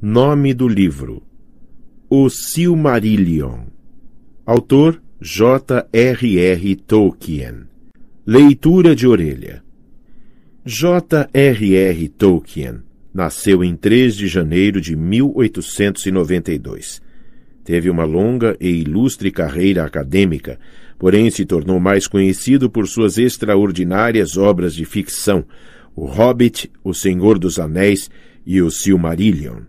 Nome do livro: O Silmarillion. Autor: J.R.R. Tolkien. Leitura de orelha. J.R.R. Tolkien nasceu em 3 de janeiro de 1892. Teve uma longa e ilustre carreira acadêmica, porém se tornou mais conhecido por suas extraordinárias obras de ficção, O Hobbit, O Senhor dos Anéis e O Silmarillion.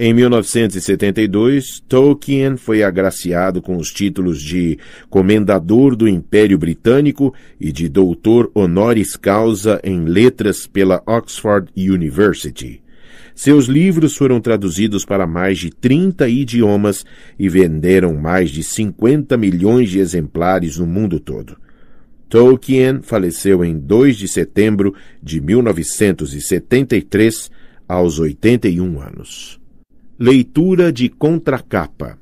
Em 1972, Tolkien foi agraciado com os títulos de Comendador do Império Britânico e de Doutor Honoris Causa em Letras pela Oxford University. Seus livros foram traduzidos para mais de 30 idiomas e venderam mais de 50 milhões de exemplares no mundo todo. Tolkien faleceu em 2 de setembro de 1973, aos 81 anos. Leitura de contracapa.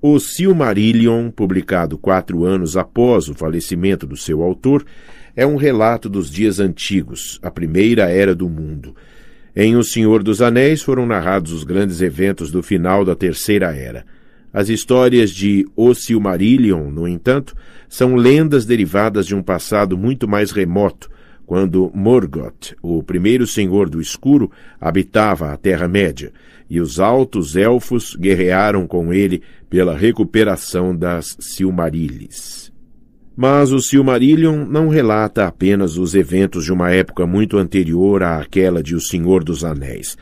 O Silmarillion, publicado quatro anos após o falecimento do seu autor, é um relato dos dias antigos, a primeira era do mundo. Em O Senhor dos Anéis foram narrados os grandes eventos do final da Terceira Era. As histórias de O Silmarillion, no entanto, são lendas derivadas de um passado muito mais remoto, quando Morgoth, o primeiro Senhor do Escuro, habitava a Terra-média e os altos elfos guerrearam com ele pela recuperação das Silmarilles. Mas o Silmarillion não relata apenas os eventos de uma época muito anterior àquela de O Senhor dos Anéis.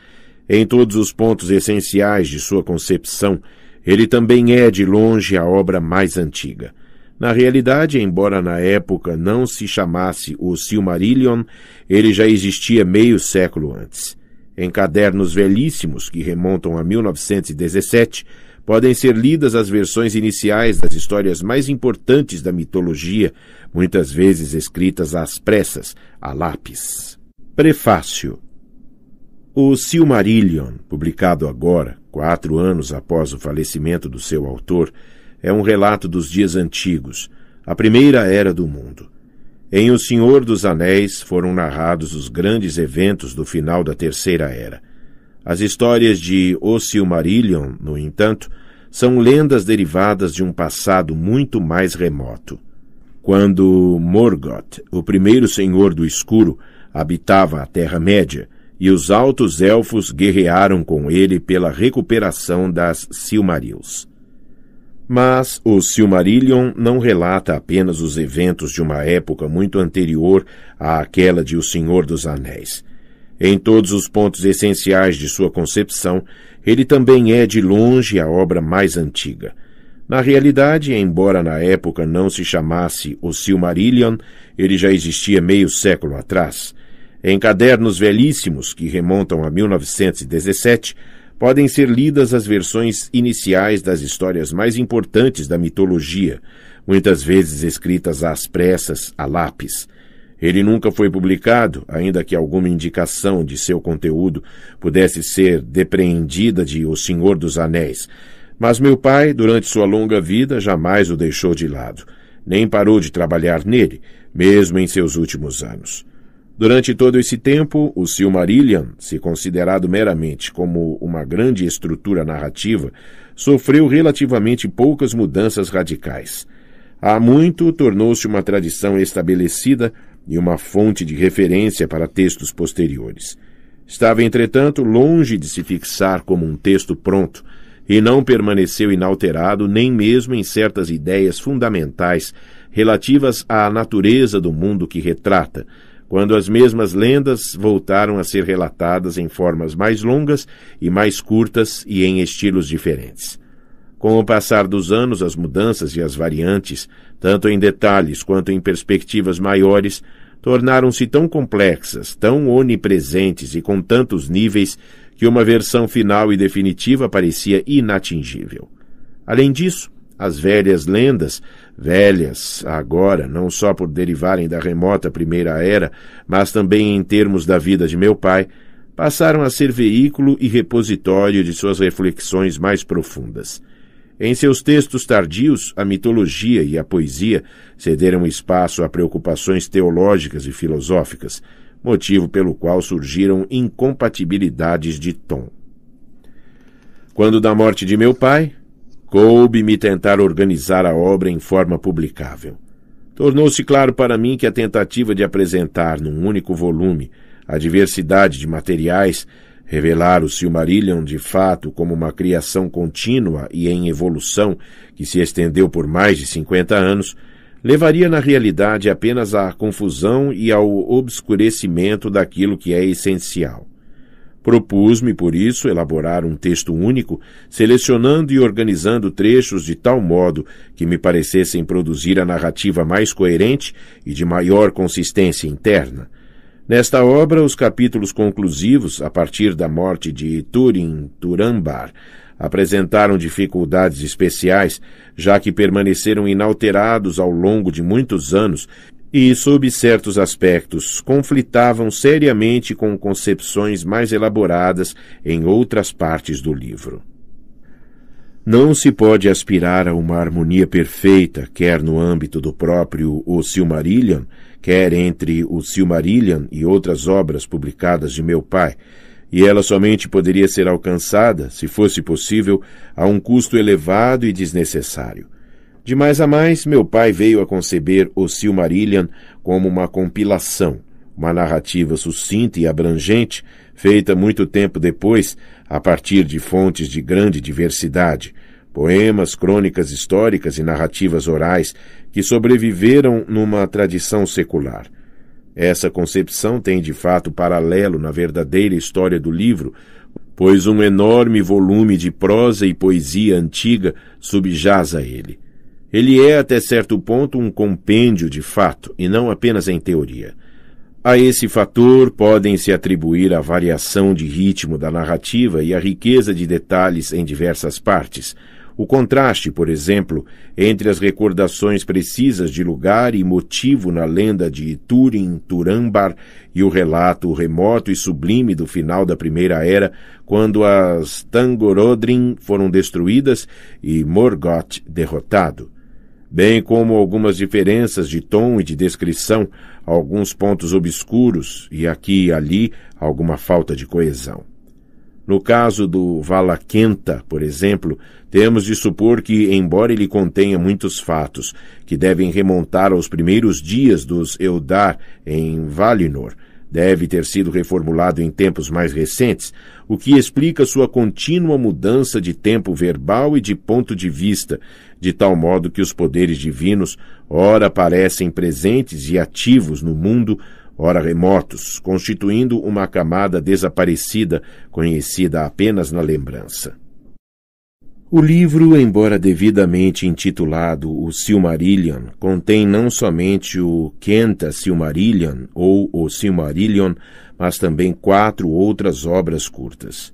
Em todos os pontos essenciais de sua concepção, ele também é de longe a obra mais antiga. Na realidade, embora na época não se chamasse o Silmarillion, ele já existia meio século antes. Em cadernos velhíssimos, que remontam a 1917, podem ser lidas as versões iniciais das histórias mais importantes da mitologia, muitas vezes escritas às pressas, a lápis. Prefácio O Silmarillion, publicado agora, quatro anos após o falecimento do seu autor, é um relato dos dias antigos, a primeira era do mundo. Em O Senhor dos Anéis foram narrados os grandes eventos do final da Terceira Era. As histórias de O Silmarillion, no entanto, são lendas derivadas de um passado muito mais remoto. Quando Morgoth, o primeiro Senhor do Escuro, habitava a Terra-média, e os Altos Elfos guerrearam com ele pela recuperação das Silmarils. Mas o Silmarillion não relata apenas os eventos de uma época muito anterior àquela de O Senhor dos Anéis. Em todos os pontos essenciais de sua concepção, ele também é de longe a obra mais antiga. Na realidade, embora na época não se chamasse O Silmarillion, ele já existia meio século atrás. Em cadernos velhíssimos que remontam a 1917, podem ser lidas as versões iniciais das histórias mais importantes da mitologia, muitas vezes escritas às pressas, a lápis. Ele nunca foi publicado, ainda que alguma indicação de seu conteúdo pudesse ser depreendida de O Senhor dos Anéis. Mas meu pai, durante sua longa vida, jamais o deixou de lado, nem parou de trabalhar nele, mesmo em seus últimos anos. Durante todo esse tempo, o Silmarillion, se considerado meramente como uma grande estrutura narrativa, sofreu relativamente poucas mudanças radicais. Há muito tornou-se uma tradição estabelecida e uma fonte de referência para textos posteriores. Estava, entretanto, longe de se fixar como um texto pronto, e não permaneceu inalterado nem mesmo em certas ideias fundamentais relativas à natureza do mundo que retrata, quando as mesmas lendas voltaram a ser relatadas em formas mais longas e mais curtas e em estilos diferentes. Com o passar dos anos, as mudanças e as variantes, tanto em detalhes quanto em perspectivas maiores, tornaram-se tão complexas, tão onipresentes e com tantos níveis que uma versão final e definitiva parecia inatingível. Além disso, as velhas lendas velhas agora, não só por derivarem da remota Primeira Era, mas também em termos da vida de meu pai, passaram a ser veículo e repositório de suas reflexões mais profundas. Em seus textos tardios, a mitologia e a poesia cederam espaço a preocupações teológicas e filosóficas, motivo pelo qual surgiram incompatibilidades de tom. Quando da morte de meu pai, Coube-me tentar organizar a obra em forma publicável. Tornou-se claro para mim que a tentativa de apresentar num único volume a diversidade de materiais, revelar o Silmarillion de fato como uma criação contínua e em evolução que se estendeu por mais de 50 anos, levaria na realidade apenas à confusão e ao obscurecimento daquilo que é essencial. Propus-me, por isso, elaborar um texto único, selecionando e organizando trechos de tal modo que me parecessem produzir a narrativa mais coerente e de maior consistência interna. Nesta obra, os capítulos conclusivos, a partir da morte de Turin Turambar, apresentaram dificuldades especiais, já que permaneceram inalterados ao longo de muitos anos e, sob certos aspectos, conflitavam seriamente com concepções mais elaboradas em outras partes do livro. Não se pode aspirar a uma harmonia perfeita, quer no âmbito do próprio O Silmarillion, quer entre O Silmarillion e outras obras publicadas de meu pai, e ela somente poderia ser alcançada, se fosse possível, a um custo elevado e desnecessário. De mais a mais, meu pai veio a conceber o Silmarillion como uma compilação, uma narrativa sucinta e abrangente, feita muito tempo depois, a partir de fontes de grande diversidade, poemas, crônicas históricas e narrativas orais que sobreviveram numa tradição secular. Essa concepção tem de fato paralelo na verdadeira história do livro, pois um enorme volume de prosa e poesia antiga subjaz a ele. Ele é, até certo ponto, um compêndio de fato, e não apenas em teoria. A esse fator podem se atribuir a variação de ritmo da narrativa e a riqueza de detalhes em diversas partes. O contraste, por exemplo, entre as recordações precisas de lugar e motivo na lenda de Turin Turambar e o relato remoto e sublime do final da Primeira Era, quando as Tangorodrim foram destruídas e Morgoth derrotado bem como algumas diferenças de tom e de descrição, alguns pontos obscuros e aqui e ali alguma falta de coesão. No caso do Valaquenta, por exemplo, temos de supor que, embora ele contenha muitos fatos que devem remontar aos primeiros dias dos Eldar em Valinor, deve ter sido reformulado em tempos mais recentes, o que explica sua contínua mudança de tempo verbal e de ponto de vista, de tal modo que os poderes divinos ora parecem presentes e ativos no mundo, ora remotos, constituindo uma camada desaparecida, conhecida apenas na lembrança. O livro, embora devidamente intitulado O Silmarillion, contém não somente o Quenta Silmarillion ou o Silmarillion, mas também quatro outras obras curtas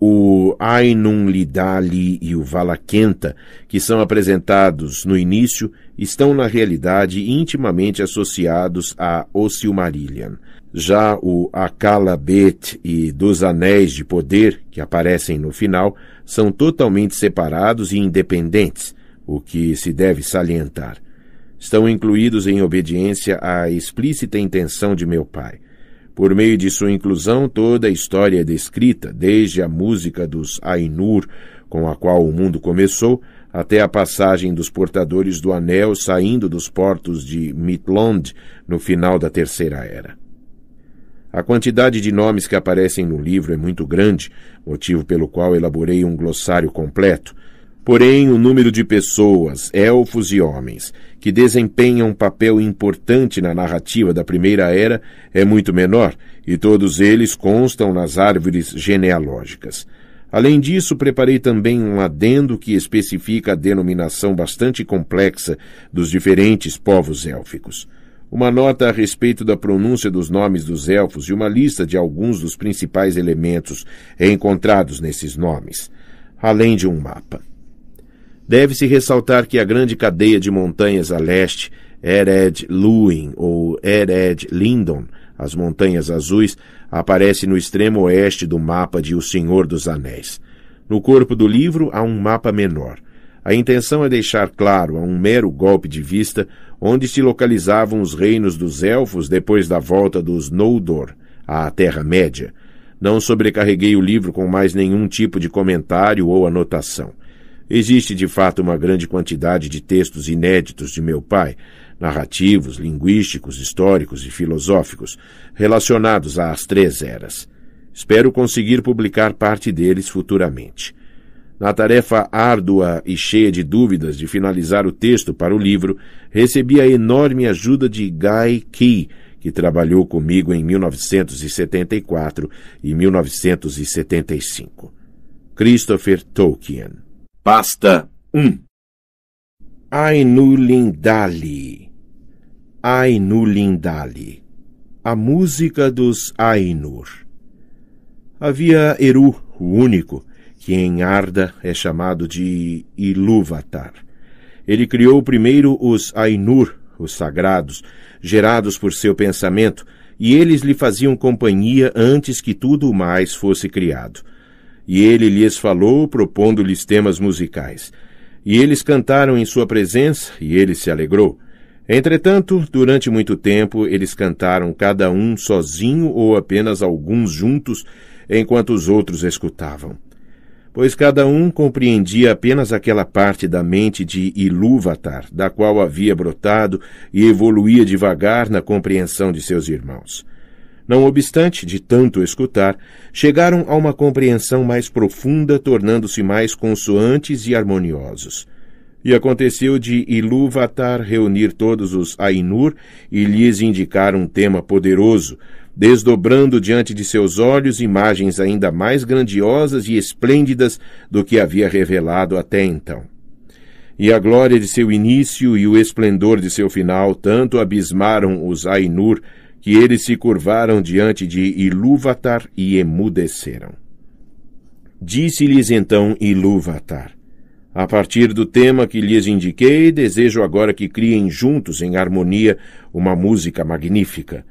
o Ainun Lidali e o Valakenta, que são apresentados no início, estão na realidade intimamente associados a Osilmarillion. Já o Akala Bet e dos Anéis de Poder, que aparecem no final, são totalmente separados e independentes, o que se deve salientar. Estão incluídos em obediência à explícita intenção de meu pai. Por meio de sua inclusão, toda a história é descrita, desde a música dos Ainur, com a qual o mundo começou, até a passagem dos portadores do anel saindo dos portos de Midlond no final da Terceira Era. A quantidade de nomes que aparecem no livro é muito grande, motivo pelo qual elaborei um glossário completo. Porém, o número de pessoas, elfos e homens, que desempenha um papel importante na narrativa da Primeira Era, é muito menor e todos eles constam nas árvores genealógicas. Além disso, preparei também um adendo que especifica a denominação bastante complexa dos diferentes povos élficos. Uma nota a respeito da pronúncia dos nomes dos elfos e uma lista de alguns dos principais elementos encontrados nesses nomes, além de um mapa. Deve-se ressaltar que a grande cadeia de montanhas a leste, Ered Luin ou Ered Lindon, as Montanhas Azuis, aparece no extremo oeste do mapa de O Senhor dos Anéis. No corpo do livro há um mapa menor. A intenção é deixar claro, a um mero golpe de vista, onde se localizavam os reinos dos elfos depois da volta dos Noldor à Terra-média. Não sobrecarreguei o livro com mais nenhum tipo de comentário ou anotação. Existe de fato uma grande quantidade de textos inéditos de meu pai, narrativos, linguísticos, históricos e filosóficos, relacionados às três eras. Espero conseguir publicar parte deles futuramente. Na tarefa árdua e cheia de dúvidas de finalizar o texto para o livro, recebi a enorme ajuda de Guy Key, que trabalhou comigo em 1974 e 1975. Christopher Tolkien Pasta 1 Ainulindale Ainulindale A música dos Ainur Havia Eru, o único, que em Arda é chamado de Ilúvatar. Ele criou primeiro os Ainur, os sagrados, gerados por seu pensamento, e eles lhe faziam companhia antes que tudo o mais fosse criado. E ele lhes falou, propondo-lhes temas musicais. E eles cantaram em sua presença, e ele se alegrou. Entretanto, durante muito tempo, eles cantaram cada um sozinho ou apenas alguns juntos, enquanto os outros escutavam. Pois cada um compreendia apenas aquela parte da mente de Ilúvatar, da qual havia brotado e evoluía devagar na compreensão de seus irmãos. Não obstante, de tanto escutar, chegaram a uma compreensão mais profunda, tornando-se mais consoantes e harmoniosos. E aconteceu de Ilúvatar reunir todos os Ainur e lhes indicar um tema poderoso, desdobrando diante de seus olhos imagens ainda mais grandiosas e esplêndidas do que havia revelado até então. E a glória de seu início e o esplendor de seu final tanto abismaram os Ainur que eles se curvaram diante de Ilúvatar e emudeceram. Disse-lhes então Ilúvatar: A partir do tema que lhes indiquei, desejo agora que criem juntos em harmonia uma música magnífica.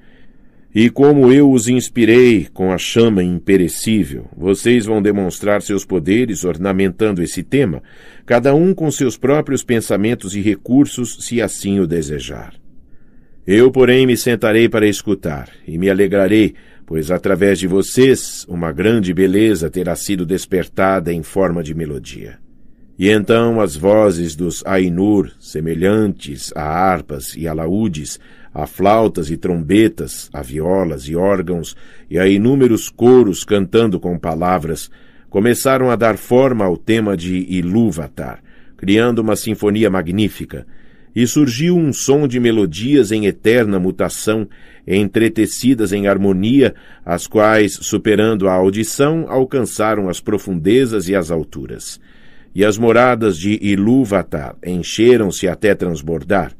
E como eu os inspirei com a chama imperecível, vocês vão demonstrar seus poderes ornamentando esse tema, cada um com seus próprios pensamentos e recursos, se assim o desejar. Eu, porém, me sentarei para escutar, e me alegrarei, pois através de vocês uma grande beleza terá sido despertada em forma de melodia. E então as vozes dos Ainur, semelhantes a harpas e alaúdes, a flautas e trombetas, a violas e órgãos, e a inúmeros coros cantando com palavras, começaram a dar forma ao tema de Ilúvatar, criando uma sinfonia magnífica, e surgiu um som de melodias em eterna mutação, entretecidas em harmonia, as quais, superando a audição, alcançaram as profundezas e as alturas. E as moradas de Ilúvatar encheram-se até transbordar.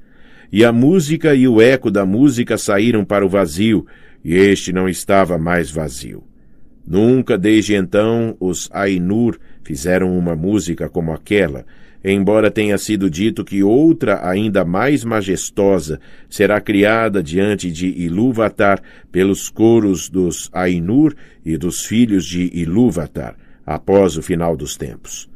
E a música e o eco da música saíram para o vazio, e este não estava mais vazio. Nunca desde então os Ainur fizeram uma música como aquela, Embora tenha sido dito que outra ainda mais majestosa será criada diante de Ilúvatar pelos coros dos Ainur e dos filhos de Ilúvatar, após o final dos tempos.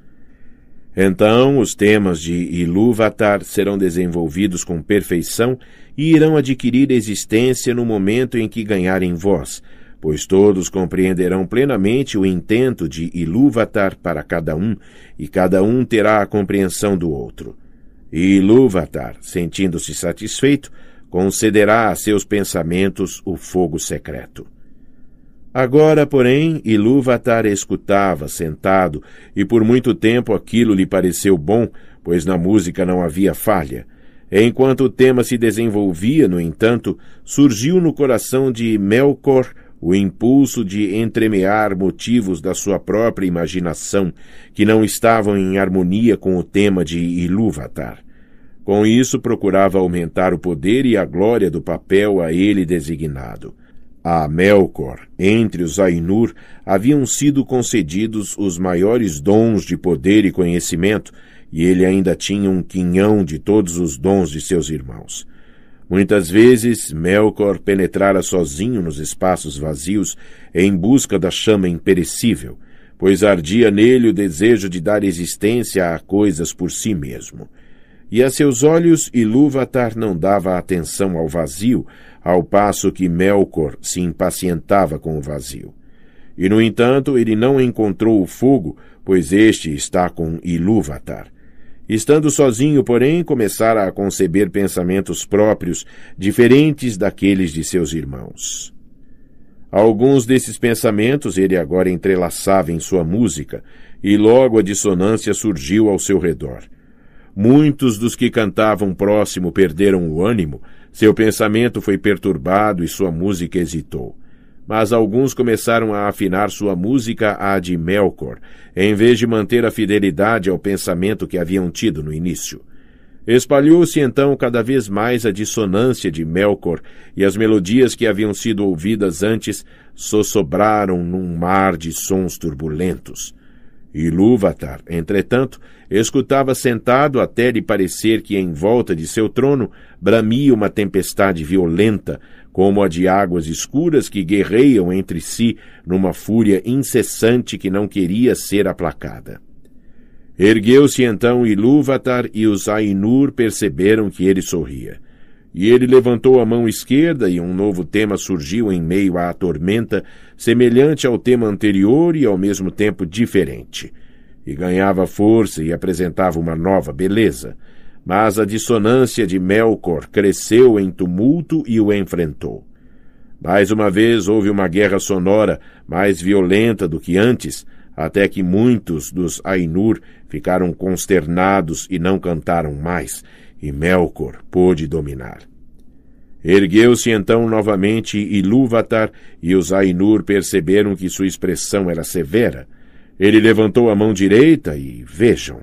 Então, os temas de Ilúvatar serão desenvolvidos com perfeição e irão adquirir existência no momento em que ganharem voz, pois todos compreenderão plenamente o intento de Ilúvatar para cada um, e cada um terá a compreensão do outro. E Ilúvatar, sentindo-se satisfeito, concederá a seus pensamentos o fogo secreto. Agora, porém, Ilúvatar escutava, sentado, e por muito tempo aquilo lhe pareceu bom, pois na música não havia falha. Enquanto o tema se desenvolvia, no entanto, surgiu no coração de Melkor o impulso de entremear motivos da sua própria imaginação que não estavam em harmonia com o tema de Ilúvatar. Com isso, procurava aumentar o poder e a glória do papel a ele designado. A Melkor, entre os Ainur, haviam sido concedidos os maiores dons de poder e conhecimento, e ele ainda tinha um quinhão de todos os dons de seus irmãos. Muitas vezes Melkor penetrara sozinho nos espaços vazios em busca da chama imperecível, pois ardia nele o desejo de dar existência a coisas por si mesmo. E a seus olhos Ilúvatar não dava atenção ao vazio, ao passo que Melkor se impacientava com o vazio. E, no entanto, ele não encontrou o fogo, pois este está com Ilúvatar. Estando sozinho, porém, começara a conceber pensamentos próprios, diferentes daqueles de seus irmãos. Alguns desses pensamentos ele agora entrelaçava em sua música, e logo a dissonância surgiu ao seu redor. Muitos dos que cantavam próximo perderam o ânimo, seu pensamento foi perturbado e sua música hesitou mas alguns começaram a afinar sua música à de Melkor, em vez de manter a fidelidade ao pensamento que haviam tido no início. Espalhou-se então cada vez mais a dissonância de Melkor, e as melodias que haviam sido ouvidas antes sossobraram num mar de sons turbulentos. Ilúvatar, entretanto, escutava sentado até lhe parecer que em volta de seu trono bramia uma tempestade violenta, como a de águas escuras que guerreiam entre si numa fúria incessante que não queria ser aplacada. Ergueu-se então Ilúvatar e os Ainur perceberam que ele sorria. E ele levantou a mão esquerda e um novo tema surgiu em meio à tormenta, semelhante ao tema anterior e ao mesmo tempo diferente. E ganhava força e apresentava uma nova beleza. Mas a dissonância de Melkor cresceu em tumulto e o enfrentou. Mais uma vez houve uma guerra sonora, mais violenta do que antes, até que muitos dos Ainur ficaram consternados e não cantaram mais, e Melkor pôde dominar. Ergueu-se então novamente Ilúvatar, e os Ainur perceberam que sua expressão era severa. Ele levantou a mão direita e, vejam,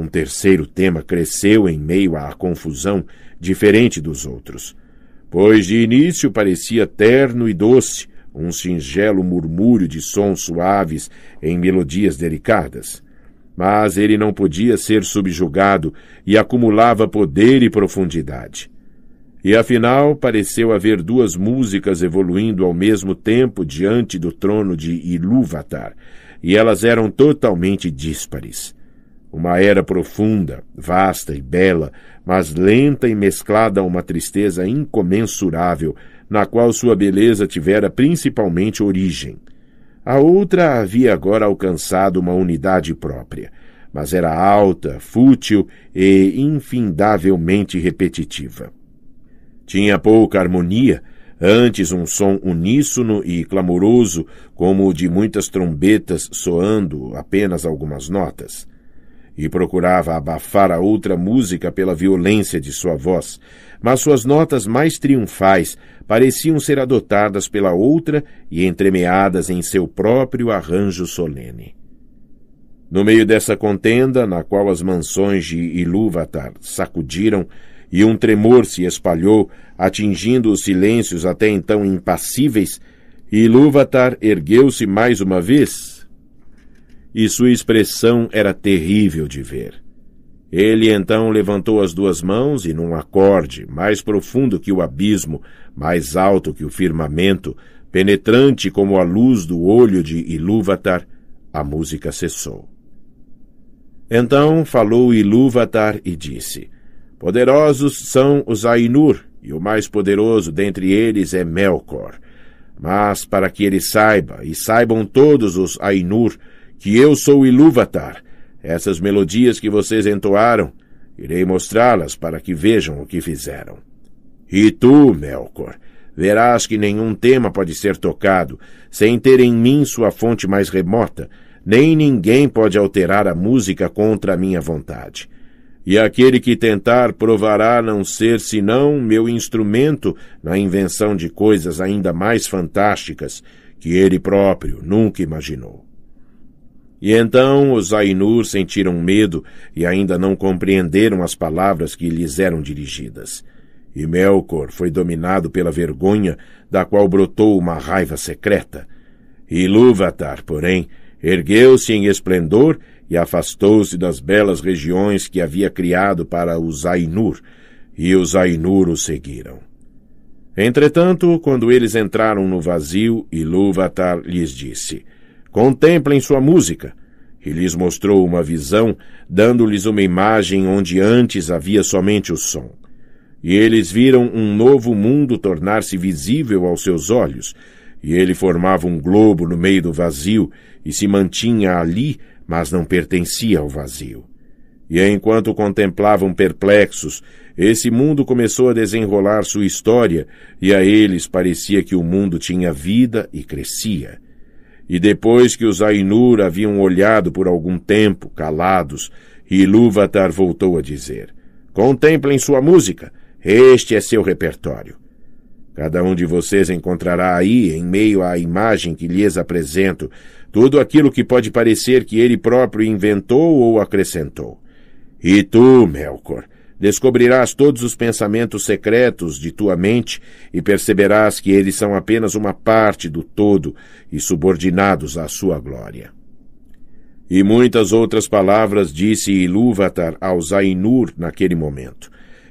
um terceiro tema cresceu em meio à confusão, diferente dos outros. Pois de início parecia terno e doce, um singelo murmúrio de sons suaves em melodias delicadas. Mas ele não podia ser subjugado e acumulava poder e profundidade. E afinal pareceu haver duas músicas evoluindo ao mesmo tempo diante do trono de Ilúvatar, e elas eram totalmente díspares. Uma era profunda, vasta e bela, mas lenta e mesclada a uma tristeza incomensurável, na qual sua beleza tivera principalmente origem. A outra havia agora alcançado uma unidade própria, mas era alta, fútil e infindavelmente repetitiva. Tinha pouca harmonia, antes um som uníssono e clamoroso, como o de muitas trombetas soando apenas algumas notas e procurava abafar a outra música pela violência de sua voz, mas suas notas mais triunfais pareciam ser adotadas pela outra e entremeadas em seu próprio arranjo solene. No meio dessa contenda, na qual as mansões de Ilúvatar sacudiram e um tremor se espalhou, atingindo os silêncios até então impassíveis, Ilúvatar ergueu-se mais uma vez e sua expressão era terrível de ver. Ele então levantou as duas mãos e, num acorde mais profundo que o abismo, mais alto que o firmamento, penetrante como a luz do olho de Ilúvatar, a música cessou. Então falou Ilúvatar e disse: Poderosos são os Ainur, e o mais poderoso dentre eles é Melkor. Mas para que ele saiba, e saibam todos os Ainur, que eu sou Ilúvatar. Essas melodias que vocês entoaram, irei mostrá-las para que vejam o que fizeram. E tu, Melkor, verás que nenhum tema pode ser tocado sem ter em mim sua fonte mais remota, nem ninguém pode alterar a música contra a minha vontade. E aquele que tentar provará não ser senão meu instrumento na invenção de coisas ainda mais fantásticas que ele próprio nunca imaginou. E então os Ainur sentiram medo e ainda não compreenderam as palavras que lhes eram dirigidas. E Melkor foi dominado pela vergonha, da qual brotou uma raiva secreta. Ilúvatar, porém, ergueu-se em esplendor e afastou-se das belas regiões que havia criado para os Ainur, e os Ainur o seguiram. Entretanto, quando eles entraram no vazio, Ilúvatar lhes disse — Contemplem sua música. E lhes mostrou uma visão, dando-lhes uma imagem onde antes havia somente o som. E eles viram um novo mundo tornar-se visível aos seus olhos, e ele formava um globo no meio do vazio e se mantinha ali, mas não pertencia ao vazio. E enquanto contemplavam perplexos, esse mundo começou a desenrolar sua história, e a eles parecia que o mundo tinha vida e crescia. E depois que os Ainur haviam olhado por algum tempo, calados, Ilúvatar voltou a dizer: Contemplem sua música, este é seu repertório. Cada um de vocês encontrará aí, em meio à imagem que lhes apresento, tudo aquilo que pode parecer que ele próprio inventou ou acrescentou. E tu, Melkor, Descobrirás todos os pensamentos secretos de tua mente e perceberás que eles são apenas uma parte do todo e subordinados à sua glória. E muitas outras palavras disse Ilúvatar aos Ainur naquele momento.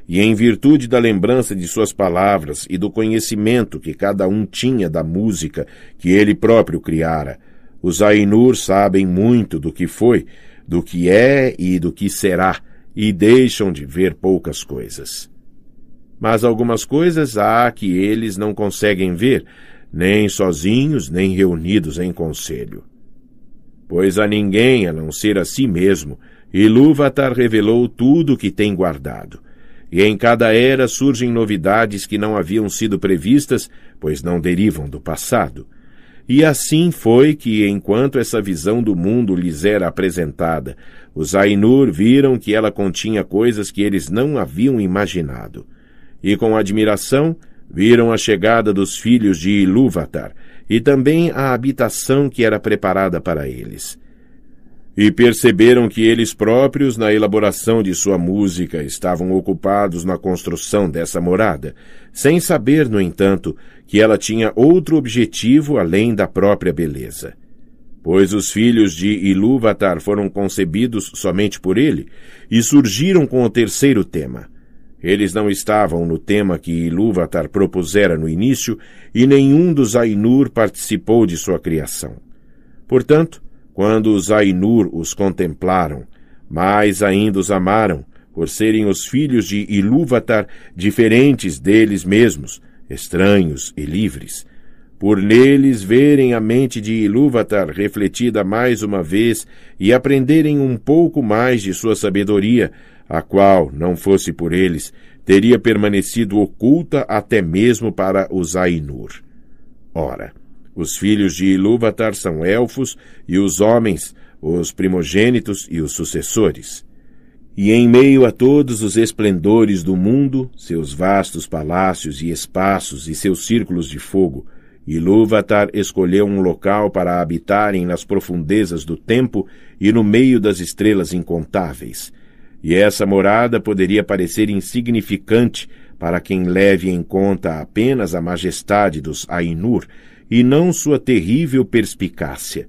E em virtude da lembrança de suas palavras e do conhecimento que cada um tinha da música que ele próprio criara, os Ainur sabem muito do que foi, do que é e do que será e deixam de ver poucas coisas. Mas algumas coisas há que eles não conseguem ver, nem sozinhos, nem reunidos em conselho. Pois a ninguém a não ser a si mesmo, Ilúvatar revelou tudo o que tem guardado. E em cada era surgem novidades que não haviam sido previstas, pois não derivam do passado. E assim foi que, enquanto essa visão do mundo lhes era apresentada, os Ainur viram que ela continha coisas que eles não haviam imaginado. E com admiração, viram a chegada dos filhos de Ilúvatar e também a habitação que era preparada para eles e perceberam que eles próprios, na elaboração de sua música, estavam ocupados na construção dessa morada, sem saber, no entanto, que ela tinha outro objetivo além da própria beleza. Pois os filhos de Ilúvatar foram concebidos somente por ele e surgiram com o terceiro tema. Eles não estavam no tema que Ilúvatar propusera no início e nenhum dos Ainur participou de sua criação. Portanto, quando os Ainur os contemplaram, mais ainda os amaram, por serem os filhos de Ilúvatar, diferentes deles mesmos, estranhos e livres. Por neles verem a mente de Ilúvatar refletida mais uma vez e aprenderem um pouco mais de sua sabedoria, a qual, não fosse por eles, teria permanecido oculta até mesmo para os Ainur. Ora, os filhos de Ilúvatar são elfos e os homens, os primogênitos e os sucessores. E em meio a todos os esplendores do mundo, seus vastos palácios e espaços e seus círculos de fogo, Ilúvatar escolheu um local para habitarem nas profundezas do tempo e no meio das estrelas incontáveis. E essa morada poderia parecer insignificante para quem leve em conta apenas a majestade dos Ainur e não sua terrível perspicácia.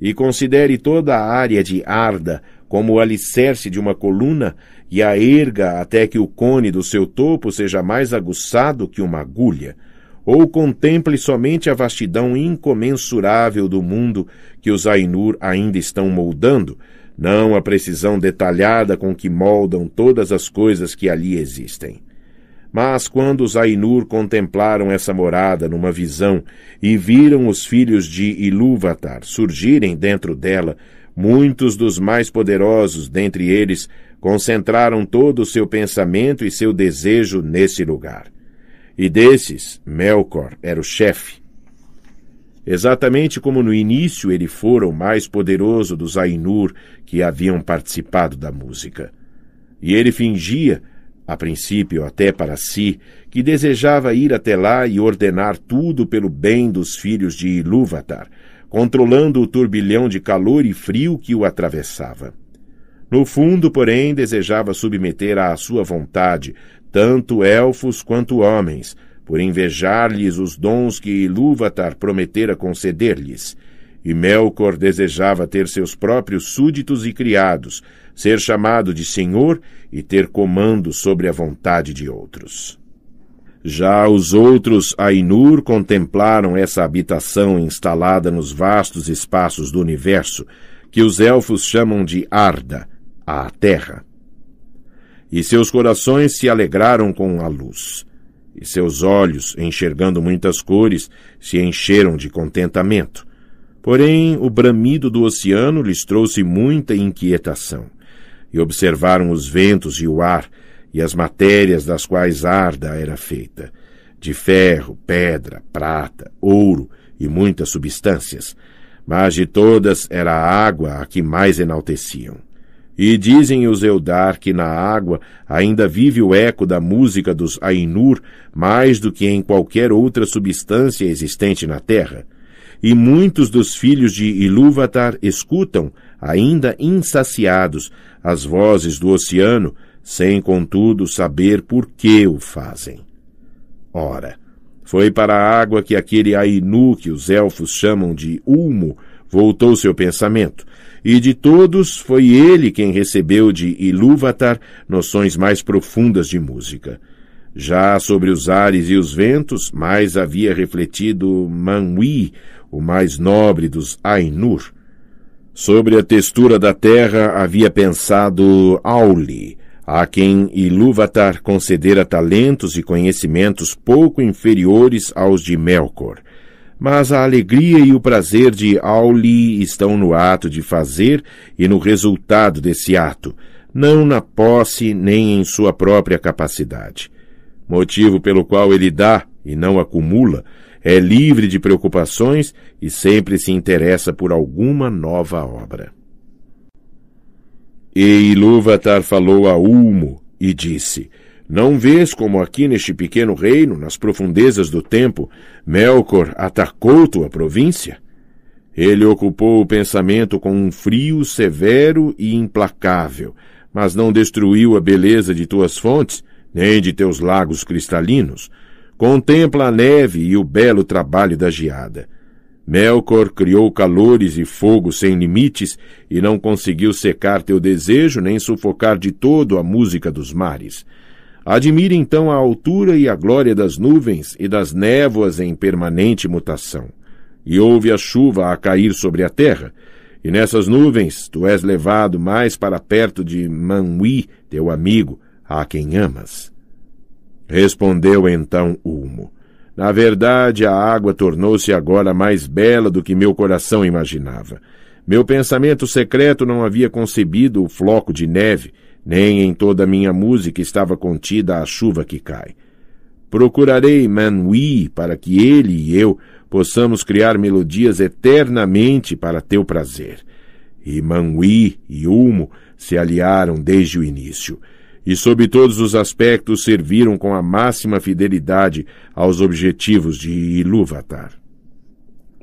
E considere toda a área de Arda como o alicerce de uma coluna e a erga até que o cone do seu topo seja mais aguçado que uma agulha, ou contemple somente a vastidão incomensurável do mundo que os Ainur ainda estão moldando, não a precisão detalhada com que moldam todas as coisas que ali existem. Mas quando os Ainur contemplaram essa morada numa visão e viram os filhos de Ilúvatar surgirem dentro dela, muitos dos mais poderosos dentre eles concentraram todo o seu pensamento e seu desejo nesse lugar. E desses, Melkor era o chefe. Exatamente como no início ele fora o mais poderoso dos Ainur que haviam participado da música. E ele fingia a princípio até para si, que desejava ir até lá e ordenar tudo pelo bem dos filhos de Ilúvatar, controlando o turbilhão de calor e frio que o atravessava. No fundo, porém, desejava submeter à sua vontade tanto elfos quanto homens, por invejar-lhes os dons que Ilúvatar prometera conceder-lhes. E Melkor desejava ter seus próprios súditos e criados, ser chamado de senhor e ter comando sobre a vontade de outros. Já os outros Ainur contemplaram essa habitação instalada nos vastos espaços do universo, que os elfos chamam de Arda, a Terra. E seus corações se alegraram com a luz, e seus olhos, enxergando muitas cores, se encheram de contentamento. Porém, o bramido do oceano lhes trouxe muita inquietação e observaram os ventos e o ar, e as matérias das quais Arda era feita, de ferro, pedra, prata, ouro e muitas substâncias, mas de todas era a água a que mais enalteciam. E dizem os Eldar que na água ainda vive o eco da música dos Ainur mais do que em qualquer outra substância existente na terra. E muitos dos filhos de Ilúvatar escutam ainda insaciados, as vozes do oceano, sem contudo saber por que o fazem. Ora, foi para a água que aquele Ainu que os elfos chamam de Ulmo voltou seu pensamento, e de todos foi ele quem recebeu de Ilúvatar noções mais profundas de música. Já sobre os ares e os ventos, mais havia refletido Manwi, o mais nobre dos Ainur. Sobre a textura da terra havia pensado Auli, a quem Ilúvatar concedera talentos e conhecimentos pouco inferiores aos de Melkor. Mas a alegria e o prazer de Auli estão no ato de fazer e no resultado desse ato, não na posse nem em sua própria capacidade. Motivo pelo qual ele dá, e não acumula, é livre de preocupações e sempre se interessa por alguma nova obra. E Ilúvatar falou a Ulmo e disse: Não vês como aqui neste pequeno reino, nas profundezas do tempo, Melkor atacou tua província? Ele ocupou o pensamento com um frio severo e implacável, mas não destruiu a beleza de tuas fontes, nem de teus lagos cristalinos. Contempla a neve e o belo trabalho da geada. Melkor criou calores e fogo sem limites e não conseguiu secar teu desejo nem sufocar de todo a música dos mares. Admire então a altura e a glória das nuvens e das névoas em permanente mutação. E ouve a chuva a cair sobre a terra. E nessas nuvens tu és levado mais para perto de Manui, teu amigo, a quem amas. Respondeu então Ulmo. Na verdade, a água tornou-se agora mais bela do que meu coração imaginava. Meu pensamento secreto não havia concebido o floco de neve, nem em toda a minha música estava contida a chuva que cai. Procurarei Manui para que ele e eu possamos criar melodias eternamente para teu prazer. E Manui e Ulmo se aliaram desde o início e, sob todos os aspectos, serviram com a máxima fidelidade aos objetivos de Ilúvatar.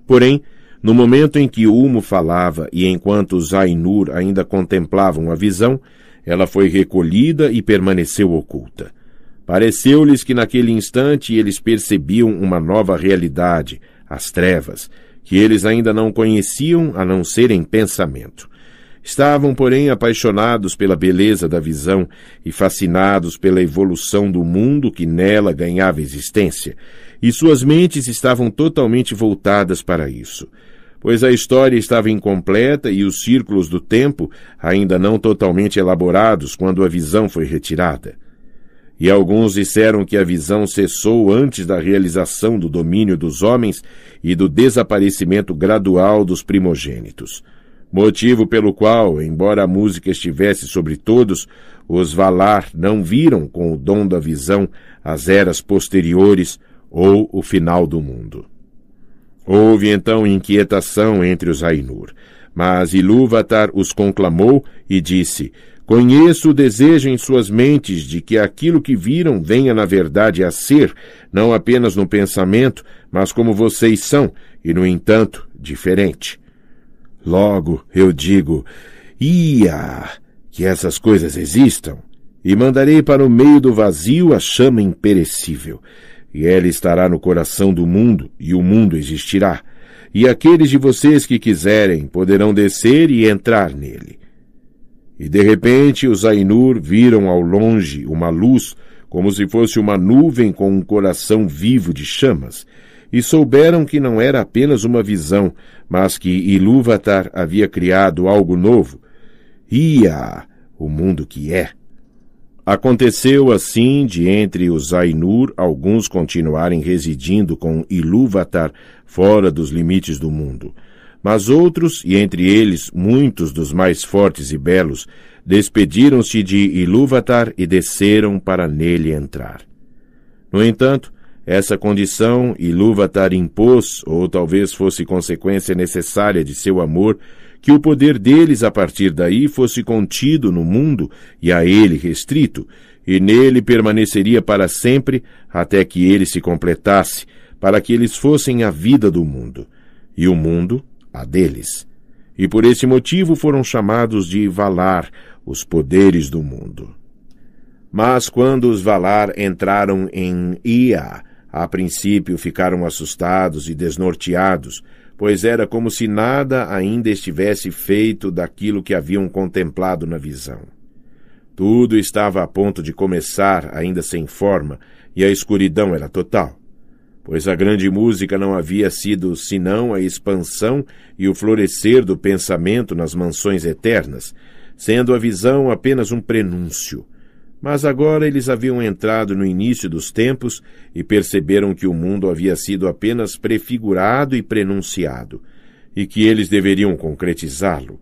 Porém, no momento em que Ulmo falava e enquanto Zainur ainda contemplavam a visão, ela foi recolhida e permaneceu oculta. Pareceu-lhes que naquele instante eles percebiam uma nova realidade, as trevas, que eles ainda não conheciam a não ser em pensamento. Estavam, porém, apaixonados pela beleza da visão e fascinados pela evolução do mundo que nela ganhava existência, e suas mentes estavam totalmente voltadas para isso. Pois a história estava incompleta e os círculos do tempo ainda não totalmente elaborados quando a visão foi retirada. E alguns disseram que a visão cessou antes da realização do domínio dos homens e do desaparecimento gradual dos primogênitos motivo pelo qual, embora a música estivesse sobre todos, os Valar não viram com o dom da visão as eras posteriores ou o final do mundo. Houve então inquietação entre os Ainur, mas Ilúvatar os conclamou e disse: Conheço o desejo em suas mentes de que aquilo que viram venha na verdade a ser, não apenas no pensamento, mas como vocês são, e no entanto, diferente. Logo, eu digo, ia, que essas coisas existam, e mandarei para o meio do vazio a chama imperecível, e ela estará no coração do mundo, e o mundo existirá, e aqueles de vocês que quiserem poderão descer e entrar nele. E de repente os Ainur viram ao longe uma luz, como se fosse uma nuvem com um coração vivo de chamas, e souberam que não era apenas uma visão, mas que Ilúvatar havia criado algo novo. Ia, o mundo que é. Aconteceu assim de entre os Ainur alguns continuarem residindo com Ilúvatar fora dos limites do mundo. Mas outros, e entre eles muitos dos mais fortes e belos, despediram-se de Ilúvatar e desceram para nele entrar. No entanto, essa condição Ilúvatar impôs, ou talvez fosse consequência necessária de seu amor, que o poder deles a partir daí fosse contido no mundo e a ele restrito, e nele permaneceria para sempre até que ele se completasse, para que eles fossem a vida do mundo, e o mundo a deles. E por esse motivo foram chamados de Valar, os poderes do mundo. Mas quando os Valar entraram em Ia, a princípio ficaram assustados e desnorteados, pois era como se nada ainda estivesse feito daquilo que haviam contemplado na visão. Tudo estava a ponto de começar, ainda sem forma, e a escuridão era total. Pois a grande música não havia sido senão a expansão e o florescer do pensamento nas mansões eternas, sendo a visão apenas um prenúncio, mas agora eles haviam entrado no início dos tempos e perceberam que o mundo havia sido apenas prefigurado e prenunciado, e que eles deveriam concretizá-lo.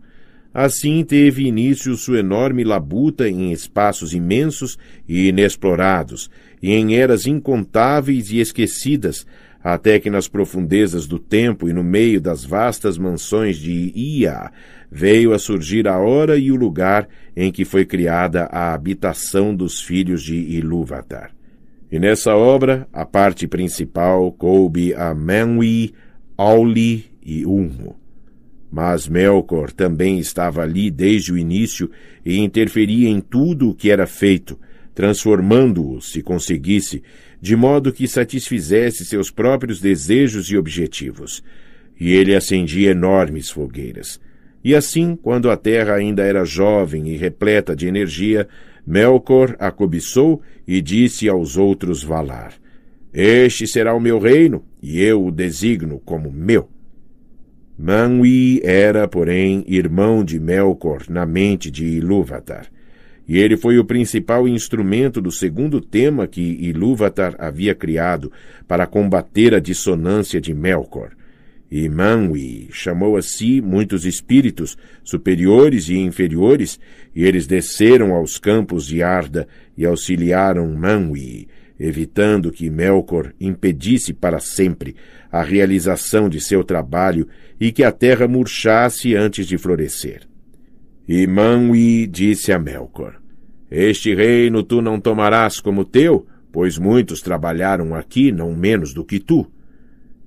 Assim teve início sua enorme labuta em espaços imensos e inexplorados, e em eras incontáveis e esquecidas, até que nas profundezas do tempo e no meio das vastas mansões de Ia veio a surgir a hora e o lugar em que foi criada a habitação dos filhos de Ilúvatar. E nessa obra, a parte principal coube a Menwi, Auli e Ulmo. Mas Melkor também estava ali desde o início e interferia em tudo o que era feito, transformando-o, se conseguisse, de modo que satisfizesse seus próprios desejos e objetivos. E ele acendia enormes fogueiras. E assim, quando a terra ainda era jovem e repleta de energia, Melkor a cobiçou e disse aos outros Valar: Este será o meu reino, e eu o designo como meu. Manwë era, porém, irmão de Melkor na mente de Ilúvatar. E ele foi o principal instrumento do segundo tema que Ilúvatar havia criado para combater a dissonância de Melkor. E Manwi chamou a si muitos espíritos, superiores e inferiores, e eles desceram aos campos de Arda e auxiliaram Manwi, evitando que Melkor impedisse para sempre a realização de seu trabalho e que a terra murchasse antes de florescer. E Manwi disse a Melkor: este reino tu não tomarás como teu, pois muitos trabalharam aqui não menos do que tu.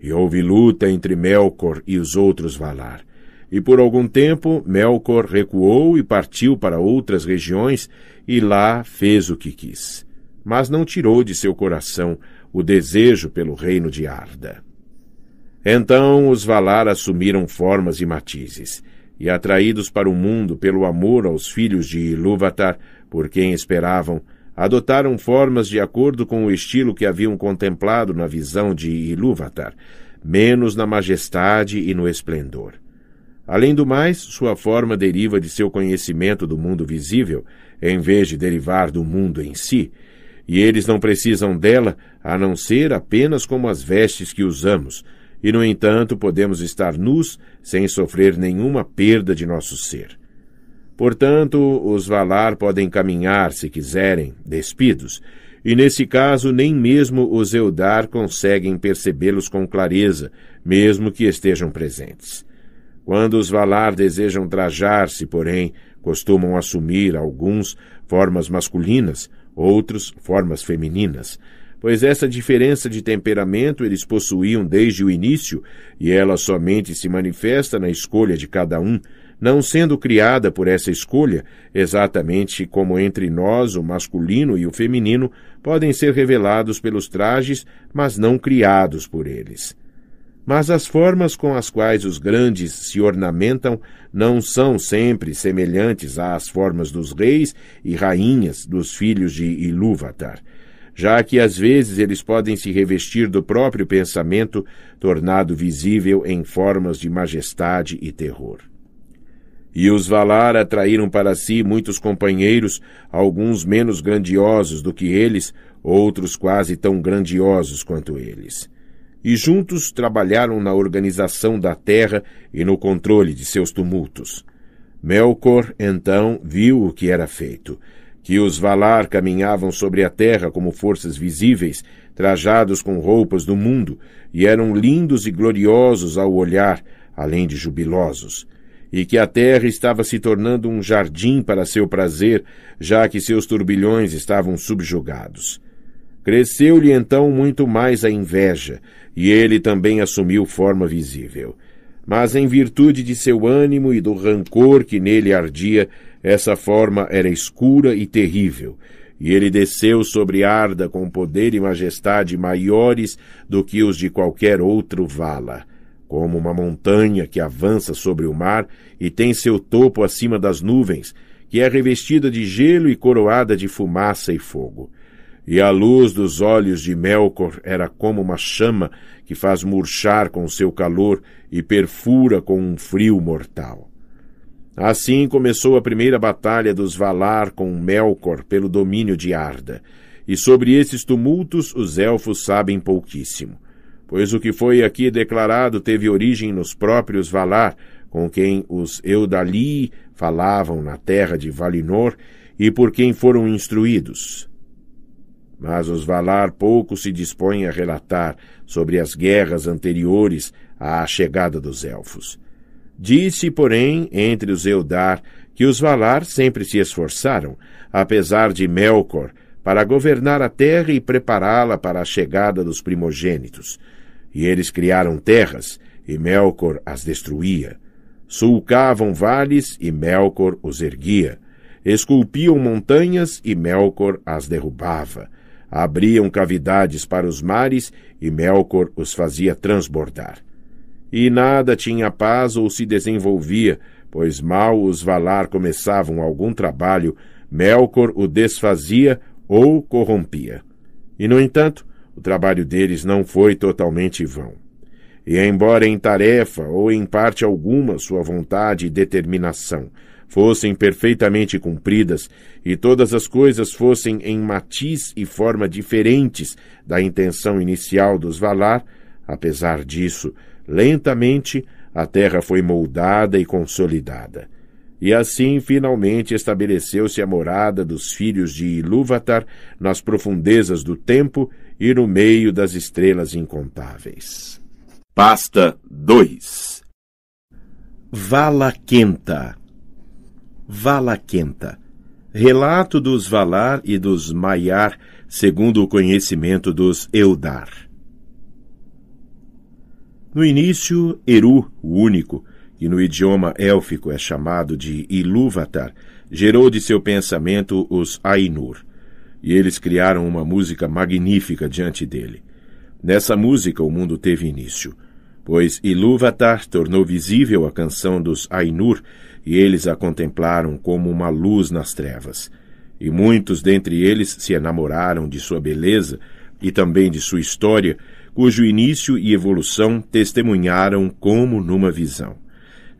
E houve luta entre Melkor e os outros Valar. E por algum tempo Melkor recuou e partiu para outras regiões, e lá fez o que quis. Mas não tirou de seu coração o desejo pelo reino de Arda. Então os Valar assumiram formas e matizes, e atraídos para o mundo pelo amor aos filhos de Ilúvatar, por quem esperavam, adotaram formas de acordo com o estilo que haviam contemplado na visão de Ilúvatar, menos na majestade e no esplendor. Além do mais, sua forma deriva de seu conhecimento do mundo visível, em vez de derivar do mundo em si, e eles não precisam dela a não ser apenas como as vestes que usamos, e no entanto podemos estar nus sem sofrer nenhuma perda de nosso ser. Portanto, os Valar podem caminhar, se quiserem, despidos, e nesse caso nem mesmo os Eldar conseguem percebê-los com clareza, mesmo que estejam presentes. Quando os Valar desejam trajar-se, porém, costumam assumir alguns formas masculinas, outros formas femininas, pois essa diferença de temperamento eles possuíam desde o início e ela somente se manifesta na escolha de cada um, não sendo criada por essa escolha, exatamente como entre nós o masculino e o feminino podem ser revelados pelos trajes, mas não criados por eles. Mas as formas com as quais os grandes se ornamentam não são sempre semelhantes às formas dos reis e rainhas dos filhos de Ilúvatar já que às vezes eles podem se revestir do próprio pensamento, tornado visível em formas de majestade e terror. E os Valar atraíram para si muitos companheiros, alguns menos grandiosos do que eles, outros quase tão grandiosos quanto eles. E juntos trabalharam na organização da terra e no controle de seus tumultos. Melkor, então, viu o que era feito, que os Valar caminhavam sobre a terra como forças visíveis, trajados com roupas do mundo, e eram lindos e gloriosos ao olhar, além de jubilosos e que a terra estava se tornando um jardim para seu prazer, já que seus turbilhões estavam subjugados. Cresceu-lhe então muito mais a inveja, e ele também assumiu forma visível. Mas, em virtude de seu ânimo e do rancor que nele ardia, essa forma era escura e terrível, e ele desceu sobre Arda com poder e majestade maiores do que os de qualquer outro vala como uma montanha que avança sobre o mar e tem seu topo acima das nuvens, que é revestida de gelo e coroada de fumaça e fogo. E a luz dos olhos de Melkor era como uma chama que faz murchar com seu calor e perfura com um frio mortal. Assim começou a primeira batalha dos Valar com Melkor pelo domínio de Arda, e sobre esses tumultos os elfos sabem pouquíssimo pois o que foi aqui declarado teve origem nos próprios Valar, com quem os Eudali falavam na terra de Valinor e por quem foram instruídos. Mas os Valar pouco se dispõem a relatar sobre as guerras anteriores à chegada dos elfos. Disse, porém, entre os Eldar, que os Valar sempre se esforçaram, apesar de Melkor, para governar a terra e prepará-la para a chegada dos primogênitos, e eles criaram terras, e Melkor as destruía. Sulcavam vales, e Melkor os erguia. Esculpiam montanhas, e Melkor as derrubava. Abriam cavidades para os mares, e Melkor os fazia transbordar. E nada tinha paz ou se desenvolvia, pois mal os Valar começavam algum trabalho, Melkor o desfazia ou corrompia. E, no entanto, o trabalho deles não foi totalmente vão. E embora em tarefa ou em parte alguma sua vontade e determinação fossem perfeitamente cumpridas e todas as coisas fossem em matiz e forma diferentes da intenção inicial dos Valar, apesar disso, lentamente a terra foi moldada e consolidada. E assim finalmente estabeleceu-se a morada dos filhos de Ilúvatar nas profundezas do tempo e no meio das estrelas incontáveis. Pasta 2 Vala Quenta Vala Quenta Relato dos Valar e dos Maiar, segundo o conhecimento dos Eldar. No início, Eru, o único, que no idioma élfico é chamado de Ilúvatar, gerou de seu pensamento os Ainur e eles criaram uma música magnífica diante dele. Nessa música o mundo teve início, pois Ilúvatar tornou visível a canção dos Ainur, e eles a contemplaram como uma luz nas trevas. E muitos dentre eles se enamoraram de sua beleza e também de sua história, cujo início e evolução testemunharam como numa visão.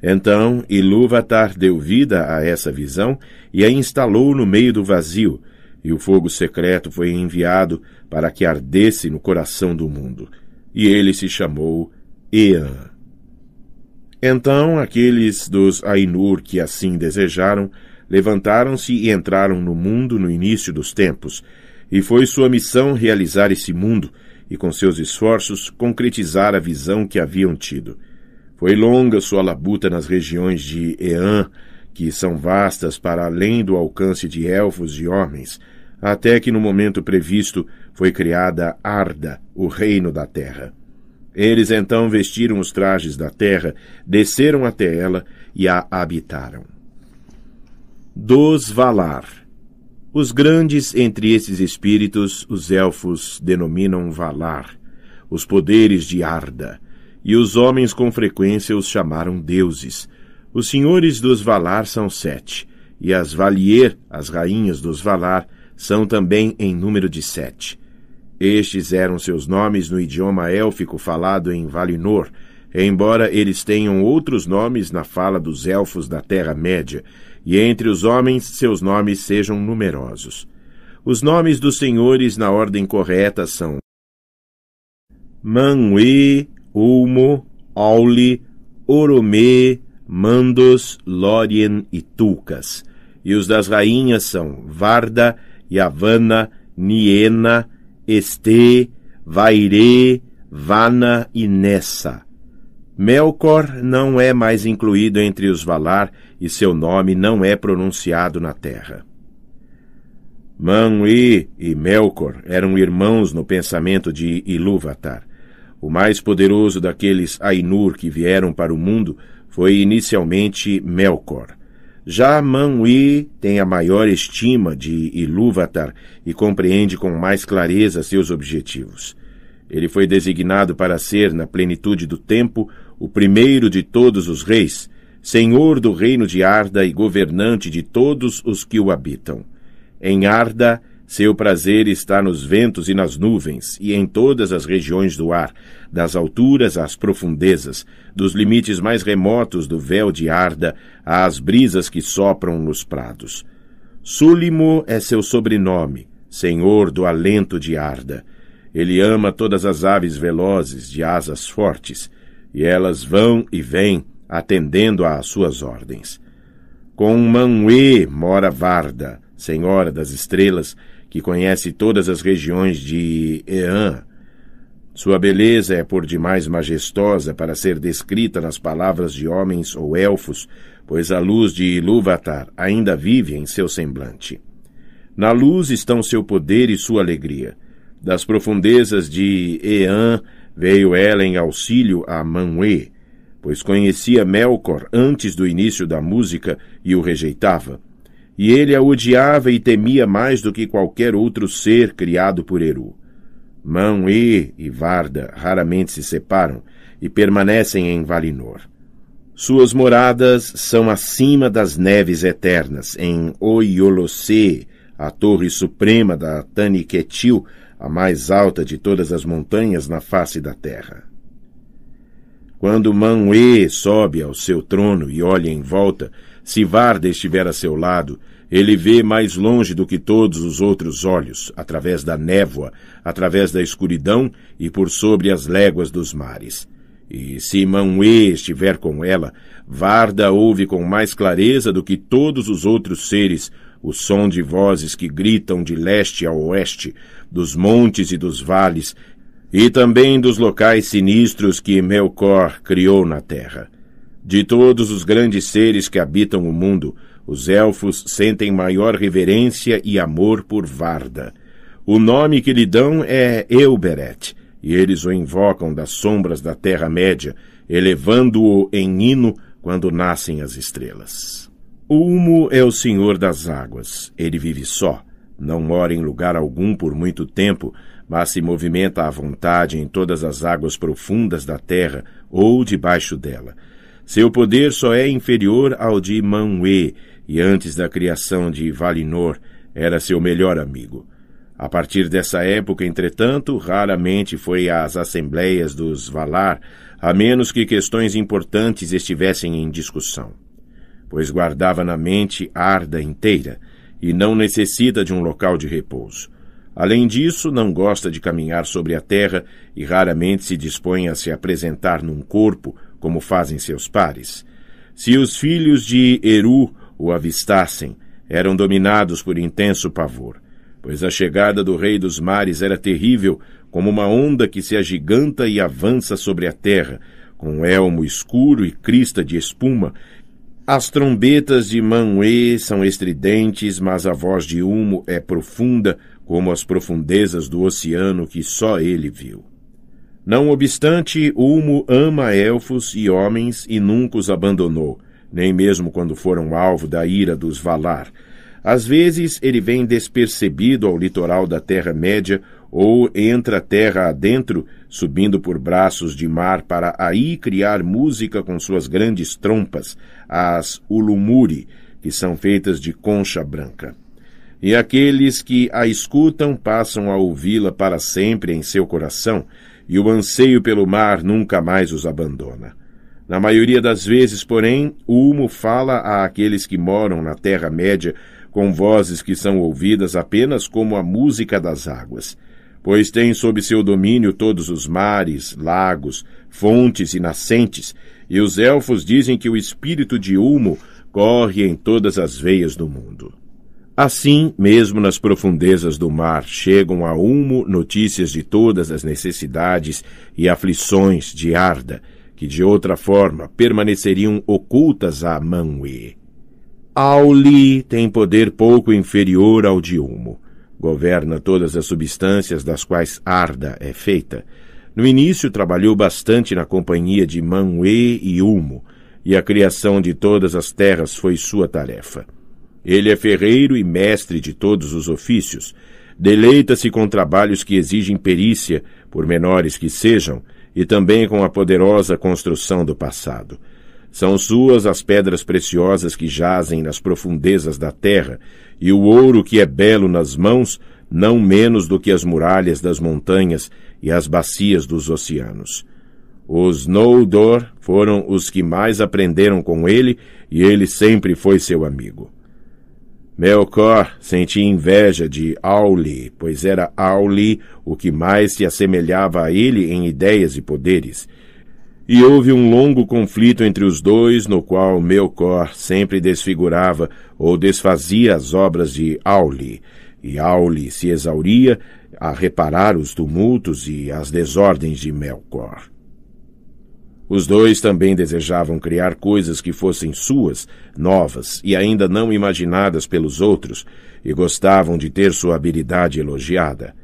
Então Ilúvatar deu vida a essa visão e a instalou no meio do vazio, e o fogo secreto foi enviado para que ardesse no coração do mundo. E ele se chamou Ean. Então aqueles dos Ainur que assim desejaram levantaram-se e entraram no mundo no início dos tempos, e foi sua missão realizar esse mundo e com seus esforços concretizar a visão que haviam tido. Foi longa sua labuta nas regiões de Ean, que são vastas para além do alcance de elfos e homens, até que no momento previsto foi criada Arda, o reino da terra. Eles então vestiram os trajes da terra, desceram até ela e a habitaram. Dos Valar. Os grandes entre esses espíritos, os elfos denominam Valar, os poderes de Arda, e os homens com frequência os chamaram deuses. Os senhores dos Valar são sete, e as Valier, as rainhas dos Valar, são também em número de sete. Estes eram seus nomes no idioma élfico falado em Valinor, embora eles tenham outros nomes na fala dos elfos da Terra-média, e entre os homens seus nomes sejam numerosos. Os nomes dos senhores na ordem correta são Manwë, Ulmo, Auli, Oromê, Mandos, Lórien e Tulcas. E os das rainhas são Varda, Yavanna, Niena, Este, Vairê, Vana e Nessa. Melkor não é mais incluído entre os Valar e seu nome não é pronunciado na terra. Manwë e Melkor eram irmãos no pensamento de Ilúvatar. O mais poderoso daqueles Ainur que vieram para o mundo foi inicialmente Melkor. Já Manwi tem a maior estima de Ilúvatar e compreende com mais clareza seus objetivos. Ele foi designado para ser, na plenitude do tempo, o primeiro de todos os reis, senhor do reino de Arda e governante de todos os que o habitam. Em Arda, seu prazer está nos ventos e nas nuvens, e em todas as regiões do ar, das alturas às profundezas, dos limites mais remotos do véu de Arda às brisas que sopram nos prados. Súlimo é seu sobrenome, senhor do alento de Arda. Ele ama todas as aves velozes de asas fortes, e elas vão e vêm, atendendo às suas ordens. Com Manwë mora Varda, senhora das estrelas, que conhece todas as regiões de Ean, sua beleza é por demais majestosa para ser descrita nas palavras de homens ou elfos, pois a luz de Ilúvatar ainda vive em seu semblante. Na luz estão seu poder e sua alegria. Das profundezas de Ean veio ela em auxílio a Manwë, pois conhecia Melkor antes do início da música e o rejeitava. E ele a odiava e temia mais do que qualquer outro ser criado por Eru. Mão e e Varda raramente se separam e permanecem em Valinor. Suas moradas são acima das neves eternas, em Oiolocê, a torre suprema da Taniquetil, a mais alta de todas as montanhas na face da terra. Quando Manwë sobe ao seu trono e olha em volta, se Varda estiver a seu lado, ele vê mais longe do que todos os outros olhos, através da névoa, através da escuridão e por sobre as léguas dos mares. E se Manuê estiver com ela, Varda ouve com mais clareza do que todos os outros seres o som de vozes que gritam de leste a oeste, dos montes e dos vales, e também dos locais sinistros que Melkor criou na terra. De todos os grandes seres que habitam o mundo, os elfos sentem maior reverência e amor por Varda. O nome que lhe dão é Elberet, e eles o invocam das sombras da Terra-média, elevando-o em hino quando nascem as estrelas. O Humo é o senhor das águas. Ele vive só. Não mora em lugar algum por muito tempo, mas se movimenta à vontade em todas as águas profundas da terra ou debaixo dela. Seu poder só é inferior ao de Manwë, e antes da criação de Valinor, era seu melhor amigo. A partir dessa época, entretanto, raramente foi às assembleias dos Valar, a menos que questões importantes estivessem em discussão. Pois guardava na mente Arda inteira e não necessita de um local de repouso. Além disso, não gosta de caminhar sobre a terra e raramente se dispõe a se apresentar num corpo, como fazem seus pares. Se os filhos de Eru o avistassem, eram dominados por intenso pavor, pois a chegada do Rei dos Mares era terrível, como uma onda que se agiganta e avança sobre a terra, com elmo escuro e crista de espuma. As trombetas de Manwë são estridentes, mas a voz de Humo é profunda, como as profundezas do oceano que só ele viu. Não obstante, Ulmo ama elfos e homens e nunca os abandonou, nem mesmo quando foram alvo da ira dos Valar. Às vezes ele vem despercebido ao litoral da Terra-média ou entra terra adentro, subindo por braços de mar para aí criar música com suas grandes trompas, as ulumuri, que são feitas de concha branca. E aqueles que a escutam passam a ouvi-la para sempre em seu coração, e o anseio pelo mar nunca mais os abandona. Na maioria das vezes, porém, o Humo fala àqueles que moram na Terra-média com vozes que são ouvidas apenas como a música das águas, pois tem sob seu domínio todos os mares, lagos, fontes e nascentes, e os elfos dizem que o espírito de Humo corre em todas as veias do mundo. Assim, mesmo nas profundezas do mar, chegam a Humo notícias de todas as necessidades e aflições de Arda, que de outra forma permaneceriam ocultas a Manwë. Auli tem poder pouco inferior ao de Humo. Governa todas as substâncias das quais Arda é feita. No início trabalhou bastante na companhia de Manwë e Humo, e a criação de todas as terras foi sua tarefa. Ele é ferreiro e mestre de todos os ofícios. Deleita-se com trabalhos que exigem perícia, por menores que sejam, e também com a poderosa construção do passado. São suas as pedras preciosas que jazem nas profundezas da terra, e o ouro que é belo nas mãos, não menos do que as muralhas das montanhas e as bacias dos oceanos. Os Noldor foram os que mais aprenderam com ele, e ele sempre foi seu amigo. Melkor sentia inveja de Auli, pois era Auli o que mais se assemelhava a ele em ideias e poderes. E houve um longo conflito entre os dois, no qual Melkor sempre desfigurava ou desfazia as obras de Auli, e Auli se exauria a reparar os tumultos e as desordens de Melkor. Os dois também desejavam criar coisas que fossem suas, novas e ainda não imaginadas pelos outros, e gostavam de ter sua habilidade elogiada.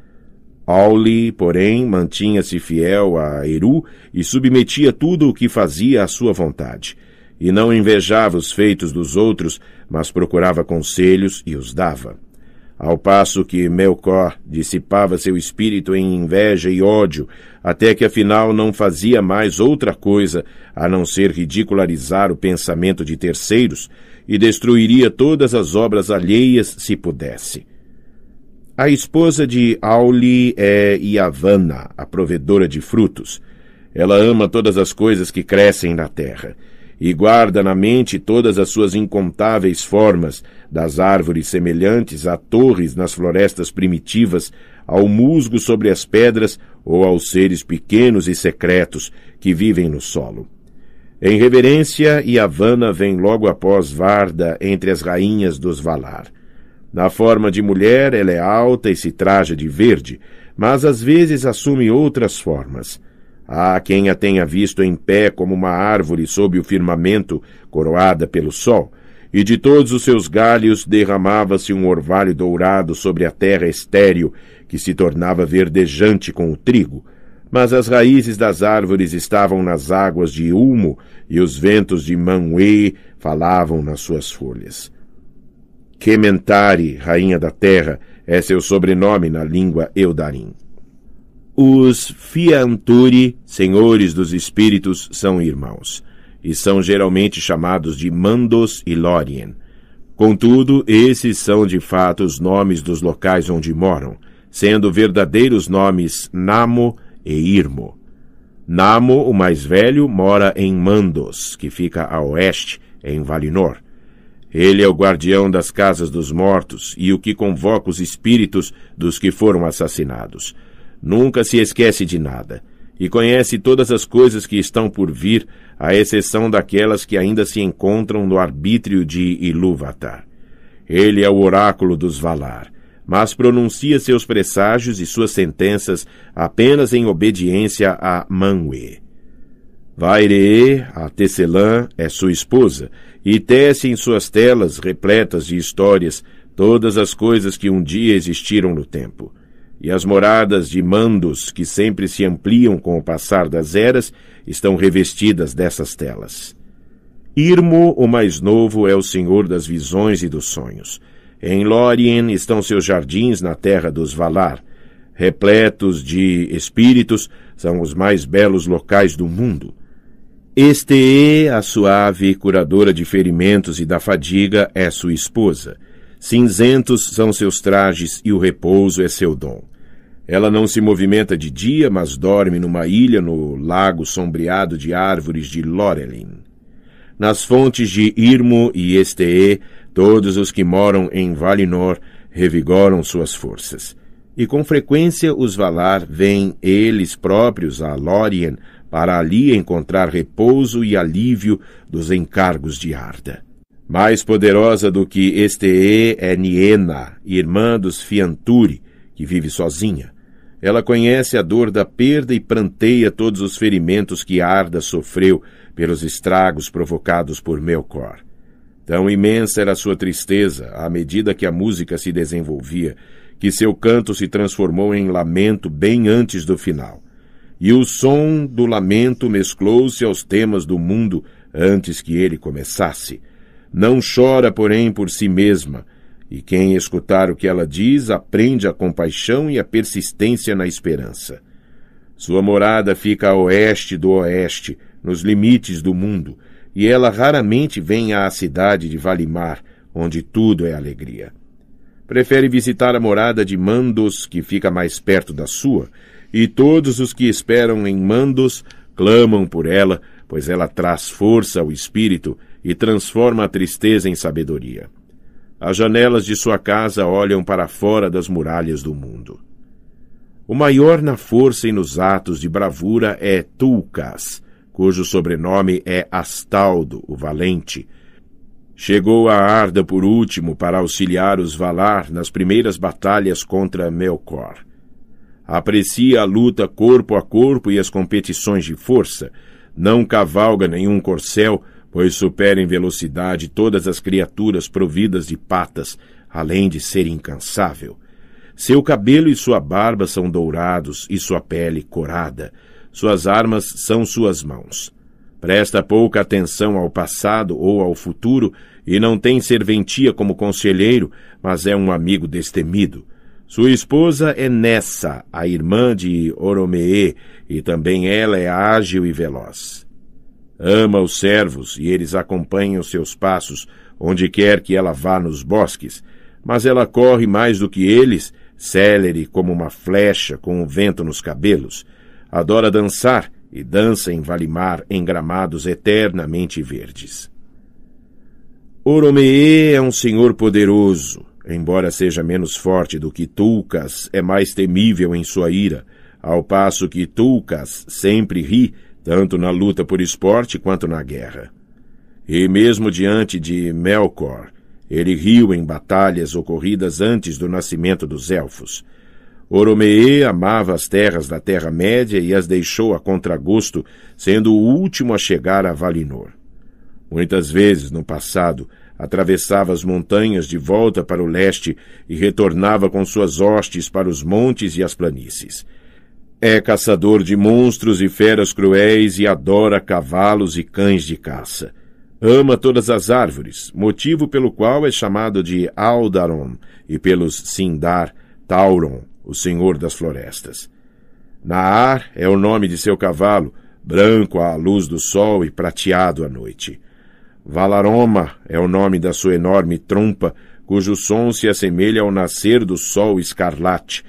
Auli, porém, mantinha-se fiel a Eru e submetia tudo o que fazia à sua vontade. E não invejava os feitos dos outros, mas procurava conselhos e os dava. Ao passo que Melkor dissipava seu espírito em inveja e ódio, até que afinal não fazia mais outra coisa a não ser ridicularizar o pensamento de terceiros e destruiria todas as obras alheias se pudesse. A esposa de Auli é Iavana, a provedora de frutos. Ela ama todas as coisas que crescem na terra e guarda na mente todas as suas incontáveis formas, das árvores semelhantes a torres nas florestas primitivas, ao musgo sobre as pedras ou aos seres pequenos e secretos que vivem no solo. Em reverência, Yavanna vem logo após Varda entre as rainhas dos Valar. Na forma de mulher, ela é alta e se traja de verde, mas às vezes assume outras formas. Há quem a tenha visto em pé como uma árvore sob o firmamento, coroada pelo sol, e de todos os seus galhos derramava-se um orvalho dourado sobre a terra estéril, que se tornava verdejante com o trigo. Mas as raízes das árvores estavam nas águas de Ulmo, e os ventos de Manwë falavam nas suas folhas. Kementari, rainha da terra, é seu sobrenome na língua Eudarim. Os fianturi, senhores dos espíritos, são irmãos, e são geralmente chamados de mandos e Lórien. Contudo, esses são de fato os nomes dos locais onde moram, sendo verdadeiros nomes Namo e Irmo. Namo, o mais velho, mora em Mandos, que fica a oeste, em Valinor. Ele é o guardião das casas dos mortos e o que convoca os espíritos dos que foram assassinados. Nunca se esquece de nada, e conhece todas as coisas que estão por vir, à exceção daquelas que ainda se encontram no arbítrio de Ilúvatar. Ele é o oráculo dos Valar, mas pronuncia seus presságios e suas sentenças apenas em obediência a Manwë. Vairee, a Tecelã, é sua esposa, e tece em suas telas repletas de histórias todas as coisas que um dia existiram no tempo e as moradas de mandos, que sempre se ampliam com o passar das eras, estão revestidas dessas telas. Irmo, o mais novo, é o senhor das visões e dos sonhos. Em Lórien estão seus jardins na terra dos Valar. Repletos de espíritos, são os mais belos locais do mundo. Este é a suave curadora de ferimentos e da fadiga é sua esposa. Cinzentos são seus trajes e o repouso é seu dom. Ela não se movimenta de dia, mas dorme numa ilha no lago sombreado de árvores de Lorelin. Nas fontes de Irmo e Estee, todos os que moram em Valinor revigoram suas forças. E com frequência os Valar vêm eles próprios a Lórien para ali encontrar repouso e alívio dos encargos de Arda. Mais poderosa do que Estee é Niena, irmã dos Fianturi, que vive sozinha. Ela conhece a dor da perda e pranteia todos os ferimentos que Arda sofreu pelos estragos provocados por Melkor. Tão imensa era sua tristeza à medida que a música se desenvolvia, que seu canto se transformou em lamento bem antes do final. E o som do lamento mesclou-se aos temas do mundo antes que ele começasse. Não chora, porém, por si mesma, e quem escutar o que ela diz aprende a compaixão e a persistência na esperança. Sua morada fica a oeste do oeste, nos limites do mundo, e ela raramente vem à cidade de Valimar, onde tudo é alegria. Prefere visitar a morada de Mandos, que fica mais perto da sua, e todos os que esperam em Mandos clamam por ela, pois ela traz força ao espírito e transforma a tristeza em sabedoria. As janelas de sua casa olham para fora das muralhas do mundo. O maior na força e nos atos de bravura é Tulcas, cujo sobrenome é Astaldo, o Valente. Chegou a Arda por último para auxiliar os Valar nas primeiras batalhas contra Melkor. Aprecia a luta corpo a corpo e as competições de força. Não cavalga nenhum corcel, pois supera em velocidade todas as criaturas providas de patas, além de ser incansável. Seu cabelo e sua barba são dourados e sua pele corada. Suas armas são suas mãos. Presta pouca atenção ao passado ou ao futuro e não tem serventia como conselheiro, mas é um amigo destemido. Sua esposa é Nessa, a irmã de Oromee, e também ela é ágil e veloz. Ama os servos, e eles acompanham seus passos, onde quer que ela vá nos bosques. Mas ela corre mais do que eles, célere como uma flecha com o vento nos cabelos. Adora dançar, e dança em Valimar em gramados eternamente verdes. Oromeê é um senhor poderoso. Embora seja menos forte do que Tulcas, é mais temível em sua ira, ao passo que Tulcas sempre ri tanto na luta por esporte quanto na guerra. E mesmo diante de Melkor, ele riu em batalhas ocorridas antes do nascimento dos Elfos. Oromeê amava as terras da Terra-média e as deixou a contragosto, sendo o último a chegar a Valinor. Muitas vezes, no passado, atravessava as montanhas de volta para o leste e retornava com suas hostes para os montes e as planícies. É caçador de monstros e feras cruéis e adora cavalos e cães de caça. Ama todas as árvores, motivo pelo qual é chamado de Aldaron e pelos Sindar, Tauron, o senhor das florestas. Naar é o nome de seu cavalo, branco à luz do sol e prateado à noite. Valaroma é o nome da sua enorme trompa, cujo som se assemelha ao nascer do sol escarlate,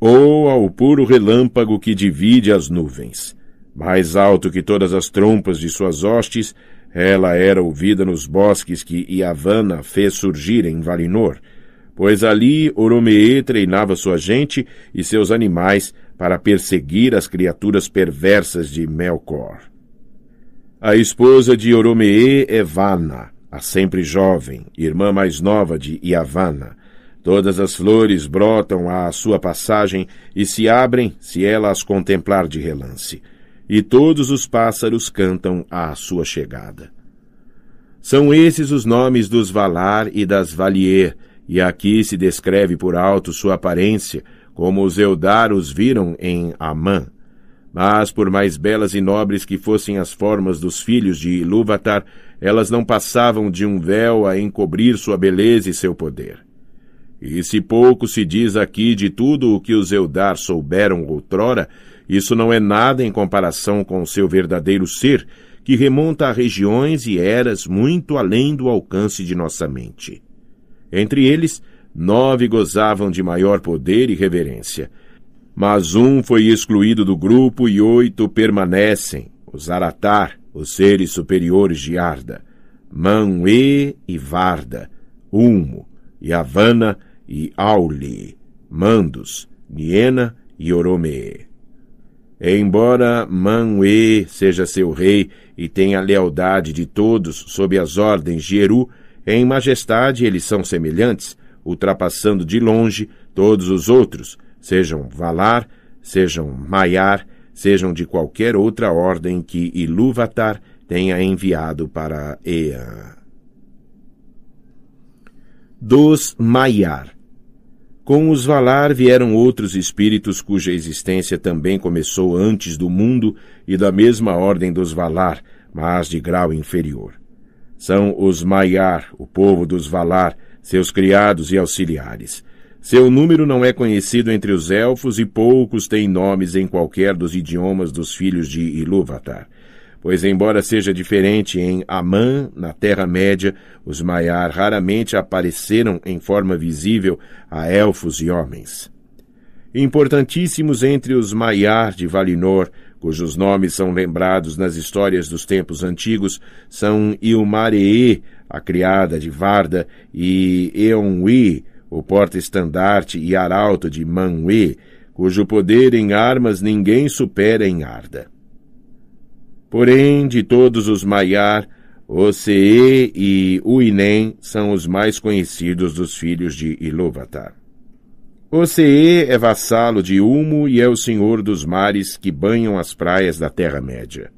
ou ao puro relâmpago que divide as nuvens. Mais alto que todas as trompas de suas hostes, ela era ouvida nos bosques que Iavana fez surgir em Valinor, pois ali Oromee treinava sua gente e seus animais para perseguir as criaturas perversas de Melkor. A esposa de Oromee é Vana, a sempre jovem, irmã mais nova de Iavana, Todas as flores brotam à sua passagem e se abrem se ela as contemplar de relance, e todos os pássaros cantam à sua chegada. São esses os nomes dos Valar e das Valier, e aqui se descreve por alto sua aparência, como os Eldar os viram em Amã. Mas, por mais belas e nobres que fossem as formas dos filhos de Ilúvatar, elas não passavam de um véu a encobrir sua beleza e seu poder. E se pouco se diz aqui de tudo o que os Eudar souberam outrora, isso não é nada em comparação com o seu verdadeiro ser, que remonta a regiões e eras muito além do alcance de nossa mente. Entre eles, nove gozavam de maior poder e reverência. Mas um foi excluído do grupo e oito permanecem, os Aratar, os seres superiores de Arda, Manwë e Varda, Ulmo, Yavana e Auli, Mandos, Niena e Oromê. Embora Manwë seja seu rei e tenha a lealdade de todos sob as ordens de Eru, em majestade eles são semelhantes, ultrapassando de longe todos os outros, sejam Valar, sejam Maiar, sejam de qualquer outra ordem que Ilúvatar tenha enviado para Ea dos Maiar. Com os Valar vieram outros espíritos cuja existência também começou antes do mundo e da mesma ordem dos Valar, mas de grau inferior. São os Maiar, o povo dos Valar, seus criados e auxiliares. Seu número não é conhecido entre os elfos e poucos têm nomes em qualquer dos idiomas dos filhos de Ilúvatar pois, embora seja diferente em Amã, na Terra-média, os Maiar raramente apareceram em forma visível a elfos e homens. Importantíssimos entre os Maiar de Valinor, cujos nomes são lembrados nas histórias dos tempos antigos, são Ilmaree, a criada de Varda, e Eonwi, o porta-estandarte e arauto de Manwë, cujo poder em armas ninguém supera em Arda. Porém, de todos os Maiar, Osee e Uinem são os mais conhecidos dos filhos de Ilúvatar. Osee é vassalo de Humo e é o senhor dos mares que banham as praias da Terra-média.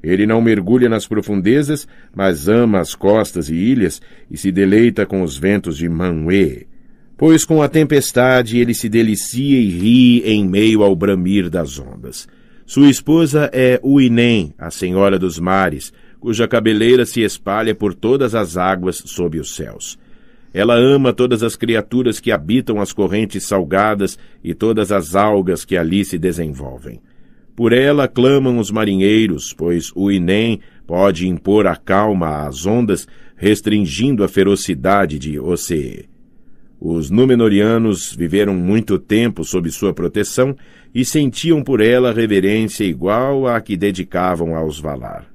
Ele não mergulha nas profundezas, mas ama as costas e ilhas e se deleita com os ventos de Manuê. Pois com a tempestade ele se delicia e ri em meio ao bramir das ondas. Sua esposa é Uinem, a Senhora dos Mares, cuja cabeleira se espalha por todas as águas sob os céus. Ela ama todas as criaturas que habitam as correntes salgadas e todas as algas que ali se desenvolvem. Por ela clamam os marinheiros, pois o Inem pode impor a calma às ondas, restringindo a ferocidade de Ocee. Os Númenóreanos viveram muito tempo sob sua proteção e sentiam por ela reverência igual à que dedicavam aos Valar.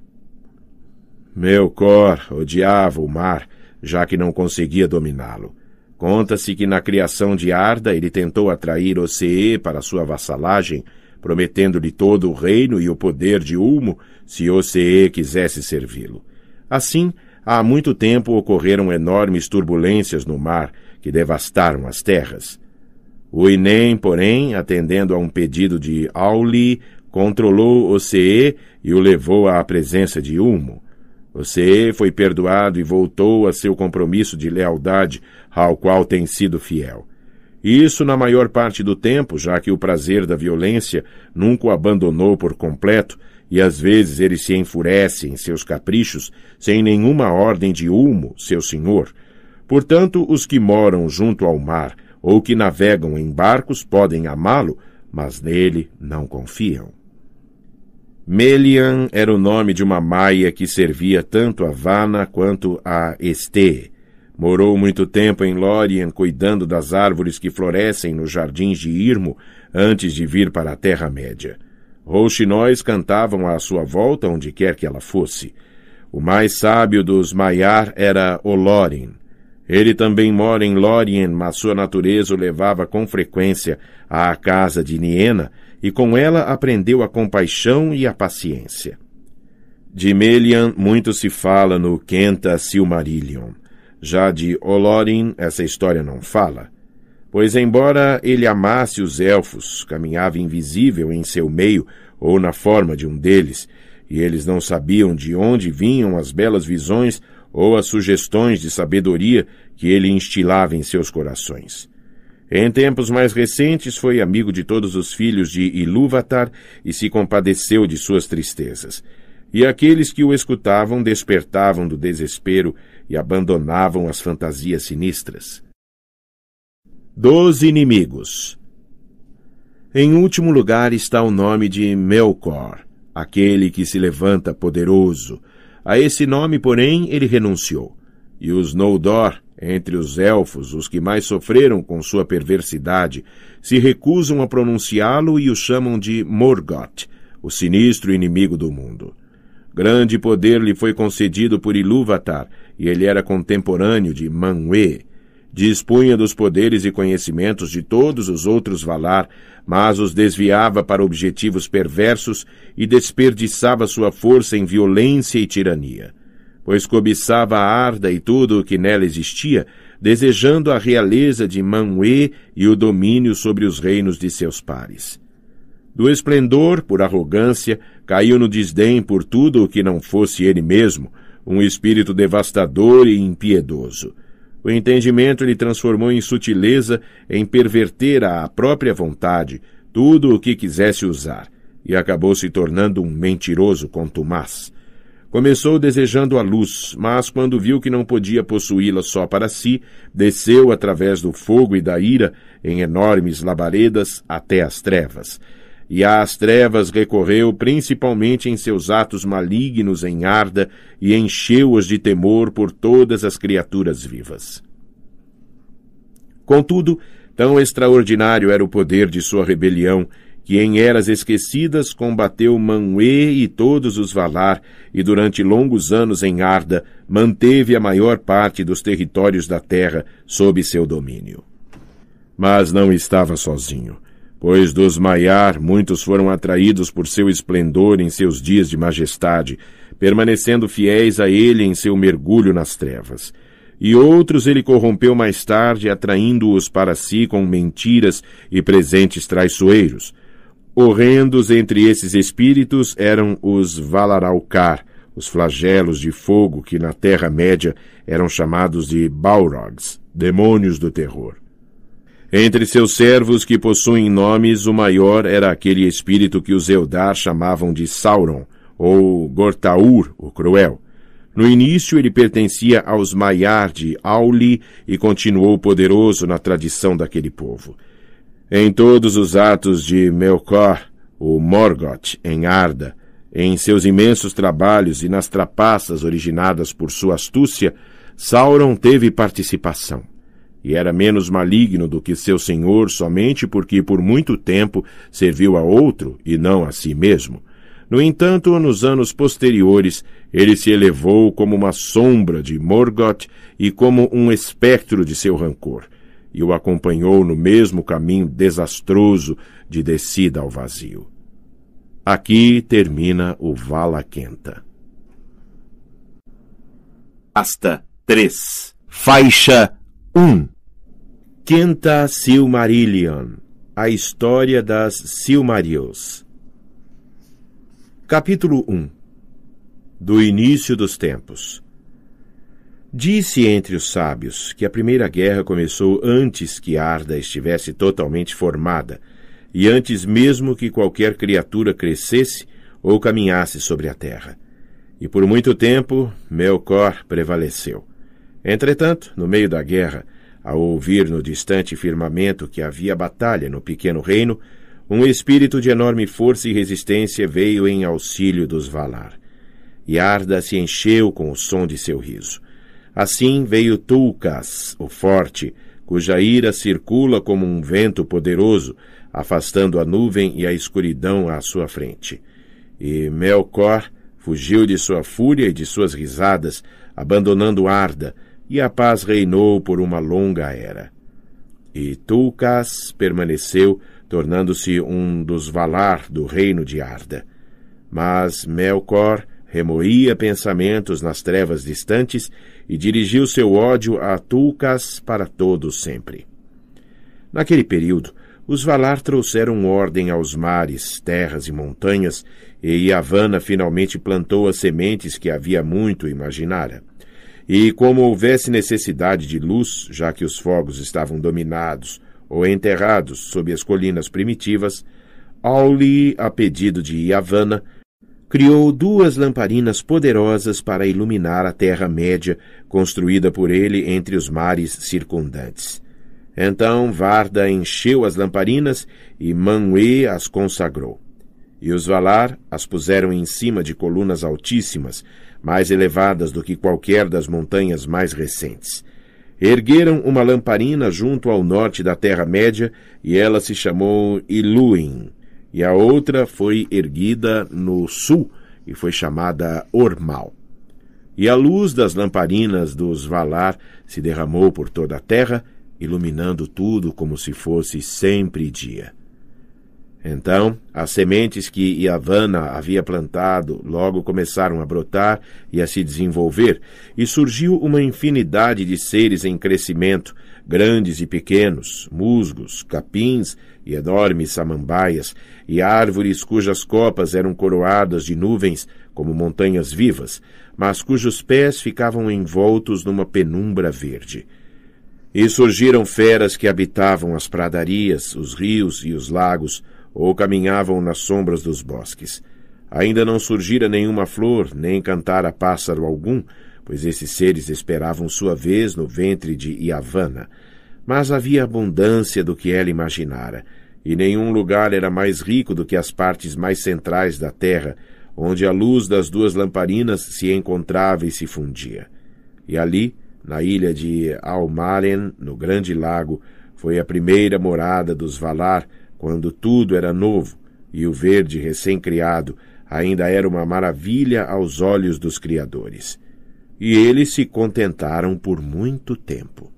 Meu cor odiava o mar, já que não conseguia dominá-lo. Conta-se que na criação de Arda ele tentou atrair Oceê para sua vassalagem, prometendo-lhe todo o reino e o poder de Ulmo se Oceê quisesse servi-lo. Assim, há muito tempo ocorreram enormes turbulências no mar que devastaram as terras. O INEM, porém, atendendo a um pedido de Auli, controlou o CE e o levou à presença de Ulmo. O CE foi perdoado e voltou a seu compromisso de lealdade, ao qual tem sido fiel. Isso na maior parte do tempo, já que o prazer da violência nunca o abandonou por completo, e às vezes ele se enfurece em seus caprichos sem nenhuma ordem de Ulmo, seu senhor. Portanto, os que moram junto ao mar, ou que navegam em barcos podem amá-lo, mas nele não confiam. Melian era o nome de uma maia que servia tanto a Vana quanto a Este. Morou muito tempo em Lórien cuidando das árvores que florescem nos jardins de Irmo antes de vir para a Terra-média. Rouxinóis cantavam à sua volta onde quer que ela fosse. O mais sábio dos Maiar era Olorin, ele também mora em Lórien, mas sua natureza o levava com frequência à casa de Niena, e com ela aprendeu a compaixão e a paciência. De Melian muito se fala no Quenta Silmarillion. Já de Olórien essa história não fala. Pois, embora ele amasse os elfos, caminhava invisível em seu meio ou na forma de um deles, e eles não sabiam de onde vinham as belas visões ou as sugestões de sabedoria que ele instilava em seus corações. Em tempos mais recentes, foi amigo de todos os filhos de Ilúvatar e se compadeceu de suas tristezas. E aqueles que o escutavam despertavam do desespero e abandonavam as fantasias sinistras. Dos inimigos. Em último lugar está o nome de Melkor, aquele que se levanta poderoso, a esse nome, porém, ele renunciou. E os Noldor, entre os elfos, os que mais sofreram com sua perversidade, se recusam a pronunciá-lo e o chamam de Morgoth, o sinistro inimigo do mundo. Grande poder lhe foi concedido por Ilúvatar, e ele era contemporâneo de Manwë, dispunha dos poderes e conhecimentos de todos os outros Valar, mas os desviava para objetivos perversos e desperdiçava sua força em violência e tirania. Pois cobiçava a Arda e tudo o que nela existia, desejando a realeza de Manwë e o domínio sobre os reinos de seus pares. Do esplendor, por arrogância, caiu no desdém por tudo o que não fosse ele mesmo, um espírito devastador e impiedoso o entendimento lhe transformou em sutileza, em perverter à própria vontade tudo o que quisesse usar, e acabou se tornando um mentiroso contumaz. Começou desejando a luz, mas quando viu que não podia possuí-la só para si, desceu através do fogo e da ira, em enormes labaredas, até as trevas. E às trevas recorreu principalmente em seus atos malignos em Arda e encheu-as de temor por todas as criaturas vivas. Contudo, tão extraordinário era o poder de sua rebelião que em eras esquecidas combateu Manwë e todos os Valar, e durante longos anos em Arda manteve a maior parte dos territórios da terra sob seu domínio. Mas não estava sozinho. Pois dos Maiar muitos foram atraídos por seu esplendor em seus dias de majestade, permanecendo fiéis a ele em seu mergulho nas trevas. E outros ele corrompeu mais tarde, atraindo-os para si com mentiras e presentes traiçoeiros. Horrendos entre esses espíritos eram os Valaralcar, os flagelos de fogo que na Terra-média eram chamados de Balrogs, demônios do terror. Entre seus servos que possuem nomes, o maior era aquele espírito que os Eldar chamavam de Sauron, ou Gortaur, o Cruel. No início ele pertencia aos Maiar de Auli e continuou poderoso na tradição daquele povo. Em todos os atos de Melkor, o Morgoth, em Arda, em seus imensos trabalhos e nas trapaças originadas por sua astúcia, Sauron teve participação e era menos maligno do que seu senhor somente porque por muito tempo serviu a outro e não a si mesmo. No entanto, nos anos posteriores, ele se elevou como uma sombra de Morgoth e como um espectro de seu rancor, e o acompanhou no mesmo caminho desastroso de descida ao vazio. Aqui termina o Vala Quenta. Asta 3 Faixa 1 Quinta Silmarillion A História das Silmarils Capítulo 1 Do Início dos Tempos Disse entre os sábios que a Primeira Guerra começou antes que Arda estivesse totalmente formada, e antes mesmo que qualquer criatura crescesse ou caminhasse sobre a terra. E por muito tempo, Melkor prevaleceu. Entretanto, no meio da guerra, ao ouvir no distante firmamento que havia batalha no pequeno reino, um espírito de enorme força e resistência veio em auxílio dos Valar. E Arda se encheu com o som de seu riso. Assim veio Tulkas, o forte, cuja ira circula como um vento poderoso, afastando a nuvem e a escuridão à sua frente. E Melkor fugiu de sua fúria e de suas risadas, abandonando Arda, e a paz reinou por uma longa era. E Tulcas permaneceu, tornando-se um dos valar do reino de Arda. Mas Melkor remoía pensamentos nas trevas distantes e dirigiu seu ódio a Tulcas para todo sempre. Naquele período, os Valar trouxeram ordem aos mares, terras e montanhas, e Yavanna finalmente plantou as sementes que havia muito imaginara. E como houvesse necessidade de luz, já que os fogos estavam dominados ou enterrados sob as colinas primitivas, Auli, a pedido de Havana, criou duas lamparinas poderosas para iluminar a Terra-média construída por ele entre os mares circundantes. Então Varda encheu as lamparinas e Manwë as consagrou. E os Valar as puseram em cima de colunas altíssimas, mais elevadas do que qualquer das montanhas mais recentes. Ergueram uma lamparina junto ao norte da Terra-média e ela se chamou Iluin, e a outra foi erguida no sul e foi chamada Ormal. E a luz das lamparinas dos Valar se derramou por toda a terra, iluminando tudo como se fosse sempre dia. Então, as sementes que Iavana havia plantado logo começaram a brotar e a se desenvolver, e surgiu uma infinidade de seres em crescimento, grandes e pequenos, musgos, capins e enormes samambaias, e árvores cujas copas eram coroadas de nuvens, como montanhas vivas, mas cujos pés ficavam envoltos numa penumbra verde. E surgiram feras que habitavam as pradarias, os rios e os lagos, ou caminhavam nas sombras dos bosques. Ainda não surgira nenhuma flor, nem cantara pássaro algum, pois esses seres esperavam sua vez no ventre de Iavana. Mas havia abundância do que ela imaginara, e nenhum lugar era mais rico do que as partes mais centrais da terra, onde a luz das duas lamparinas se encontrava e se fundia. E ali, na ilha de Almaren, no Grande Lago, foi a primeira morada dos Valar, quando tudo era novo e o verde recém-criado ainda era uma maravilha aos olhos dos criadores. E eles se contentaram por muito tempo.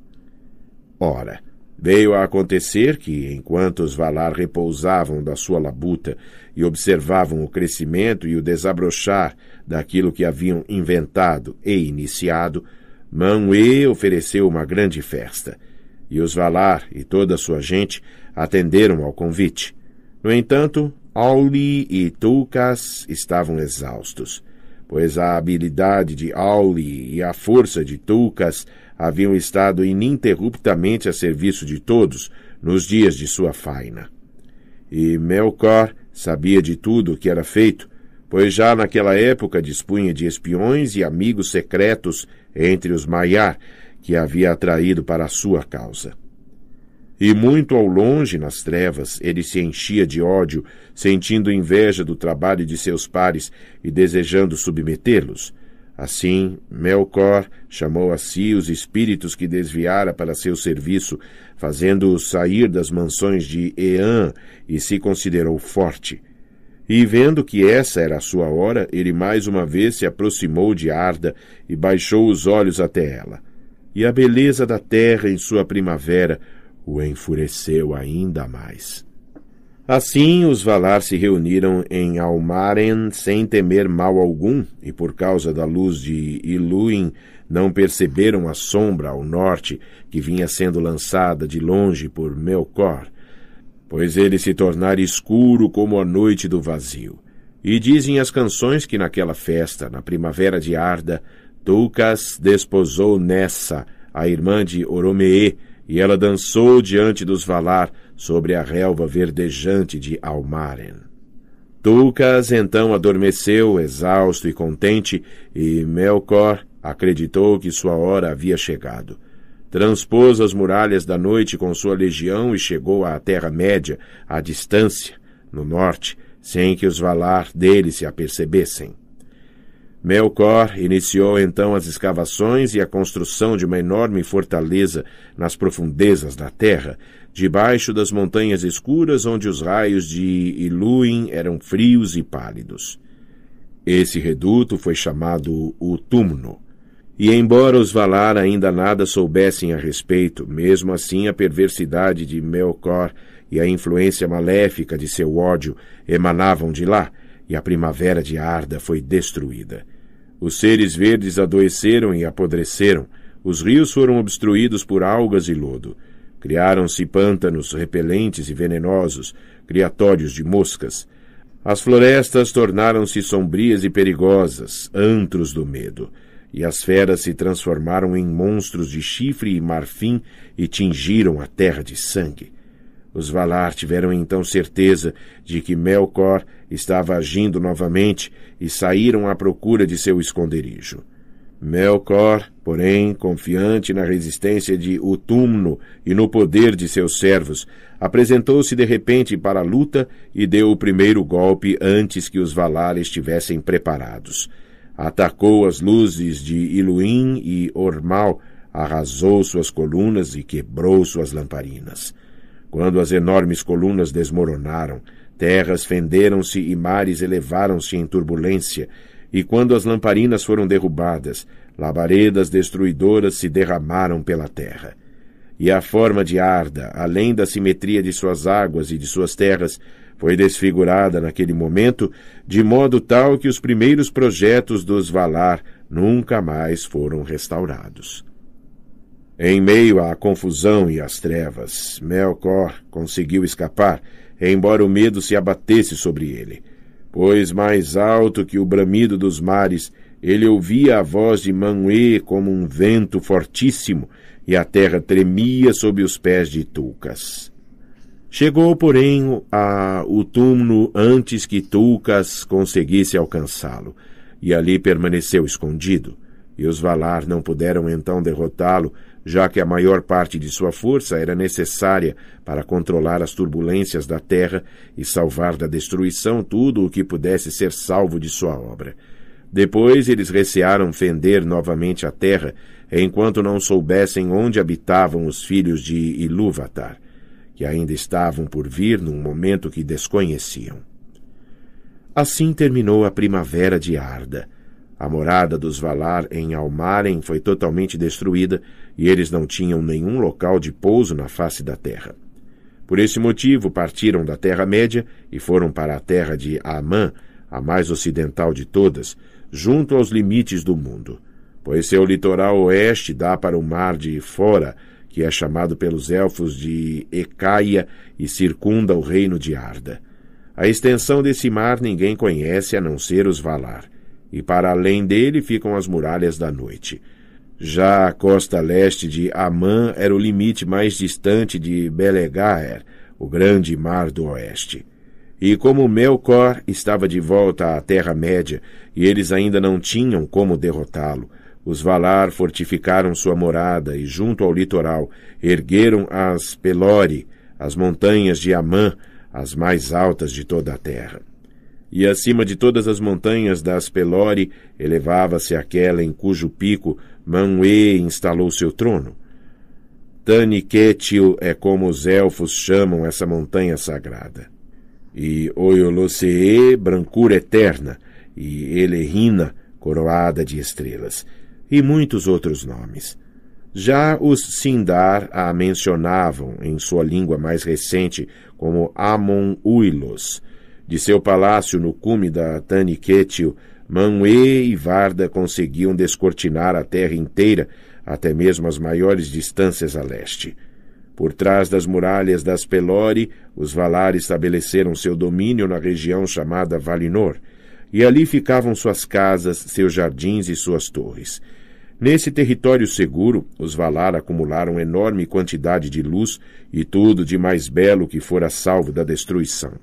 Ora, veio a acontecer que, enquanto os Valar repousavam da sua labuta e observavam o crescimento e o desabrochar daquilo que haviam inventado e iniciado, Manwë ofereceu uma grande festa. E os Valar e toda a sua gente atenderam ao convite. No entanto, Auli e Tulcas estavam exaustos, pois a habilidade de Auli e a força de Tulcas haviam estado ininterruptamente a serviço de todos nos dias de sua faina. E Melkor sabia de tudo o que era feito, pois já naquela época dispunha de espiões e amigos secretos entre os Maiar, que havia atraído para a sua causa. E muito ao longe, nas trevas, ele se enchia de ódio, sentindo inveja do trabalho de seus pares e desejando submetê-los. Assim, Melkor chamou a si os espíritos que desviara para seu serviço, fazendo-os sair das mansões de Eã, e se considerou forte. E vendo que essa era a sua hora, ele mais uma vez se aproximou de Arda e baixou os olhos até ela. E a beleza da terra em sua primavera, o enfureceu ainda mais. Assim, os Valar se reuniram em Almaren sem temer mal algum, e por causa da luz de Iluin não perceberam a sombra ao norte que vinha sendo lançada de longe por Melkor, pois ele se tornara escuro como a noite do vazio. E dizem as canções que naquela festa, na primavera de Arda, Tulkas desposou Nessa, a irmã de Oromee, e ela dançou diante dos Valar sobre a relva verdejante de Almaren. Tulcas então adormeceu, exausto e contente, e Melkor acreditou que sua hora havia chegado. Transpôs as muralhas da noite com sua legião e chegou à Terra-média, à distância, no norte, sem que os Valar dele se apercebessem. Melkor iniciou então as escavações e a construção de uma enorme fortaleza nas profundezas da terra, debaixo das montanhas escuras onde os raios de Iluin eram frios e pálidos. Esse reduto foi chamado o Túmno. E embora os Valar ainda nada soubessem a respeito, mesmo assim a perversidade de Melkor e a influência maléfica de seu ódio emanavam de lá, e a primavera de Arda foi destruída. Os seres verdes adoeceram e apodreceram. Os rios foram obstruídos por algas e lodo. Criaram-se pântanos repelentes e venenosos, criatórios de moscas. As florestas tornaram-se sombrias e perigosas, antros do medo. E as feras se transformaram em monstros de chifre e marfim e tingiram a terra de sangue. Os Valar tiveram então certeza de que Melkor estava agindo novamente e saíram à procura de seu esconderijo. Melkor, porém, confiante na resistência de Utumno e no poder de seus servos, apresentou-se de repente para a luta e deu o primeiro golpe antes que os Valar estivessem preparados. Atacou as luzes de Iluin e Ormal, arrasou suas colunas e quebrou suas lamparinas. Quando as enormes colunas desmoronaram, Terras fenderam-se e mares elevaram-se em turbulência, e quando as lamparinas foram derrubadas, labaredas destruidoras se derramaram pela terra. E a forma de Arda, além da simetria de suas águas e de suas terras, foi desfigurada naquele momento, de modo tal que os primeiros projetos dos Valar nunca mais foram restaurados. Em meio à confusão e às trevas, Melkor conseguiu escapar embora o medo se abatesse sobre ele. Pois mais alto que o bramido dos mares, ele ouvia a voz de Manuê como um vento fortíssimo, e a terra tremia sob os pés de Tulcas. Chegou, porém, a Utumno antes que Tulcas conseguisse alcançá-lo, e ali permaneceu escondido. E os Valar não puderam então derrotá-lo, já que a maior parte de sua força era necessária para controlar as turbulências da terra e salvar da destruição tudo o que pudesse ser salvo de sua obra. Depois eles recearam fender novamente a terra, enquanto não soubessem onde habitavam os filhos de Ilúvatar, que ainda estavam por vir num momento que desconheciam. Assim terminou a primavera de Arda. A morada dos Valar em Almaren foi totalmente destruída e eles não tinham nenhum local de pouso na face da terra. Por esse motivo, partiram da Terra-média e foram para a terra de Amã, a mais ocidental de todas, junto aos limites do mundo, pois seu litoral oeste dá para o mar de Fora, que é chamado pelos elfos de Ecaia e circunda o reino de Arda. A extensão desse mar ninguém conhece a não ser os Valar, e para além dele ficam as muralhas da noite já a costa leste de Amã era o limite mais distante de Belegaer, o grande mar do oeste. E como Melkor estava de volta à Terra-média e eles ainda não tinham como derrotá-lo, os Valar fortificaram sua morada e, junto ao litoral, ergueram as Pelori, as montanhas de Amã, as mais altas de toda a terra. E acima de todas as montanhas das Pelori elevava-se aquela em cujo pico Manwë instalou seu trono. Taniquetil é como os elfos chamam essa montanha sagrada. E Oyolosee, brancura eterna, e Elerina, coroada de estrelas, e muitos outros nomes. Já os Sindar a mencionavam em sua língua mais recente como Amon Uilos. De seu palácio no cume da Taniquetil, Manwë e Varda conseguiam descortinar a terra inteira, até mesmo as maiores distâncias a leste. Por trás das muralhas das Pelori, os Valar estabeleceram seu domínio na região chamada Valinor, e ali ficavam suas casas, seus jardins e suas torres. Nesse território seguro, os Valar acumularam enorme quantidade de luz e tudo de mais belo que fora salvo da destruição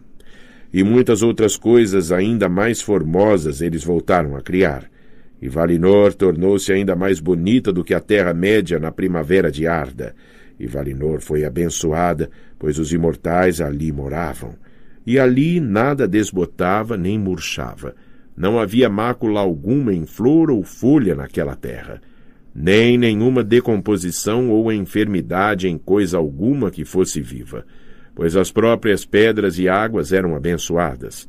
e muitas outras coisas ainda mais formosas eles voltaram a criar. E Valinor tornou-se ainda mais bonita do que a Terra-média na primavera de Arda. E Valinor foi abençoada, pois os imortais ali moravam. E ali nada desbotava nem murchava. Não havia mácula alguma em flor ou folha naquela terra, nem nenhuma decomposição ou enfermidade em coisa alguma que fosse viva pois as próprias pedras e águas eram abençoadas.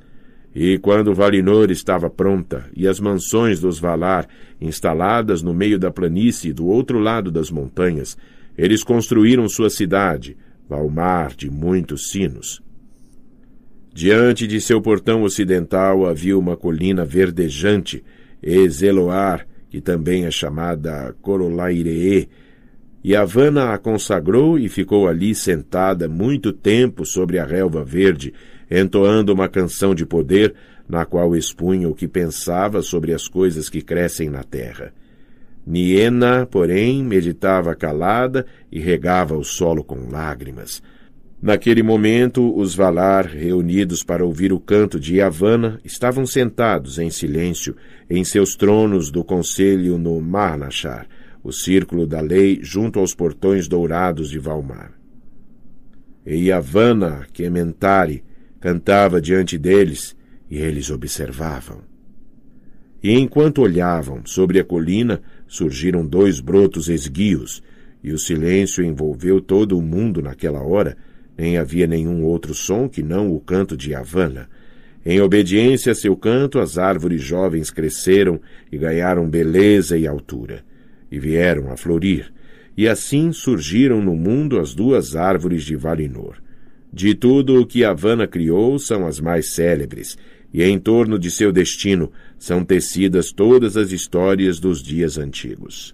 E quando Valinor estava pronta, e as mansões dos Valar, instaladas no meio da planície do outro lado das montanhas, eles construíram sua cidade, Valmar de muitos sinos. Diante de seu portão ocidental havia uma colina verdejante, Ezeloar, que também é chamada Corolairee, e Havana a consagrou e ficou ali sentada muito tempo sobre a relva verde, entoando uma canção de poder, na qual expunha o que pensava sobre as coisas que crescem na terra. Niena, porém, meditava calada e regava o solo com lágrimas. Naquele momento, os Valar, reunidos para ouvir o canto de Havana, estavam sentados em silêncio em seus tronos do conselho no Marnachar, o círculo da lei junto aos portões dourados de Valmar. E Havana, que Mentari, cantava diante deles, e eles observavam. E enquanto olhavam, sobre a colina surgiram dois brotos esguios, e o silêncio envolveu todo o mundo naquela hora, nem havia nenhum outro som que não o canto de Havana. Em obediência a seu canto, as árvores jovens cresceram e ganharam beleza e altura e vieram a florir, e assim surgiram no mundo as duas árvores de Valinor. De tudo o que Havana criou são as mais célebres, e em torno de seu destino são tecidas todas as histórias dos dias antigos.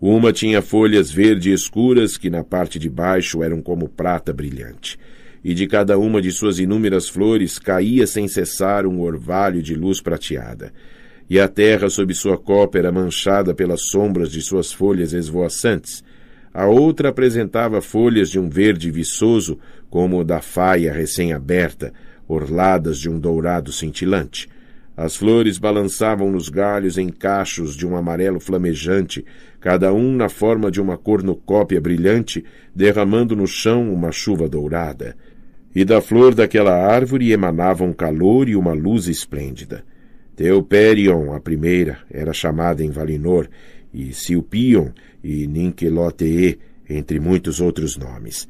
Uma tinha folhas verde escuras que na parte de baixo eram como prata brilhante, e de cada uma de suas inúmeras flores caía sem cessar um orvalho de luz prateada, e a terra sob sua copa era manchada pelas sombras de suas folhas esvoaçantes. A outra apresentava folhas de um verde viçoso, como da faia recém-aberta, orladas de um dourado cintilante. As flores balançavam nos galhos em cachos de um amarelo flamejante, cada um na forma de uma cornucópia brilhante, derramando no chão uma chuva dourada. E da flor daquela árvore emanava um calor e uma luz esplêndida. Teuperion, a primeira, era chamada em Valinor, e Silpion e Ninkelotee, entre muitos outros nomes.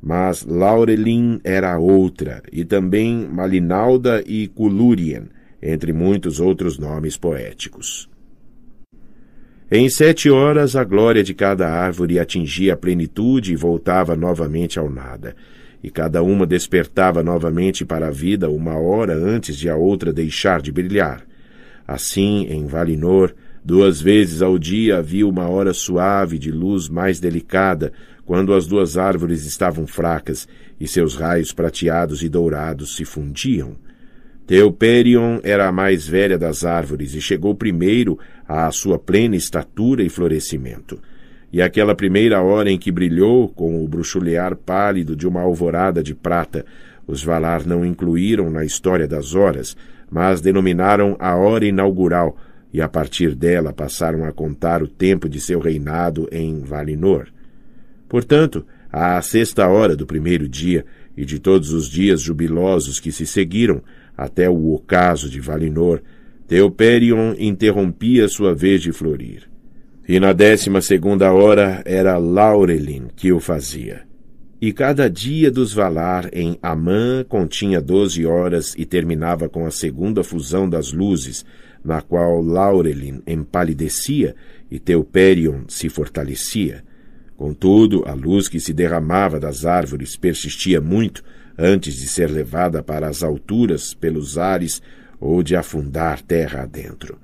Mas Laurelin era a outra, e também Malinalda e Culurien, entre muitos outros nomes poéticos. Em sete horas a glória de cada árvore atingia a plenitude e voltava novamente ao nada e cada uma despertava novamente para a vida uma hora antes de a outra deixar de brilhar. Assim, em Valinor, duas vezes ao dia havia uma hora suave de luz mais delicada, quando as duas árvores estavam fracas e seus raios prateados e dourados se fundiam. Teuperion era a mais velha das árvores e chegou primeiro à sua plena estatura e florescimento e aquela primeira hora em que brilhou com o bruxulear pálido de uma alvorada de prata. Os Valar não incluíram na história das horas, mas denominaram a hora inaugural, e a partir dela passaram a contar o tempo de seu reinado em Valinor. Portanto, à sexta hora do primeiro dia, e de todos os dias jubilosos que se seguiram, até o ocaso de Valinor, Teoperion interrompia sua vez de florir. E na décima segunda hora era Laurelin que o fazia. E cada dia dos Valar em Amã continha doze horas e terminava com a segunda fusão das luzes, na qual Laurelin empalidecia e Teuperion se fortalecia. Contudo, a luz que se derramava das árvores persistia muito antes de ser levada para as alturas pelos ares ou de afundar terra adentro.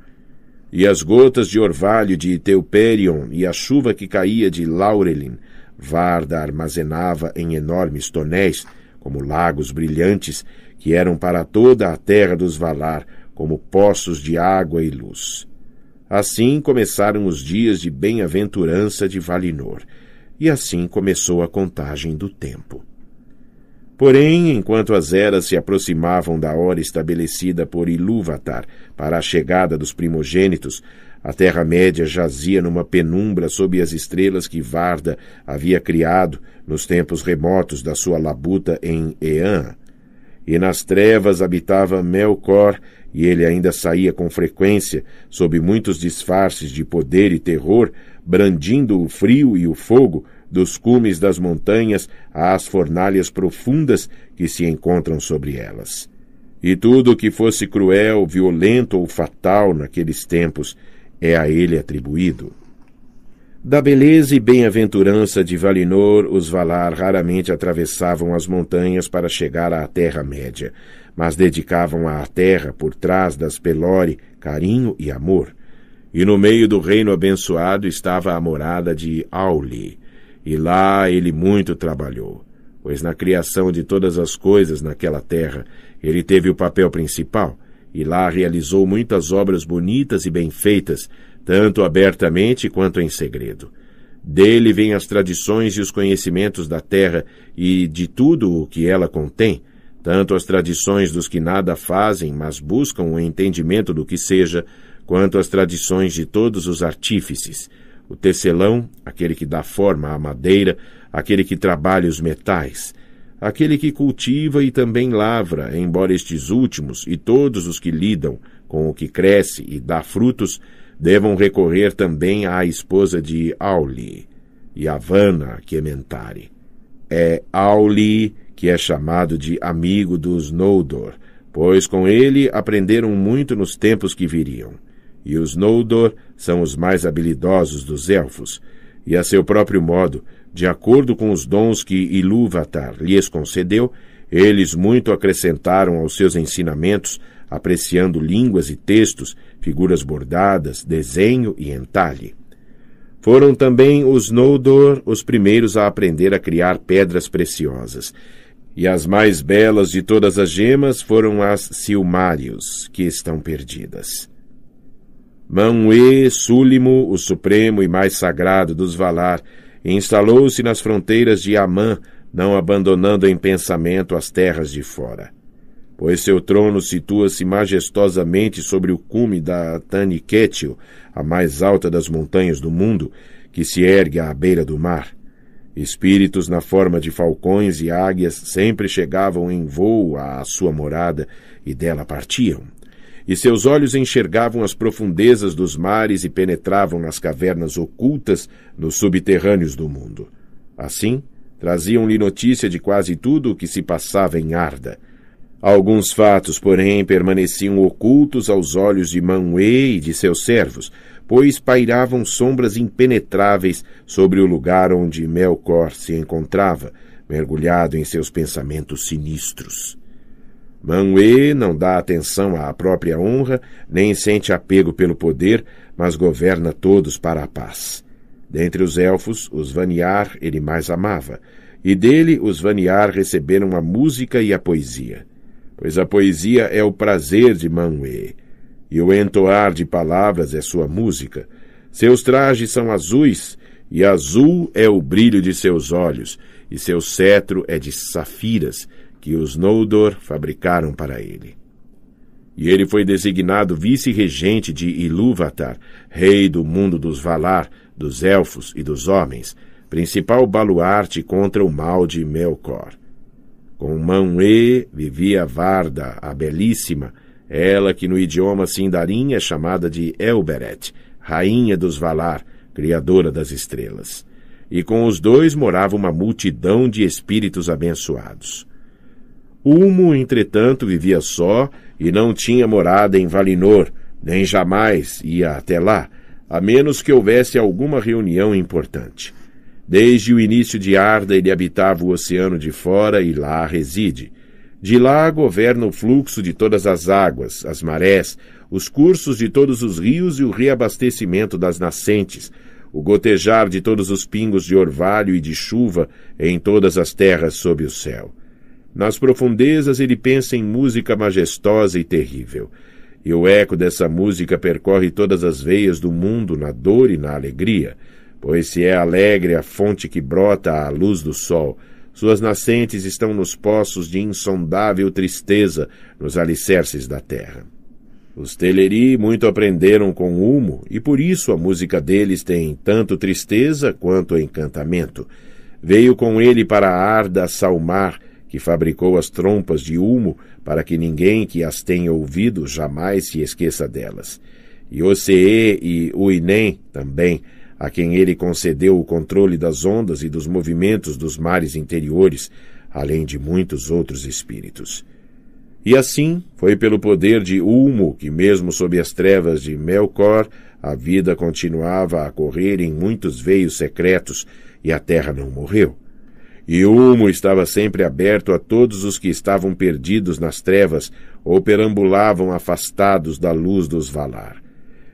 E as gotas de orvalho de Teuperion e a chuva que caía de Laurelin, Varda armazenava em enormes tonéis, como lagos brilhantes, que eram para toda a terra dos Valar, como poços de água e luz. Assim começaram os dias de bem-aventurança de Valinor, e assim começou a contagem do tempo. Porém, enquanto as eras se aproximavam da hora estabelecida por Ilúvatar para a chegada dos primogênitos, a Terra-média jazia numa penumbra sob as estrelas que Varda havia criado nos tempos remotos da sua labuta em Ean. E nas trevas habitava Melkor, e ele ainda saía com frequência, sob muitos disfarces de poder e terror, brandindo o frio e o fogo, dos cumes das montanhas às fornalhas profundas que se encontram sobre elas. E tudo o que fosse cruel, violento ou fatal naqueles tempos é a ele atribuído. Da beleza e bem-aventurança de Valinor, os Valar raramente atravessavam as montanhas para chegar à Terra-média, mas dedicavam à terra por trás das Pelore carinho e amor. E no meio do reino abençoado estava a morada de Auli, e lá ele muito trabalhou, pois na criação de todas as coisas naquela terra ele teve o papel principal, e lá realizou muitas obras bonitas e bem feitas, tanto abertamente quanto em segredo. Dele vêm as tradições e os conhecimentos da terra e de tudo o que ela contém, tanto as tradições dos que nada fazem, mas buscam o entendimento do que seja, quanto as tradições de todos os artífices, o tecelão, aquele que dá forma à madeira, aquele que trabalha os metais, aquele que cultiva e também lavra, embora estes últimos e todos os que lidam com o que cresce e dá frutos, devam recorrer também à esposa de Auli, e Kementari. É Auli que é chamado de amigo dos Noldor, pois com ele aprenderam muito nos tempos que viriam e os Noldor são os mais habilidosos dos elfos, e a seu próprio modo, de acordo com os dons que Ilúvatar lhes concedeu, eles muito acrescentaram aos seus ensinamentos, apreciando línguas e textos, figuras bordadas, desenho e entalhe. Foram também os Noldor os primeiros a aprender a criar pedras preciosas. E as mais belas de todas as gemas foram as Silmarils que estão perdidas. Manwë Súlimo, o supremo e mais sagrado dos Valar, instalou-se nas fronteiras de Amã, não abandonando em pensamento as terras de fora. Pois seu trono situa-se majestosamente sobre o cume da Taniquetil, a mais alta das montanhas do mundo, que se ergue à beira do mar. Espíritos na forma de falcões e águias sempre chegavam em voo à sua morada e dela partiam e seus olhos enxergavam as profundezas dos mares e penetravam nas cavernas ocultas nos subterrâneos do mundo. Assim, traziam-lhe notícia de quase tudo o que se passava em Arda. Alguns fatos, porém, permaneciam ocultos aos olhos de Manwë e de seus servos, pois pairavam sombras impenetráveis sobre o lugar onde Melkor se encontrava, mergulhado em seus pensamentos sinistros. Manwë não dá atenção à própria honra, nem sente apego pelo poder, mas governa todos para a paz. Dentre os elfos, os Vaniar ele mais amava, e dele os Vaniar receberam a música e a poesia. Pois a poesia é o prazer de Manwë, e o entoar de palavras é sua música. Seus trajes são azuis, e azul é o brilho de seus olhos, e seu cetro é de safiras, que os Noldor fabricaram para ele. E ele foi designado vice-regente de Ilúvatar, rei do mundo dos Valar, dos Elfos e dos Homens, principal baluarte contra o mal de Melkor. Com Manwë vivia Varda, a belíssima, ela que no idioma Sindarin é chamada de Elberet, rainha dos Valar, criadora das estrelas. E com os dois morava uma multidão de espíritos abençoados. Ulmo, entretanto, vivia só e não tinha morada em Valinor, nem jamais ia até lá, a menos que houvesse alguma reunião importante. Desde o início de Arda ele habitava o oceano de fora e lá reside. De lá governa o fluxo de todas as águas, as marés, os cursos de todos os rios e o reabastecimento das nascentes, o gotejar de todos os pingos de orvalho e de chuva em todas as terras sob o céu. Nas profundezas ele pensa em música majestosa e terrível. E o eco dessa música percorre todas as veias do mundo na dor e na alegria, pois se é alegre a fonte que brota à luz do sol, suas nascentes estão nos poços de insondável tristeza, nos alicerces da terra. Os Teleri muito aprenderam com o humo, e por isso a música deles tem tanto tristeza quanto encantamento. Veio com ele para a Arda Salmar, que fabricou as trompas de humo para que ninguém que as tenha ouvido jamais se esqueça delas. E Ocee e Uinem também, a quem ele concedeu o controle das ondas e dos movimentos dos mares interiores, além de muitos outros espíritos. E assim foi pelo poder de Ulmo que, mesmo sob as trevas de Melkor, a vida continuava a correr em muitos veios secretos e a terra não morreu e Humo estava sempre aberto a todos os que estavam perdidos nas trevas ou perambulavam afastados da luz dos Valar.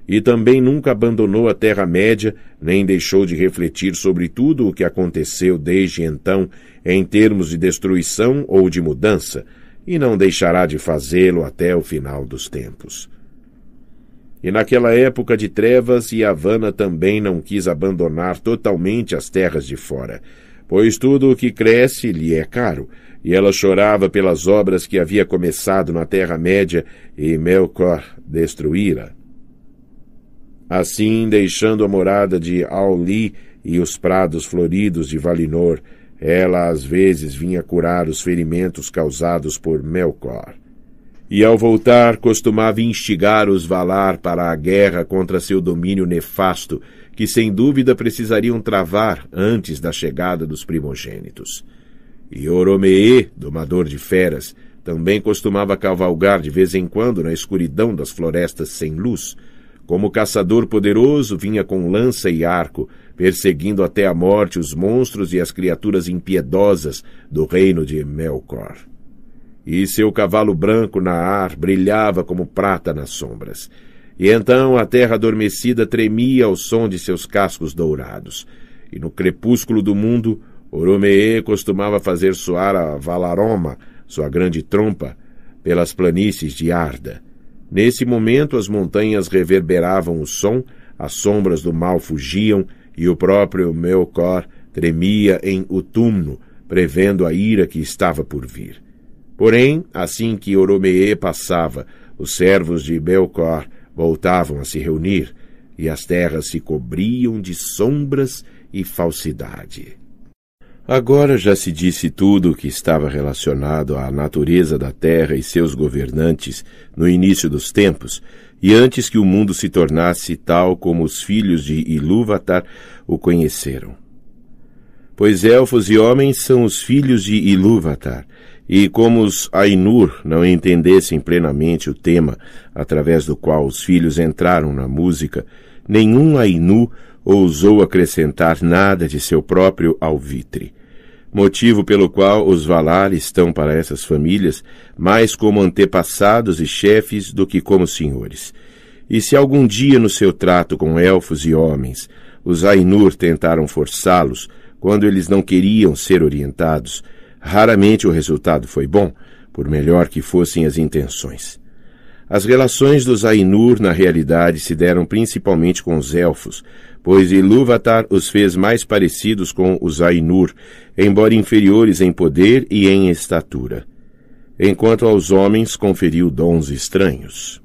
E também nunca abandonou a Terra-média, nem deixou de refletir sobre tudo o que aconteceu desde então em termos de destruição ou de mudança, e não deixará de fazê-lo até o final dos tempos. E naquela época de trevas, Yavanna também não quis abandonar totalmente as terras de fora pois tudo o que cresce lhe é caro. E ela chorava pelas obras que havia começado na Terra-média, e Melkor destruíra. Assim, deixando a morada de Auli e os prados floridos de Valinor, ela às vezes vinha curar os ferimentos causados por Melkor. E ao voltar, costumava instigar os Valar para a guerra contra seu domínio nefasto que sem dúvida precisariam travar antes da chegada dos primogênitos. E Oromee, domador de feras, também costumava cavalgar de vez em quando na escuridão das florestas sem luz. Como caçador poderoso, vinha com lança e arco, perseguindo até a morte os monstros e as criaturas impiedosas do reino de Melkor. E seu cavalo branco na ar brilhava como prata nas sombras. E então a terra adormecida tremia ao som de seus cascos dourados. E no crepúsculo do mundo, Oromeê costumava fazer soar a Valaroma, sua grande trompa, pelas planícies de Arda. Nesse momento, as montanhas reverberavam o som, as sombras do mal fugiam e o próprio Melkor tremia em outumno prevendo a ira que estava por vir. Porém, assim que Oromeê passava, os servos de Belcor voltavam a se reunir, e as terras se cobriam de sombras e falsidade. Agora já se disse tudo o que estava relacionado à natureza da terra e seus governantes no início dos tempos, e antes que o mundo se tornasse tal como os filhos de Ilúvatar o conheceram. Pois elfos e homens são os filhos de Ilúvatar, e como os Ainur não entendessem plenamente o tema através do qual os filhos entraram na música, nenhum Ainu ousou acrescentar nada de seu próprio alvitre. Motivo pelo qual os Valar estão para essas famílias mais como antepassados e chefes do que como senhores. E se algum dia no seu trato com elfos e homens os Ainur tentaram forçá-los quando eles não queriam ser orientados, raramente o resultado foi bom, por melhor que fossem as intenções. As relações dos Ainur na realidade se deram principalmente com os elfos, pois Ilúvatar os fez mais parecidos com os Ainur, embora inferiores em poder e em estatura. Enquanto aos homens conferiu dons estranhos.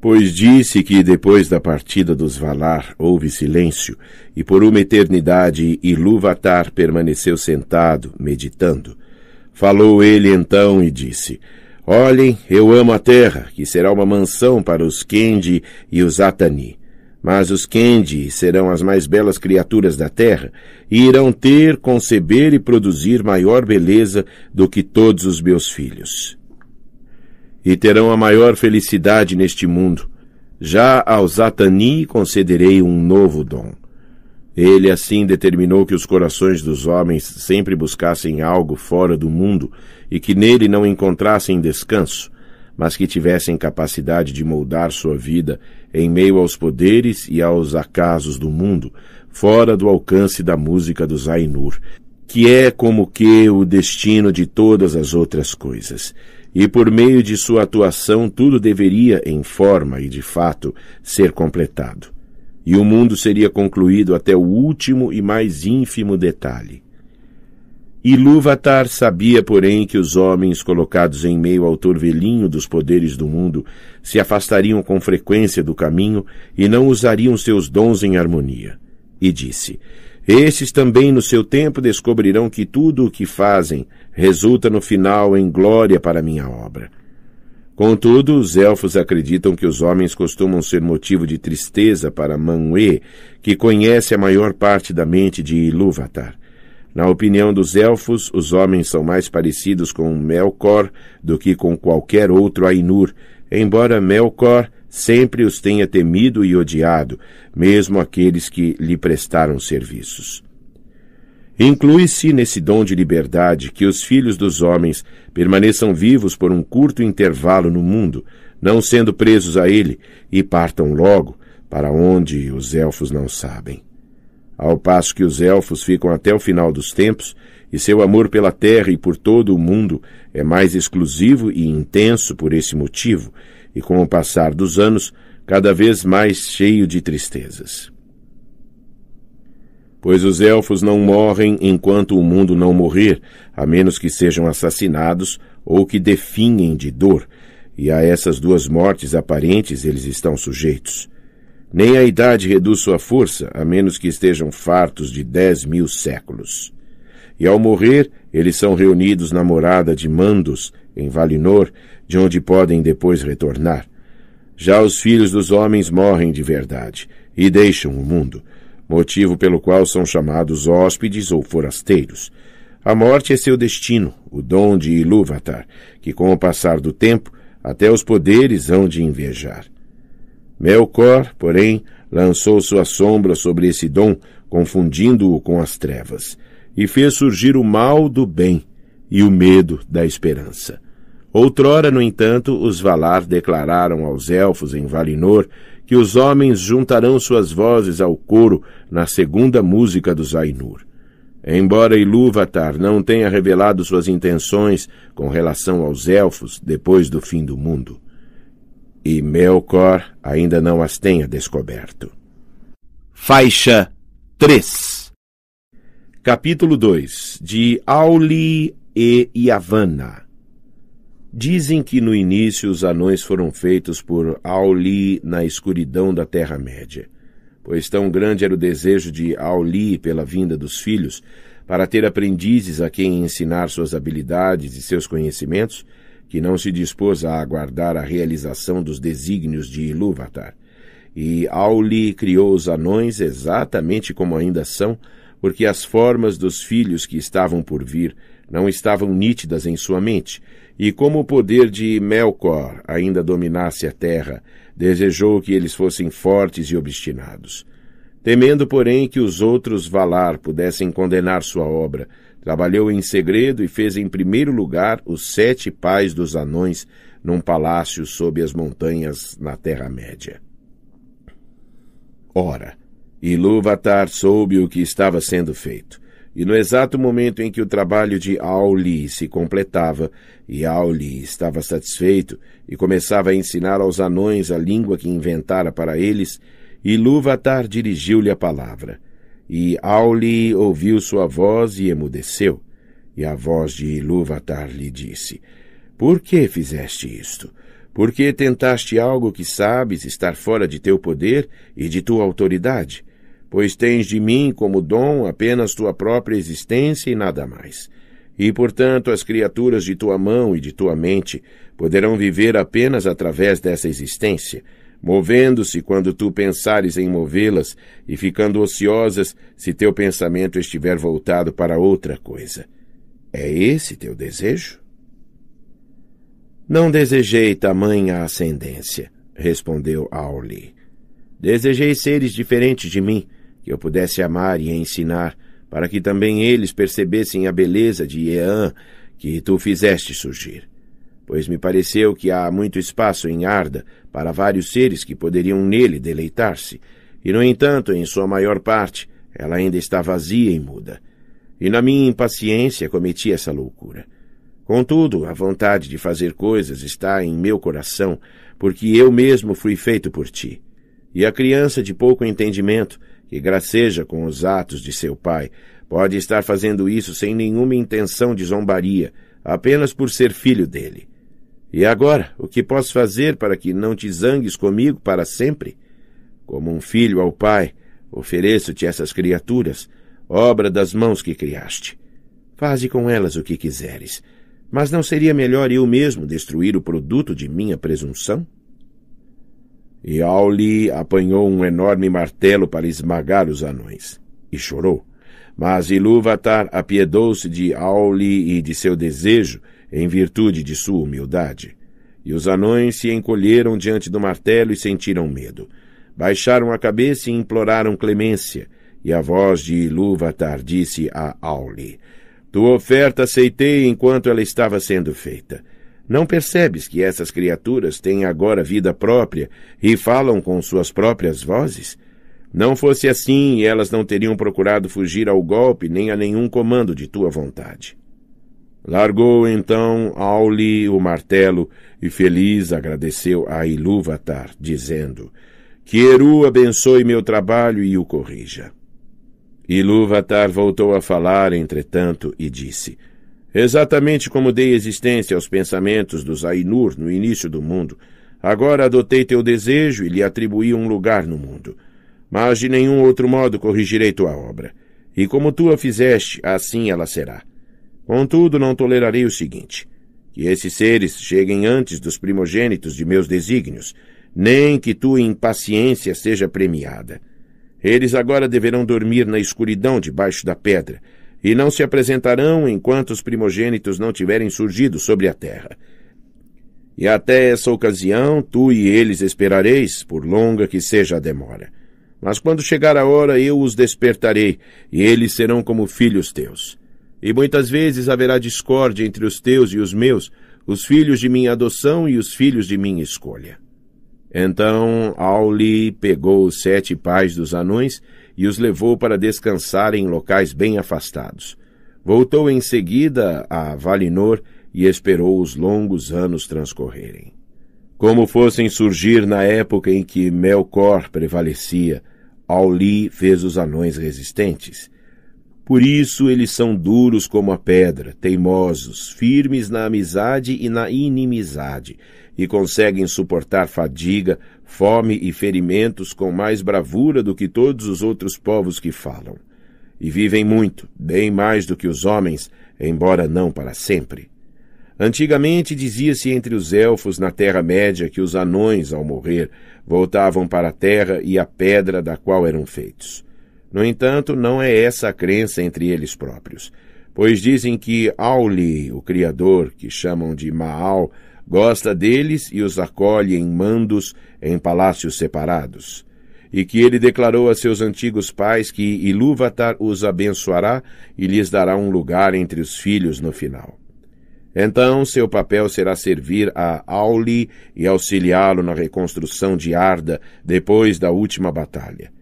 Pois disse que depois da partida dos Valar houve silêncio, e por uma eternidade Ilúvatar permaneceu sentado, meditando. Falou ele então e disse: Olhem, eu amo a terra, que será uma mansão para os Kendi e os Atani. Mas os Kendi serão as mais belas criaturas da terra, e irão ter, conceber e produzir maior beleza do que todos os meus filhos. E terão a maior felicidade neste mundo. Já aos Atani concederei um novo dom. Ele assim determinou que os corações dos homens sempre buscassem algo fora do mundo, e que nele não encontrassem descanso, mas que tivessem capacidade de moldar sua vida em meio aos poderes e aos acasos do mundo, fora do alcance da música dos Ainur, que é como que o destino de todas as outras coisas. E por meio de sua atuação tudo deveria, em forma e de fato, ser completado. E o mundo seria concluído até o último e mais ínfimo detalhe. Ilúvatar sabia, porém, que os homens colocados em meio ao torvelinho dos poderes do mundo se afastariam com frequência do caminho e não usariam seus dons em harmonia. E disse: esses também no seu tempo descobrirão que tudo o que fazem resulta no final em glória para minha obra. Contudo, os elfos acreditam que os homens costumam ser motivo de tristeza para Manwë, que conhece a maior parte da mente de Ilúvatar. Na opinião dos elfos, os homens são mais parecidos com Melkor do que com qualquer outro Ainur, embora Melkor sempre os tenha temido e odiado, mesmo aqueles que lhe prestaram serviços. Inclui-se nesse dom de liberdade que os filhos dos homens permaneçam vivos por um curto intervalo no mundo, não sendo presos a ele, e partam logo para onde os elfos não sabem. Ao passo que os elfos ficam até o final dos tempos, e seu amor pela terra e por todo o mundo é mais exclusivo e intenso por esse motivo, e com o passar dos anos, cada vez mais cheio de tristezas. Pois os elfos não morrem enquanto o mundo não morrer, a menos que sejam assassinados ou que definhem de dor, e a essas duas mortes aparentes eles estão sujeitos. Nem a idade reduz sua força, a menos que estejam fartos de dez mil séculos. E ao morrer, eles são reunidos na morada de Mandos, em Valinor, de onde podem depois retornar. Já os filhos dos homens morrem de verdade e deixam o mundo, motivo pelo qual são chamados hóspedes ou forasteiros. A morte é seu destino, o dom de Ilúvatar, que com o passar do tempo até os poderes hão de invejar. Melkor, porém, lançou sua sombra sobre esse dom, confundindo-o com as trevas, e fez surgir o mal do bem e o medo da esperança. Outrora, no entanto, os Valar declararam aos elfos em Valinor que os homens juntarão suas vozes ao coro na segunda música dos Ainur. Embora Ilúvatar não tenha revelado suas intenções com relação aos elfos depois do fim do mundo, e Melkor ainda não as tenha descoberto. Faixa 3 Capítulo 2 de Auli e Yavanna Dizem que no início os anões foram feitos por Auli na escuridão da Terra-média, pois tão grande era o desejo de Auli pela vinda dos filhos, para ter aprendizes a quem ensinar suas habilidades e seus conhecimentos, que não se dispôs a aguardar a realização dos desígnios de Ilúvatar. E Auli criou os anões exatamente como ainda são, porque as formas dos filhos que estavam por vir não estavam nítidas em sua mente, e como o poder de Melkor ainda dominasse a terra, desejou que eles fossem fortes e obstinados. Temendo, porém, que os outros Valar pudessem condenar sua obra, Trabalhou em segredo e fez em primeiro lugar os sete pais dos anões num palácio sob as montanhas na Terra-média. Ora, Ilúvatar soube o que estava sendo feito, e no exato momento em que o trabalho de Auli se completava, e Auli estava satisfeito e começava a ensinar aos anões a língua que inventara para eles, Ilúvatar dirigiu-lhe a palavra — e Auli ouviu sua voz e emudeceu. E a voz de Ilúvatar lhe disse, Por que fizeste isto? Por que tentaste algo que sabes estar fora de teu poder e de tua autoridade? Pois tens de mim como dom apenas tua própria existência e nada mais. E, portanto, as criaturas de tua mão e de tua mente poderão viver apenas através dessa existência, movendo-se quando tu pensares em movê-las, e ficando ociosas se teu pensamento estiver voltado para outra coisa. É esse teu desejo? Não desejei tamanha ascendência, respondeu Auli. Desejei seres diferentes de mim, que eu pudesse amar e ensinar, para que também eles percebessem a beleza de Ean que tu fizeste surgir pois me pareceu que há muito espaço em Arda para vários seres que poderiam nele deleitar-se, e, no entanto, em sua maior parte, ela ainda está vazia e muda. E na minha impaciência cometi essa loucura. Contudo, a vontade de fazer coisas está em meu coração, porque eu mesmo fui feito por ti. E a criança de pouco entendimento, que graceja com os atos de seu pai, pode estar fazendo isso sem nenhuma intenção de zombaria, apenas por ser filho dele. E agora, o que posso fazer para que não te zangues comigo para sempre? Como um filho ao Pai, ofereço-te essas criaturas, obra das mãos que criaste. Faze com elas o que quiseres. Mas não seria melhor eu mesmo destruir o produto de minha presunção? E Auli apanhou um enorme martelo para esmagar os anões, e chorou. Mas Ilúvatar apiedou-se de Auli e de seu desejo, em virtude de sua humildade. E os anões se encolheram diante do martelo e sentiram medo. Baixaram a cabeça e imploraram clemência, e a voz de Ilúvatar disse a Auli: Tua oferta aceitei enquanto ela estava sendo feita. Não percebes que essas criaturas têm agora vida própria e falam com suas próprias vozes? Não fosse assim, elas não teriam procurado fugir ao golpe nem a nenhum comando de tua vontade. Largou então Auli o martelo e feliz agradeceu a Ilúvatar, dizendo: Que Eru abençoe meu trabalho e o corrija. Ilúvatar voltou a falar, entretanto, e disse: Exatamente como dei existência aos pensamentos dos Ainur no início do mundo, agora adotei teu desejo e lhe atribuí um lugar no mundo. Mas de nenhum outro modo corrigirei tua obra. E como tu a fizeste, assim ela será. Contudo, não tolerarei o seguinte: que esses seres cheguem antes dos primogênitos de meus desígnios, nem que tua impaciência seja premiada. Eles agora deverão dormir na escuridão debaixo da pedra, e não se apresentarão enquanto os primogênitos não tiverem surgido sobre a terra. E até essa ocasião tu e eles esperareis, por longa que seja a demora. Mas quando chegar a hora, eu os despertarei, e eles serão como filhos teus. E muitas vezes haverá discórdia entre os teus e os meus, os filhos de minha adoção e os filhos de minha escolha. Então Auli pegou os sete pais dos anões e os levou para descansar em locais bem afastados. Voltou em seguida a Valinor e esperou os longos anos transcorrerem. Como fossem surgir na época em que Melkor prevalecia, Auli fez os anões resistentes, por isso eles são duros como a pedra, teimosos, firmes na amizade e na inimizade, e conseguem suportar fadiga, fome e ferimentos com mais bravura do que todos os outros povos que falam. E vivem muito, bem mais do que os homens, embora não para sempre. Antigamente dizia-se entre os elfos na Terra-média que os anões, ao morrer, voltavam para a terra e a pedra da qual eram feitos. No entanto, não é essa a crença entre eles próprios, pois dizem que Auli, o Criador, que chamam de Maal, gosta deles e os acolhe em mandos em palácios separados, e que ele declarou a seus antigos pais que Ilúvatar os abençoará e lhes dará um lugar entre os filhos no final. Então seu papel será servir a Auli e auxiliá-lo na reconstrução de Arda depois da última batalha.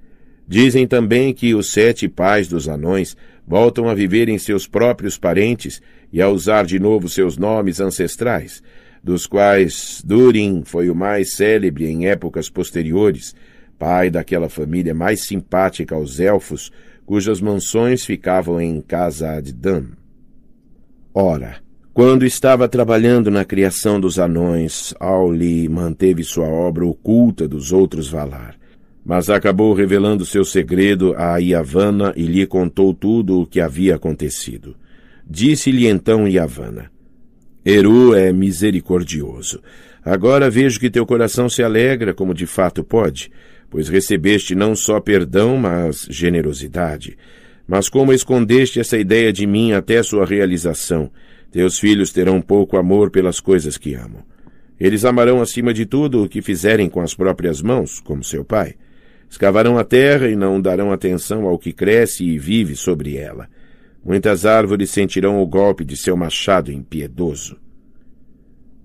Dizem também que os sete pais dos anões voltam a viver em seus próprios parentes e a usar de novo seus nomes ancestrais, dos quais Durin foi o mais célebre em épocas posteriores, pai daquela família mais simpática aos elfos, cujas mansões ficavam em Casa Addan. Ora, quando estava trabalhando na criação dos anões, Auli manteve sua obra oculta dos outros Valar mas acabou revelando seu segredo a Iavana e lhe contou tudo o que havia acontecido. Disse-lhe então Iavana: Eru é misericordioso. Agora vejo que teu coração se alegra, como de fato pode, pois recebeste não só perdão, mas generosidade. Mas como escondeste essa ideia de mim até sua realização? Teus filhos terão pouco amor pelas coisas que amam. Eles amarão acima de tudo o que fizerem com as próprias mãos, como seu pai. Escavarão a terra e não darão atenção ao que cresce e vive sobre ela. Muitas árvores sentirão o golpe de seu machado impiedoso.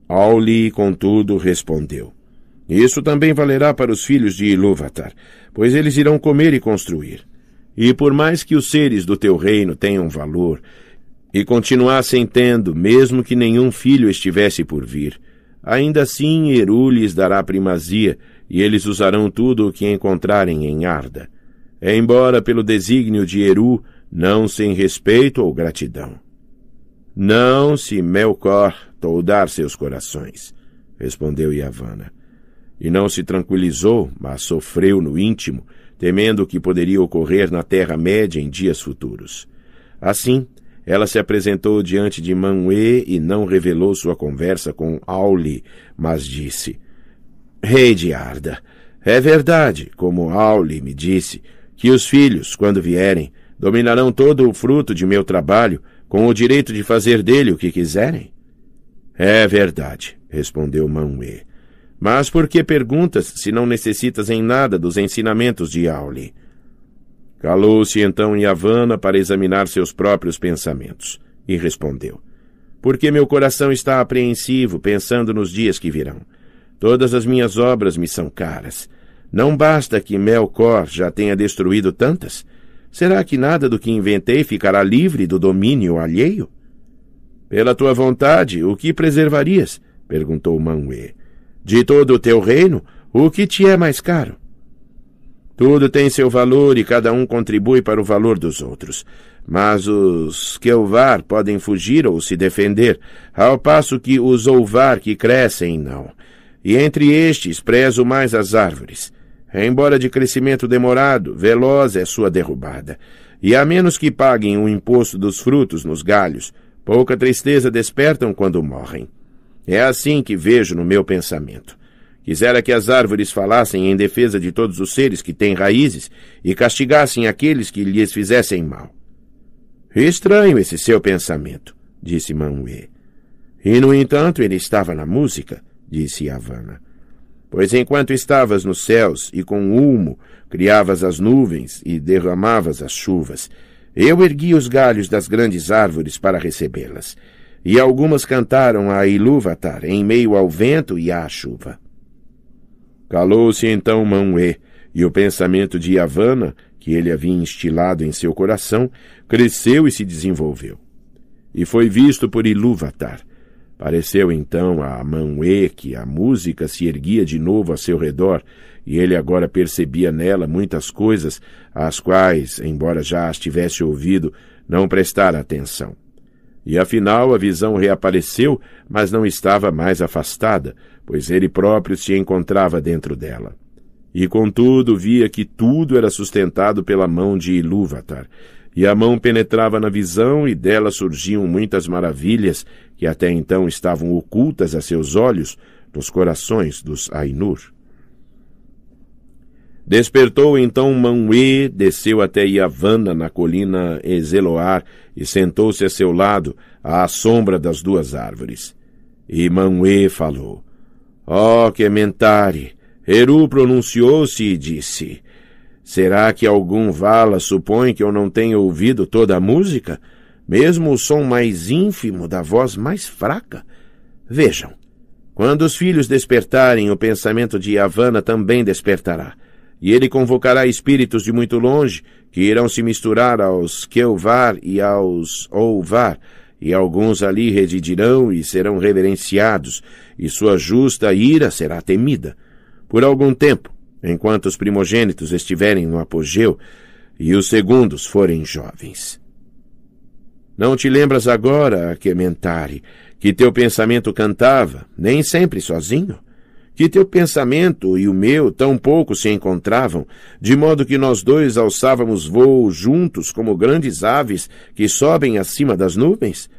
Auli, contudo, respondeu. Isso também valerá para os filhos de Ilúvatar, pois eles irão comer e construir. E por mais que os seres do teu reino tenham valor, e continuassem tendo, mesmo que nenhum filho estivesse por vir, ainda assim Eru lhes dará primazia, e eles usarão tudo o que encontrarem em Arda, embora pelo desígnio de Eru não sem respeito ou gratidão. Não se Melkor toldar seus corações, respondeu Iavana. E não se tranquilizou, mas sofreu no íntimo, temendo o que poderia ocorrer na Terra-média em dias futuros. Assim, ela se apresentou diante de Manwë e não revelou sua conversa com Auli, mas disse: Rei de Arda, é verdade, como Auli me disse, que os filhos, quando vierem, dominarão todo o fruto de meu trabalho, com o direito de fazer dele o que quiserem? É verdade, respondeu Manwë. Mas por que perguntas se não necessitas em nada dos ensinamentos de Auli? Calou-se então Yavana para examinar seus próprios pensamentos e respondeu: Porque meu coração está apreensivo pensando nos dias que virão. Todas as minhas obras me são caras. Não basta que Melkor já tenha destruído tantas? Será que nada do que inventei ficará livre do domínio alheio? Pela tua vontade, o que preservarias? perguntou Manwë. De todo o teu reino, o que te é mais caro? Tudo tem seu valor e cada um contribui para o valor dos outros. Mas os Kelvar podem fugir ou se defender, ao passo que os Ouvar que crescem não e entre estes prezo mais as árvores. Embora de crescimento demorado, veloz é sua derrubada. E a menos que paguem o imposto dos frutos nos galhos, pouca tristeza despertam quando morrem. É assim que vejo no meu pensamento. Quisera que as árvores falassem em defesa de todos os seres que têm raízes e castigassem aqueles que lhes fizessem mal. Estranho esse seu pensamento, disse Manuê. E, no entanto, ele estava na música disse Havana. Pois enquanto estavas nos céus e com ulmo criavas as nuvens e derramavas as chuvas, eu ergui os galhos das grandes árvores para recebê-las, e algumas cantaram a Ilúvatar em meio ao vento e à chuva. Calou-se então Mãoê, e o pensamento de Havana, que ele havia instilado em seu coração, cresceu e se desenvolveu. E foi visto por Ilúvatar, Pareceu então a Manwë que a música se erguia de novo a seu redor, e ele agora percebia nela muitas coisas às quais, embora já as tivesse ouvido, não prestara atenção. E afinal a visão reapareceu, mas não estava mais afastada, pois ele próprio se encontrava dentro dela. E contudo via que tudo era sustentado pela mão de Ilúvatar, e a mão penetrava na visão e dela surgiam muitas maravilhas que até então estavam ocultas a seus olhos nos corações dos Ainur. Despertou então Manwë, desceu até Iavana na colina Ezeloar e sentou-se a seu lado, à sombra das duas árvores. E Manwë falou: Ó oh, Kementari! Eru pronunciou-se e disse: Será que algum vala supõe que eu não tenho ouvido toda a música? mesmo o som mais ínfimo da voz mais fraca. Vejam, quando os filhos despertarem, o pensamento de Havana também despertará, e ele convocará espíritos de muito longe, que irão se misturar aos Keuvar e aos Ouvar, e alguns ali residirão e serão reverenciados, e sua justa ira será temida. Por algum tempo, enquanto os primogênitos estiverem no apogeu, e os segundos forem jovens. Não te lembras agora, Aquementari, que teu pensamento cantava, nem sempre sozinho? Que teu pensamento e o meu tão pouco se encontravam, de modo que nós dois alçávamos voo juntos como grandes aves que sobem acima das nuvens?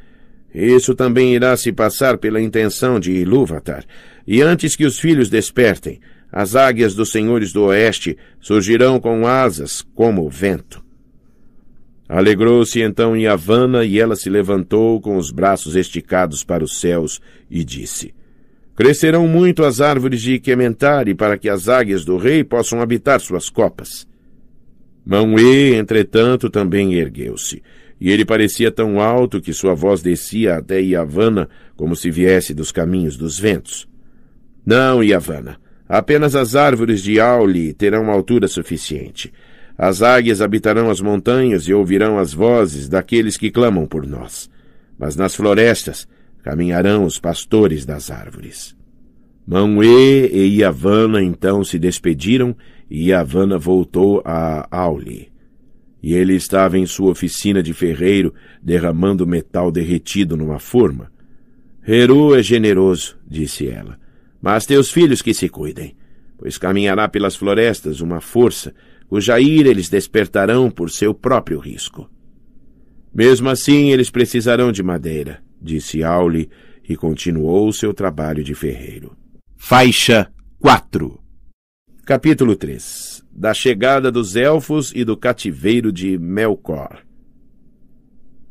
Isso também irá se passar pela intenção de Ilúvatar, e antes que os filhos despertem, as águias dos senhores do oeste surgirão com asas como o vento. Alegrou-se então em Havana e ela se levantou com os braços esticados para os céus e disse: Crescerão muito as árvores de Iquementari para que as águias do rei possam habitar suas copas. Mauê, entretanto, também ergueu-se, e ele parecia tão alto que sua voz descia até Iavana como se viesse dos caminhos dos ventos. Não, Iavana, apenas as árvores de Auli terão altura suficiente. As águias habitarão as montanhas e ouvirão as vozes daqueles que clamam por nós. Mas nas florestas caminharão os pastores das árvores. Mauê e Iavana então se despediram e Iavana voltou a Auli. E ele estava em sua oficina de ferreiro, derramando metal derretido numa forma. Heru é generoso, disse ela, mas teus filhos que se cuidem, pois caminhará pelas florestas uma força o Jair eles despertarão por seu próprio risco. Mesmo assim, eles precisarão de madeira, disse Aule e continuou seu trabalho de ferreiro. Faixa 4 Capítulo 3 Da chegada dos elfos e do cativeiro de Melkor.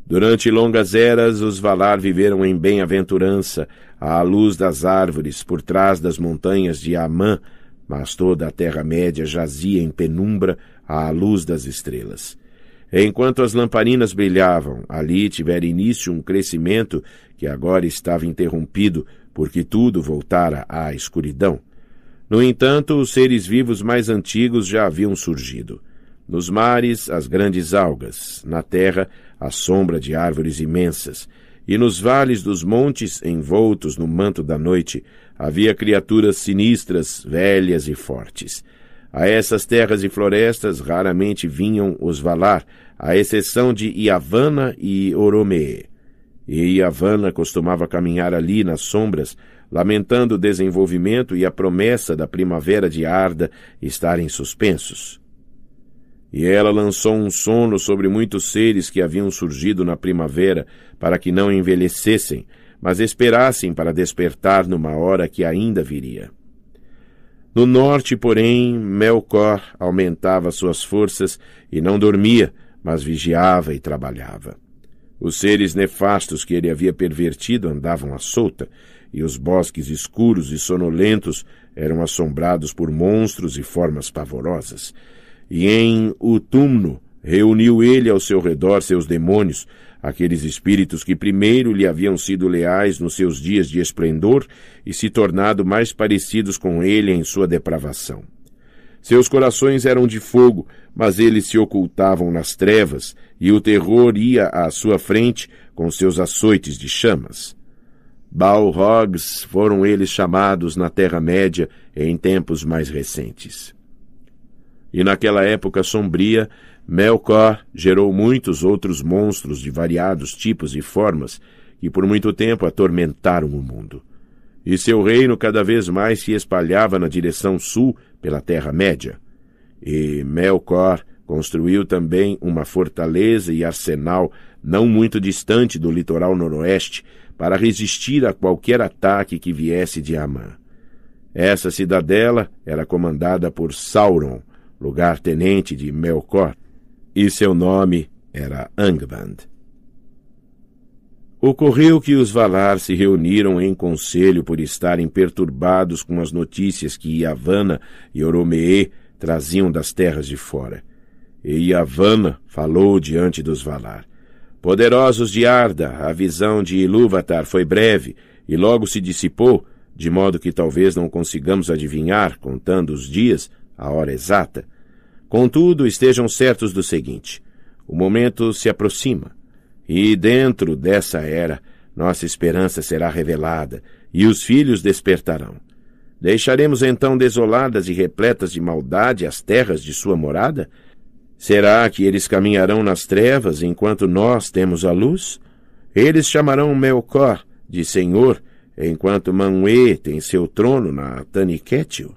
Durante longas eras, os Valar viveram em bem-aventurança, à luz das árvores, por trás das montanhas de Amã, mas toda a Terra-média jazia em penumbra à luz das estrelas. Enquanto as lamparinas brilhavam, ali tivera início um crescimento que agora estava interrompido, porque tudo voltara à escuridão. No entanto, os seres vivos mais antigos já haviam surgido. Nos mares, as grandes algas, na terra, a sombra de árvores imensas, e nos vales dos montes, envoltos no manto da noite, havia criaturas sinistras, velhas e fortes. A essas terras e florestas raramente vinham os Valar, à exceção de Iavana e Oromee. E Iavana costumava caminhar ali nas sombras, lamentando o desenvolvimento e a promessa da primavera de Arda estarem suspensos. E ela lançou um sono sobre muitos seres que haviam surgido na primavera, para que não envelhecessem, mas esperassem para despertar numa hora que ainda viria. No norte, porém, Melkor aumentava suas forças e não dormia, mas vigiava e trabalhava. Os seres nefastos que ele havia pervertido andavam à solta, e os bosques escuros e sonolentos eram assombrados por monstros e formas pavorosas. E em Utumno reuniu ele ao seu redor seus demônios, aqueles espíritos que primeiro lhe haviam sido leais nos seus dias de esplendor e se tornado mais parecidos com ele em sua depravação. Seus corações eram de fogo, mas eles se ocultavam nas trevas, e o terror ia à sua frente com seus açoites de chamas. Balrogs foram eles chamados na Terra-média em tempos mais recentes. E naquela época sombria, Melkor gerou muitos outros monstros de variados tipos e formas que por muito tempo atormentaram o mundo. E seu reino cada vez mais se espalhava na direção sul pela Terra-média. E Melkor construiu também uma fortaleza e arsenal não muito distante do litoral noroeste para resistir a qualquer ataque que viesse de Amã. Essa cidadela era comandada por Sauron, lugar-tenente de Melkor, e seu nome era Angband. Ocorreu que os Valar se reuniram em conselho por estarem perturbados com as notícias que Yavanna e Oromeê traziam das terras de fora. E Yavanna falou diante dos Valar. Poderosos de Arda, a visão de Ilúvatar foi breve e logo se dissipou, de modo que talvez não consigamos adivinhar, contando os dias, a hora exata. Contudo, estejam certos do seguinte: o momento se aproxima, e dentro dessa era nossa esperança será revelada, e os filhos despertarão. Deixaremos então desoladas e repletas de maldade as terras de sua morada? Será que eles caminharão nas trevas enquanto nós temos a luz? Eles chamarão Melcor de Senhor, enquanto Manuê tem seu trono na Taniquetil?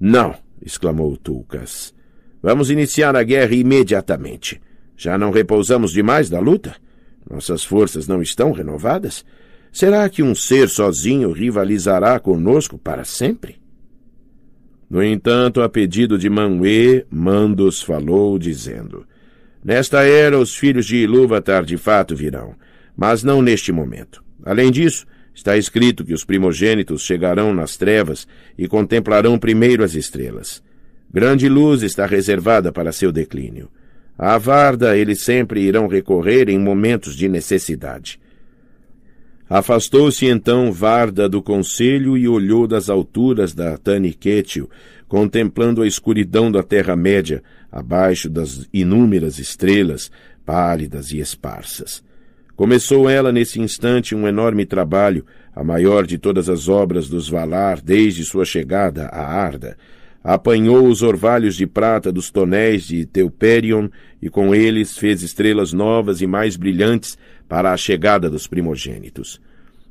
Não, exclamou Tulcas. Vamos iniciar a guerra imediatamente. Já não repousamos demais da luta? Nossas forças não estão renovadas? Será que um ser sozinho rivalizará conosco para sempre? No entanto, a pedido de Manwë, Mandos falou, dizendo: Nesta era, os filhos de Ilúvatar de fato virão, mas não neste momento. Além disso, Está escrito que os primogênitos chegarão nas trevas e contemplarão primeiro as estrelas. Grande luz está reservada para seu declínio. À varda eles sempre irão recorrer em momentos de necessidade. Afastou-se então Varda do conselho e olhou das alturas da Taniquetil, contemplando a escuridão da Terra-média, abaixo das inúmeras estrelas, pálidas e esparsas. Começou ela nesse instante um enorme trabalho, a maior de todas as obras dos Valar desde sua chegada a Arda. Apanhou os orvalhos de prata dos tonéis de Teuperion e com eles fez estrelas novas e mais brilhantes para a chegada dos primogênitos.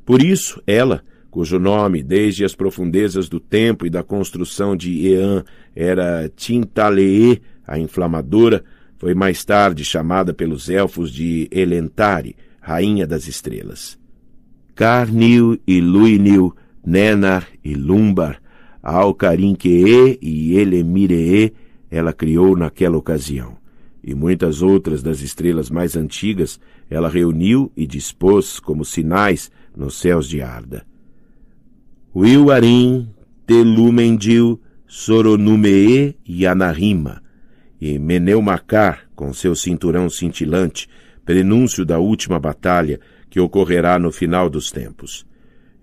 Por isso, ela, cujo nome, desde as profundezas do tempo e da construção de Ean, era Tintaleê, a inflamadora, foi mais tarde chamada pelos elfos de Elentari rainha das estrelas. Carnil e Luinil, Nenar e Lumbar, Alcarinquee e Elemiree, ela criou naquela ocasião. E muitas outras das estrelas mais antigas ela reuniu e dispôs como sinais nos céus de Arda. Wilwarim, Telumendil, Soronumee e Anarima, e Meneumacar, com seu cinturão cintilante, prenúncio da última batalha que ocorrerá no final dos tempos.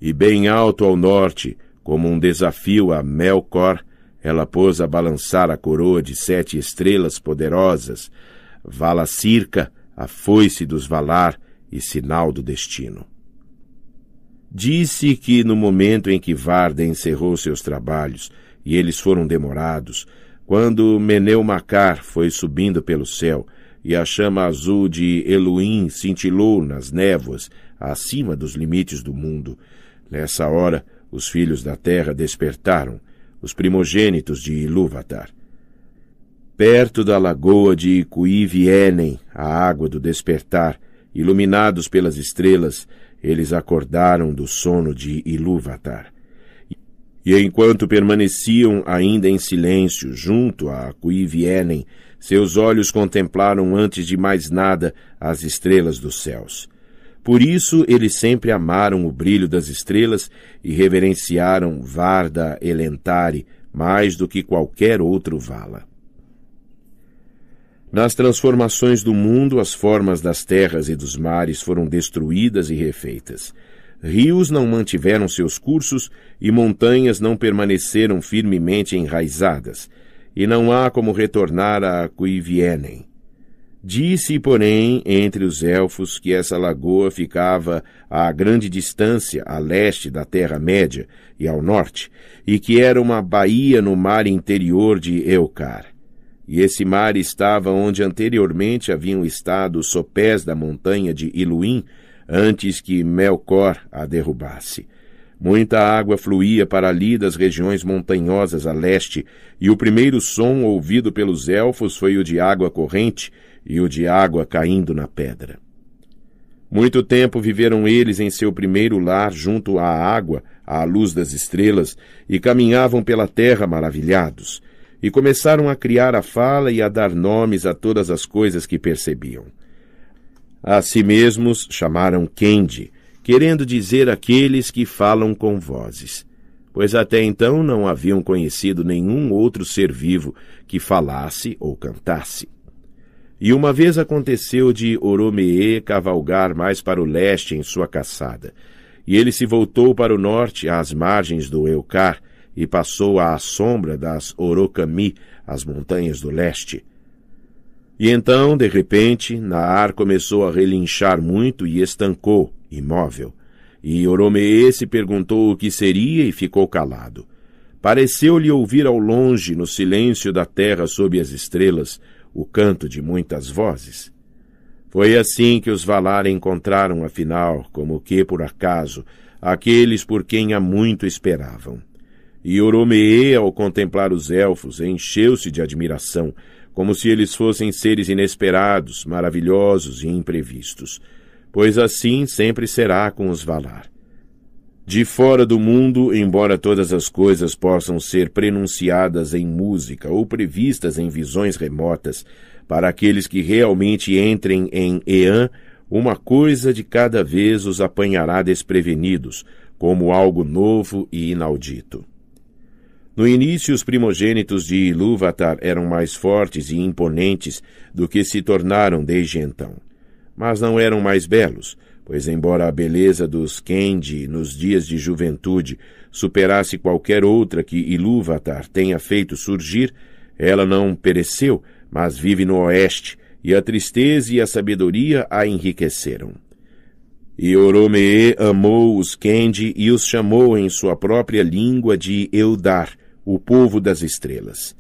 E bem alto ao norte, como um desafio a Melkor, ela pôs a balançar a coroa de sete estrelas poderosas, vala circa, a foice dos Valar e sinal do destino. Disse que no momento em que Varda encerrou seus trabalhos, e eles foram demorados, quando Meneu Macar foi subindo pelo céu, e a chama azul de Eluim cintilou nas névoas, acima dos limites do mundo. Nessa hora, os filhos da terra despertaram, os primogênitos de Ilúvatar. Perto da lagoa de icuí a água do despertar, iluminados pelas estrelas, eles acordaram do sono de Ilúvatar. E enquanto permaneciam ainda em silêncio junto a Cuivienen, seus olhos contemplaram antes de mais nada as estrelas dos céus. Por isso eles sempre amaram o brilho das estrelas e reverenciaram Varda Elentari mais do que qualquer outro vala. Nas transformações do mundo, as formas das terras e dos mares foram destruídas e refeitas. Rios não mantiveram seus cursos e montanhas não permaneceram firmemente enraizadas e não há como retornar a Cuivienem. Disse, porém, entre os elfos que essa lagoa ficava a grande distância a leste da Terra-média e ao norte, e que era uma baía no mar interior de Eucar. E esse mar estava onde anteriormente haviam estado os sopés da montanha de Iluim, antes que Melkor a derrubasse. Muita água fluía para ali das regiões montanhosas a leste, e o primeiro som ouvido pelos elfos foi o de água corrente e o de água caindo na pedra. Muito tempo viveram eles em seu primeiro lar junto à água, à luz das estrelas, e caminhavam pela terra maravilhados, e começaram a criar a fala e a dar nomes a todas as coisas que percebiam. A si mesmos chamaram Kendi, querendo dizer aqueles que falam com vozes. Pois até então não haviam conhecido nenhum outro ser vivo que falasse ou cantasse. E uma vez aconteceu de Oromee cavalgar mais para o leste em sua caçada. E ele se voltou para o norte, às margens do Eucar, e passou à sombra das Orocami, as montanhas do leste. E então, de repente, Naar começou a relinchar muito e estancou, imóvel. E Oromeê se perguntou o que seria e ficou calado. Pareceu-lhe ouvir ao longe, no silêncio da terra sob as estrelas, o canto de muitas vozes. Foi assim que os Valar encontraram, afinal, como que por acaso, aqueles por quem há muito esperavam. E Oromeê, ao contemplar os elfos, encheu-se de admiração, como se eles fossem seres inesperados, maravilhosos e imprevistos, pois assim sempre será com os Valar. De fora do mundo, embora todas as coisas possam ser prenunciadas em música ou previstas em visões remotas, para aqueles que realmente entrem em Ean, uma coisa de cada vez os apanhará desprevenidos, como algo novo e inaudito. No início, os primogênitos de Ilúvatar eram mais fortes e imponentes do que se tornaram desde então. Mas não eram mais belos, pois, embora a beleza dos Kendi nos dias de juventude superasse qualquer outra que Ilúvatar tenha feito surgir, ela não pereceu, mas vive no oeste, e a tristeza e a sabedoria a enriqueceram. E Oromeê amou os Kendi e os chamou em sua própria língua de Eudar, o povo das estrelas.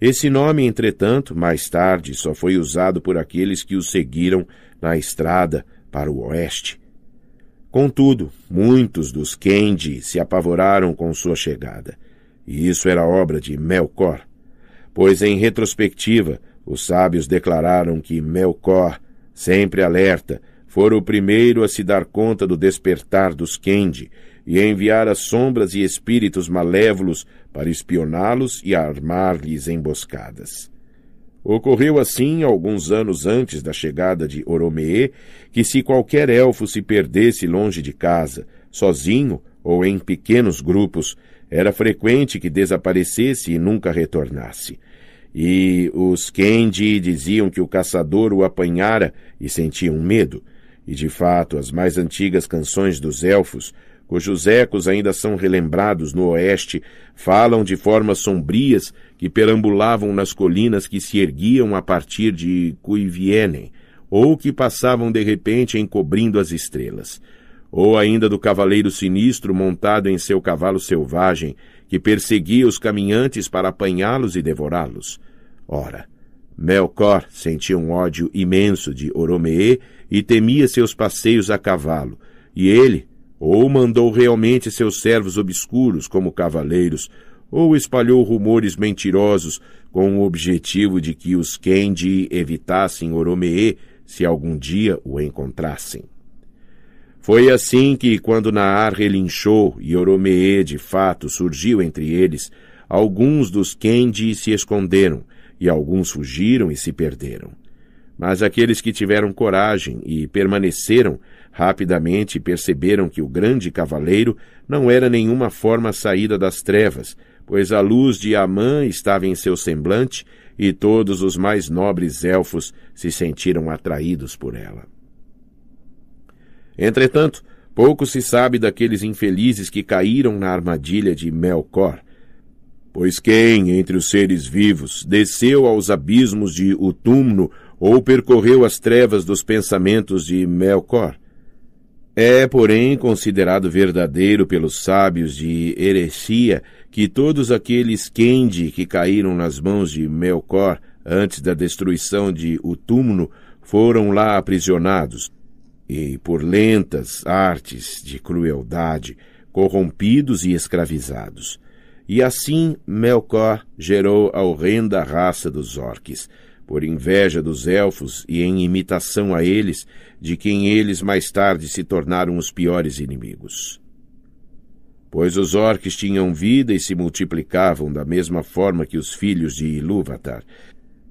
Esse nome, entretanto, mais tarde só foi usado por aqueles que o seguiram na estrada para o oeste. Contudo, muitos dos Kendi se apavoraram com sua chegada, e isso era obra de Melkor, pois em retrospectiva, os sábios declararam que Melkor, sempre alerta, fora o primeiro a se dar conta do despertar dos Kendi e a enviar as sombras e espíritos malévolos para espioná-los e armar-lhes emboscadas. Ocorreu assim alguns anos antes da chegada de Oromee que se qualquer elfo se perdesse longe de casa, sozinho ou em pequenos grupos, era frequente que desaparecesse e nunca retornasse. E os Kendi diziam que o caçador o apanhara e sentiam medo. E de fato, as mais antigas canções dos elfos cujos ecos ainda são relembrados no oeste, falam de formas sombrias que perambulavam nas colinas que se erguiam a partir de Cuivienen, ou que passavam de repente encobrindo as estrelas. Ou ainda do cavaleiro sinistro montado em seu cavalo selvagem, que perseguia os caminhantes para apanhá-los e devorá-los. Ora, Melkor sentia um ódio imenso de Oromee e temia seus passeios a cavalo, e ele, ou mandou realmente seus servos obscuros como cavaleiros, ou espalhou rumores mentirosos com o objetivo de que os Kendi evitassem Oromeê se algum dia o encontrassem. Foi assim que, quando Naar relinchou e Oromeê de fato surgiu entre eles, alguns dos Kendi se esconderam, e alguns fugiram e se perderam. Mas aqueles que tiveram coragem e permaneceram Rapidamente perceberam que o grande cavaleiro não era nenhuma forma saída das trevas, pois a luz de Amã estava em seu semblante e todos os mais nobres elfos se sentiram atraídos por ela. Entretanto, pouco se sabe daqueles infelizes que caíram na armadilha de Melkor. Pois quem, entre os seres vivos, desceu aos abismos de Utumno ou percorreu as trevas dos pensamentos de Melkor, é, porém, considerado verdadeiro pelos sábios de heresia que todos aqueles kendi que caíram nas mãos de Melkor antes da destruição de Utumno foram lá aprisionados, e por lentas artes de crueldade, corrompidos e escravizados. E assim Melkor gerou a horrenda raça dos orques, por inveja dos elfos e em imitação a eles, de quem eles mais tarde se tornaram os piores inimigos. Pois os orques tinham vida e se multiplicavam da mesma forma que os filhos de Ilúvatar,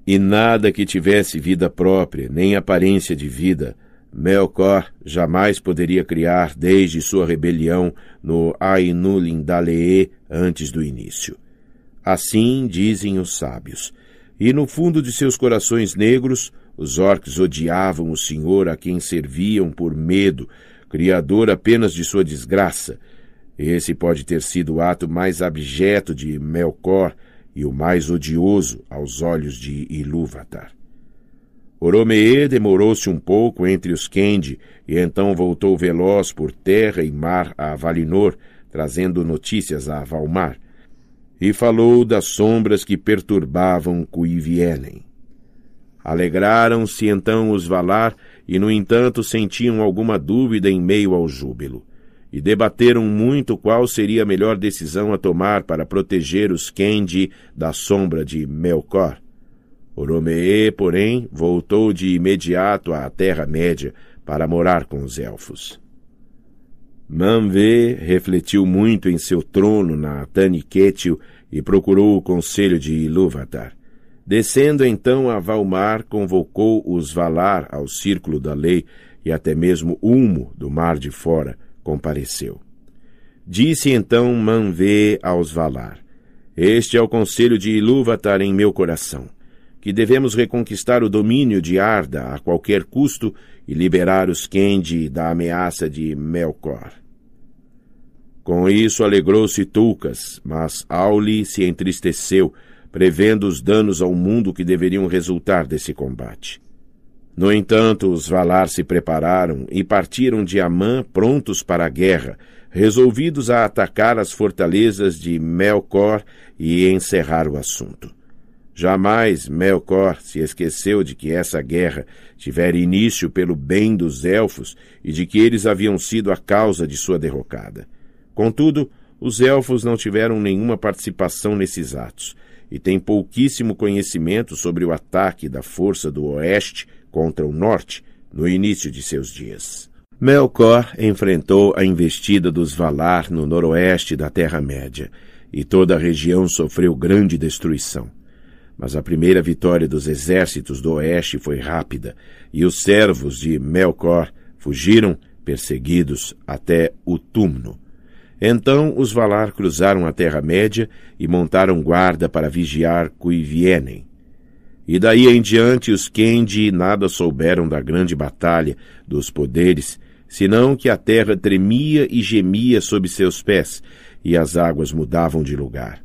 e nada que tivesse vida própria, nem aparência de vida, Melkor jamais poderia criar desde sua rebelião no Ainulindaleê antes do início. Assim dizem os sábios. E no fundo de seus corações negros, os orcs odiavam o Senhor a quem serviam por medo, criador apenas de sua desgraça. Esse pode ter sido o ato mais abjeto de Melkor e o mais odioso aos olhos de Ilúvatar. Oromeê demorou-se um pouco entre os Kendi e então voltou veloz por terra e mar a Valinor, trazendo notícias a Valmar e falou das sombras que perturbavam Cuivienem. Alegraram-se então os Valar, e no entanto sentiam alguma dúvida em meio ao júbilo. E debateram muito qual seria a melhor decisão a tomar para proteger os Kendi da sombra de Melkor. Oromeê, porém, voltou de imediato à Terra-média para morar com os elfos. Manvê refletiu muito em seu trono na Taniquetil e procurou o conselho de Ilúvatar. Descendo então a Valmar, convocou os Valar ao círculo da lei, e até mesmo Ulmo, do mar de fora, compareceu. Disse então Manvê aos Valar: Este é o conselho de Ilúvatar em meu coração, que devemos reconquistar o domínio de Arda a qualquer custo e liberar os Kendi da ameaça de Melkor. Com isso alegrou-se Tulcas, mas Auli se entristeceu, prevendo os danos ao mundo que deveriam resultar desse combate. No entanto, os Valar se prepararam e partiram de Amã prontos para a guerra, resolvidos a atacar as fortalezas de Melkor e encerrar o assunto. Jamais Melkor se esqueceu de que essa guerra tivera início pelo bem dos elfos e de que eles haviam sido a causa de sua derrocada. Contudo, os elfos não tiveram nenhuma participação nesses atos e têm pouquíssimo conhecimento sobre o ataque da força do Oeste contra o Norte no início de seus dias. Melkor enfrentou a investida dos Valar no noroeste da Terra-média, e toda a região sofreu grande destruição. Mas a primeira vitória dos exércitos do oeste foi rápida, e os servos de Melkor fugiram, perseguidos, até o Túmno. Então os Valar cruzaram a Terra-média e montaram guarda para vigiar Cuivienem. E daí em diante os Kendi nada souberam da grande batalha, dos poderes, senão que a terra tremia e gemia sob seus pés, e as águas mudavam de lugar.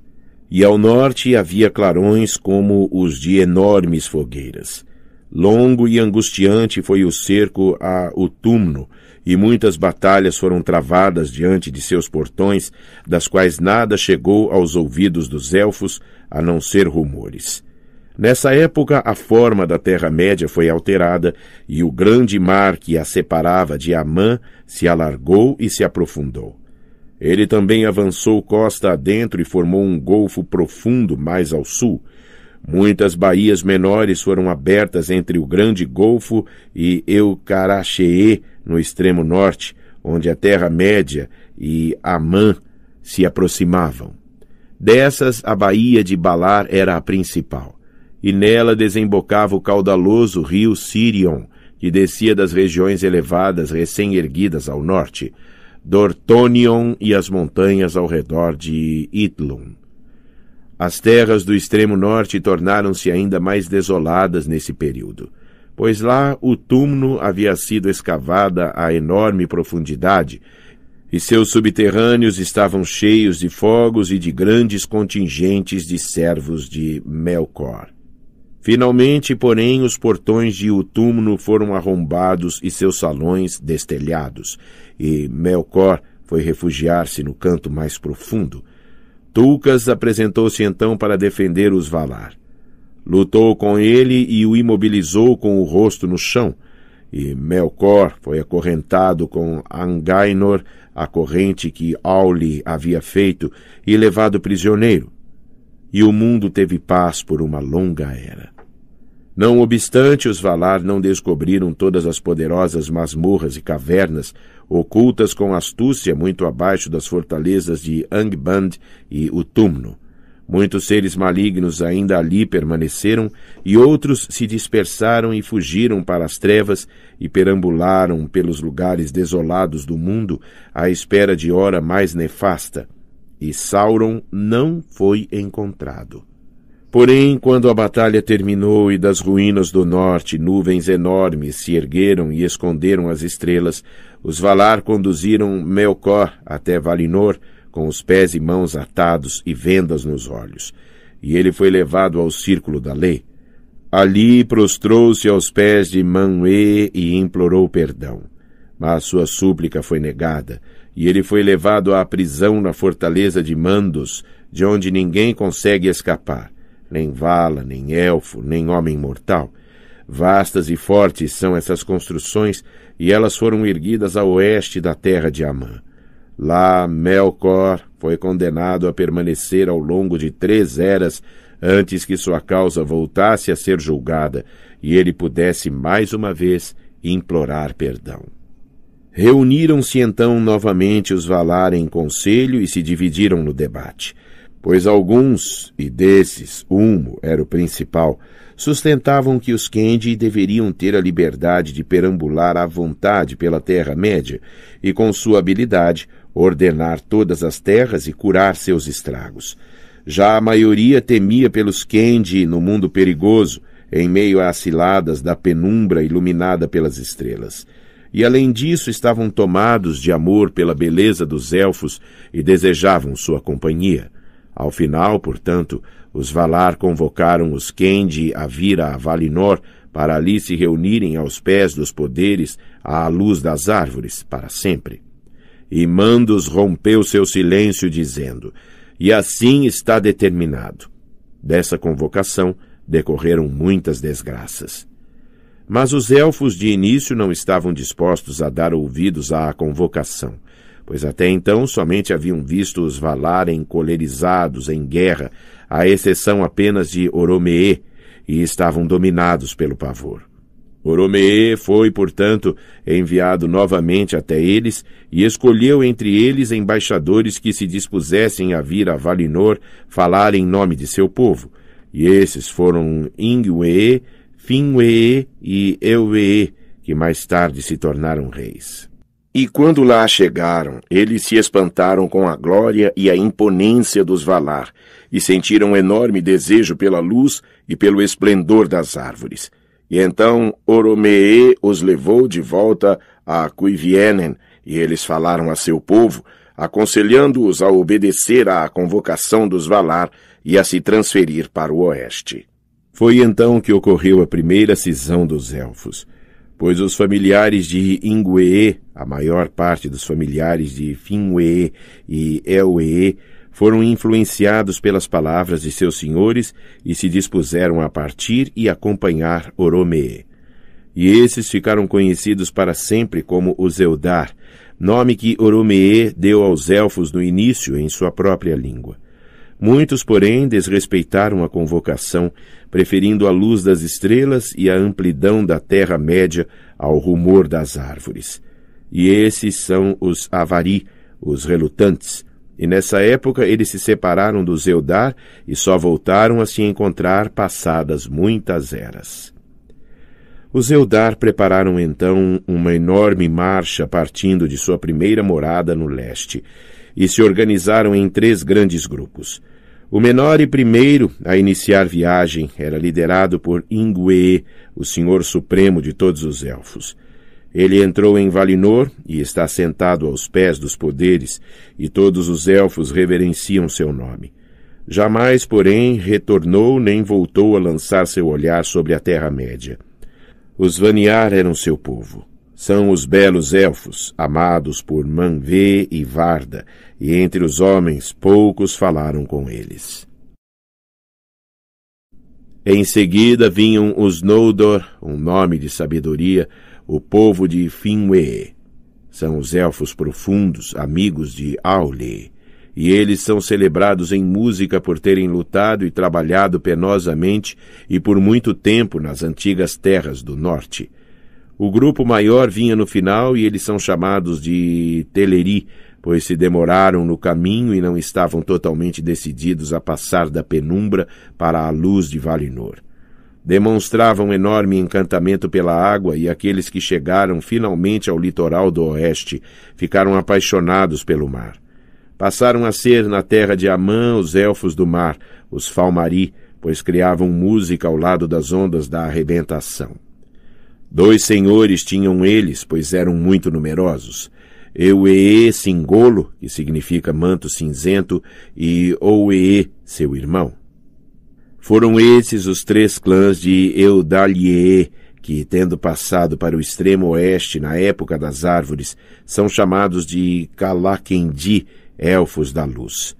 E ao norte havia clarões como os de enormes fogueiras. Longo e angustiante foi o cerco a Utumno e muitas batalhas foram travadas diante de seus portões, das quais nada chegou aos ouvidos dos elfos, a não ser rumores. Nessa época, a forma da Terra-média foi alterada e o grande mar que a separava de Amã se alargou e se aprofundou. Ele também avançou costa adentro e formou um golfo profundo mais ao sul, Muitas baías menores foram abertas entre o Grande Golfo e Eucarachee, no extremo norte, onde a Terra-média e Amã se aproximavam. Dessas, a Baía de Balar era a principal, e nela desembocava o caudaloso rio Sirion, que descia das regiões elevadas recém-erguidas ao norte, Dortonion e as montanhas ao redor de Itlum. As terras do extremo norte tornaram-se ainda mais desoladas nesse período, pois lá o túmulo havia sido escavada a enorme profundidade e seus subterrâneos estavam cheios de fogos e de grandes contingentes de servos de Melkor. Finalmente, porém, os portões de Utumno foram arrombados e seus salões destelhados, e Melkor foi refugiar-se no canto mais profundo, Tulcas apresentou-se então para defender os Valar. Lutou com ele e o imobilizou com o rosto no chão, e Melkor foi acorrentado com Angainor, a corrente que Auli havia feito, e levado prisioneiro. E o mundo teve paz por uma longa era. Não obstante, os Valar não descobriram todas as poderosas masmorras e cavernas, ocultas com astúcia muito abaixo das fortalezas de Angband e Utumno. Muitos seres malignos ainda ali permaneceram, e outros se dispersaram e fugiram para as trevas e perambularam pelos lugares desolados do mundo à espera de hora mais nefasta. E Sauron não foi encontrado. Porém, quando a batalha terminou e das ruínas do norte nuvens enormes se ergueram e esconderam as estrelas, os Valar conduziram Melkor até Valinor, com os pés e mãos atados e vendas nos olhos. E ele foi levado ao círculo da lei. Ali prostrou-se aos pés de Manwë e implorou perdão. Mas sua súplica foi negada, e ele foi levado à prisão na fortaleza de Mandos, de onde ninguém consegue escapar nem vala, nem elfo, nem homem mortal. Vastas e fortes são essas construções, e elas foram erguidas a oeste da terra de Amã. Lá Melkor foi condenado a permanecer ao longo de três eras antes que sua causa voltasse a ser julgada e ele pudesse mais uma vez implorar perdão. Reuniram-se então novamente os Valar em conselho e se dividiram no debate. Pois alguns, e desses umo era o principal, sustentavam que os Kendi deveriam ter a liberdade de perambular à vontade pela Terra-média e, com sua habilidade, ordenar todas as terras e curar seus estragos. Já a maioria temia pelos Kendi no mundo perigoso, em meio às ciladas da penumbra iluminada pelas estrelas e além disso estavam tomados de amor pela beleza dos elfos e desejavam sua companhia. Ao final, portanto, os Valar convocaram os Kendi a vir a Valinor para ali se reunirem aos pés dos poderes, à luz das árvores, para sempre. E Mandos rompeu seu silêncio, dizendo: E assim está determinado. Dessa convocação decorreram muitas desgraças. Mas os elfos de início não estavam dispostos a dar ouvidos à convocação pois até então somente haviam visto os Valar encolerizados em guerra, à exceção apenas de Oromee, e estavam dominados pelo pavor. Oromee foi, portanto, enviado novamente até eles e escolheu entre eles embaixadores que se dispusessem a vir a Valinor falar em nome de seu povo. E esses foram Ingwee, Finwee e Euwee, que mais tarde se tornaram reis. E quando lá chegaram, eles se espantaram com a glória e a imponência dos Valar, e sentiram enorme desejo pela luz e pelo esplendor das árvores. E então Oromeê os levou de volta a Cuivienen, e eles falaram a seu povo, aconselhando-os a obedecer à convocação dos Valar e a se transferir para o oeste. Foi então que ocorreu a primeira cisão dos elfos pois os familiares de Ingwee, a maior parte dos familiares de Finwee e Elwee, foram influenciados pelas palavras de seus senhores e se dispuseram a partir e acompanhar Oromee. E esses ficaram conhecidos para sempre como os Eldar, nome que Oromee deu aos elfos no início em sua própria língua. Muitos, porém, desrespeitaram a convocação, preferindo a luz das estrelas e a amplidão da terra-média ao rumor das árvores. E esses são os avari, os relutantes. E nessa época eles se separaram do Zeudar e só voltaram a se encontrar passadas muitas eras. Os Zeudar prepararam então uma enorme marcha partindo de sua primeira morada no leste e se organizaram em três grandes grupos. O menor e primeiro a iniciar viagem era liderado por Ingwe, o senhor supremo de todos os elfos. Ele entrou em Valinor e está sentado aos pés dos poderes, e todos os elfos reverenciam seu nome. Jamais, porém, retornou nem voltou a lançar seu olhar sobre a Terra-média. Os Vaniar eram seu povo. São os belos elfos, amados por Manvê e Varda, e entre os homens poucos falaram com eles. Em seguida vinham os Noldor, um nome de sabedoria, o povo de Finwë. São os elfos profundos, amigos de Aule, e eles são celebrados em música por terem lutado e trabalhado penosamente e por muito tempo nas antigas terras do norte o grupo maior vinha no final e eles são chamados de Teleri, pois se demoraram no caminho e não estavam totalmente decididos a passar da penumbra para a luz de Valinor. Demonstravam enorme encantamento pela água e aqueles que chegaram finalmente ao litoral do oeste ficaram apaixonados pelo mar. Passaram a ser na terra de Amã os elfos do mar, os Falmari, pois criavam música ao lado das ondas da arrebentação. Dois senhores tinham eles, pois eram muito numerosos. Euee Singolo, que significa manto cinzento, e Ouee, seu irmão. Foram esses os três clãs de Eudalie, que, tendo passado para o extremo oeste na época das árvores, são chamados de Kalakendi, elfos da luz.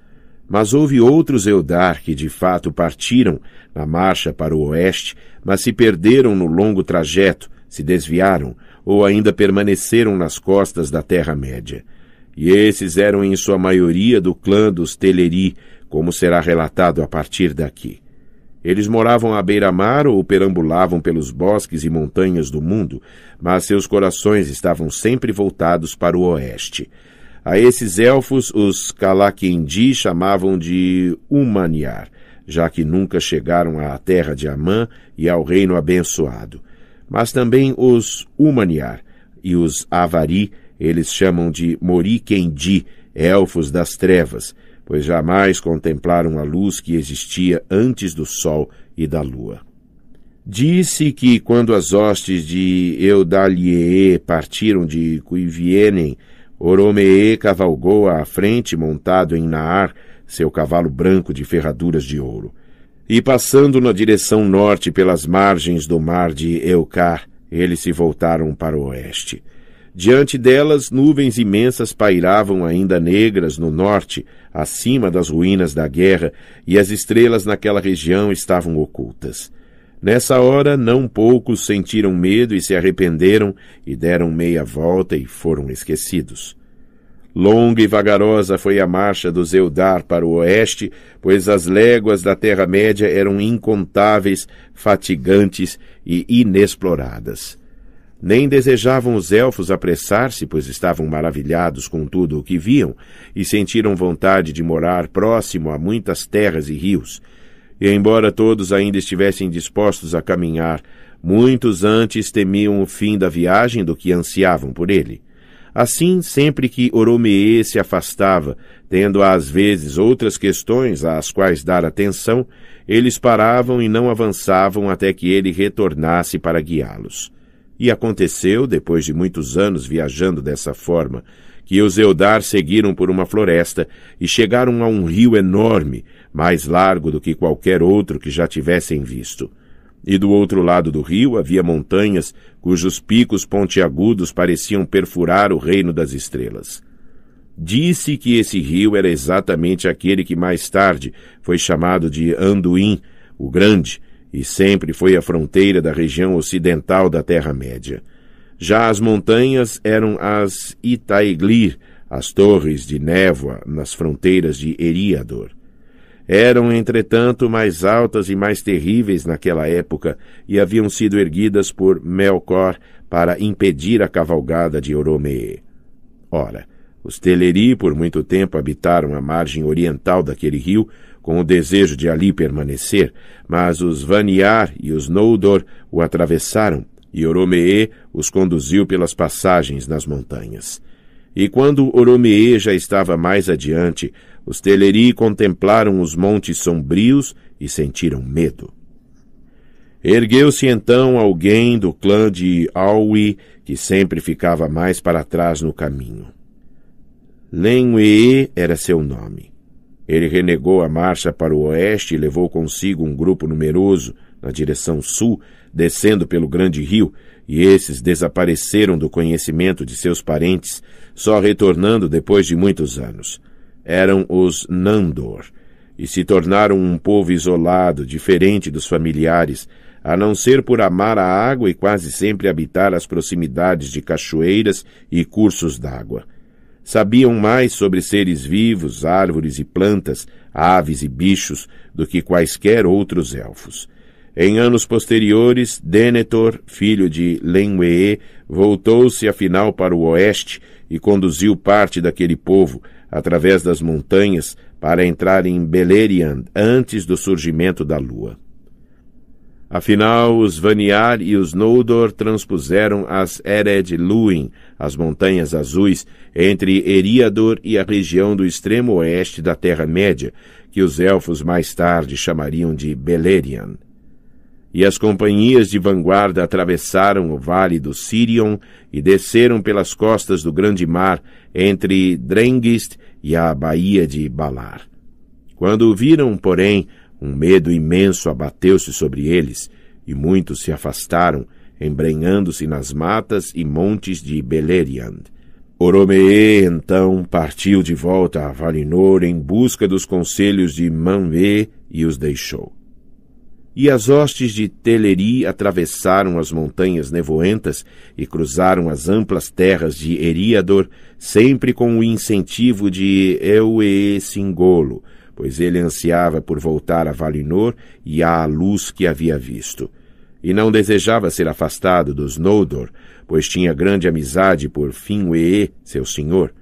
Mas houve outros Eudar que de fato partiram na marcha para o oeste, mas se perderam no longo trajeto, se desviaram ou ainda permaneceram nas costas da Terra-média. E esses eram em sua maioria do clã dos Teleri, como será relatado a partir daqui. Eles moravam à beira-mar ou perambulavam pelos bosques e montanhas do mundo, mas seus corações estavam sempre voltados para o oeste. A esses elfos os Kalakendi chamavam de humaniar, já que nunca chegaram à terra de Amã e ao reino abençoado mas também os Umaniar e os Avari, eles chamam de Moriquendi, elfos das trevas, pois jamais contemplaram a luz que existia antes do sol e da lua. Disse que quando as hostes de Eudalie partiram de Cuivienem, Oromee cavalgou à frente montado em Naar, seu cavalo branco de ferraduras de ouro. E passando na direção norte pelas margens do mar de Eucar, eles se voltaram para o oeste. Diante delas, nuvens imensas pairavam ainda negras no norte, acima das ruínas da guerra, e as estrelas naquela região estavam ocultas. Nessa hora, não poucos sentiram medo e se arrependeram, e deram meia volta e foram esquecidos. Longa e vagarosa foi a marcha do Zeudar para o oeste, pois as léguas da Terra-média eram incontáveis, fatigantes e inexploradas. Nem desejavam os elfos apressar-se, pois estavam maravilhados com tudo o que viam, e sentiram vontade de morar próximo a muitas terras e rios. E embora todos ainda estivessem dispostos a caminhar, muitos antes temiam o fim da viagem do que ansiavam por ele. Assim, sempre que Oromeê se afastava, tendo às vezes outras questões às quais dar atenção, eles paravam e não avançavam até que ele retornasse para guiá-los. E aconteceu, depois de muitos anos viajando dessa forma, que os Eudar seguiram por uma floresta e chegaram a um rio enorme, mais largo do que qualquer outro que já tivessem visto e do outro lado do rio havia montanhas cujos picos pontiagudos pareciam perfurar o reino das estrelas. Disse que esse rio era exatamente aquele que mais tarde foi chamado de Anduin, o Grande, e sempre foi a fronteira da região ocidental da Terra-média. Já as montanhas eram as Itaiglir, as torres de névoa nas fronteiras de Eriador. Eram, entretanto, mais altas e mais terríveis naquela época e haviam sido erguidas por Melkor para impedir a cavalgada de Oromeê. Ora, os Teleri por muito tempo habitaram a margem oriental daquele rio, com o desejo de ali permanecer, mas os Vaniar e os Noldor o atravessaram e Oromeê os conduziu pelas passagens nas montanhas. E quando Oromeê já estava mais adiante, os Teleri contemplaram os montes sombrios e sentiram medo. Ergueu-se então alguém do clã de Alwi, que sempre ficava mais para trás no caminho. Lenwee era seu nome. Ele renegou a marcha para o oeste e levou consigo um grupo numeroso na direção sul, descendo pelo grande rio, e esses desapareceram do conhecimento de seus parentes, só retornando depois de muitos anos eram os Nandor, e se tornaram um povo isolado, diferente dos familiares, a não ser por amar a água e quase sempre habitar as proximidades de cachoeiras e cursos d'água. Sabiam mais sobre seres vivos, árvores e plantas, aves e bichos, do que quaisquer outros elfos. Em anos posteriores, Denethor, filho de Lenwee, voltou-se afinal para o oeste e conduziu parte daquele povo, através das montanhas para entrar em Beleriand antes do surgimento da lua. Afinal, os Vaniar e os Noldor transpuseram as Ered Luin, as Montanhas Azuis, entre Eriador e a região do extremo oeste da Terra-média, que os elfos mais tarde chamariam de Beleriand. E as companhias de vanguarda atravessaram o vale do Sirion e desceram pelas costas do grande mar entre Drengist e a baía de Balar. Quando o viram, porém, um medo imenso abateu-se sobre eles, e muitos se afastaram, embrenhando-se nas matas e montes de Beleriand. Oromee, então, partiu de volta a Valinor em busca dos conselhos de Manwe e os deixou. E as hostes de Teleri atravessaram as montanhas nevoentas e cruzaram as amplas terras de Eriador, sempre com o incentivo de Euee Singolo, pois ele ansiava por voltar a Valinor e à luz que havia visto. E não desejava ser afastado dos Noldor, pois tinha grande amizade por Finwë, seu senhor.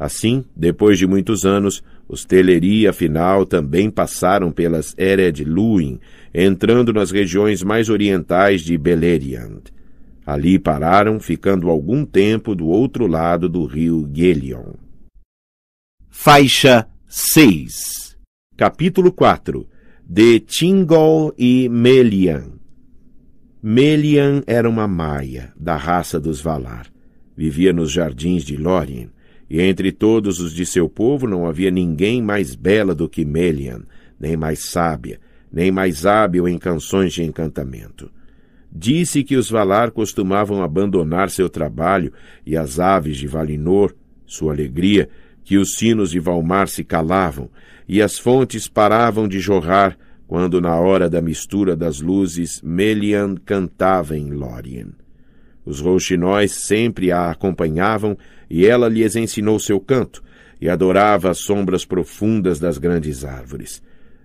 Assim, depois de muitos anos, os Teleri, afinal, também passaram pelas Ered Luin, entrando nas regiões mais orientais de Beleriand. Ali pararam, ficando algum tempo do outro lado do rio Gelion. Faixa 6 Capítulo 4 De Tingol e Melian Melian era uma maia, da raça dos Valar. Vivia nos jardins de Lórien e entre todos os de seu povo não havia ninguém mais bela do que Melian, nem mais sábia, nem mais hábil em canções de encantamento. Disse que os Valar costumavam abandonar seu trabalho e as aves de Valinor, sua alegria, que os sinos de Valmar se calavam e as fontes paravam de jorrar quando, na hora da mistura das luzes, Melian cantava em Lórien. Os rouxinóis sempre a acompanhavam e ela lhes ensinou seu canto, e adorava as sombras profundas das grandes árvores.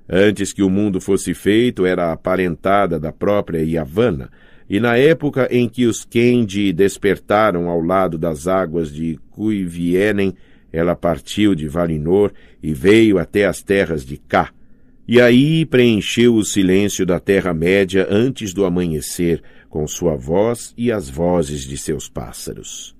Antes que o mundo fosse feito, era aparentada da própria Iavana, e na época em que os Kendi despertaram ao lado das águas de Cuivienen, ela partiu de Valinor e veio até as terras de Ká. E aí preencheu o silêncio da Terra-média antes do amanhecer, com sua voz e as vozes de seus pássaros.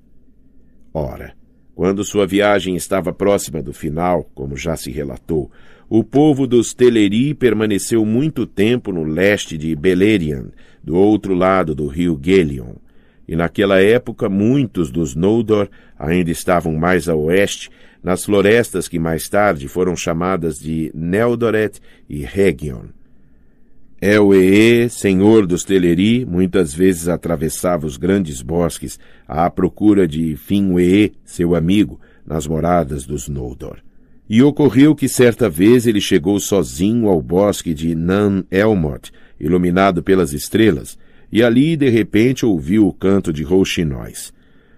Ora, quando sua viagem estava próxima do final, como já se relatou, o povo dos Teleri permaneceu muito tempo no leste de Beleriand, do outro lado do rio Gelion. E naquela época muitos dos Noldor ainda estavam mais a oeste, nas florestas que mais tarde foram chamadas de Neldoret e Region. Elweê, é senhor dos Teleri, muitas vezes atravessava os grandes bosques à procura de Finwë, seu amigo, nas moradas dos Noldor. E ocorreu que certa vez ele chegou sozinho ao bosque de Nan Elmot, iluminado pelas estrelas, e ali de repente ouviu o canto de rouxinóis.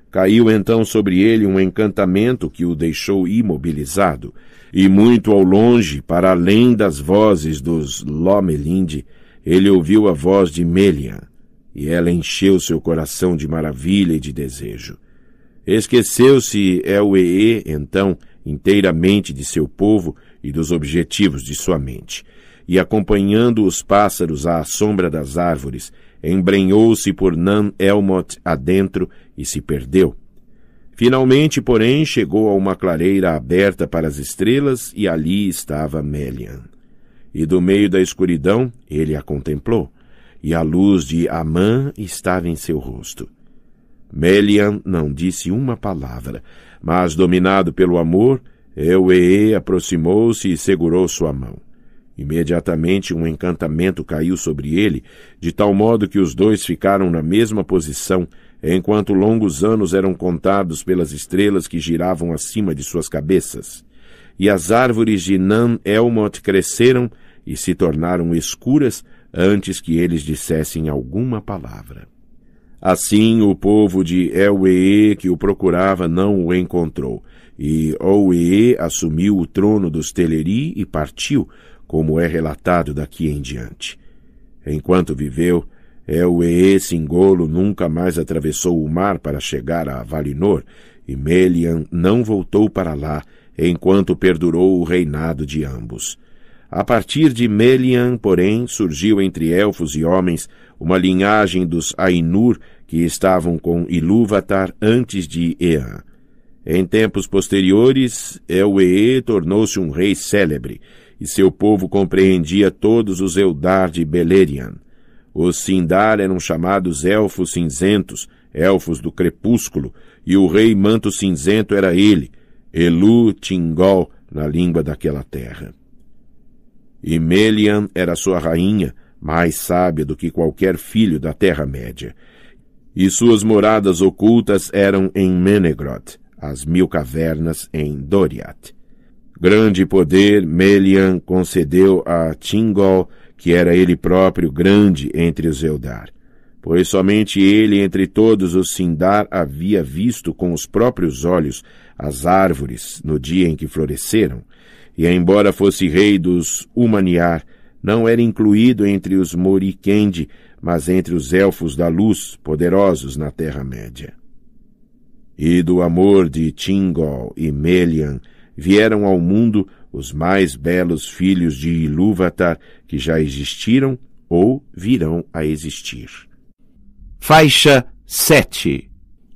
Caiu então sobre ele um encantamento que o deixou imobilizado, e muito ao longe, para além das vozes dos Lomelinde, ele ouviu a voz de Melian, e ela encheu seu coração de maravilha e de desejo. Esqueceu-se Elwee, então, inteiramente de seu povo e dos objetivos de sua mente, e acompanhando os pássaros à sombra das árvores, embrenhou-se por Nan Elmot adentro e se perdeu, Finalmente, porém, chegou a uma clareira aberta para as estrelas e ali estava Melian. E do meio da escuridão ele a contemplou, e a luz de Amã estava em seu rosto. Melian não disse uma palavra, mas, dominado pelo amor, Euee aproximou-se e segurou sua mão. Imediatamente um encantamento caiu sobre ele, de tal modo que os dois ficaram na mesma posição, enquanto longos anos eram contados pelas estrelas que giravam acima de suas cabeças. E as árvores de Nan Elmot cresceram e se tornaram escuras antes que eles dissessem alguma palavra. Assim o povo de Elwee que o procurava não o encontrou, e Owee assumiu o trono dos Teleri e partiu, como é relatado daqui em diante. Enquanto viveu, é Elwee Singolo nunca mais atravessou o mar para chegar a Valinor, e Melian não voltou para lá enquanto perdurou o reinado de ambos. A partir de Melian, porém, surgiu entre elfos e homens uma linhagem dos Ainur que estavam com Ilúvatar antes de Ean. Em tempos posteriores, Elwee tornou-se um rei célebre, e seu povo compreendia todos os Eldar de Beleriand. Os Sindar eram chamados Elfos Cinzentos, Elfos do Crepúsculo, e o Rei Manto Cinzento era ele, Elu Tingol, na língua daquela terra. E Melian era sua rainha, mais sábia do que qualquer filho da Terra-média. E suas moradas ocultas eram em Menegroth, as mil cavernas em Doriath. Grande poder Melian concedeu a Tingol que era ele próprio grande entre os Eldar. Pois somente ele entre todos os Sindar havia visto com os próprios olhos as árvores no dia em que floresceram, e embora fosse rei dos Humaniar, não era incluído entre os Morikendi, mas entre os elfos da luz, poderosos na Terra-média. E do amor de Tingol e Melian vieram ao mundo os mais belos filhos de Ilúvatar que já existiram ou virão a existir. Faixa 7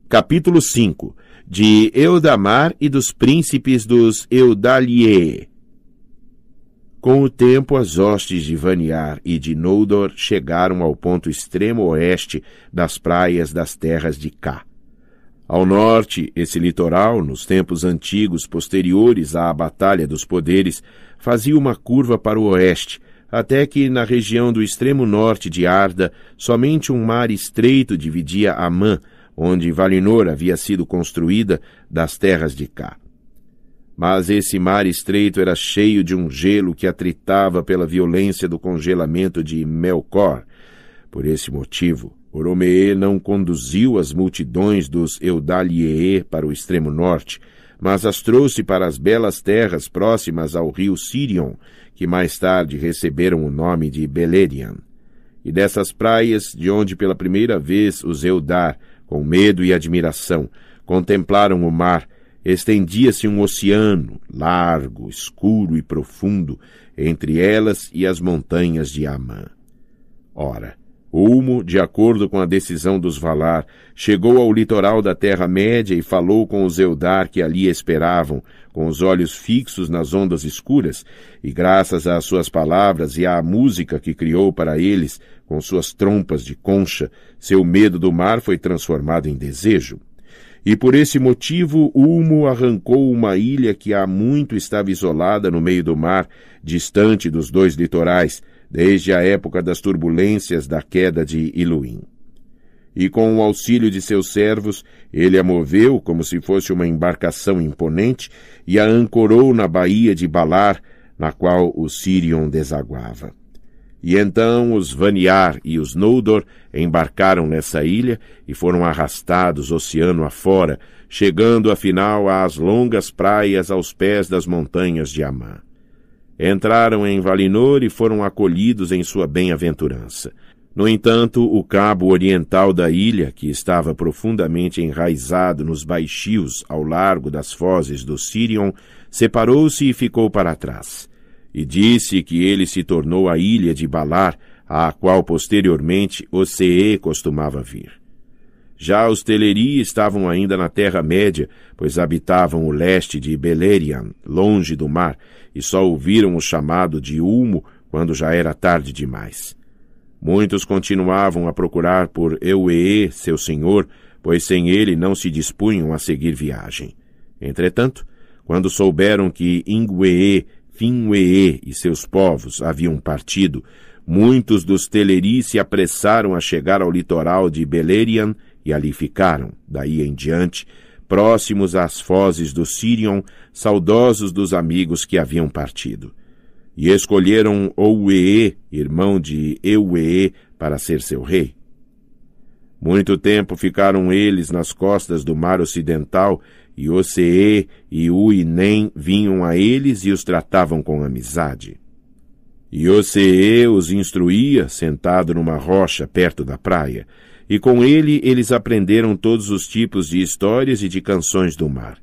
Capítulo 5 De Eudamar e dos príncipes dos Eudalie Com o tempo, as hostes de Vaniar e de Noldor chegaram ao ponto extremo oeste das praias das terras de Cá. Ao norte, esse litoral, nos tempos antigos posteriores à Batalha dos Poderes, fazia uma curva para o oeste, até que, na região do extremo norte de Arda, somente um mar estreito dividia Amã, onde Valinor havia sido construída, das terras de Cá. Mas esse mar estreito era cheio de um gelo que atritava pela violência do congelamento de Melkor, por esse motivo, Oromeê não conduziu as multidões dos Eudalieê para o extremo norte, mas as trouxe para as belas terras próximas ao rio Sirion, que mais tarde receberam o nome de Beleriand. E dessas praias, de onde pela primeira vez os Eudar, com medo e admiração, contemplaram o mar, estendia-se um oceano, largo, escuro e profundo, entre elas e as montanhas de Amã. Ora, Ulmo, de acordo com a decisão dos Valar, chegou ao litoral da Terra-média e falou com os Eldar que ali esperavam, com os olhos fixos nas ondas escuras, e graças às suas palavras e à música que criou para eles, com suas trompas de concha, seu medo do mar foi transformado em desejo. E por esse motivo, Ulmo arrancou uma ilha que há muito estava isolada no meio do mar, distante dos dois litorais, desde a época das turbulências da queda de Iluim. E com o auxílio de seus servos, ele a moveu como se fosse uma embarcação imponente e a ancorou na baía de Balar, na qual o Sirion desaguava. E então os Vaniar e os Noldor embarcaram nessa ilha e foram arrastados oceano afora, chegando afinal às longas praias aos pés das montanhas de Amã. Entraram em Valinor e foram acolhidos em sua bem-aventurança. No entanto, o cabo oriental da ilha, que estava profundamente enraizado nos baixios ao largo das fozes do Sirion, separou-se e ficou para trás. E disse que ele se tornou a ilha de Balar, à qual posteriormente Ocee costumava vir. Já os Teleri estavam ainda na Terra-média, pois habitavam o leste de Beleriand, longe do mar, e só ouviram o chamado de Ulmo quando já era tarde demais. Muitos continuavam a procurar por Euee, seu senhor, pois sem ele não se dispunham a seguir viagem. Entretanto, quando souberam que ingueê, Finguee e seus povos haviam partido, muitos dos Teleri se apressaram a chegar ao litoral de Beleriand e ali ficaram, daí em diante, próximos às fozes do Sirion, saudosos dos amigos que haviam partido. E escolheram Ouee, irmão de Euee, para ser seu rei. Muito tempo ficaram eles nas costas do mar ocidental, e Ocee e Uinem vinham a eles e os tratavam com amizade. E Ocee os instruía, sentado numa rocha perto da praia, e com ele eles aprenderam todos os tipos de histórias e de canções do mar.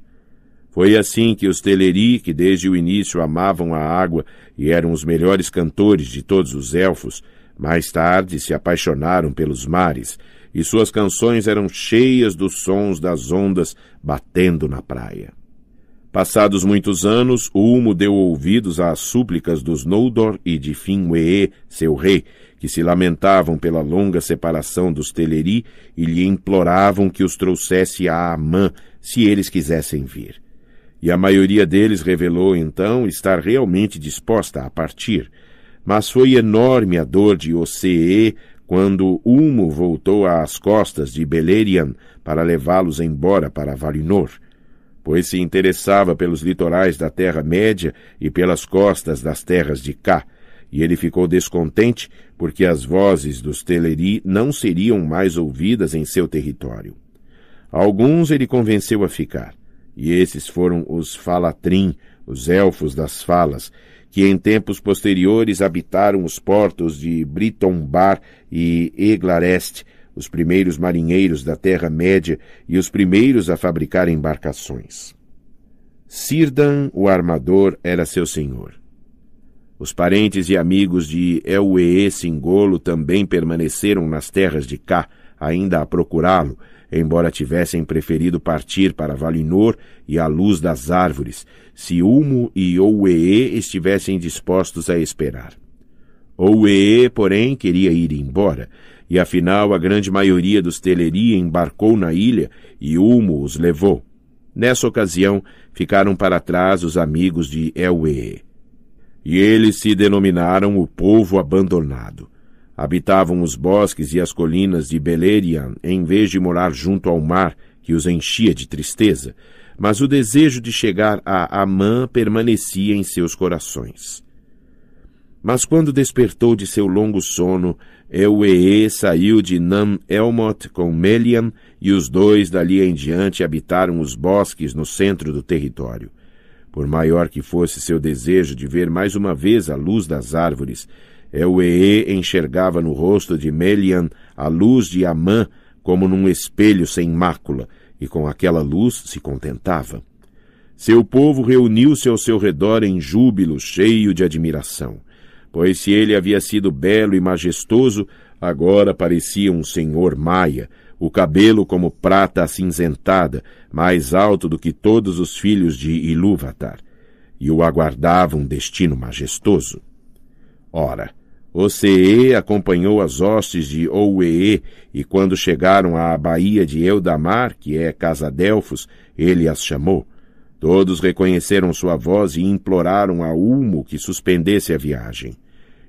Foi assim que os Teleri, que desde o início amavam a água e eram os melhores cantores de todos os elfos, mais tarde se apaixonaram pelos mares, e suas canções eram cheias dos sons das ondas batendo na praia. Passados muitos anos, o Ulmo deu ouvidos às súplicas dos Noldor e de Finwë, seu rei, que se lamentavam pela longa separação dos Teleri e lhe imploravam que os trouxesse a Amã, se eles quisessem vir. E a maioria deles revelou então estar realmente disposta a partir. Mas foi enorme a dor de Ocee quando Ulmo voltou às costas de Beleriand para levá-los embora para Valinor pois se interessava pelos litorais da Terra-média e pelas costas das terras de cá, e ele ficou descontente porque as vozes dos Teleri não seriam mais ouvidas em seu território. Alguns ele convenceu a ficar, e esses foram os Falatrim, os elfos das falas, que em tempos posteriores habitaram os portos de Britombar e Eglarest, os primeiros marinheiros da Terra-média e os primeiros a fabricar embarcações. Sirdan, o armador, era seu senhor. Os parentes e amigos de Euee Singolo também permaneceram nas terras de Cá, ainda a procurá-lo, embora tivessem preferido partir para Valinor e à luz das árvores, se Umo e Ouee estivessem dispostos a esperar. Ouee, porém, queria ir embora, e afinal, a grande maioria dos Teleri embarcou na ilha e Ulmo os levou. Nessa ocasião, ficaram para trás os amigos de Elwe. E eles se denominaram o povo abandonado. Habitavam os bosques e as colinas de Beleriand em vez de morar junto ao mar, que os enchia de tristeza, mas o desejo de chegar a Amã permanecia em seus corações. Mas quando despertou de seu longo sono, Euee saiu de Nam Elmot com Melian, e os dois dali em diante habitaram os bosques no centro do território. Por maior que fosse seu desejo de ver mais uma vez a luz das árvores, Euee enxergava no rosto de Melian a luz de Amã como num espelho sem mácula, e com aquela luz se contentava. Seu povo reuniu-se ao seu redor em júbilo cheio de admiração pois se ele havia sido belo e majestoso, agora parecia um senhor maia, o cabelo como prata acinzentada, mais alto do que todos os filhos de Ilúvatar, e o aguardava um destino majestoso. Ora, Oceê acompanhou as hostes de Ouee, e quando chegaram à baía de Eudamar, que é Casa Delfos, ele as chamou. Todos reconheceram sua voz e imploraram a Ulmo que suspendesse a viagem.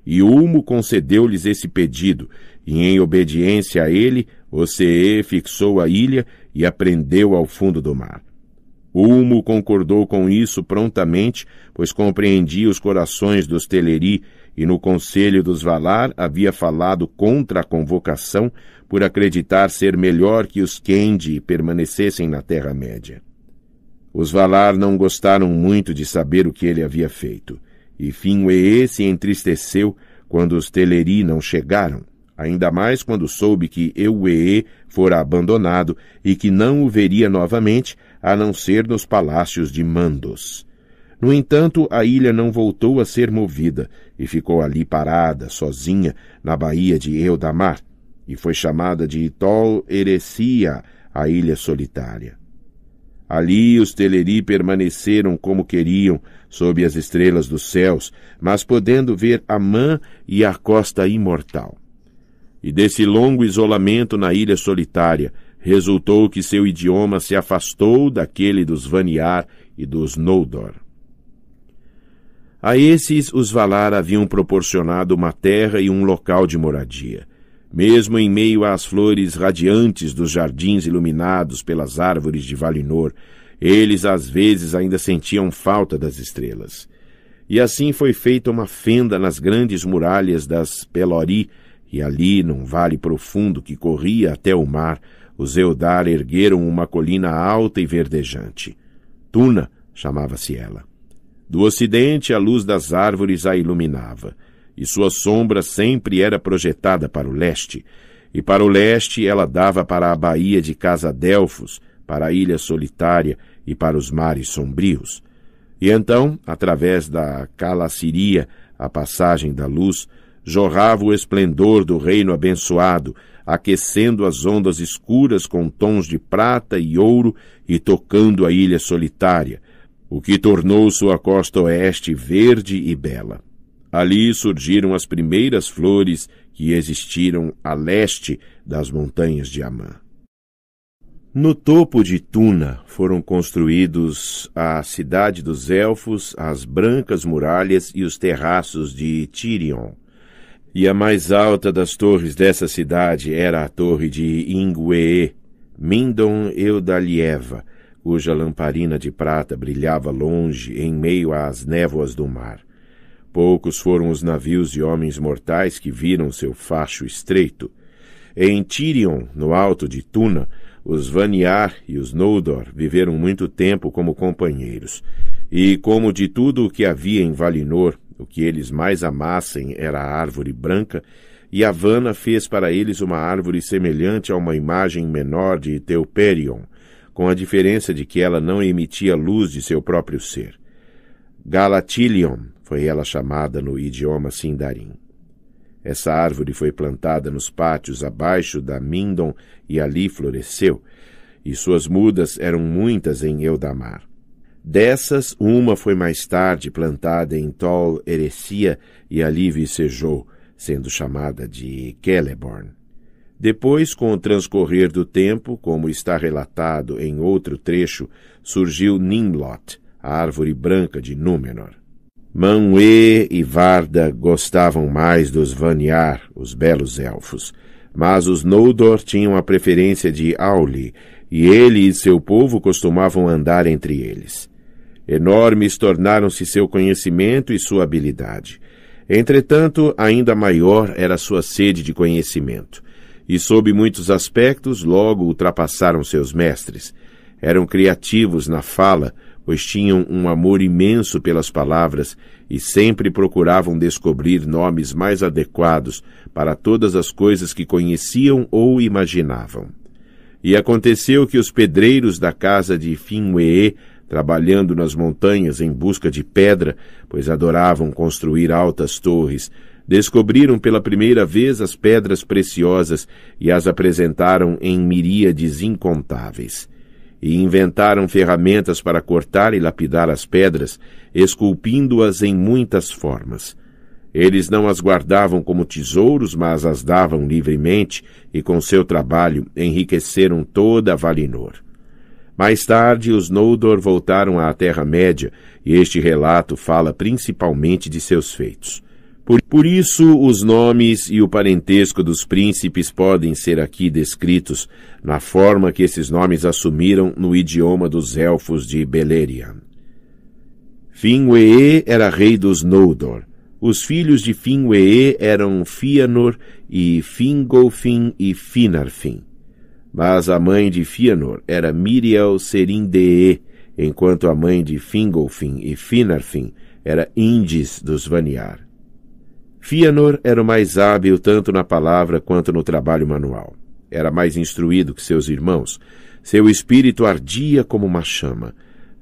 E Ulmo concedeu-lhes esse pedido, e em obediência a ele, Oceê fixou a ilha e a prendeu ao fundo do mar. Ulmo concordou com isso prontamente, pois compreendia os corações dos Teleri, e no conselho dos Valar havia falado contra a convocação, por acreditar ser melhor que os Kendi permanecessem na Terra-média. Os Valar não gostaram muito de saber o que ele havia feito. E Finwë se entristeceu quando os Teleri não chegaram, ainda mais quando soube que Euê fora abandonado e que não o veria novamente, a não ser nos palácios de Mandos. No entanto, a ilha não voltou a ser movida e ficou ali parada, sozinha, na baía de Eudamar, e foi chamada de Itol Erecia, a ilha solitária. Ali os Teleri permaneceram como queriam, sob as estrelas dos céus, mas podendo ver a Amã e a costa imortal. E desse longo isolamento na ilha solitária, resultou que seu idioma se afastou daquele dos Vaniar e dos Noldor. A esses os Valar haviam proporcionado uma terra e um local de moradia. Mesmo em meio às flores radiantes dos jardins iluminados pelas árvores de Valinor, eles às vezes ainda sentiam falta das estrelas. E assim foi feita uma fenda nas grandes muralhas das Pelori, e ali, num vale profundo que corria até o mar, os Eldar ergueram uma colina alta e verdejante. Tuna chamava-se ela. Do ocidente, a luz das árvores a iluminava e sua sombra sempre era projetada para o leste. E para o leste ela dava para a baía de Casadelfos, para a ilha solitária e para os mares sombrios. E então, através da Calaciria, a passagem da luz, jorrava o esplendor do reino abençoado, aquecendo as ondas escuras com tons de prata e ouro e tocando a ilha solitária, o que tornou sua costa oeste verde e bela. Ali surgiram as primeiras flores que existiram a leste das montanhas de Amã. No topo de Tuna foram construídos a cidade dos elfos, as brancas muralhas e os terraços de Tirion. E a mais alta das torres dessa cidade era a torre de Ingwee, Mindon Eudalieva, cuja lamparina de prata brilhava longe em meio às névoas do mar. Poucos foram os navios de homens mortais que viram seu facho estreito. Em Tirion, no alto de Tuna, os Vaniar e os Noldor viveram muito tempo como companheiros. E como de tudo o que havia em Valinor, o que eles mais amassem era a árvore branca, e Havana fez para eles uma árvore semelhante a uma imagem menor de Teuperion, com a diferença de que ela não emitia luz de seu próprio ser. Galatilion, foi ela chamada no idioma sindarim. Essa árvore foi plantada nos pátios abaixo da Mindon e ali floresceu, e suas mudas eram muitas em Eudamar. Dessas, uma foi mais tarde plantada em Tol Heresia e ali vicejou, sendo chamada de Celeborn. Depois, com o transcorrer do tempo, como está relatado em outro trecho, surgiu Nimlot, a árvore branca de Númenor. Manwë e Varda gostavam mais dos Vanyar, os belos elfos, mas os Noldor tinham a preferência de Auli, e ele e seu povo costumavam andar entre eles. Enormes tornaram-se seu conhecimento e sua habilidade. Entretanto, ainda maior era sua sede de conhecimento, e sob muitos aspectos logo ultrapassaram seus mestres. Eram criativos na fala, pois tinham um amor imenso pelas palavras e sempre procuravam descobrir nomes mais adequados para todas as coisas que conheciam ou imaginavam. E aconteceu que os pedreiros da casa de Finweê, trabalhando nas montanhas em busca de pedra, pois adoravam construir altas torres, descobriram pela primeira vez as pedras preciosas e as apresentaram em miríades incontáveis e inventaram ferramentas para cortar e lapidar as pedras, esculpindo-as em muitas formas. Eles não as guardavam como tesouros, mas as davam livremente, e com seu trabalho enriqueceram toda Valinor. Mais tarde, os Noldor voltaram à Terra-média, e este relato fala principalmente de seus feitos. Por, por isso, os nomes e o parentesco dos príncipes podem ser aqui descritos na forma que esses nomes assumiram no idioma dos elfos de Beleriand. Finwë era rei dos Noldor. Os filhos de Finwë eram Fianor e Fingolfin e Finarfin. Mas a mãe de Fianor era Miriel Serindee, enquanto a mãe de Fingolfin e Finarfin era Indis dos Vaniar. Fianor era o mais hábil tanto na palavra quanto no trabalho manual. Era mais instruído que seus irmãos. Seu espírito ardia como uma chama.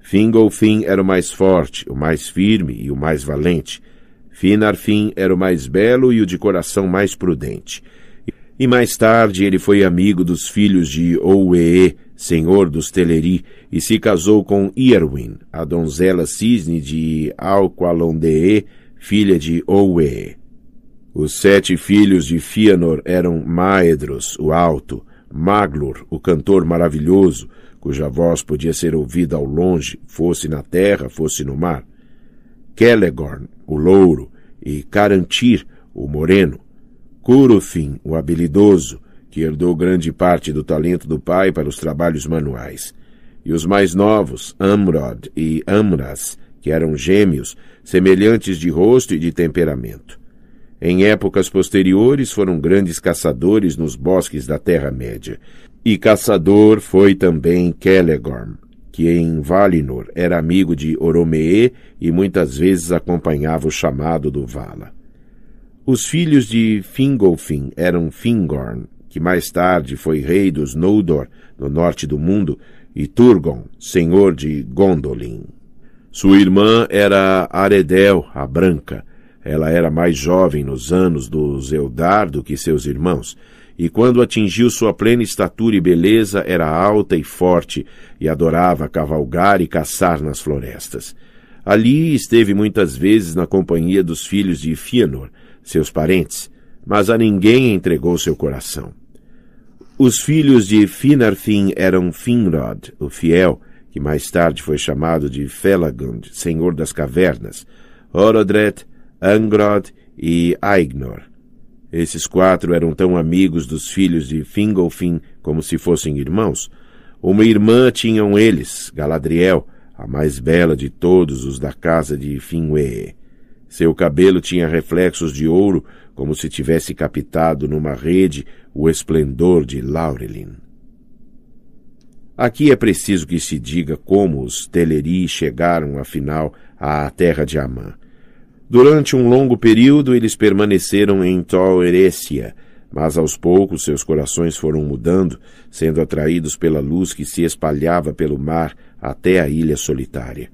Fingolfin era o mais forte, o mais firme e o mais valente. Finarfin era o mais belo e o de coração mais prudente. E mais tarde ele foi amigo dos filhos de Ouee, senhor dos Teleri, e se casou com Ierwin, a donzela cisne de Alqualondee, filha de Ouee. Os sete filhos de Fianor eram Maedros, o Alto, Maglor, o cantor maravilhoso, cuja voz podia ser ouvida ao longe, fosse na terra, fosse no mar, Kelegorn, o Louro, e Carantir, o Moreno, Curufin, o Habilidoso, que herdou grande parte do talento do pai para os trabalhos manuais, e os mais novos, Amrod e Amras, que eram gêmeos, semelhantes de rosto e de temperamento. Em épocas posteriores foram grandes caçadores nos bosques da Terra-média. E caçador foi também Celegorm, que em Valinor era amigo de Oromeê e muitas vezes acompanhava o chamado do Vala. Os filhos de Fingolfin eram Fingorn, que mais tarde foi rei dos Noldor, no norte do mundo, e Turgon, senhor de Gondolin. Sua irmã era Aredel, a Branca, ela era mais jovem nos anos do Zeudar do que seus irmãos, e quando atingiu sua plena estatura e beleza, era alta e forte, e adorava cavalgar e caçar nas florestas. Ali esteve muitas vezes na companhia dos filhos de Fianor, seus parentes, mas a ninguém entregou seu coração. Os filhos de Finarfin eram Finrod, o fiel, que mais tarde foi chamado de Felagund, senhor das cavernas, Orodret, Angrod e Aignor. Esses quatro eram tão amigos dos filhos de Fingolfin como se fossem irmãos. Uma irmã tinham eles, Galadriel, a mais bela de todos os da casa de Finwë. Seu cabelo tinha reflexos de ouro, como se tivesse captado numa rede o esplendor de Laurelin. Aqui é preciso que se diga como os Teleri chegaram, afinal, à terra de Amã. Durante um longo período, eles permaneceram em Tauerécia, mas aos poucos seus corações foram mudando, sendo atraídos pela luz que se espalhava pelo mar até a ilha solitária.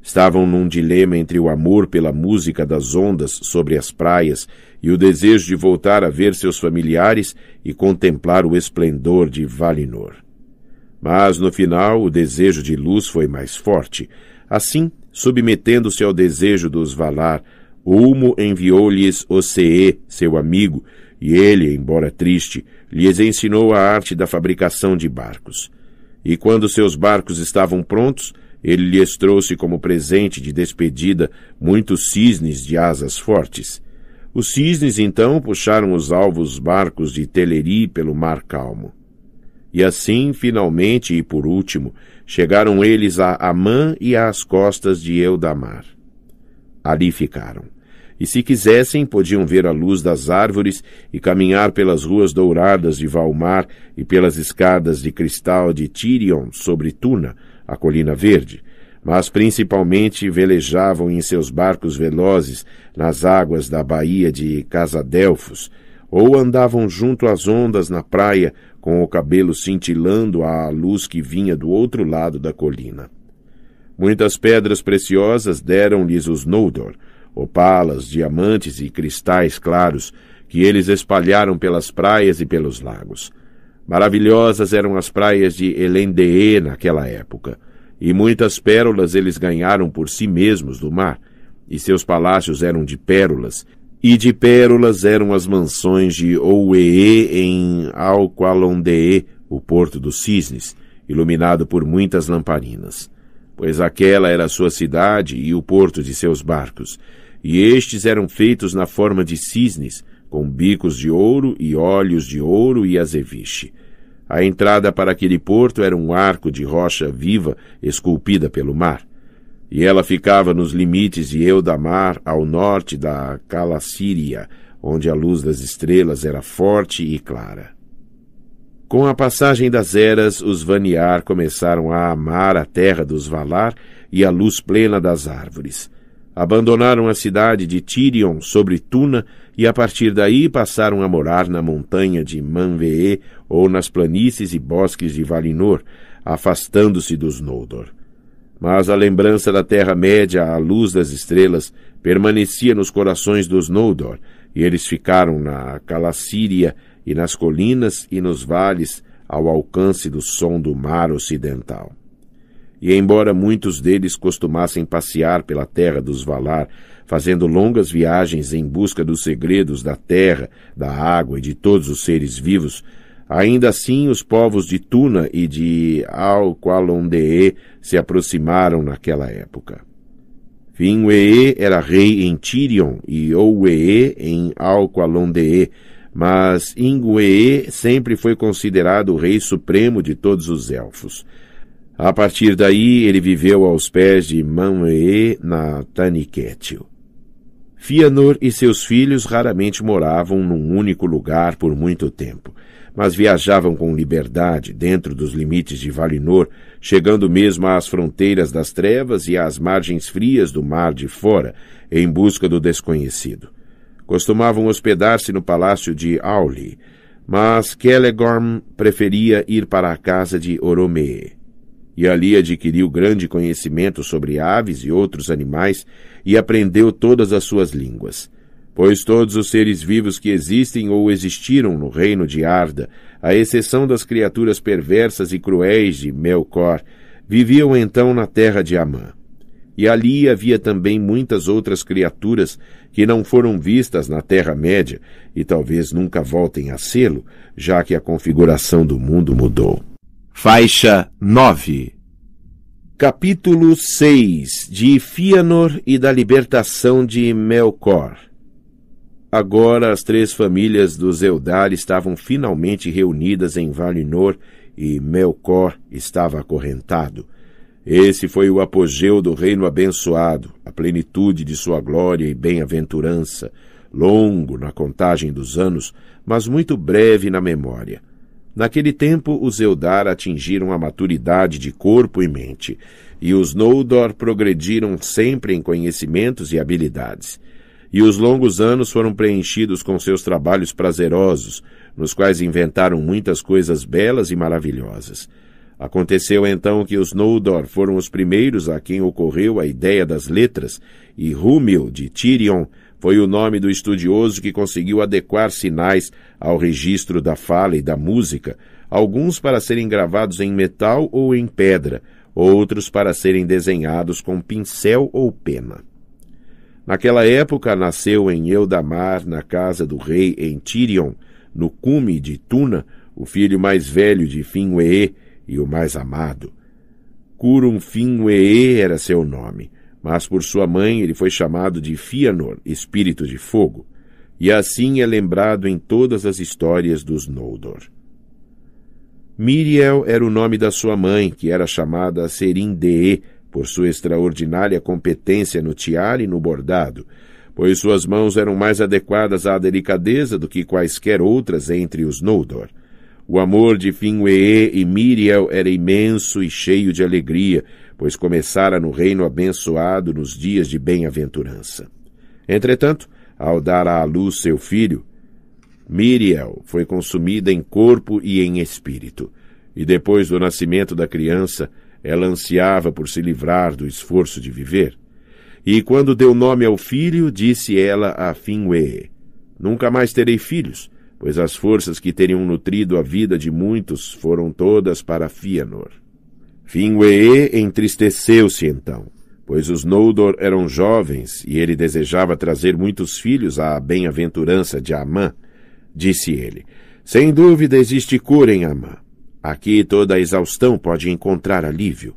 Estavam num dilema entre o amor pela música das ondas sobre as praias e o desejo de voltar a ver seus familiares e contemplar o esplendor de Valinor. Mas no final o desejo de luz foi mais forte. Assim, submetendo-se ao desejo dos Valar, Ulmo enviou-lhes Oceê, seu amigo, e ele, embora triste, lhes ensinou a arte da fabricação de barcos. E quando seus barcos estavam prontos, ele lhes trouxe como presente de despedida muitos cisnes de asas fortes. Os cisnes então puxaram os alvos barcos de Teleri pelo mar calmo. E assim, finalmente e por último, chegaram eles a Amã e às costas de Eudamar. Ali ficaram. E se quisessem, podiam ver a luz das árvores e caminhar pelas ruas douradas de Valmar e pelas escadas de cristal de Tirion sobre Tuna, a colina verde, mas principalmente velejavam em seus barcos velozes nas águas da baía de Casadelfos, ou andavam junto às ondas na praia, com o cabelo cintilando à luz que vinha do outro lado da colina. Muitas pedras preciosas deram-lhes os Noldor, opalas, diamantes e cristais claros, que eles espalharam pelas praias e pelos lagos. Maravilhosas eram as praias de Elendee naquela época, e muitas pérolas eles ganharam por si mesmos do mar, e seus palácios eram de pérolas, e de pérolas eram as mansões de Ouee em Alqualondee, o porto dos cisnes, iluminado por muitas lamparinas. Pois aquela era a sua cidade e o porto de seus barcos, e estes eram feitos na forma de cisnes, com bicos de ouro e olhos de ouro e azeviche. A entrada para aquele porto era um arco de rocha viva esculpida pelo mar. E ela ficava nos limites de Eudamar, ao norte da Calassíria, onde a luz das estrelas era forte e clara. Com a passagem das eras, os Vaniar começaram a amar a terra dos Valar e a luz plena das árvores. Abandonaram a cidade de Tirion sobre Tuna e a partir daí passaram a morar na montanha de Manveê ou nas planícies e bosques de Valinor, afastando-se dos Noldor. Mas a lembrança da Terra-média à luz das estrelas permanecia nos corações dos Noldor, e eles ficaram na Calassíria e nas colinas e nos vales ao alcance do som do mar ocidental. E embora muitos deles costumassem passear pela terra dos Valar, fazendo longas viagens em busca dos segredos da terra, da água e de todos os seres vivos, Ainda assim, os povos de Tuna e de Alqualondee se aproximaram naquela época. Finwee era rei em Tirion e Ouee em Alqualondee, mas Ingwee sempre foi considerado o rei supremo de todos os elfos. A partir daí, ele viveu aos pés de Manwee na Taniquetil. Fianor e seus filhos raramente moravam num único lugar por muito tempo — mas viajavam com liberdade dentro dos limites de Valinor, chegando mesmo às fronteiras das trevas e às margens frias do mar de fora, em busca do desconhecido. Costumavam hospedar-se no palácio de Auli, mas Celegorm preferia ir para a casa de Oromee e ali adquiriu grande conhecimento sobre aves e outros animais e aprendeu todas as suas línguas. Pois todos os seres vivos que existem ou existiram no reino de Arda, à exceção das criaturas perversas e cruéis de Melkor, viviam então na terra de Amã. E ali havia também muitas outras criaturas que não foram vistas na Terra-média e talvez nunca voltem a sê-lo, já que a configuração do mundo mudou. Faixa 9 Capítulo 6 de Fëanor e da libertação de Melkor Agora as três famílias do Zeudar estavam finalmente reunidas em Valinor e Melkor estava acorrentado. Esse foi o apogeu do reino abençoado, a plenitude de sua glória e bem-aventurança, longo na contagem dos anos, mas muito breve na memória. Naquele tempo, os Eldar atingiram a maturidade de corpo e mente, e os Noldor progrediram sempre em conhecimentos e habilidades e os longos anos foram preenchidos com seus trabalhos prazerosos, nos quais inventaram muitas coisas belas e maravilhosas. Aconteceu então que os Noldor foram os primeiros a quem ocorreu a ideia das letras, e Rúmil de Tirion foi o nome do estudioso que conseguiu adequar sinais ao registro da fala e da música, alguns para serem gravados em metal ou em pedra, outros para serem desenhados com pincel ou pena. Naquela época nasceu em Eudamar, na casa do rei em Tirion, no cume de Tuna, o filho mais velho de Finwë e o mais amado. Curum Finwë era seu nome, mas por sua mãe ele foi chamado de Fianor, espírito de fogo, e assim é lembrado em todas as histórias dos Noldor. Miriel era o nome da sua mãe, que era chamada Serindee, por sua extraordinária competência no tiar e no bordado, pois suas mãos eram mais adequadas à delicadeza do que quaisquer outras entre os Noldor. O amor de Finwë e Miriel era imenso e cheio de alegria, pois começara no reino abençoado nos dias de bem-aventurança. Entretanto, ao dar à luz seu filho, Miriel foi consumida em corpo e em espírito, e depois do nascimento da criança, ela ansiava por se livrar do esforço de viver. E quando deu nome ao filho, disse ela a Finwë: Nunca mais terei filhos, pois as forças que teriam nutrido a vida de muitos foram todas para Fianor. Finwë entristeceu-se então, pois os Noldor eram jovens e ele desejava trazer muitos filhos à bem-aventurança de Amã. Disse ele: Sem dúvida existe cura em Amã. Aqui toda a exaustão pode encontrar alívio.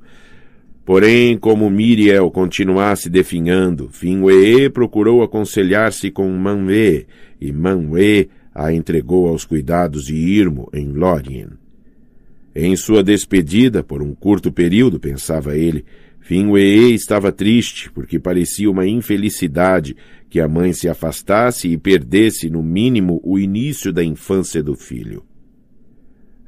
Porém, como Miriel continuasse definhando, Finwë procurou aconselhar-se com Manwë, e Manwë a entregou aos cuidados de Irmo, em Lórien. Em sua despedida, por um curto período, pensava ele, Finwë estava triste, porque parecia uma infelicidade que a mãe se afastasse e perdesse, no mínimo, o início da infância do filho.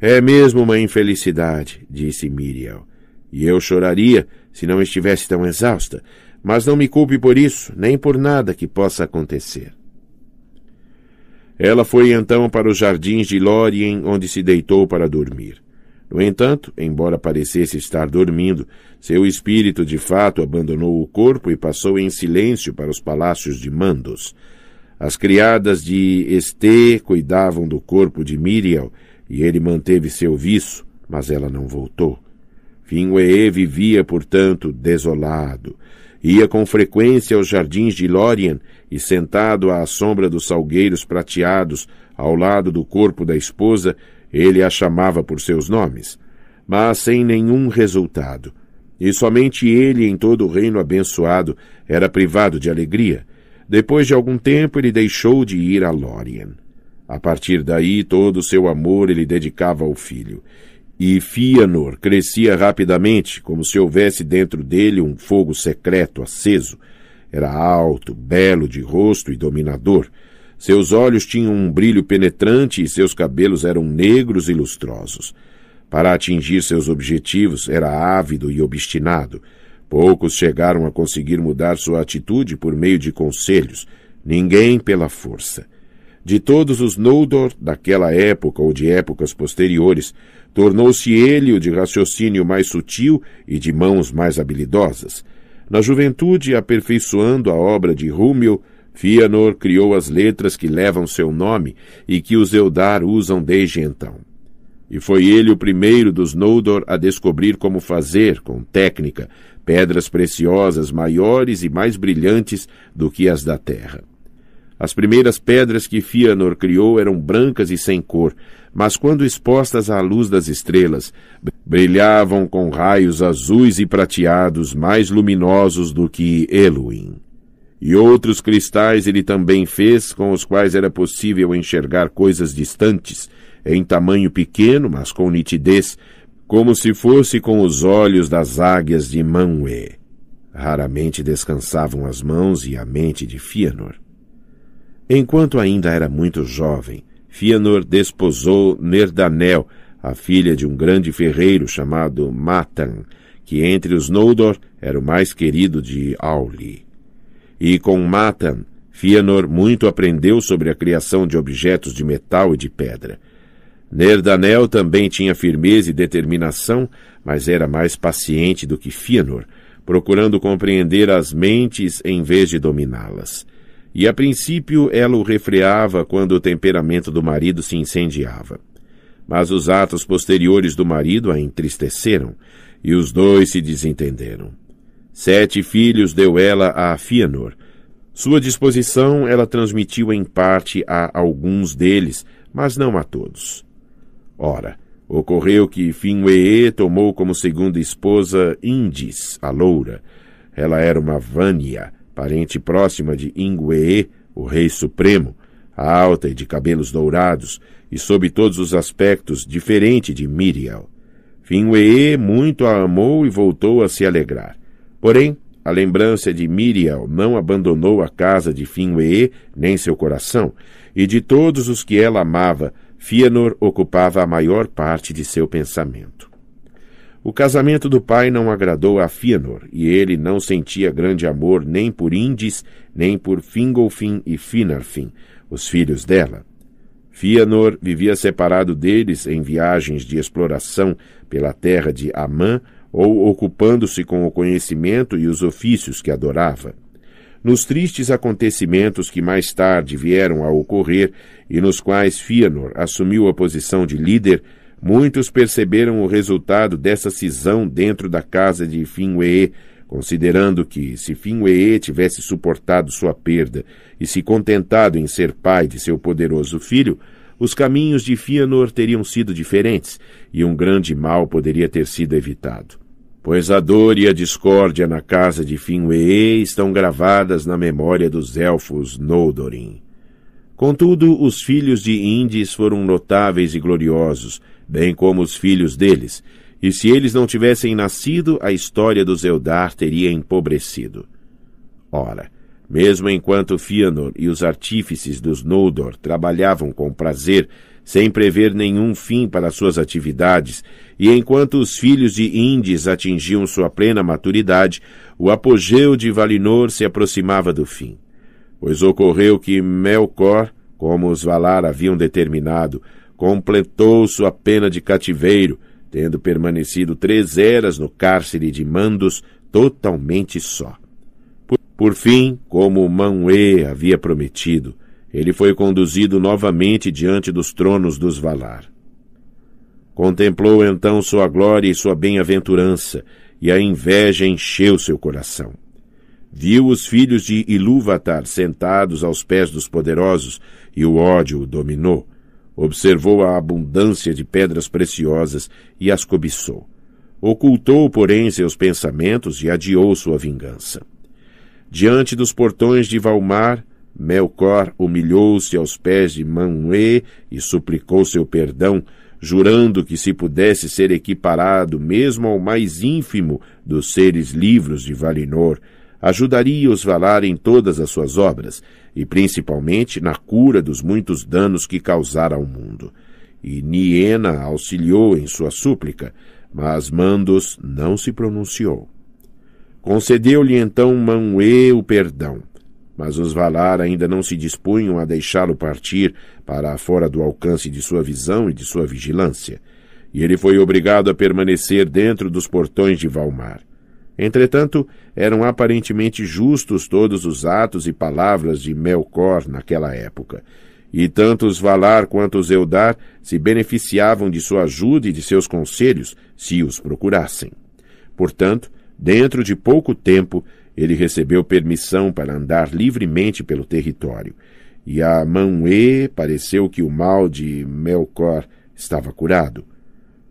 É mesmo uma infelicidade, disse Miriel. E eu choraria se não estivesse tão exausta, mas não me culpe por isso, nem por nada que possa acontecer. Ela foi então para os jardins de Lórien, onde se deitou para dormir. No entanto, embora parecesse estar dormindo, seu espírito de fato abandonou o corpo e passou em silêncio para os palácios de Mandos. As criadas de Esté cuidavam do corpo de Miriel e ele manteve seu viço, mas ela não voltou. Finwë vivia, portanto, desolado. Ia com frequência aos jardins de Lórien e, sentado à sombra dos salgueiros prateados, ao lado do corpo da esposa, ele a chamava por seus nomes, mas sem nenhum resultado. E somente ele, em todo o reino abençoado, era privado de alegria. Depois de algum tempo, ele deixou de ir a Lórien. A partir daí, todo o seu amor ele dedicava ao filho. E Fianor crescia rapidamente, como se houvesse dentro dele um fogo secreto aceso. Era alto, belo de rosto e dominador. Seus olhos tinham um brilho penetrante e seus cabelos eram negros e lustrosos. Para atingir seus objetivos, era ávido e obstinado. Poucos chegaram a conseguir mudar sua atitude por meio de conselhos, ninguém pela força. De todos os Noldor daquela época ou de épocas posteriores, tornou-se ele o de raciocínio mais sutil e de mãos mais habilidosas. Na juventude, aperfeiçoando a obra de Rúmel, Fëanor criou as letras que levam seu nome e que os Eldar usam desde então. E foi ele o primeiro dos Noldor a descobrir como fazer, com técnica, pedras preciosas maiores e mais brilhantes do que as da terra. As primeiras pedras que Fianor criou eram brancas e sem cor, mas quando expostas à luz das estrelas, brilhavam com raios azuis e prateados mais luminosos do que Eluin. E outros cristais ele também fez, com os quais era possível enxergar coisas distantes, em tamanho pequeno, mas com nitidez, como se fosse com os olhos das águias de Manwë. Raramente descansavam as mãos e a mente de Fëanor. Enquanto ainda era muito jovem, Fianor desposou Nerdanel, a filha de um grande ferreiro chamado Matan, que entre os Noldor era o mais querido de Auli. E com Matan, Fianor muito aprendeu sobre a criação de objetos de metal e de pedra. Nerdanel também tinha firmeza e determinação, mas era mais paciente do que Fianor, procurando compreender as mentes em vez de dominá-las. E a princípio ela o refreava quando o temperamento do marido se incendiava. Mas os atos posteriores do marido a entristeceram, e os dois se desentenderam. Sete filhos deu ela a Fianor. Sua disposição ela transmitiu em parte a alguns deles, mas não a todos. Ora, ocorreu que Finwë tomou como segunda esposa Indis, a loura. Ela era uma Vânia, parente próxima de Ingwe, o rei supremo, alta e de cabelos dourados, e sob todos os aspectos diferente de Miriel. Finwee muito a amou e voltou a se alegrar. Porém, a lembrança de Miriel não abandonou a casa de Finwee nem seu coração, e de todos os que ela amava, Fianor ocupava a maior parte de seu pensamento. O casamento do pai não agradou a Fëanor, e ele não sentia grande amor nem por Indis, nem por Fingolfin e Finarfin, os filhos dela. Fëanor vivia separado deles em viagens de exploração pela terra de Amã ou ocupando-se com o conhecimento e os ofícios que adorava. Nos tristes acontecimentos que mais tarde vieram a ocorrer e nos quais Fëanor assumiu a posição de líder, Muitos perceberam o resultado dessa cisão dentro da casa de Finwë, considerando que, se Finwë tivesse suportado sua perda e se contentado em ser pai de seu poderoso filho, os caminhos de Fianor teriam sido diferentes e um grande mal poderia ter sido evitado. Pois a dor e a discórdia na casa de Finwë estão gravadas na memória dos elfos Noldorin. Contudo, os filhos de Indis foram notáveis e gloriosos, bem como os filhos deles, e se eles não tivessem nascido, a história do Eldar teria empobrecido. Ora, mesmo enquanto Fëanor e os artífices dos Noldor trabalhavam com prazer, sem prever nenhum fim para suas atividades, e enquanto os filhos de Indis atingiam sua plena maturidade, o apogeu de Valinor se aproximava do fim. Pois ocorreu que Melkor, como os Valar haviam determinado, completou sua pena de cativeiro, tendo permanecido três eras no cárcere de Mandos totalmente só. Por fim, como Manwë havia prometido, ele foi conduzido novamente diante dos tronos dos Valar. Contemplou então sua glória e sua bem-aventurança, e a inveja encheu seu coração. Viu os filhos de Ilúvatar sentados aos pés dos poderosos, e o ódio o dominou. Observou a abundância de pedras preciosas e as cobiçou. Ocultou, porém, seus pensamentos e adiou sua vingança. Diante dos portões de Valmar, Melkor humilhou-se aos pés de Manuê e suplicou seu perdão, jurando que se pudesse ser equiparado mesmo ao mais ínfimo dos seres livros de Valinor, ajudaria-os valar em todas as suas obras, e principalmente na cura dos muitos danos que causara ao mundo. E Niena auxiliou em sua súplica, mas Mandos não se pronunciou. Concedeu-lhe então Manwë o perdão, mas os Valar ainda não se dispunham a deixá-lo partir para fora do alcance de sua visão e de sua vigilância, e ele foi obrigado a permanecer dentro dos portões de Valmar. Entretanto, eram aparentemente justos todos os atos e palavras de Melkor naquela época, e tanto os Valar quanto os Eldar se beneficiavam de sua ajuda e de seus conselhos, se os procurassem. Portanto, dentro de pouco tempo, ele recebeu permissão para andar livremente pelo território, e a Manwë pareceu que o mal de Melkor estava curado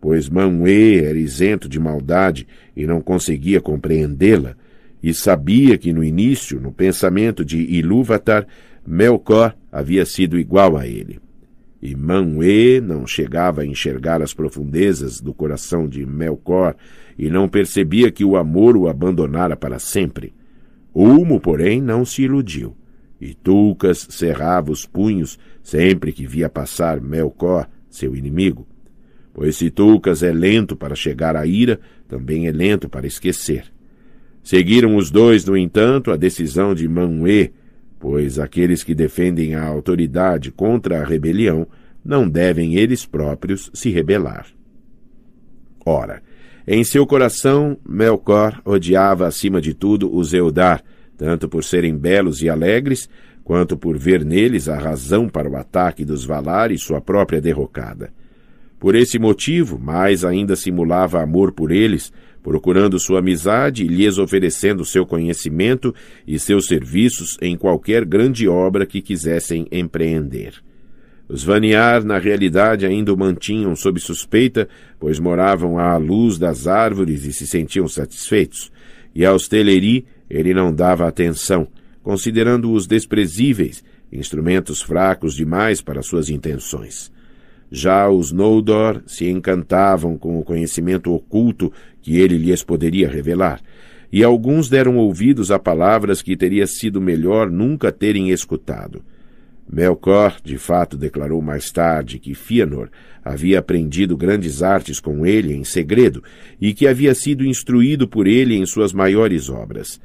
pois Manwë era isento de maldade e não conseguia compreendê-la, e sabia que no início, no pensamento de Ilúvatar, Melkor havia sido igual a ele. E Manwë não chegava a enxergar as profundezas do coração de Melkor e não percebia que o amor o abandonara para sempre. Ulmo, porém, não se iludiu. E Tulcas cerrava os punhos sempre que via passar Melkor, seu inimigo, Pois se Tucas é lento para chegar à ira, também é lento para esquecer. Seguiram os dois, no entanto, a decisão de Manuê, pois aqueles que defendem a autoridade contra a rebelião não devem eles próprios se rebelar. Ora, em seu coração, Melkor odiava acima de tudo os Eudar, tanto por serem belos e alegres, quanto por ver neles a razão para o ataque dos Valar e sua própria derrocada. Por esse motivo, mais ainda simulava amor por eles, procurando sua amizade e lhes oferecendo seu conhecimento e seus serviços em qualquer grande obra que quisessem empreender. Os Vaniar, na realidade, ainda o mantinham sob suspeita, pois moravam à luz das árvores e se sentiam satisfeitos. E aos Teleri ele não dava atenção, considerando-os desprezíveis, instrumentos fracos demais para suas intenções. Já os Noldor se encantavam com o conhecimento oculto que ele lhes poderia revelar, e alguns deram ouvidos a palavras que teria sido melhor nunca terem escutado. Melkor, de fato, declarou mais tarde que Fëanor havia aprendido grandes artes com ele em segredo e que havia sido instruído por ele em suas maiores obras.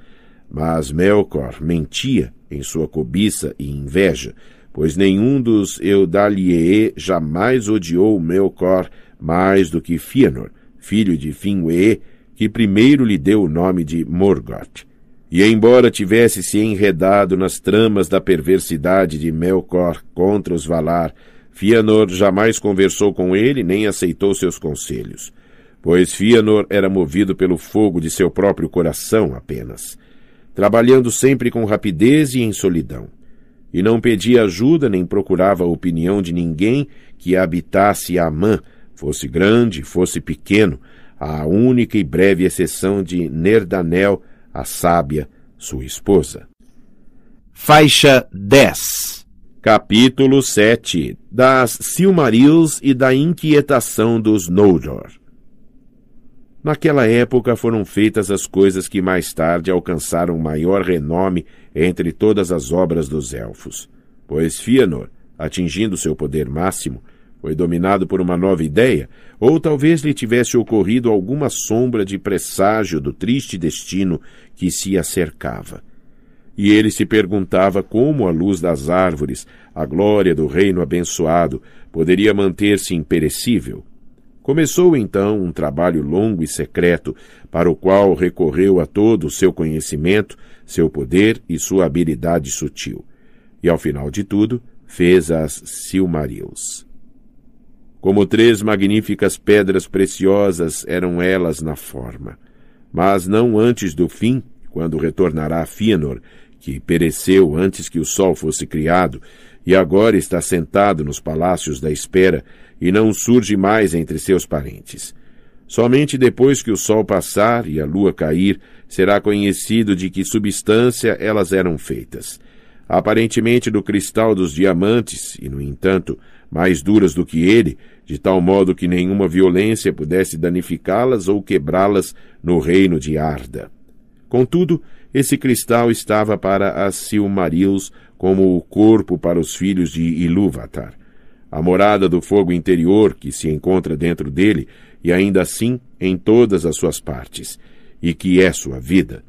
Mas Melkor mentia em sua cobiça e inveja, pois nenhum dos Eudaliee jamais odiou Melkor mais do que Fianor, filho de Finwë, que primeiro lhe deu o nome de Morgoth. E embora tivesse se enredado nas tramas da perversidade de Melkor contra os Valar, Fianor jamais conversou com ele nem aceitou seus conselhos, pois Fianor era movido pelo fogo de seu próprio coração apenas, trabalhando sempre com rapidez e em solidão. E não pedia ajuda nem procurava a opinião de ninguém que habitasse Amã, fosse grande, fosse pequeno, à única e breve exceção de Nerdanel, a sábia, sua esposa. Faixa 10 Capítulo 7 Das Silmarils e da Inquietação dos Noldor Naquela época foram feitas as coisas que mais tarde alcançaram maior renome entre todas as obras dos elfos. Pois Fëanor, atingindo seu poder máximo, foi dominado por uma nova ideia, ou talvez lhe tivesse ocorrido alguma sombra de presságio do triste destino que se acercava. E ele se perguntava como a luz das árvores, a glória do reino abençoado, poderia manter-se imperecível, Começou então um trabalho longo e secreto, para o qual recorreu a todo o seu conhecimento, seu poder e sua habilidade sutil. E ao final de tudo, fez as Silmarils. Como três magníficas pedras preciosas eram elas na forma. Mas não antes do fim, quando retornará Fëanor, que pereceu antes que o sol fosse criado, e agora está sentado nos palácios da espera, e não surge mais entre seus parentes. Somente depois que o sol passar e a lua cair será conhecido de que substância elas eram feitas. Aparentemente do cristal dos diamantes, e no entanto, mais duras do que ele, de tal modo que nenhuma violência pudesse danificá-las ou quebrá-las no reino de Arda. Contudo, esse cristal estava para as Silmarils como o corpo para os filhos de Ilúvatar. A morada do fogo interior que se encontra dentro dele, e ainda assim em todas as suas partes, e que é sua vida.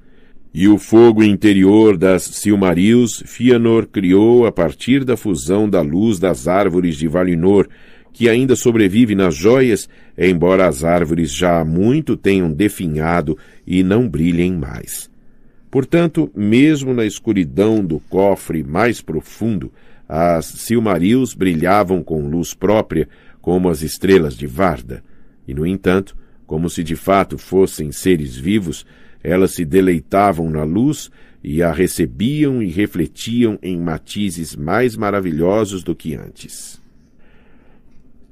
E o fogo interior das Silmarils, Fianor criou a partir da fusão da luz das árvores de Valinor, que ainda sobrevive nas joias, embora as árvores já há muito tenham definhado e não brilhem mais. Portanto, mesmo na escuridão do cofre mais profundo, as silmarils brilhavam com luz própria, como as estrelas de Varda, e, no entanto, como se de fato fossem seres vivos, elas se deleitavam na luz e a recebiam e refletiam em matizes mais maravilhosos do que antes.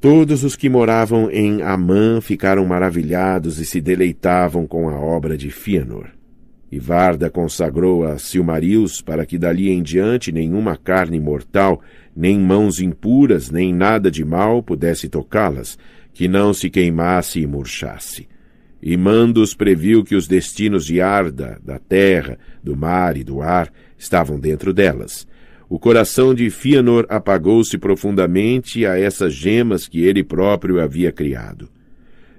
Todos os que moravam em Amã ficaram maravilhados e se deleitavam com a obra de Fëanor. E Varda consagrou a Silmarils para que dali em diante nenhuma carne mortal, nem mãos impuras, nem nada de mal pudesse tocá-las, que não se queimasse e murchasse. E Mandos previu que os destinos de Arda, da terra, do mar e do ar, estavam dentro delas. O coração de Fianor apagou-se profundamente a essas gemas que ele próprio havia criado.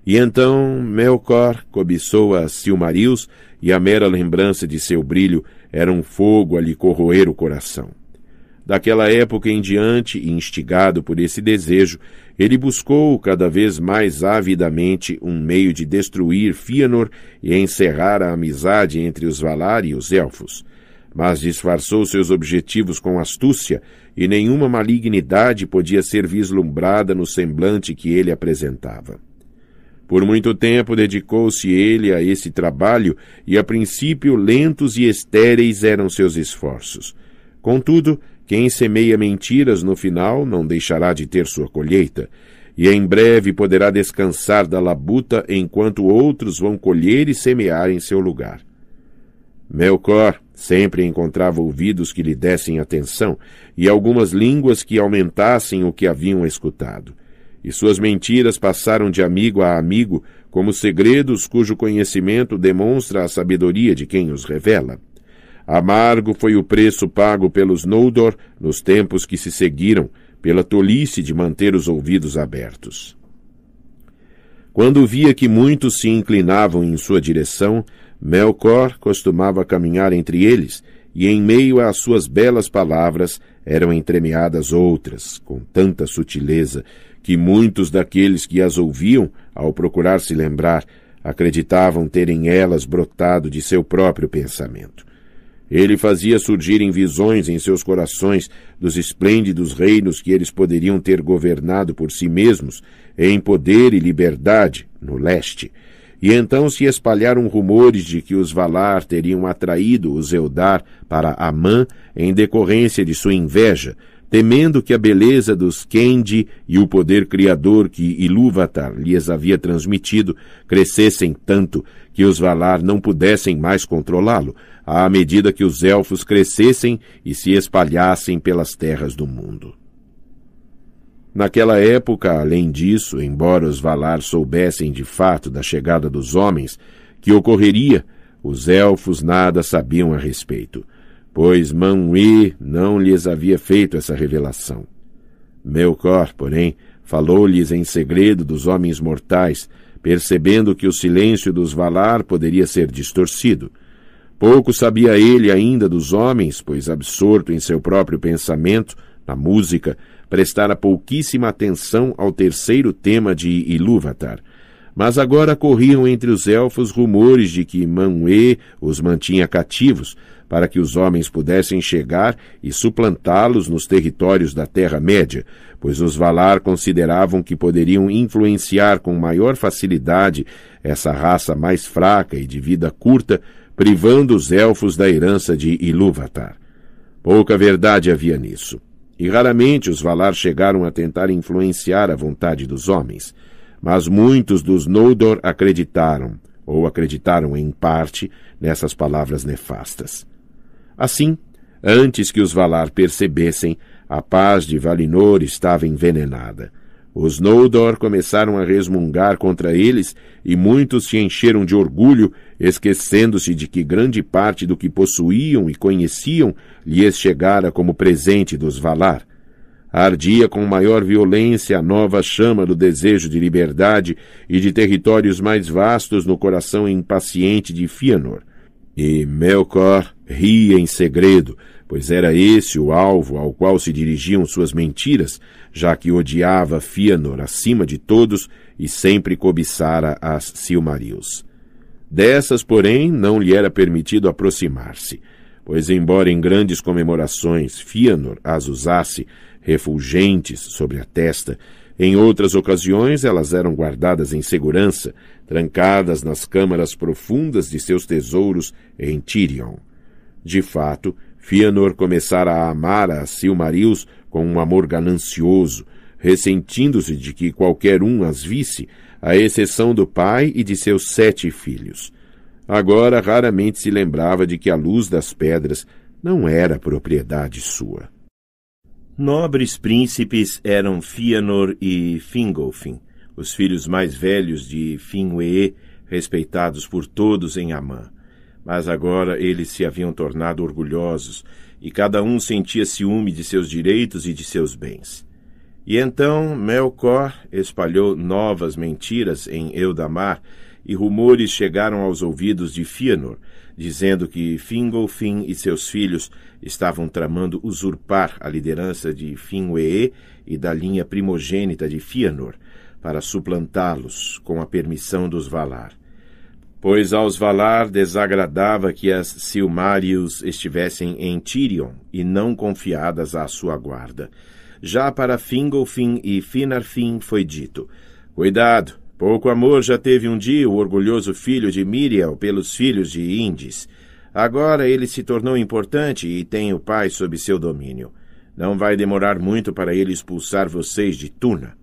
E então Melkor cobiçou a Silmarils, e a mera lembrança de seu brilho era um fogo a lhe corroer o coração. Daquela época em diante, instigado por esse desejo, ele buscou cada vez mais avidamente um meio de destruir Fëanor e encerrar a amizade entre os Valar e os Elfos. Mas disfarçou seus objetivos com astúcia, e nenhuma malignidade podia ser vislumbrada no semblante que ele apresentava. Por muito tempo dedicou-se ele a esse trabalho e, a princípio, lentos e estéreis eram seus esforços. Contudo, quem semeia mentiras no final não deixará de ter sua colheita, e em breve poderá descansar da labuta enquanto outros vão colher e semear em seu lugar. Melcor sempre encontrava ouvidos que lhe dessem atenção e algumas línguas que aumentassem o que haviam escutado e suas mentiras passaram de amigo a amigo, como segredos cujo conhecimento demonstra a sabedoria de quem os revela. Amargo foi o preço pago pelos Noldor nos tempos que se seguiram, pela tolice de manter os ouvidos abertos. Quando via que muitos se inclinavam em sua direção, Melkor costumava caminhar entre eles, e em meio às suas belas palavras eram entremeadas outras, com tanta sutileza, que muitos daqueles que as ouviam, ao procurar se lembrar, acreditavam terem elas brotado de seu próprio pensamento. Ele fazia surgirem visões em seus corações dos esplêndidos reinos que eles poderiam ter governado por si mesmos, em poder e liberdade, no leste. E então se espalharam rumores de que os Valar teriam atraído os Eldar para Amã em decorrência de sua inveja, temendo que a beleza dos Kendi e o poder criador que Ilúvatar lhes havia transmitido crescessem tanto que os Valar não pudessem mais controlá-lo, à medida que os elfos crescessem e se espalhassem pelas terras do mundo. Naquela época, além disso, embora os Valar soubessem de fato da chegada dos homens, que ocorreria, os elfos nada sabiam a respeito pois Manui não lhes havia feito essa revelação. Melkor, porém, falou-lhes em segredo dos homens mortais, percebendo que o silêncio dos Valar poderia ser distorcido. Pouco sabia ele ainda dos homens, pois absorto em seu próprio pensamento, na música, prestara pouquíssima atenção ao terceiro tema de Ilúvatar. Mas agora corriam entre os elfos rumores de que Manwë os mantinha cativos, para que os homens pudessem chegar e suplantá-los nos territórios da Terra-média, pois os Valar consideravam que poderiam influenciar com maior facilidade essa raça mais fraca e de vida curta, privando os elfos da herança de Ilúvatar. Pouca verdade havia nisso, e raramente os Valar chegaram a tentar influenciar a vontade dos homens. Mas muitos dos Noldor acreditaram, ou acreditaram em parte, nessas palavras nefastas. Assim, antes que os Valar percebessem, a paz de Valinor estava envenenada. Os Noldor começaram a resmungar contra eles e muitos se encheram de orgulho, esquecendo-se de que grande parte do que possuíam e conheciam lhes chegara como presente dos Valar. Ardia com maior violência a nova chama do desejo de liberdade e de territórios mais vastos no coração impaciente de Fëanor. E Melkor ria em segredo, pois era esse o alvo ao qual se dirigiam suas mentiras, já que odiava Fëanor acima de todos e sempre cobiçara as Silmarils. Dessas, porém, não lhe era permitido aproximar-se, pois embora em grandes comemorações Fëanor as usasse, refulgentes sobre a testa, em outras ocasiões, elas eram guardadas em segurança, trancadas nas câmaras profundas de seus tesouros em Tirion. De fato, Fëanor começara a amar a Silmarils com um amor ganancioso, ressentindo-se de que qualquer um as visse, à exceção do pai e de seus sete filhos. Agora raramente se lembrava de que a luz das pedras não era propriedade sua. Nobres príncipes eram Fianor e Fingolfin, os filhos mais velhos de Finwë, respeitados por todos em Amã. Mas agora eles se haviam tornado orgulhosos, e cada um sentia ciúme de seus direitos e de seus bens. E então Melkor espalhou novas mentiras em Eudamar, e rumores chegaram aos ouvidos de Fëanor, dizendo que Fingolfin e seus filhos estavam tramando usurpar a liderança de Finwë e da linha primogênita de Fëanor para suplantá-los com a permissão dos Valar. Pois aos Valar desagradava que as Silmarils estivessem em Tirion e não confiadas à sua guarda. Já para Fingolfin e Finarfin foi dito: Cuidado, Pouco amor já teve um dia o orgulhoso filho de Miriam pelos filhos de Indes. Agora ele se tornou importante e tem o pai sob seu domínio. Não vai demorar muito para ele expulsar vocês de Tuna.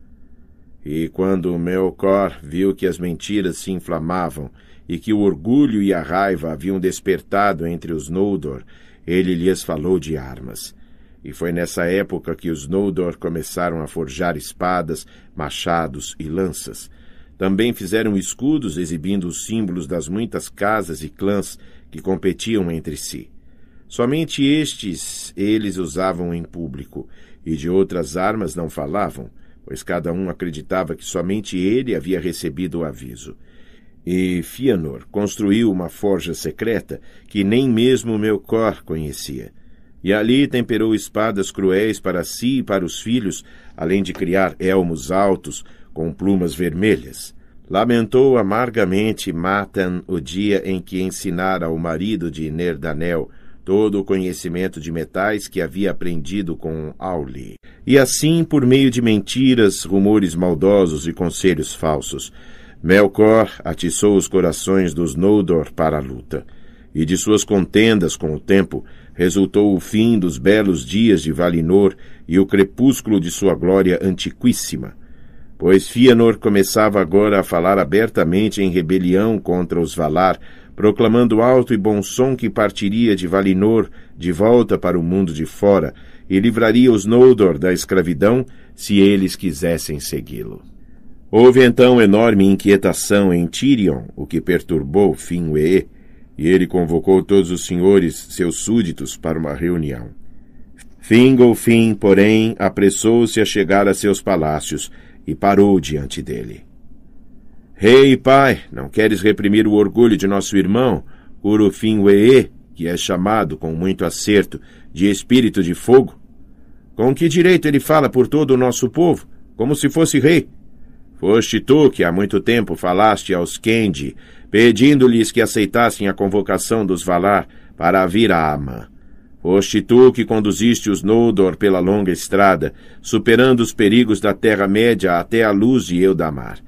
E quando Melkor viu que as mentiras se inflamavam e que o orgulho e a raiva haviam despertado entre os Noldor, ele lhes falou de armas. E foi nessa época que os Noldor começaram a forjar espadas, machados e lanças. Também fizeram escudos exibindo os símbolos das muitas casas e clãs que competiam entre si. Somente estes eles usavam em público, e de outras armas não falavam, pois cada um acreditava que somente ele havia recebido o aviso. E Fianor construiu uma forja secreta que nem mesmo Melkor conhecia. E ali temperou espadas cruéis para si e para os filhos, além de criar elmos altos, com plumas vermelhas, lamentou amargamente Matan o dia em que ensinara ao marido de Nerdanel todo o conhecimento de metais que havia aprendido com Auli. E assim, por meio de mentiras, rumores maldosos e conselhos falsos, Melkor atiçou os corações dos Noldor para a luta. E de suas contendas com o tempo resultou o fim dos belos dias de Valinor e o crepúsculo de sua glória antiquíssima Pois Fianor começava agora a falar abertamente em rebelião contra os Valar, proclamando alto e bom som que partiria de Valinor de volta para o mundo de fora e livraria os Noldor da escravidão se eles quisessem segui-lo. Houve então enorme inquietação em Tirion, o que perturbou Finwë, e ele convocou todos os senhores, seus súditos, para uma reunião. Fingolfin, porém, apressou-se a chegar a seus palácios, e parou diante dele. Rei e pai, não queres reprimir o orgulho de nosso irmão, Urufinwee, que é chamado com muito acerto de espírito de fogo? Com que direito ele fala por todo o nosso povo, como se fosse rei? Foste tu que há muito tempo falaste aos Kendi, pedindo-lhes que aceitassem a convocação dos Valar para vir a Amã. Foste tu que conduziste os Noldor pela longa estrada, superando os perigos da Terra-média até a luz de Eldamar.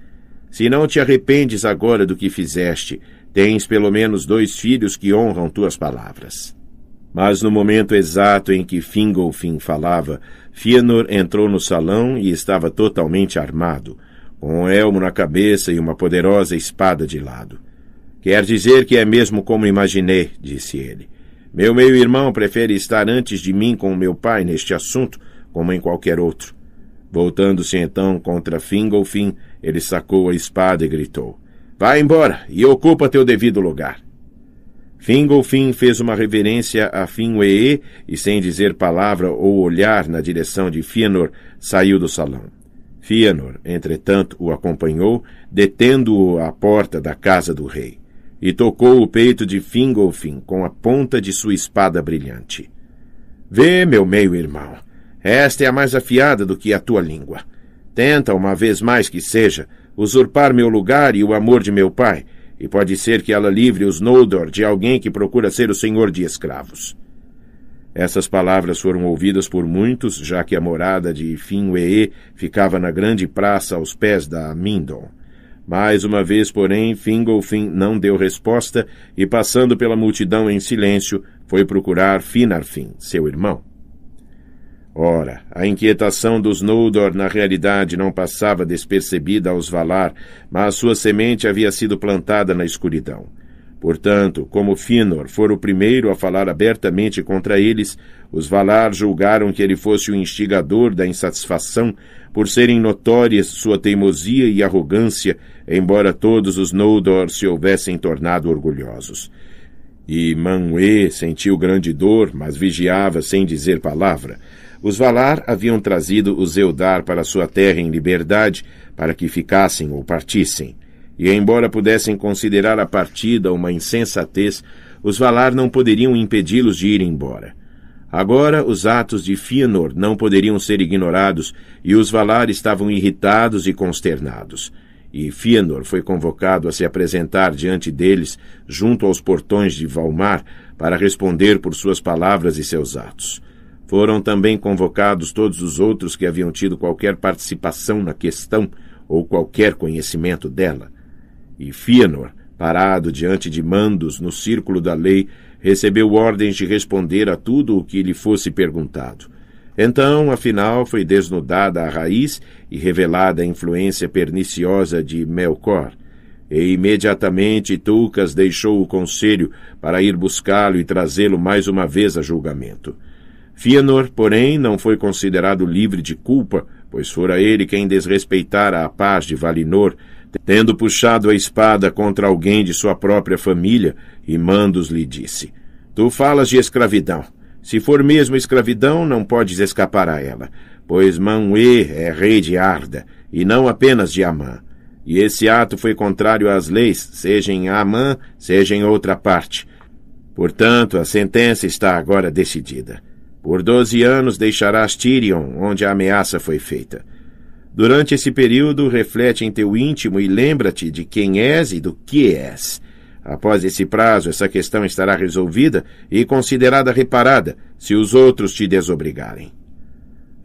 Se não te arrependes agora do que fizeste, tens pelo menos dois filhos que honram tuas palavras. Mas no momento exato em que Fingolfin falava, Fëanor entrou no salão e estava totalmente armado, com um elmo na cabeça e uma poderosa espada de lado. Quer dizer que é mesmo como imaginei, disse ele. Meu meio-irmão prefere estar antes de mim com meu pai neste assunto, como em qualquer outro. Voltando-se então contra Fingolfin, ele sacou a espada e gritou: Vá embora e ocupa teu devido lugar. Fingolfin fez uma reverência a Finwë e, sem dizer palavra ou olhar na direção de Fianor, saiu do salão. Fianor, entretanto, o acompanhou, detendo-o à porta da casa do rei e tocou o peito de Fingolfin com a ponta de sua espada brilhante. Vê, meu meio-irmão, esta é a mais afiada do que a tua língua. Tenta, uma vez mais que seja, usurpar meu lugar e o amor de meu pai, e pode ser que ela livre os Noldor de alguém que procura ser o senhor de escravos. Essas palavras foram ouvidas por muitos, já que a morada de Finwë ficava na grande praça aos pés da Mindon. Mais uma vez, porém, Fingolfin não deu resposta e, passando pela multidão em silêncio, foi procurar Finarfin, seu irmão. Ora, a inquietação dos Noldor na realidade não passava despercebida aos Valar, mas sua semente havia sido plantada na escuridão. Portanto, como Finor for o primeiro a falar abertamente contra eles, os Valar julgaram que ele fosse o instigador da insatisfação por serem notórias sua teimosia e arrogância embora todos os Noldor se houvessem tornado orgulhosos. E Manwë sentiu grande dor, mas vigiava sem dizer palavra. Os Valar haviam trazido os Eldar para sua terra em liberdade, para que ficassem ou partissem. E embora pudessem considerar a partida uma insensatez, os Valar não poderiam impedi-los de ir embora. Agora os atos de Fëanor não poderiam ser ignorados, e os Valar estavam irritados e consternados e Fëanor foi convocado a se apresentar diante deles, junto aos portões de Valmar, para responder por suas palavras e seus atos. Foram também convocados todos os outros que haviam tido qualquer participação na questão ou qualquer conhecimento dela. E Fëanor, parado diante de mandos no círculo da lei, recebeu ordens de responder a tudo o que lhe fosse perguntado. Então, afinal, foi desnudada a raiz e revelada a influência perniciosa de Melkor. E imediatamente Tulkas deixou o conselho para ir buscá-lo e trazê-lo mais uma vez a julgamento. Fianor, porém, não foi considerado livre de culpa, pois fora ele quem desrespeitara a paz de Valinor, tendo puxado a espada contra alguém de sua própria família, e Mandos lhe disse: Tu falas de escravidão. Se for mesmo escravidão, não podes escapar a ela, pois Manuê é rei de Arda, e não apenas de Amã. E esse ato foi contrário às leis, seja em Amã, seja em outra parte. Portanto, a sentença está agora decidida. Por doze anos deixarás Tirion, onde a ameaça foi feita. Durante esse período, reflete em teu íntimo e lembra-te de quem és e do que és. Após esse prazo, essa questão estará resolvida e considerada reparada, se os outros te desobrigarem.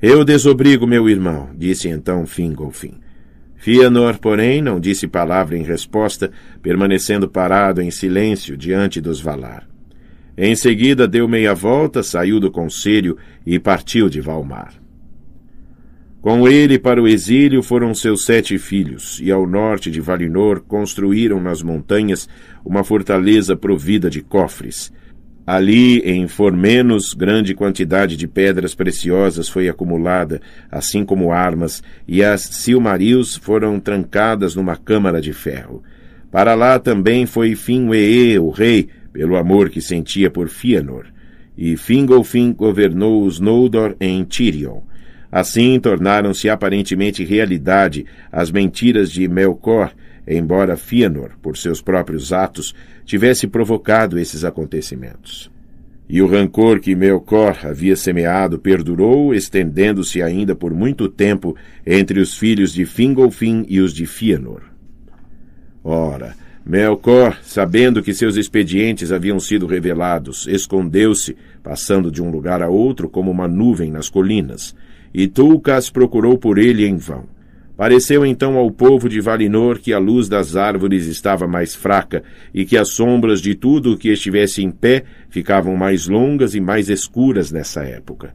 Eu desobrigo meu irmão, disse então Fingolfin. Fianor, porém, não disse palavra em resposta, permanecendo parado em silêncio diante dos Valar. Em seguida deu meia volta, saiu do conselho e partiu de Valmar. Com ele para o exílio foram seus sete filhos, e ao norte de Valinor construíram nas montanhas uma fortaleza provida de cofres. Ali, em Formenos, grande quantidade de pedras preciosas foi acumulada, assim como armas, e as Silmarils foram trancadas numa câmara de ferro. Para lá também foi Finwë, o rei, pelo amor que sentia por Fëanor, e Fingolfin governou os Noldor em Tirion. Assim tornaram-se aparentemente realidade as mentiras de Melkor, embora Fëanor, por seus próprios atos, tivesse provocado esses acontecimentos. E o rancor que Melkor havia semeado perdurou, estendendo-se ainda por muito tempo entre os filhos de Fingolfin e os de Fëanor. Ora, Melkor, sabendo que seus expedientes haviam sido revelados, escondeu-se, passando de um lugar a outro como uma nuvem nas colinas e Tulcas procurou por ele em vão. Pareceu então ao povo de Valinor que a luz das árvores estava mais fraca e que as sombras de tudo o que estivesse em pé ficavam mais longas e mais escuras nessa época.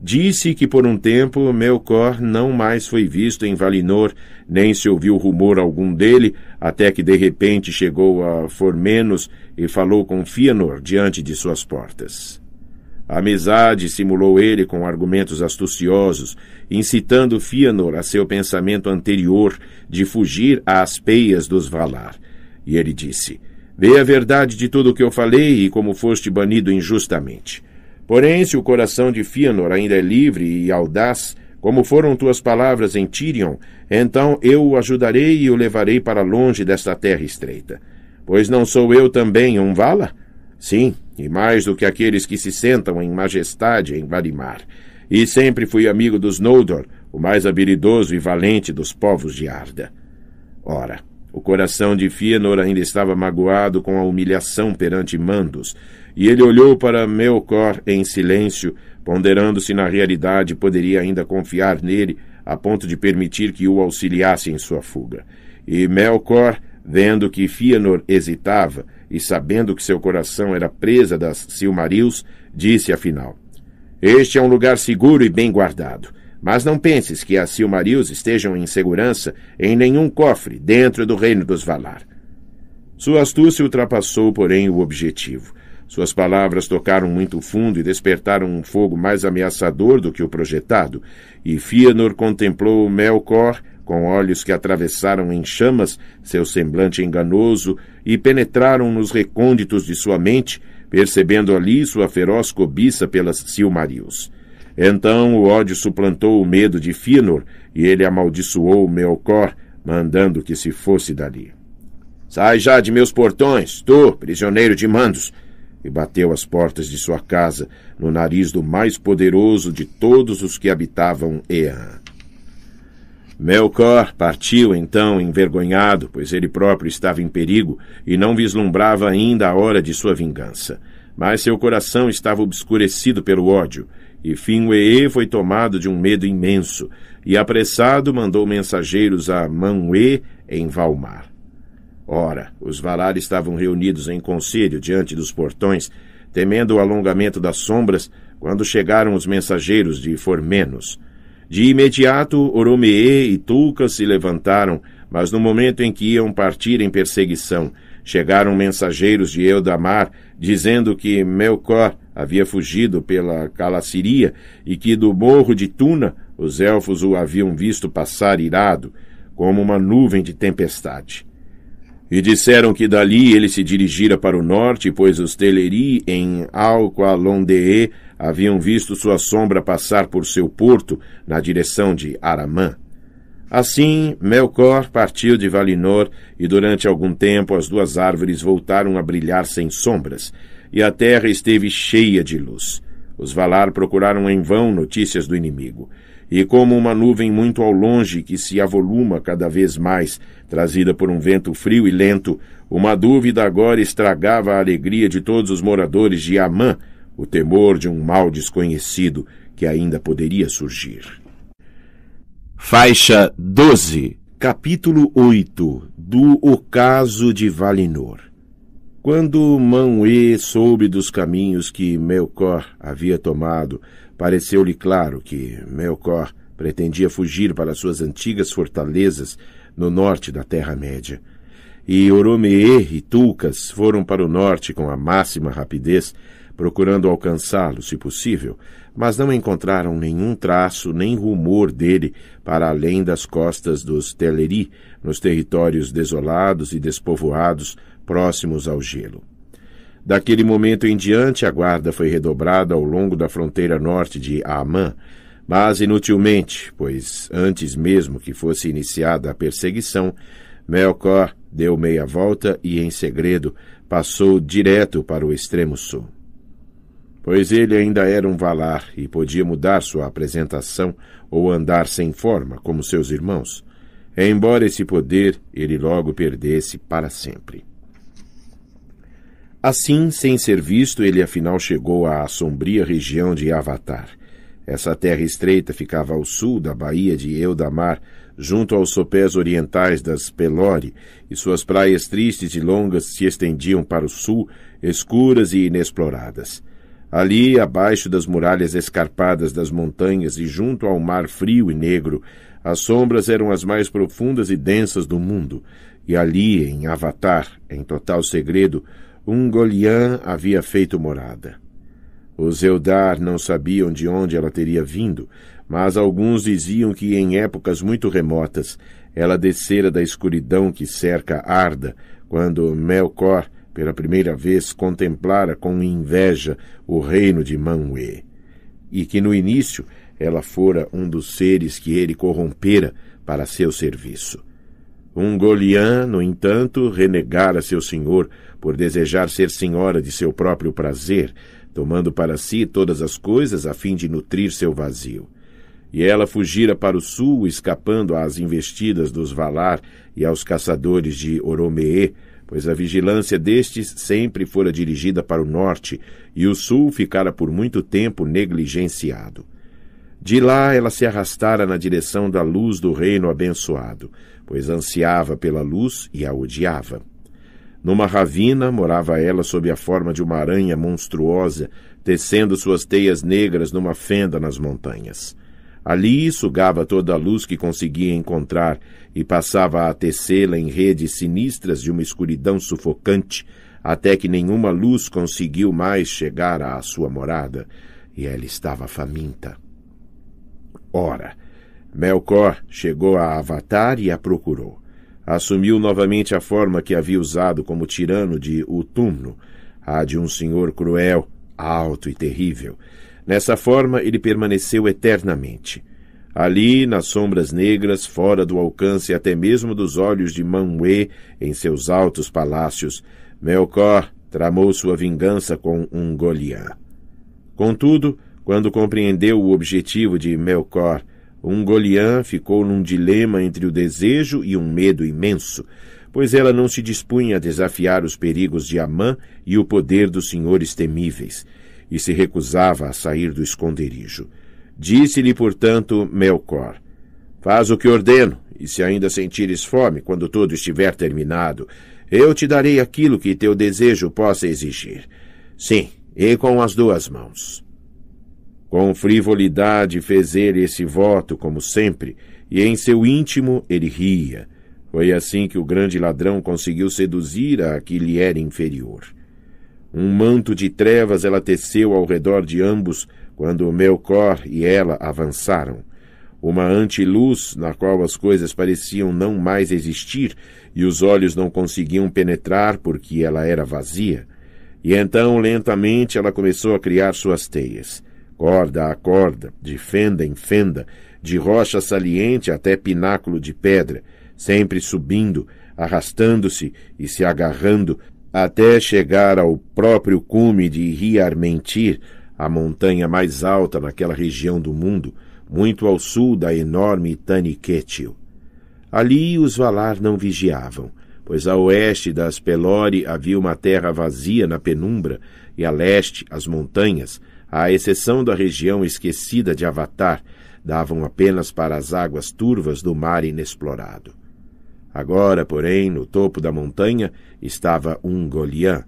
Disse que por um tempo Melkor não mais foi visto em Valinor, nem se ouviu rumor algum dele, até que de repente chegou a Formenos e falou com Fëanor diante de suas portas amizade simulou ele com argumentos astuciosos, incitando Fëanor a seu pensamento anterior de fugir às peias dos Valar. E ele disse: Vê a verdade de tudo o que eu falei e como foste banido injustamente. Porém, se o coração de Fëanor ainda é livre e audaz, como foram tuas palavras em Tirion, então eu o ajudarei e o levarei para longe desta terra estreita. Pois não sou eu também um Valar? Sim, e mais do que aqueles que se sentam em majestade em Varimar. E sempre fui amigo dos Noldor, o mais habilidoso e valente dos povos de Arda. Ora, o coração de Fëanor ainda estava magoado com a humilhação perante Mandos, e ele olhou para Melkor em silêncio, ponderando se na realidade poderia ainda confiar nele a ponto de permitir que o auxiliasse em sua fuga. E Melkor, vendo que Fëanor hesitava, e sabendo que seu coração era presa das Silmarils, disse afinal: Este é um lugar seguro e bem guardado. Mas não penses que as Silmarils estejam em segurança em nenhum cofre dentro do reino dos Valar. Sua astúcia ultrapassou, porém, o objetivo. Suas palavras tocaram muito fundo e despertaram um fogo mais ameaçador do que o projetado, e Fëanor contemplou Melkor com olhos que atravessaram em chamas seu semblante enganoso e penetraram nos recônditos de sua mente, percebendo ali sua feroz cobiça pelas Silmarils. Então o ódio suplantou o medo de Finor, e ele amaldiçoou Melkor, mandando que se fosse dali. Sai já de meus portões, tu, prisioneiro de Mandos! E bateu as portas de sua casa, no nariz do mais poderoso de todos os que habitavam Ean. Melkor partiu então envergonhado, pois ele próprio estava em perigo e não vislumbrava ainda a hora de sua vingança. Mas seu coração estava obscurecido pelo ódio, e Finwë foi tomado de um medo imenso, e apressado mandou mensageiros a Manwë em Valmar. Ora, os Valar estavam reunidos em conselho diante dos portões, temendo o alongamento das sombras, quando chegaram os mensageiros de Formenos. De imediato, Oromeê e Tulca se levantaram, mas no momento em que iam partir em perseguição, chegaram mensageiros de Eudamar, dizendo que Melkor havia fugido pela Calaciria e que do morro de Tuna os elfos o haviam visto passar irado, como uma nuvem de tempestade. E disseram que dali ele se dirigira para o norte, pois os Teleri em Alqualondee haviam visto sua sombra passar por seu porto, na direção de Aramã. Assim, Melkor partiu de Valinor, e durante algum tempo as duas árvores voltaram a brilhar sem sombras, e a terra esteve cheia de luz. Os Valar procuraram em vão notícias do inimigo e como uma nuvem muito ao longe que se avoluma cada vez mais, trazida por um vento frio e lento, uma dúvida agora estragava a alegria de todos os moradores de Amã, o temor de um mal desconhecido que ainda poderia surgir. Faixa 12 Capítulo 8 Do Ocaso de Valinor Quando Manwë soube dos caminhos que Melkor havia tomado Pareceu-lhe claro que Melkor pretendia fugir para suas antigas fortalezas no norte da Terra-média. E Oromeê e Tulcas foram para o norte com a máxima rapidez, procurando alcançá-lo, se possível, mas não encontraram nenhum traço nem rumor dele para além das costas dos Teleri, nos territórios desolados e despovoados próximos ao gelo. Daquele momento em diante, a guarda foi redobrada ao longo da fronteira norte de Amã, mas inutilmente, pois antes mesmo que fosse iniciada a perseguição, Melkor deu meia volta e, em segredo, passou direto para o extremo sul. Pois ele ainda era um valar e podia mudar sua apresentação ou andar sem forma, como seus irmãos. Embora esse poder ele logo perdesse para sempre. Assim, sem ser visto, ele afinal chegou à sombria região de Avatar. Essa terra estreita ficava ao sul da baía de Eldamar, junto aos sopés orientais das Pelore, e suas praias tristes e longas se estendiam para o sul, escuras e inexploradas. Ali, abaixo das muralhas escarpadas das montanhas e junto ao mar frio e negro, as sombras eram as mais profundas e densas do mundo, e ali, em Avatar, em total segredo, Ungolian havia feito morada. Os Eldar não sabiam de onde ela teria vindo, mas alguns diziam que em épocas muito remotas ela descera da escuridão que cerca Arda, quando Melkor, pela primeira vez, contemplara com inveja o reino de Manwë. E que no início ela fora um dos seres que ele corrompera para seu serviço. Um Golian, no entanto, renegara seu senhor, por desejar ser senhora de seu próprio prazer, tomando para si todas as coisas a fim de nutrir seu vazio. E ela fugira para o sul, escapando às investidas dos Valar e aos caçadores de Oromeê, pois a vigilância destes sempre fora dirigida para o norte, e o sul ficara por muito tempo negligenciado. De lá ela se arrastara na direção da luz do reino abençoado, pois ansiava pela luz e a odiava. Numa ravina morava ela sob a forma de uma aranha monstruosa, tecendo suas teias negras numa fenda nas montanhas. Ali sugava toda a luz que conseguia encontrar e passava a tecê-la em redes sinistras de uma escuridão sufocante, até que nenhuma luz conseguiu mais chegar à sua morada, e ela estava faminta. Ora, Melkor chegou a Avatar e a procurou assumiu novamente a forma que havia usado como tirano de Utumno, a de um senhor cruel, alto e terrível. Nessa forma ele permaneceu eternamente. Ali, nas sombras negras, fora do alcance até mesmo dos olhos de Manwë em seus altos palácios, Melkor tramou sua vingança com um Goliath. Contudo, quando compreendeu o objetivo de Melkor, um Ungolian ficou num dilema entre o desejo e um medo imenso, pois ela não se dispunha a desafiar os perigos de Amã e o poder dos senhores temíveis, e se recusava a sair do esconderijo. Disse-lhe, portanto, Melkor: Faz o que ordeno, e se ainda sentires fome quando tudo estiver terminado, eu te darei aquilo que teu desejo possa exigir. Sim, e com as duas mãos. Com frivolidade fez ele esse voto, como sempre, e em seu íntimo ele ria. Foi assim que o grande ladrão conseguiu seduzir a que lhe era inferior. Um manto de trevas ela teceu ao redor de ambos quando Melcor e ela avançaram. Uma antiluz na qual as coisas pareciam não mais existir e os olhos não conseguiam penetrar porque ela era vazia. E então, lentamente, ela começou a criar suas teias corda a corda, de fenda em fenda, de rocha saliente até pináculo de pedra, sempre subindo, arrastando-se e se agarrando até chegar ao próprio cume de Riarmentir, a montanha mais alta naquela região do mundo, muito ao sul da enorme Taniquetil. Ali os Valar não vigiavam, pois a oeste das Pelore havia uma terra vazia na penumbra, e a leste as montanhas, à exceção da região esquecida de Avatar, davam apenas para as águas turvas do mar inexplorado. Agora, porém, no topo da montanha estava um Goliã.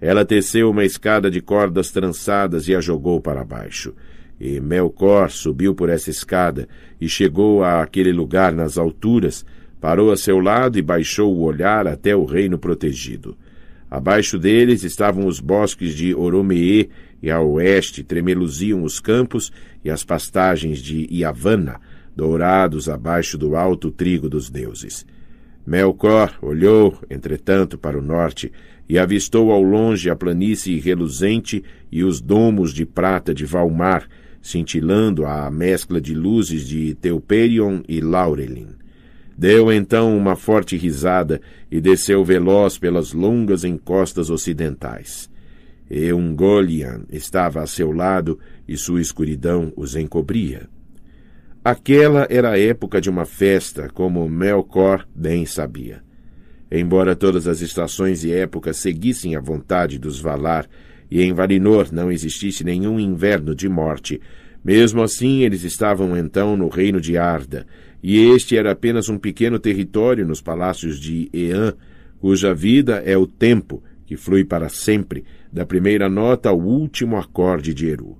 Ela teceu uma escada de cordas trançadas e a jogou para baixo. E Melkor subiu por essa escada e chegou àquele lugar nas alturas, parou a seu lado e baixou o olhar até o reino protegido. Abaixo deles estavam os bosques de Oromeê, e a oeste tremeluziam os campos e as pastagens de Iavana, dourados abaixo do alto trigo dos deuses. Melkor olhou, entretanto, para o norte e avistou ao longe a planície reluzente e os domos de prata de Valmar, cintilando à mescla de luzes de Teuperion e Laurelin. Deu então uma forte risada e desceu veloz pelas longas encostas ocidentais. Eungolian estava a seu lado e sua escuridão os encobria. Aquela era a época de uma festa, como Melkor bem sabia. Embora todas as estações e épocas seguissem a vontade dos Valar, e em Valinor não existisse nenhum inverno de morte, mesmo assim eles estavam então no reino de Arda, e este era apenas um pequeno território nos palácios de Ean, cuja vida é o tempo que flui para sempre, da primeira nota ao último acorde de Eru.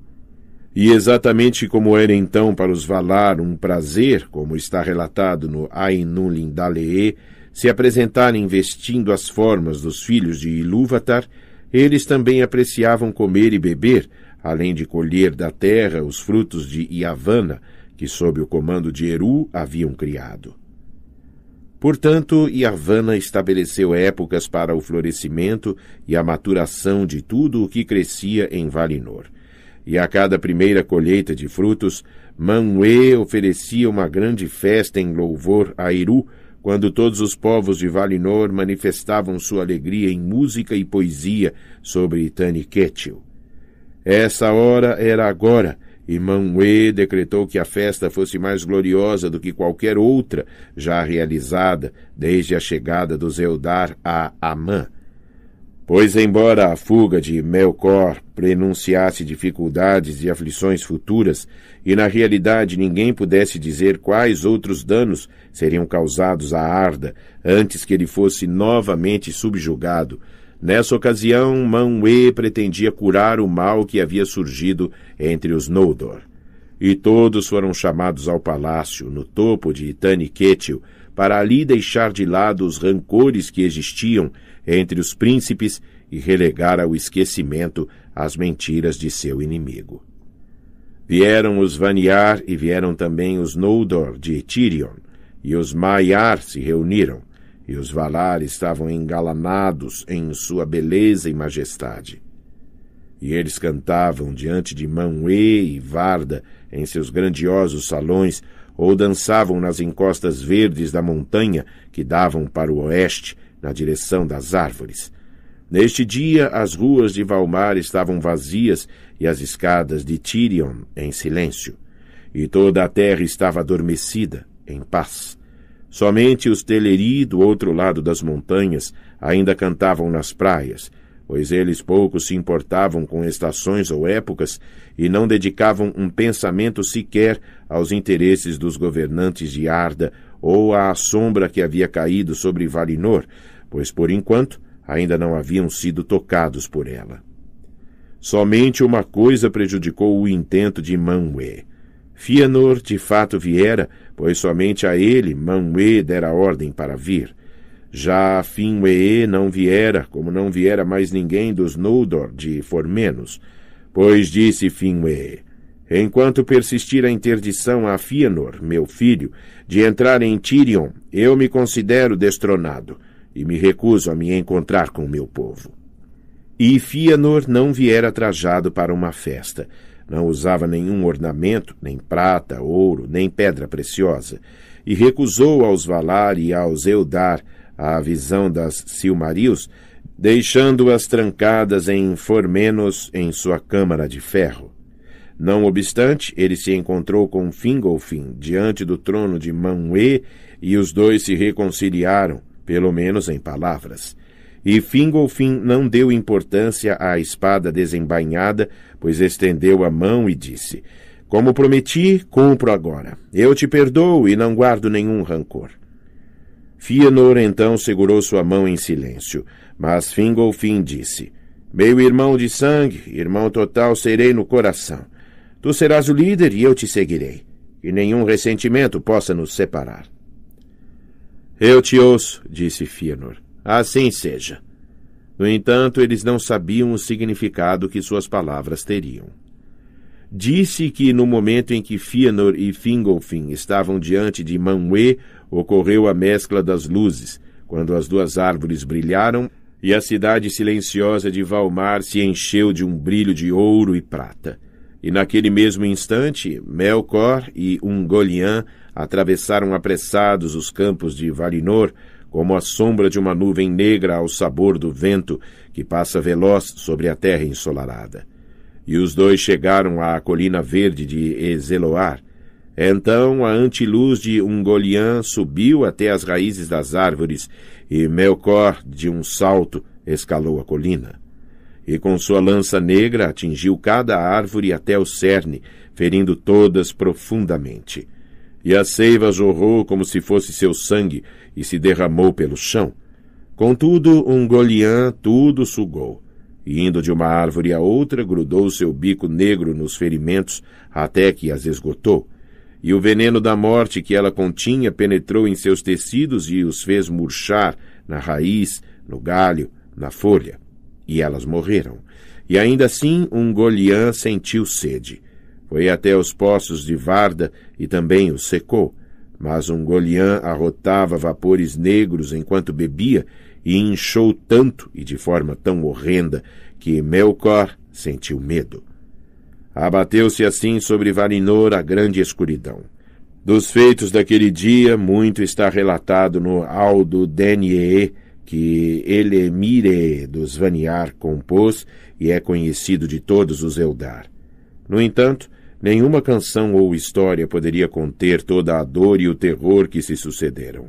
E exatamente como era então para os Valar um prazer, como está relatado no Ainulin se apresentarem vestindo as formas dos filhos de Ilúvatar, eles também apreciavam comer e beber, além de colher da terra os frutos de Iavana, que sob o comando de Eru haviam criado. Portanto, Yavanna estabeleceu épocas para o florescimento e a maturação de tudo o que crescia em Valinor. E a cada primeira colheita de frutos, Manwë oferecia uma grande festa em louvor a Eru, quando todos os povos de Valinor manifestavam sua alegria em música e poesia sobre Taniquetil. Essa hora era agora, Imam Uê decretou que a festa fosse mais gloriosa do que qualquer outra já realizada desde a chegada do Zeudar a Amã. Pois, embora a fuga de Melkor prenunciasse dificuldades e aflições futuras, e na realidade ninguém pudesse dizer quais outros danos seriam causados a Arda antes que ele fosse novamente subjugado, Nessa ocasião, Manwë pretendia curar o mal que havia surgido entre os Noldor. E todos foram chamados ao palácio, no topo de Itaniquetil, para ali deixar de lado os rancores que existiam entre os príncipes e relegar ao esquecimento as mentiras de seu inimigo. Vieram os Vaniar e vieram também os Noldor de Tirion, e os Maiar se reuniram e os Valar estavam engalanados em sua beleza e majestade. E eles cantavam diante de Manwë e Varda em seus grandiosos salões, ou dançavam nas encostas verdes da montanha que davam para o oeste, na direção das árvores. Neste dia, as ruas de Valmar estavam vazias e as escadas de Tirion em silêncio. E toda a terra estava adormecida, em paz Somente os Teleri do outro lado das montanhas ainda cantavam nas praias, pois eles pouco se importavam com estações ou épocas e não dedicavam um pensamento sequer aos interesses dos governantes de Arda ou à sombra que havia caído sobre Valinor, pois por enquanto ainda não haviam sido tocados por ela. Somente uma coisa prejudicou o intento de Manwë Fianor de fato viera, pois somente a ele Manwë dera ordem para vir. Já Finwë não viera, como não viera mais ninguém dos Noldor de Formenos, pois disse Finwë: Enquanto persistir a interdição a Fianor, meu filho, de entrar em Tirion, eu me considero destronado e me recuso a me encontrar com meu povo. E Fianor não viera trajado para uma festa, não usava nenhum ornamento, nem prata, ouro, nem pedra preciosa, e recusou aos Valar e aos Eldar a visão das Silmarils, deixando-as trancadas em Formenos em sua câmara de ferro. Não obstante, ele se encontrou com Fingolfin diante do trono de Manwë e os dois se reconciliaram, pelo menos em palavras. E Fingolfin não deu importância à espada desembainhada, pois estendeu a mão e disse: Como prometi, cumpro agora. Eu te perdoo e não guardo nenhum rancor. Fianor então segurou sua mão em silêncio, mas Fingolfin disse: Meu irmão de sangue, irmão total serei no coração. Tu serás o líder e eu te seguirei. E nenhum ressentimento possa nos separar. Eu te ouço, disse Fianor. Assim seja. No entanto, eles não sabiam o significado que suas palavras teriam. Disse que no momento em que Fëanor e Fingolfin estavam diante de Manwë, ocorreu a mescla das luzes, quando as duas árvores brilharam e a cidade silenciosa de Valmar se encheu de um brilho de ouro e prata. E naquele mesmo instante, Melkor e Ungolian atravessaram apressados os campos de Valinor, como a sombra de uma nuvem negra ao sabor do vento que passa veloz sobre a terra ensolarada. E os dois chegaram à colina verde de Ezeloar. Então a antiluz de Ungolian subiu até as raízes das árvores, e Melkor, de um salto, escalou a colina. E com sua lança negra atingiu cada árvore até o cerne, ferindo todas profundamente e a seiva jorrou como se fosse seu sangue e se derramou pelo chão. Contudo, um goliã tudo sugou, e indo de uma árvore a outra, grudou seu bico negro nos ferimentos até que as esgotou. E o veneno da morte que ela continha penetrou em seus tecidos e os fez murchar na raiz, no galho, na folha. E elas morreram. E ainda assim um goliã sentiu sede. Foi até os poços de Varda e também os secou. Mas um goliã arrotava vapores negros enquanto bebia e inchou tanto e de forma tão horrenda que Melkor sentiu medo. Abateu-se assim sobre Valinor a grande escuridão. Dos feitos daquele dia, muito está relatado no Aldo Denier, que Elemire dos Vaniar compôs e é conhecido de todos os Eldar. No entanto, Nenhuma canção ou história poderia conter toda a dor e o terror que se sucederam.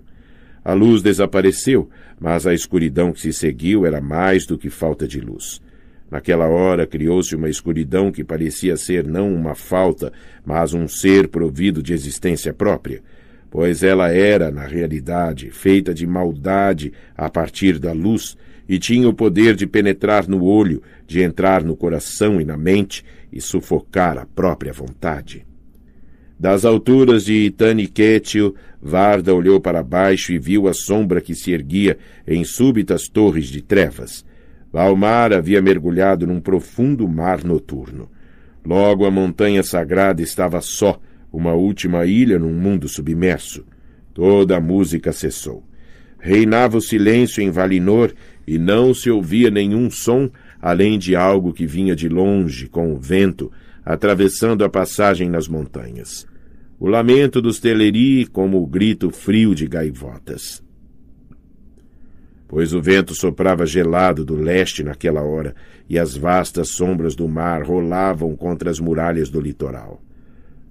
A luz desapareceu, mas a escuridão que se seguiu era mais do que falta de luz. Naquela hora criou-se uma escuridão que parecia ser não uma falta, mas um ser provido de existência própria, pois ela era, na realidade, feita de maldade a partir da luz e tinha o poder de penetrar no olho, de entrar no coração e na mente e sufocar a própria vontade. Das alturas de Itaniquetio, Varda olhou para baixo e viu a sombra que se erguia em súbitas torres de trevas. Valmar havia mergulhado num profundo mar noturno. Logo a montanha sagrada estava só, uma última ilha num mundo submerso. Toda a música cessou. Reinava o silêncio em Valinor e não se ouvia nenhum som além de algo que vinha de longe com o vento, atravessando a passagem nas montanhas. O lamento dos Teleri como o grito frio de gaivotas. Pois o vento soprava gelado do leste naquela hora, e as vastas sombras do mar rolavam contra as muralhas do litoral.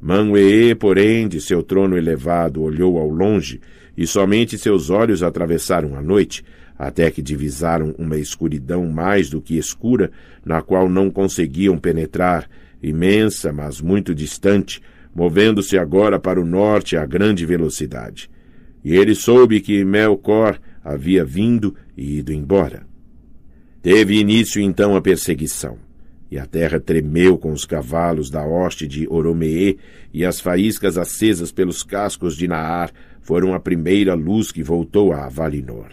Manwee, porém, de seu trono elevado, olhou ao longe, e somente seus olhos atravessaram a noite, até que divisaram uma escuridão mais do que escura, na qual não conseguiam penetrar, imensa, mas muito distante, movendo-se agora para o norte a grande velocidade. E ele soube que Melkor havia vindo e ido embora. Teve início então a perseguição, e a terra tremeu com os cavalos da hoste de Oromeê, e as faíscas acesas pelos cascos de Naar foram a primeira luz que voltou a Valinor.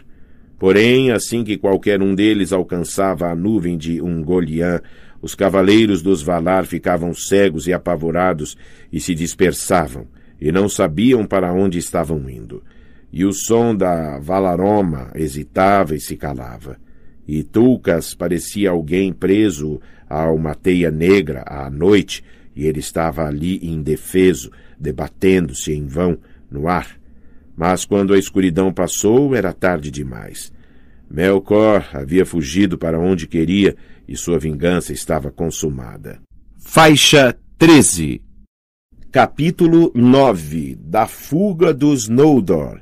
Porém, assim que qualquer um deles alcançava a nuvem de Ungolian, os cavaleiros dos Valar ficavam cegos e apavorados e se dispersavam, e não sabiam para onde estavam indo. E o som da Valaroma hesitava e se calava. E Tulcas parecia alguém preso a uma teia negra à noite, e ele estava ali indefeso, debatendo-se em vão no ar. Mas quando a escuridão passou, era tarde demais. Melkor havia fugido para onde queria e sua vingança estava consumada. Faixa 13 Capítulo 9 Da fuga dos Noldor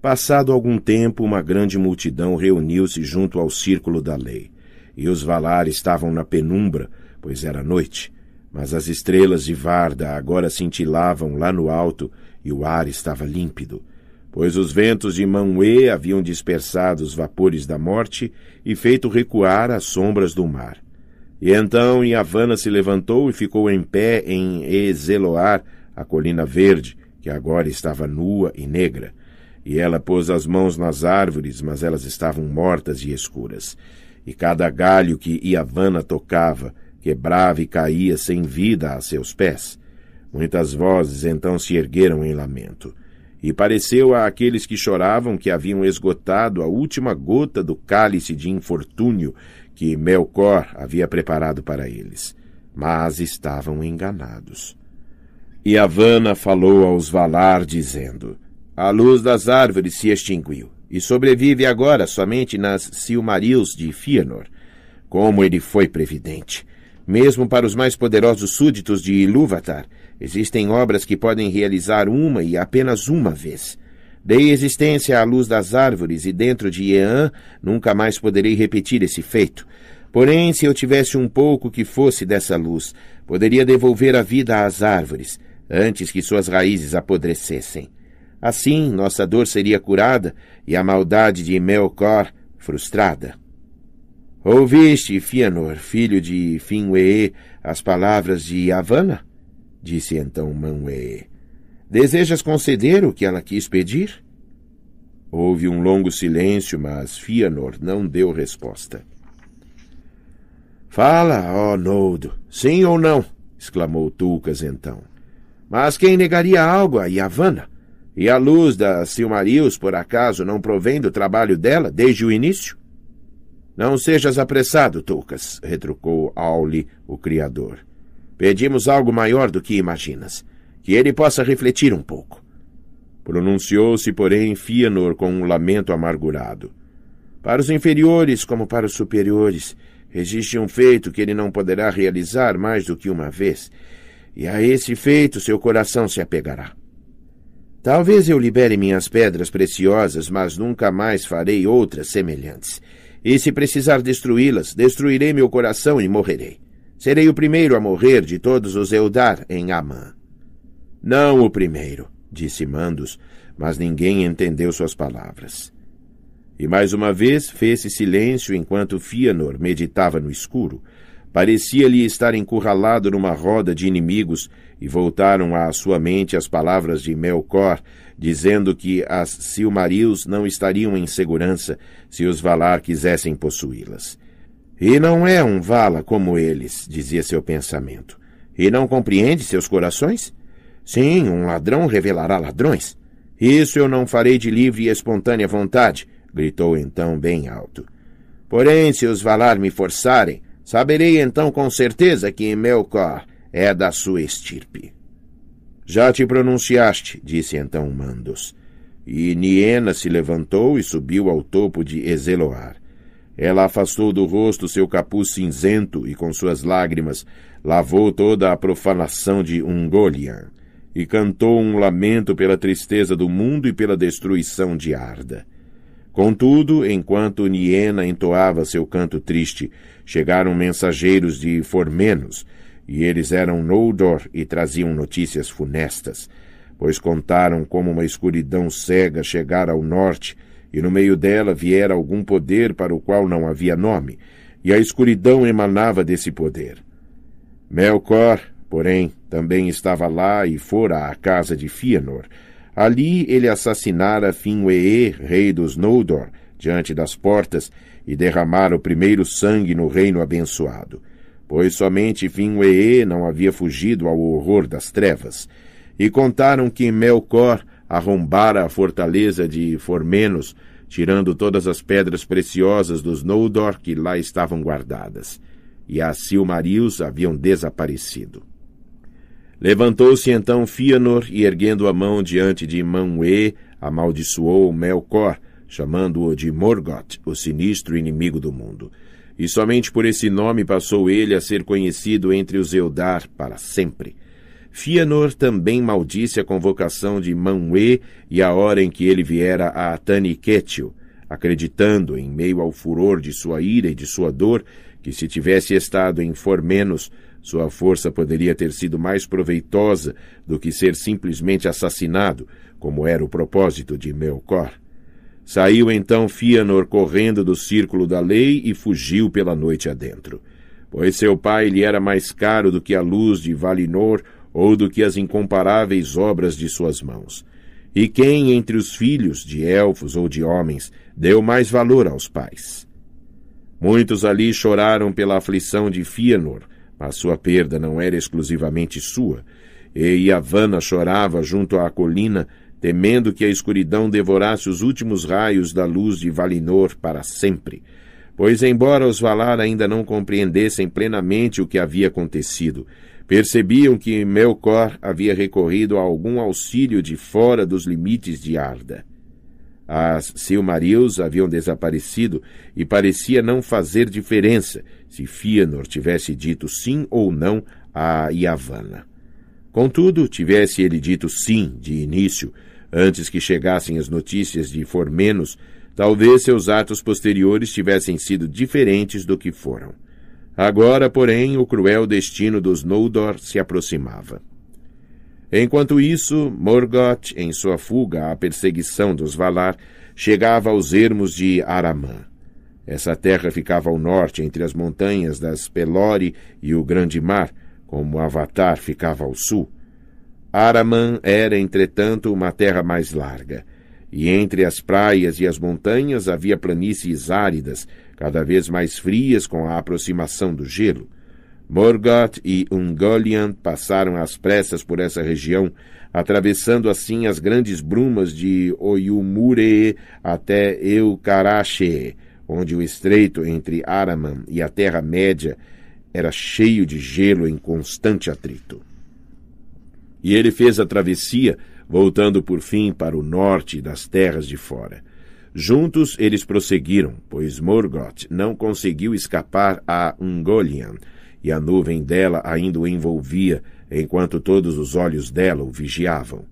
Passado algum tempo, uma grande multidão reuniu-se junto ao círculo da lei. E os Valar estavam na penumbra, pois era noite. Mas as estrelas de Varda agora cintilavam lá no alto e o ar estava límpido, pois os ventos de Manuê haviam dispersado os vapores da morte e feito recuar as sombras do mar. E então Iavana se levantou e ficou em pé em Ezeloar, a colina verde, que agora estava nua e negra. E ela pôs as mãos nas árvores, mas elas estavam mortas e escuras. E cada galho que Iavana tocava quebrava e caía sem vida a seus pés. Muitas vozes então se ergueram em lamento. E pareceu a aqueles que choravam que haviam esgotado a última gota do cálice de infortúnio que Melcor havia preparado para eles. Mas estavam enganados. E Havana falou aos Valar, dizendo: A luz das árvores se extinguiu, e sobrevive agora somente nas Silmarils de Fëanor. Como ele foi previdente! Mesmo para os mais poderosos súditos de Ilúvatar, existem obras que podem realizar uma e apenas uma vez. Dei existência à luz das árvores e dentro de Ean nunca mais poderei repetir esse feito. Porém, se eu tivesse um pouco que fosse dessa luz, poderia devolver a vida às árvores, antes que suas raízes apodrecessem. Assim, nossa dor seria curada e a maldade de Melkor frustrada. Ouviste, Fianor, filho de Finwë, as palavras de Havana? Disse então Manwë. Desejas conceder o que ela quis pedir? Houve um longo silêncio, mas Fianor não deu resposta. Fala, ó Noldo, sim ou não? exclamou Tulcas então. Mas quem negaria algo a Yavanna? E a luz da Silmarils, por acaso, não provém do trabalho dela desde o início? Não sejas apressado, Tucas, retrucou Auli, o criador. Pedimos algo maior do que imaginas. Que ele possa refletir um pouco. Pronunciou-se, porém, Fianor com um lamento amargurado. Para os inferiores, como para os superiores, existe um feito que ele não poderá realizar mais do que uma vez. E a esse feito seu coração se apegará. Talvez eu libere minhas pedras preciosas, mas nunca mais farei outras semelhantes. E se precisar destruí-las, destruirei meu coração e morrerei. Serei o primeiro a morrer de todos os Eudar em Amã. Não o primeiro, disse Mandos, mas ninguém entendeu suas palavras. E mais uma vez fez-se silêncio enquanto Fianor meditava no escuro. Parecia-lhe estar encurralado numa roda de inimigos e voltaram à sua mente as palavras de Melcor, dizendo que as Silmarils não estariam em segurança se os Valar quisessem possuí-las. E não é um Vala como eles, dizia seu pensamento. E não compreende seus corações? Sim, um ladrão revelará ladrões. Isso eu não farei de livre e espontânea vontade, gritou então bem alto. Porém, se os Valar me forçarem, saberei então com certeza que Melkor é da sua estirpe. Já te pronunciaste, disse então Mandos. E Niena se levantou e subiu ao topo de Ezeloar. Ela afastou do rosto seu capuz cinzento e, com suas lágrimas, lavou toda a profanação de Ungolian e cantou um lamento pela tristeza do mundo e pela destruição de Arda. Contudo, enquanto Niena entoava seu canto triste, chegaram mensageiros de Formenos, e eles eram Noldor e traziam notícias funestas, pois contaram como uma escuridão cega chegara ao norte, e no meio dela viera algum poder para o qual não havia nome, e a escuridão emanava desse poder. Melkor, porém, também estava lá e fora à casa de Fëanor. Ali ele assassinara Finwë, rei dos Noldor, diante das portas, e derramara o primeiro sangue no reino abençoado pois somente Finwë não havia fugido ao horror das trevas. E contaram que Melkor arrombara a fortaleza de Formenos, tirando todas as pedras preciosas dos Noldor que lá estavam guardadas. E as Silmarils haviam desaparecido. Levantou-se então Fëanor e, erguendo a mão diante de Manwë, amaldiçoou Melkor, chamando-o de Morgoth, o sinistro inimigo do mundo e somente por esse nome passou ele a ser conhecido entre os Eldar para sempre. Fianor também maldisse a convocação de Manwë e a hora em que ele viera a Ataniquetil, acreditando, em meio ao furor de sua ira e de sua dor, que se tivesse estado em Formenos, sua força poderia ter sido mais proveitosa do que ser simplesmente assassinado, como era o propósito de Melkor. Saiu então Fianor correndo do círculo da lei e fugiu pela noite adentro. Pois seu pai lhe era mais caro do que a luz de Valinor ou do que as incomparáveis obras de suas mãos. E quem entre os filhos, de elfos ou de homens, deu mais valor aos pais? Muitos ali choraram pela aflição de Fianor, mas sua perda não era exclusivamente sua. E Yavanna chorava junto à colina, temendo que a escuridão devorasse os últimos raios da luz de Valinor para sempre. Pois, embora os Valar ainda não compreendessem plenamente o que havia acontecido, percebiam que Melkor havia recorrido a algum auxílio de fora dos limites de Arda. As Silmarils haviam desaparecido e parecia não fazer diferença se Fëanor tivesse dito sim ou não a Yavanna. Contudo, tivesse ele dito sim de início, Antes que chegassem as notícias de Formenos, talvez seus atos posteriores tivessem sido diferentes do que foram. Agora, porém, o cruel destino dos Noldor se aproximava. Enquanto isso, Morgoth, em sua fuga à perseguição dos Valar, chegava aos ermos de Aramã. Essa terra ficava ao norte, entre as montanhas das Pelore e o Grande Mar, como Avatar ficava ao sul. Araman era, entretanto, uma terra mais larga, e entre as praias e as montanhas havia planícies áridas, cada vez mais frias com a aproximação do gelo. Morgoth e Ungoliant passaram às pressas por essa região, atravessando assim as grandes brumas de Oyumure até Eucarache, onde o estreito entre Araman e a Terra-média era cheio de gelo em constante atrito. E ele fez a travessia, voltando por fim para o norte das terras de fora. Juntos eles prosseguiram, pois Morgoth não conseguiu escapar a Ungolian, e a nuvem dela ainda o envolvia, enquanto todos os olhos dela o vigiavam.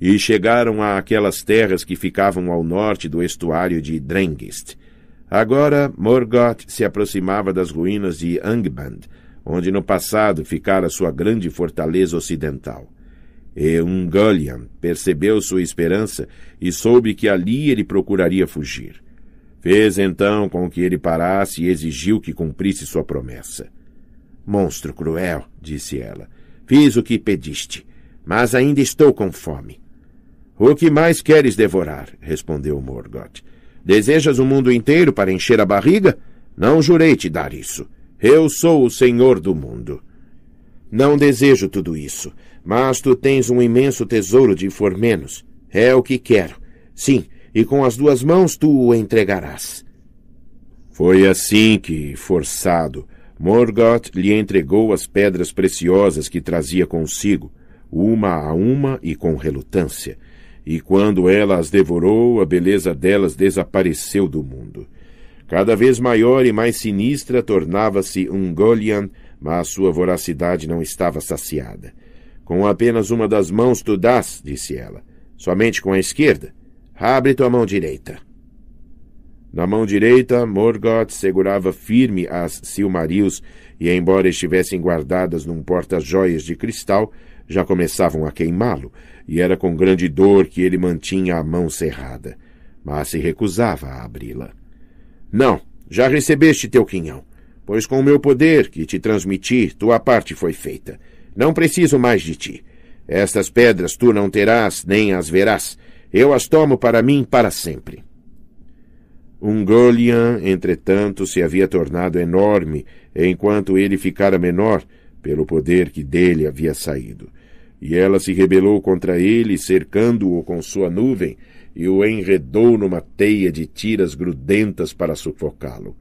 E chegaram àquelas terras que ficavam ao norte do estuário de Drengist. Agora Morgoth se aproximava das ruínas de Angband, onde no passado ficara sua grande fortaleza ocidental. E Ungolian percebeu sua esperança e soube que ali ele procuraria fugir. Fez então com que ele parasse e exigiu que cumprisse sua promessa. Monstro cruel, disse ela, fiz o que pediste, mas ainda estou com fome. O que mais queres devorar? respondeu Morgoth. Desejas o mundo inteiro para encher a barriga? Não jurei te dar isso. Eu sou o senhor do mundo. Não desejo tudo isso. Mas tu tens um imenso tesouro de formenos. É o que quero. Sim, e com as duas mãos tu o entregarás. Foi assim que, forçado, Morgoth lhe entregou as pedras preciosas que trazia consigo, uma a uma e com relutância. E quando ela as devorou, a beleza delas desapareceu do mundo. Cada vez maior e mais sinistra tornava-se Ungolian, mas sua voracidade não estava saciada. Com apenas uma das mãos tu dás, disse ela. Somente com a esquerda. Abre tua mão direita. Na mão direita, Morgoth segurava firme as Silmarils, e embora estivessem guardadas num porta-joias de cristal, já começavam a queimá-lo, e era com grande dor que ele mantinha a mão cerrada, mas se recusava a abri-la. Não, já recebeste teu quinhão, pois com o meu poder que te transmiti, tua parte foi feita. Não preciso mais de ti. Estas pedras tu não terás, nem as verás. Eu as tomo para mim para sempre. Ungolian, entretanto, se havia tornado enorme, enquanto ele ficara menor, pelo poder que dele havia saído. E ela se rebelou contra ele, cercando-o com sua nuvem, e o enredou numa teia de tiras grudentas para sufocá-lo.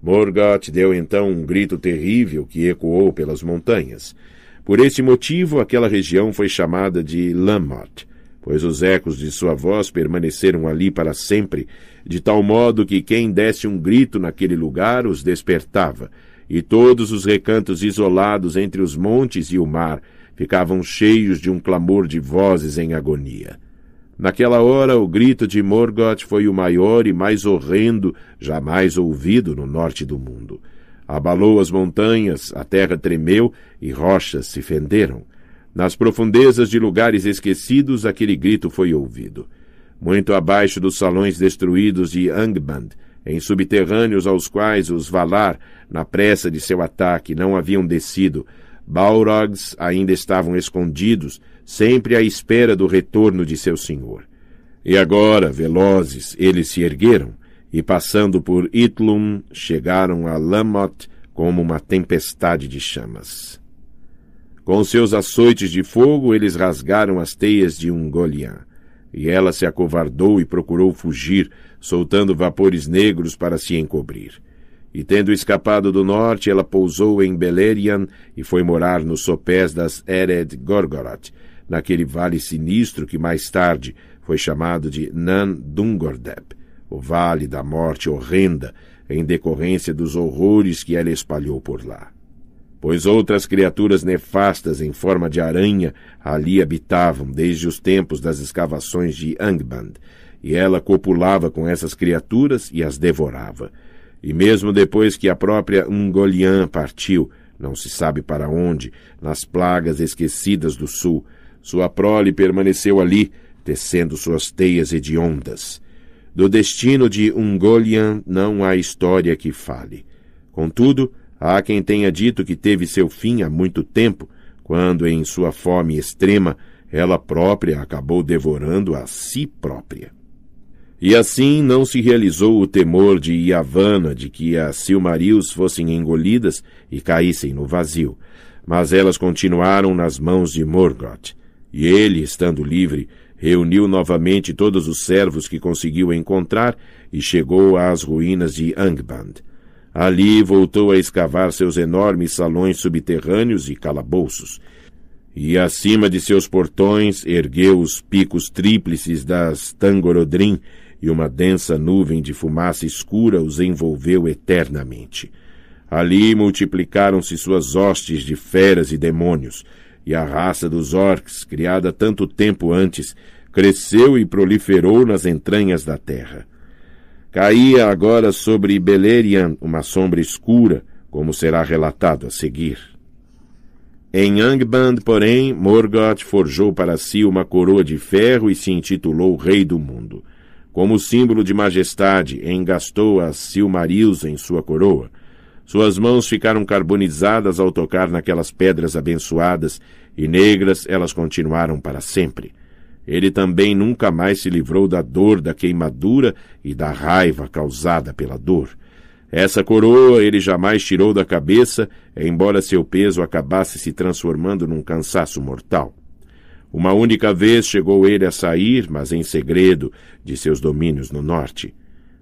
Morgoth deu então um grito terrível que ecoou pelas montanhas. Por este motivo, aquela região foi chamada de Lamot, pois os ecos de sua voz permaneceram ali para sempre, de tal modo que quem desse um grito naquele lugar os despertava, e todos os recantos isolados entre os montes e o mar ficavam cheios de um clamor de vozes em agonia. Naquela hora, o grito de Morgoth foi o maior e mais horrendo jamais ouvido no norte do mundo. Abalou as montanhas, a terra tremeu e rochas se fenderam. Nas profundezas de lugares esquecidos, aquele grito foi ouvido. Muito abaixo dos salões destruídos de Angband, em subterrâneos aos quais os Valar, na pressa de seu ataque, não haviam descido, Balrogs ainda estavam escondidos, sempre à espera do retorno de seu senhor. E agora, velozes, eles se ergueram e passando por Itlum, chegaram a Lamoth como uma tempestade de chamas. Com seus açoites de fogo, eles rasgaram as teias de um Goliã. E ela se acovardou e procurou fugir, soltando vapores negros para se encobrir. E tendo escapado do norte, ela pousou em Beleriand e foi morar nos sopés das Ered Gorgoroth, naquele vale sinistro que mais tarde foi chamado de Nan Dungordeb o vale da morte horrenda, em decorrência dos horrores que ela espalhou por lá. Pois outras criaturas nefastas em forma de aranha ali habitavam desde os tempos das escavações de Angband, e ela copulava com essas criaturas e as devorava. E mesmo depois que a própria Ungolian partiu, não se sabe para onde, nas plagas esquecidas do sul, sua prole permaneceu ali, tecendo suas teias hediondas do destino de Ungolian não há história que fale. Contudo, há quem tenha dito que teve seu fim há muito tempo, quando, em sua fome extrema, ela própria acabou devorando a si própria. E assim não se realizou o temor de Iavana de que as Silmarils fossem engolidas e caíssem no vazio, mas elas continuaram nas mãos de Morgoth, e ele, estando livre, reuniu novamente todos os servos que conseguiu encontrar e chegou às ruínas de Angband. Ali voltou a escavar seus enormes salões subterrâneos e calabouços. E acima de seus portões ergueu os picos tríplices das Tangorodrim, e uma densa nuvem de fumaça escura os envolveu eternamente. Ali multiplicaram-se suas hostes de feras e demônios, e a raça dos orcs, criada tanto tempo antes, cresceu e proliferou nas entranhas da terra. Caía agora sobre Beleriand uma sombra escura, como será relatado a seguir. Em Angband, porém, Morgoth forjou para si uma coroa de ferro e se intitulou Rei do Mundo. Como símbolo de majestade, engastou a Silmarils em sua coroa, suas mãos ficaram carbonizadas ao tocar naquelas pedras abençoadas, e negras elas continuaram para sempre. Ele também nunca mais se livrou da dor da queimadura e da raiva causada pela dor. Essa coroa ele jamais tirou da cabeça, embora seu peso acabasse se transformando num cansaço mortal. Uma única vez chegou ele a sair, mas em segredo, de seus domínios no norte.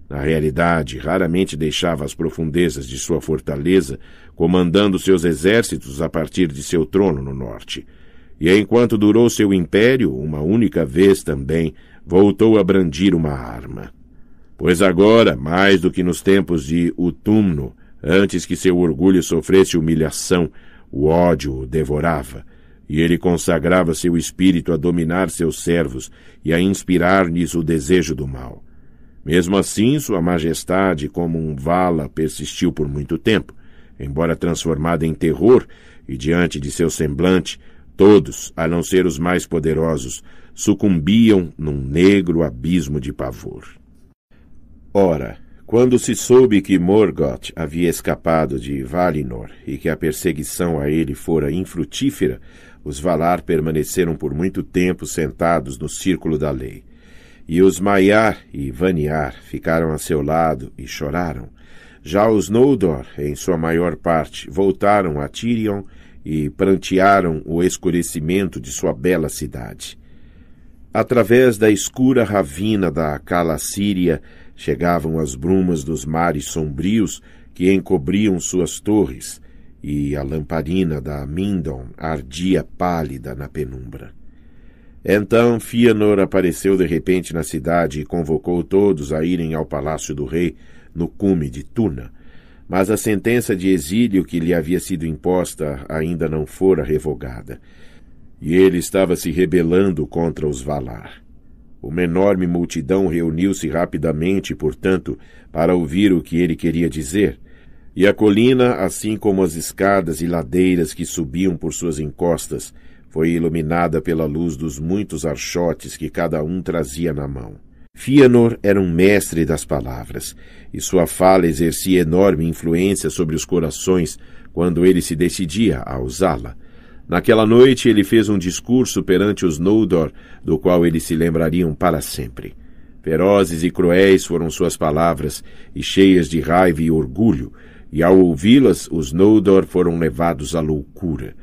Na realidade, raramente deixava as profundezas de sua fortaleza, comandando seus exércitos a partir de seu trono no norte. E enquanto durou seu império, uma única vez também, voltou a brandir uma arma. Pois agora, mais do que nos tempos de Utumno, antes que seu orgulho sofresse humilhação, o ódio o devorava, e ele consagrava seu espírito a dominar seus servos e a inspirar-lhes o desejo do mal. Mesmo assim, Sua Majestade, como um vala, persistiu por muito tempo, embora transformada em terror, e diante de seu semblante, todos, a não ser os mais poderosos, sucumbiam num negro abismo de pavor. Ora, quando se soube que Morgoth havia escapado de Valinor e que a perseguição a ele fora infrutífera, os Valar permaneceram por muito tempo sentados no círculo da lei. E os Maiar e Vaniar ficaram a seu lado e choraram. Já os Noldor, em sua maior parte, voltaram a Tirion e prantearam o escurecimento de sua bela cidade. Através da escura ravina da Cala Síria chegavam as brumas dos mares sombrios que encobriam suas torres, e a lamparina da Mindon ardia pálida na penumbra. Então Fianor apareceu de repente na cidade e convocou todos a irem ao palácio do rei, no cume de Tuna. Mas a sentença de exílio que lhe havia sido imposta ainda não fora revogada. E ele estava se rebelando contra os Valar. Uma enorme multidão reuniu-se rapidamente, portanto, para ouvir o que ele queria dizer, e a colina, assim como as escadas e ladeiras que subiam por suas encostas, foi iluminada pela luz dos muitos archotes que cada um trazia na mão. Fianor era um mestre das palavras, e sua fala exercia enorme influência sobre os corações quando ele se decidia a usá-la. Naquela noite ele fez um discurso perante os Noldor, do qual eles se lembrariam para sempre. Ferozes e cruéis foram suas palavras, e cheias de raiva e orgulho, e ao ouvi-las os Noldor foram levados à loucura.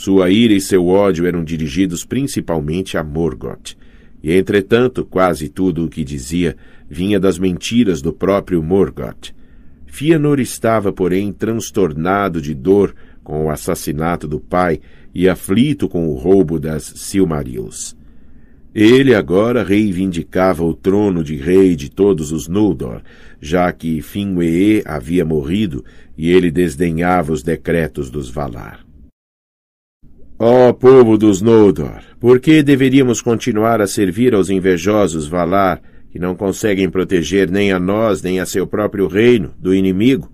Sua ira e seu ódio eram dirigidos principalmente a Morgoth. E, entretanto, quase tudo o que dizia vinha das mentiras do próprio Morgoth. Fianor estava, porém, transtornado de dor com o assassinato do pai e aflito com o roubo das Silmarils. Ele agora reivindicava o trono de rei de todos os Noldor, já que Finwë havia morrido e ele desdenhava os decretos dos Valar. Ó oh, povo dos Noldor, por que deveríamos continuar a servir aos invejosos Valar, que não conseguem proteger nem a nós nem a seu próprio reino do inimigo?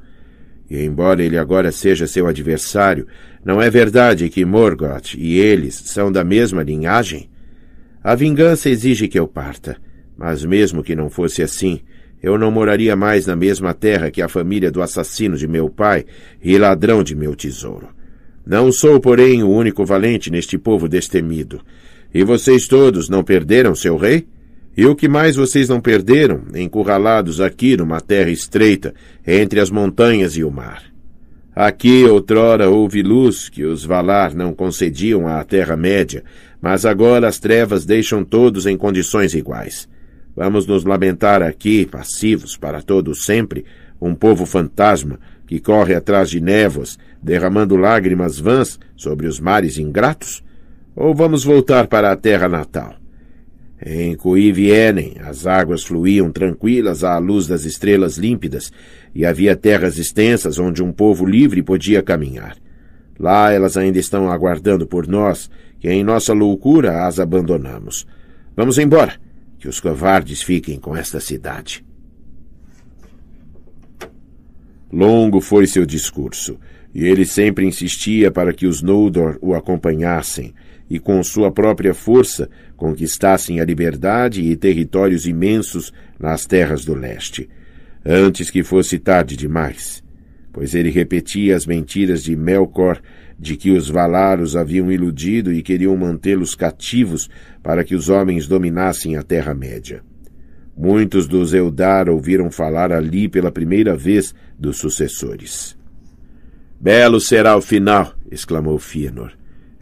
E embora ele agora seja seu adversário, não é verdade que Morgoth e eles são da mesma linhagem? A vingança exige que eu parta, mas mesmo que não fosse assim, eu não moraria mais na mesma terra que a família do assassino de meu pai e ladrão de meu tesouro. Não sou, porém, o único valente neste povo destemido. E vocês todos não perderam seu rei? E o que mais vocês não perderam, encurralados aqui numa terra estreita, entre as montanhas e o mar? Aqui outrora houve luz que os Valar não concediam à Terra-média, mas agora as trevas deixam todos em condições iguais. Vamos nos lamentar aqui, passivos para todo sempre, um povo fantasma que corre atrás de névoas, derramando lágrimas vãs sobre os mares ingratos? Ou vamos voltar para a terra natal? Em Cui as águas fluíam tranquilas à luz das estrelas límpidas, e havia terras extensas onde um povo livre podia caminhar. Lá elas ainda estão aguardando por nós, que em nossa loucura as abandonamos. Vamos embora, que os covardes fiquem com esta cidade. Longo foi seu discurso, e ele sempre insistia para que os Noldor o acompanhassem e, com sua própria força, conquistassem a liberdade e territórios imensos nas terras do leste, antes que fosse tarde demais. Pois ele repetia as mentiras de Melkor de que os Valar os haviam iludido e queriam mantê-los cativos para que os homens dominassem a Terra-média. Muitos dos Eldar ouviram falar ali pela primeira vez dos sucessores. Belo será o final, exclamou Fienor.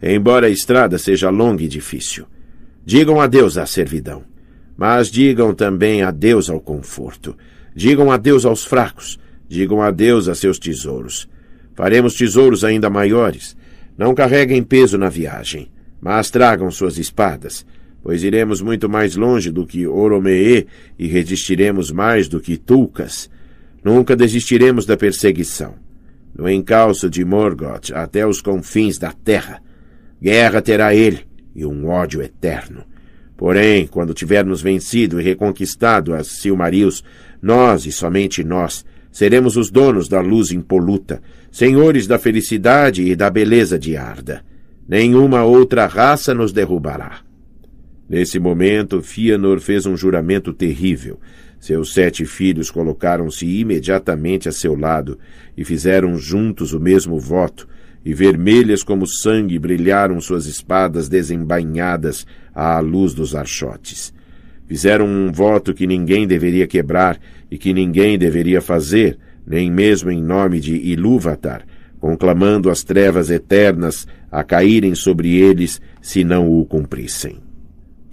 Embora a estrada seja longa e difícil. Digam adeus à servidão. Mas digam também adeus ao conforto. Digam adeus aos fracos. Digam adeus a seus tesouros. Faremos tesouros ainda maiores. Não carreguem peso na viagem, mas tragam suas espadas, pois iremos muito mais longe do que Oromeê e resistiremos mais do que Tulcas. Nunca desistiremos da perseguição no encalço de Morgoth até os confins da terra. Guerra terá ele e um ódio eterno. Porém, quando tivermos vencido e reconquistado as Silmarils, nós e somente nós seremos os donos da luz impoluta, senhores da felicidade e da beleza de Arda. Nenhuma outra raça nos derrubará. Nesse momento, Fëanor fez um juramento terrível, seus sete filhos colocaram-se imediatamente a seu lado e fizeram juntos o mesmo voto, e vermelhas como sangue brilharam suas espadas desembainhadas à luz dos archotes. Fizeram um voto que ninguém deveria quebrar e que ninguém deveria fazer, nem mesmo em nome de Ilúvatar, conclamando as trevas eternas a caírem sobre eles se não o cumprissem.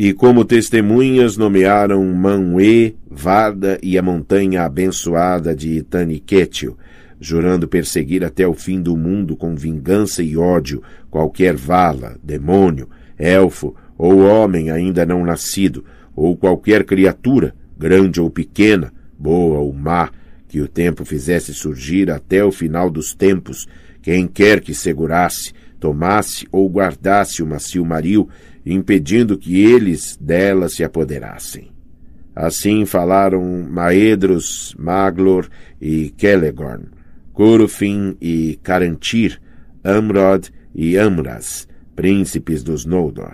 E como testemunhas nomearam Manwë, Varda e a montanha abençoada de Itaniquétil, jurando perseguir até o fim do mundo com vingança e ódio qualquer vala, demônio, elfo ou homem ainda não nascido, ou qualquer criatura, grande ou pequena, boa ou má, que o tempo fizesse surgir até o final dos tempos, quem quer que segurasse, tomasse ou guardasse uma silmaril impedindo que eles dela se apoderassem. Assim falaram Maedros, Maglor e Kelegorn, Curufin e Carantir, Amrod e Amras, príncipes dos Noldor.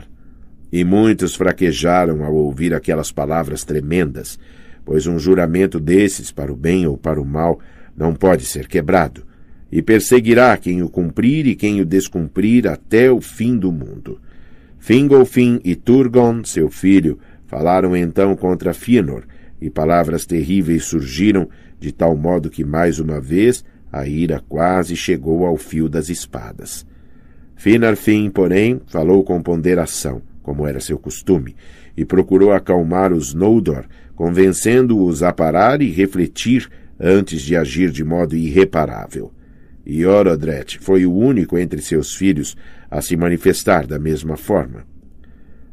E muitos fraquejaram ao ouvir aquelas palavras tremendas, pois um juramento desses, para o bem ou para o mal, não pode ser quebrado, e perseguirá quem o cumprir e quem o descumprir até o fim do mundo. Fingolfin e Turgon, seu filho, falaram então contra Fëanor, e palavras terríveis surgiram, de tal modo que mais uma vez a ira quase chegou ao fio das espadas. Finarfin, porém, falou com ponderação, como era seu costume, e procurou acalmar os Noldor, convencendo-os a parar e refletir antes de agir de modo irreparável. E Orodret foi o único entre seus filhos a se manifestar da mesma forma.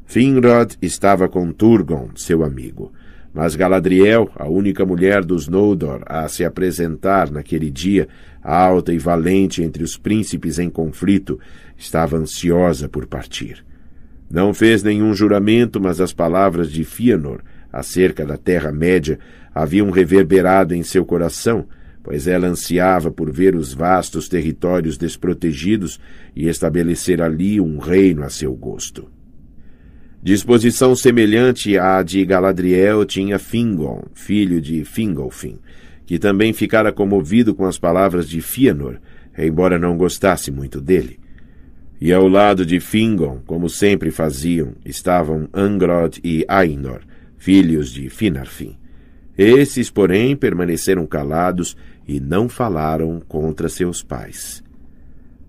Finrod estava com Turgon, seu amigo, mas Galadriel, a única mulher dos Noldor a se apresentar naquele dia, alta e valente entre os príncipes em conflito, estava ansiosa por partir. Não fez nenhum juramento, mas as palavras de Fëanor acerca da Terra-média haviam reverberado em seu coração, pois ela ansiava por ver os vastos territórios desprotegidos e estabelecer ali um reino a seu gosto. Disposição semelhante à de Galadriel tinha Fingon, filho de Fingolfin, que também ficara comovido com as palavras de Fëanor, embora não gostasse muito dele. E ao lado de Fingon, como sempre faziam, estavam Angrod e Ainor, filhos de Finarfin. Esses, porém, permaneceram calados e não falaram contra seus pais.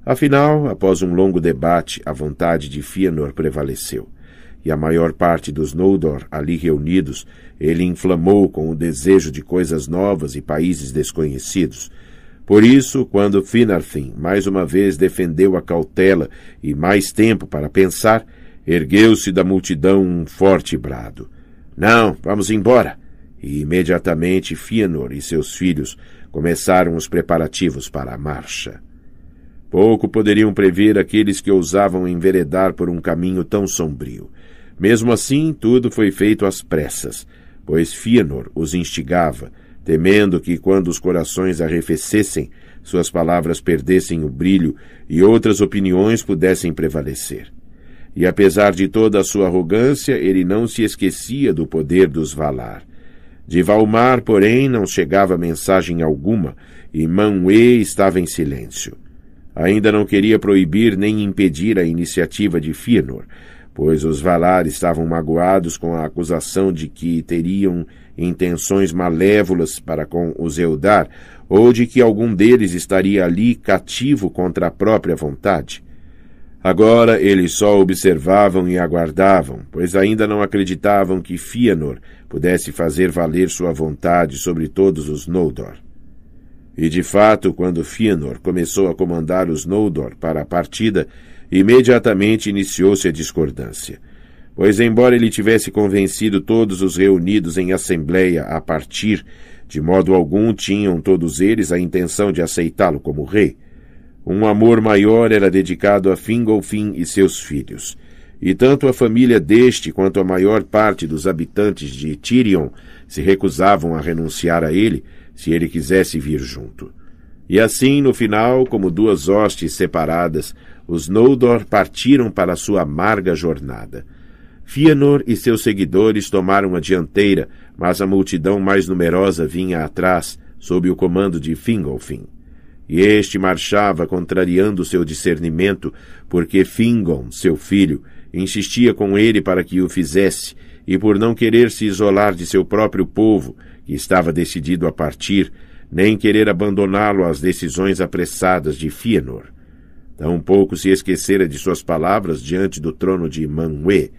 Afinal, após um longo debate, a vontade de Fëanor prevaleceu, e a maior parte dos Noldor ali reunidos, ele inflamou com o desejo de coisas novas e países desconhecidos. Por isso, quando Finarfin mais uma vez defendeu a cautela e mais tempo para pensar, ergueu-se da multidão um forte brado. Não, vamos embora! E imediatamente Fëanor e seus filhos começaram os preparativos para a marcha. Pouco poderiam prever aqueles que ousavam enveredar por um caminho tão sombrio. Mesmo assim, tudo foi feito às pressas, pois Fëanor os instigava, temendo que, quando os corações arrefecessem, suas palavras perdessem o brilho e outras opiniões pudessem prevalecer. E apesar de toda a sua arrogância, ele não se esquecia do poder dos Valar. De Valmar, porém, não chegava mensagem alguma, e Manwë estava em silêncio. Ainda não queria proibir nem impedir a iniciativa de Fëanor, pois os Valar estavam magoados com a acusação de que teriam intenções malévolas para com os Eldar, ou de que algum deles estaria ali cativo contra a própria vontade. Agora eles só observavam e aguardavam, pois ainda não acreditavam que Fëanor pudesse fazer valer sua vontade sobre todos os Noldor. E de fato, quando Fëanor começou a comandar os Noldor para a partida, imediatamente iniciou-se a discordância. Pois, embora ele tivesse convencido todos os reunidos em assembleia a partir, de modo algum tinham todos eles a intenção de aceitá-lo como rei. Um amor maior era dedicado a Fingolfin e seus filhos e tanto a família deste quanto a maior parte dos habitantes de Tirion se recusavam a renunciar a ele, se ele quisesse vir junto. E assim, no final, como duas hostes separadas, os Noldor partiram para sua amarga jornada. Fëanor e seus seguidores tomaram a dianteira, mas a multidão mais numerosa vinha atrás, sob o comando de Fingolfin. E este marchava contrariando seu discernimento, porque Fingon, seu filho, insistia com ele para que o fizesse, e por não querer se isolar de seu próprio povo, que estava decidido a partir, nem querer abandoná-lo às decisões apressadas de Fienor. Tampouco se esquecera de suas palavras diante do trono de Manwë.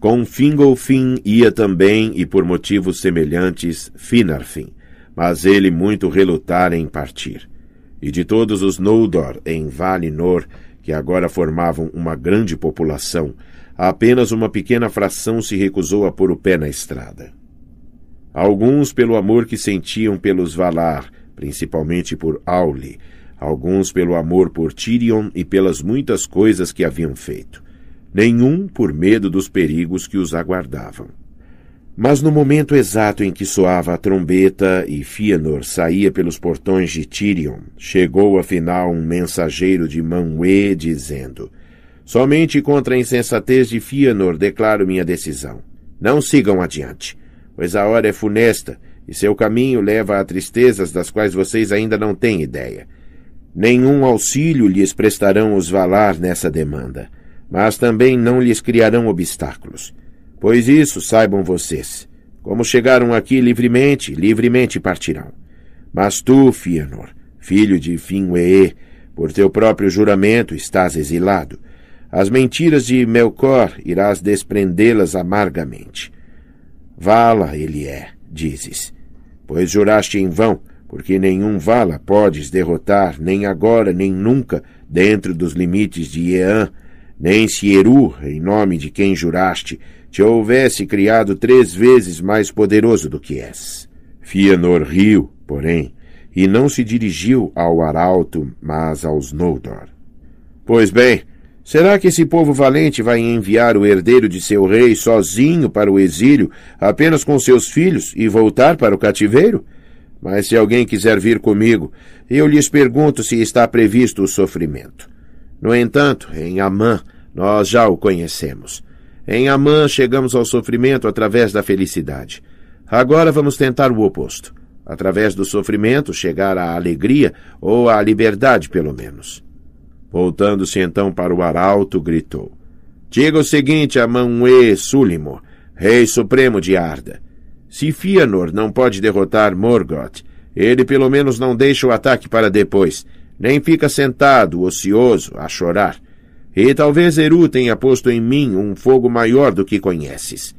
Com Fingolfin ia também, e por motivos semelhantes, Finarfin, mas ele muito relutara em partir. E de todos os Noldor em Valinor, que agora formavam uma grande população, apenas uma pequena fração se recusou a pôr o pé na estrada. Alguns pelo amor que sentiam pelos Valar, principalmente por Auli, alguns pelo amor por Tirion e pelas muitas coisas que haviam feito, nenhum por medo dos perigos que os aguardavam. Mas no momento exato em que soava a trombeta e Fëanor saía pelos portões de Tirion, chegou afinal um mensageiro de Manwë dizendo: Somente contra a insensatez de Fëanor declaro minha decisão. Não sigam adiante, pois a hora é funesta e seu caminho leva a tristezas das quais vocês ainda não têm ideia. Nenhum auxílio lhes prestarão os Valar nessa demanda, mas também não lhes criarão obstáculos. Pois isso saibam vocês. Como chegaram aqui livremente, livremente partirão. Mas tu, Fianor, filho de Finwë, por teu próprio juramento estás exilado. As mentiras de Melkor irás desprendê-las amargamente. Vala ele é, dizes, pois juraste em vão, porque nenhum Vala podes derrotar, nem agora, nem nunca, dentro dos limites de Ean, nem Sieru, em nome de quem juraste, te houvesse criado três vezes mais poderoso do que és. Fianor riu, porém, e não se dirigiu ao arauto, mas aos Noldor. Pois bem, será que esse povo valente vai enviar o herdeiro de seu rei sozinho para o exílio, apenas com seus filhos, e voltar para o cativeiro? Mas se alguém quiser vir comigo, eu lhes pergunto se está previsto o sofrimento. No entanto, em Amã, nós já o conhecemos. Em Amã chegamos ao sofrimento através da felicidade. Agora vamos tentar o oposto. Através do sofrimento, chegar à alegria ou à liberdade, pelo menos. Voltando-se então para o arauto, gritou: Diga o seguinte a Manwe Sulimo, rei supremo de Arda. Se Fianor não pode derrotar Morgoth, ele pelo menos não deixa o ataque para depois, nem fica sentado, ocioso, a chorar. E talvez Eru tenha posto em mim um fogo maior do que conheces.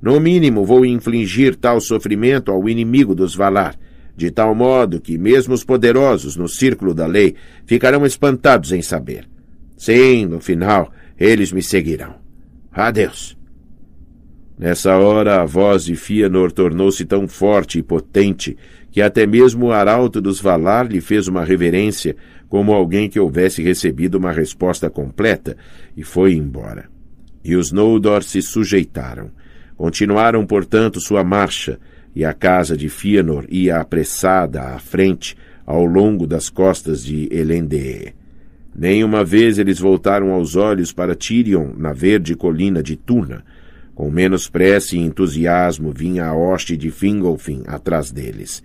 No mínimo, vou infligir tal sofrimento ao inimigo dos Valar, de tal modo que mesmo os poderosos no círculo da lei ficarão espantados em saber. Sim, no final, eles me seguirão. Adeus. Nessa hora, a voz de Fianor tornou-se tão forte e potente que até mesmo o arauto dos Valar lhe fez uma reverência como alguém que houvesse recebido uma resposta completa, e foi embora. E os Noldor se sujeitaram. Continuaram, portanto, sua marcha, e a casa de Fëanor ia apressada à frente ao longo das costas de Elendee. Nem uma vez eles voltaram aos olhos para Tirion na verde colina de Tuna. Com menos pressa e entusiasmo vinha a hoste de Fingolfin atrás deles.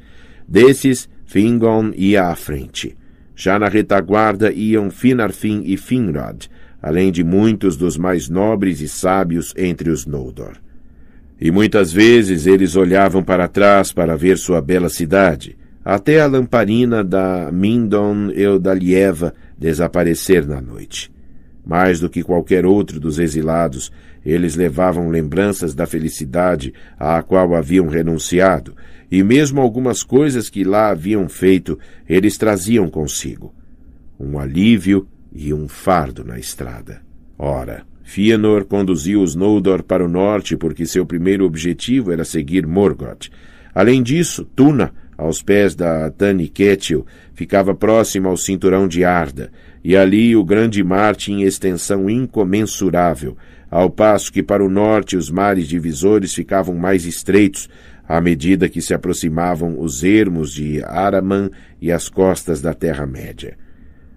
Desses, Fingon ia à frente. Já na retaguarda iam Finarfin e Finrod, além de muitos dos mais nobres e sábios entre os Noldor. E muitas vezes eles olhavam para trás para ver sua bela cidade, até a lamparina da Mindon Eudalieva desaparecer na noite. Mais do que qualquer outro dos exilados, eles levavam lembranças da felicidade à qual haviam renunciado e mesmo algumas coisas que lá haviam feito, eles traziam consigo. Um alívio e um fardo na estrada. Ora, Fëanor conduziu os Noldor para o norte porque seu primeiro objetivo era seguir Morgoth. Além disso, Tuna, aos pés da Atani Ketil, ficava próxima ao cinturão de Arda, e ali o grande mar tinha extensão incomensurável, ao passo que para o norte os mares divisores ficavam mais estreitos, à medida que se aproximavam os ermos de Araman e as costas da Terra-média.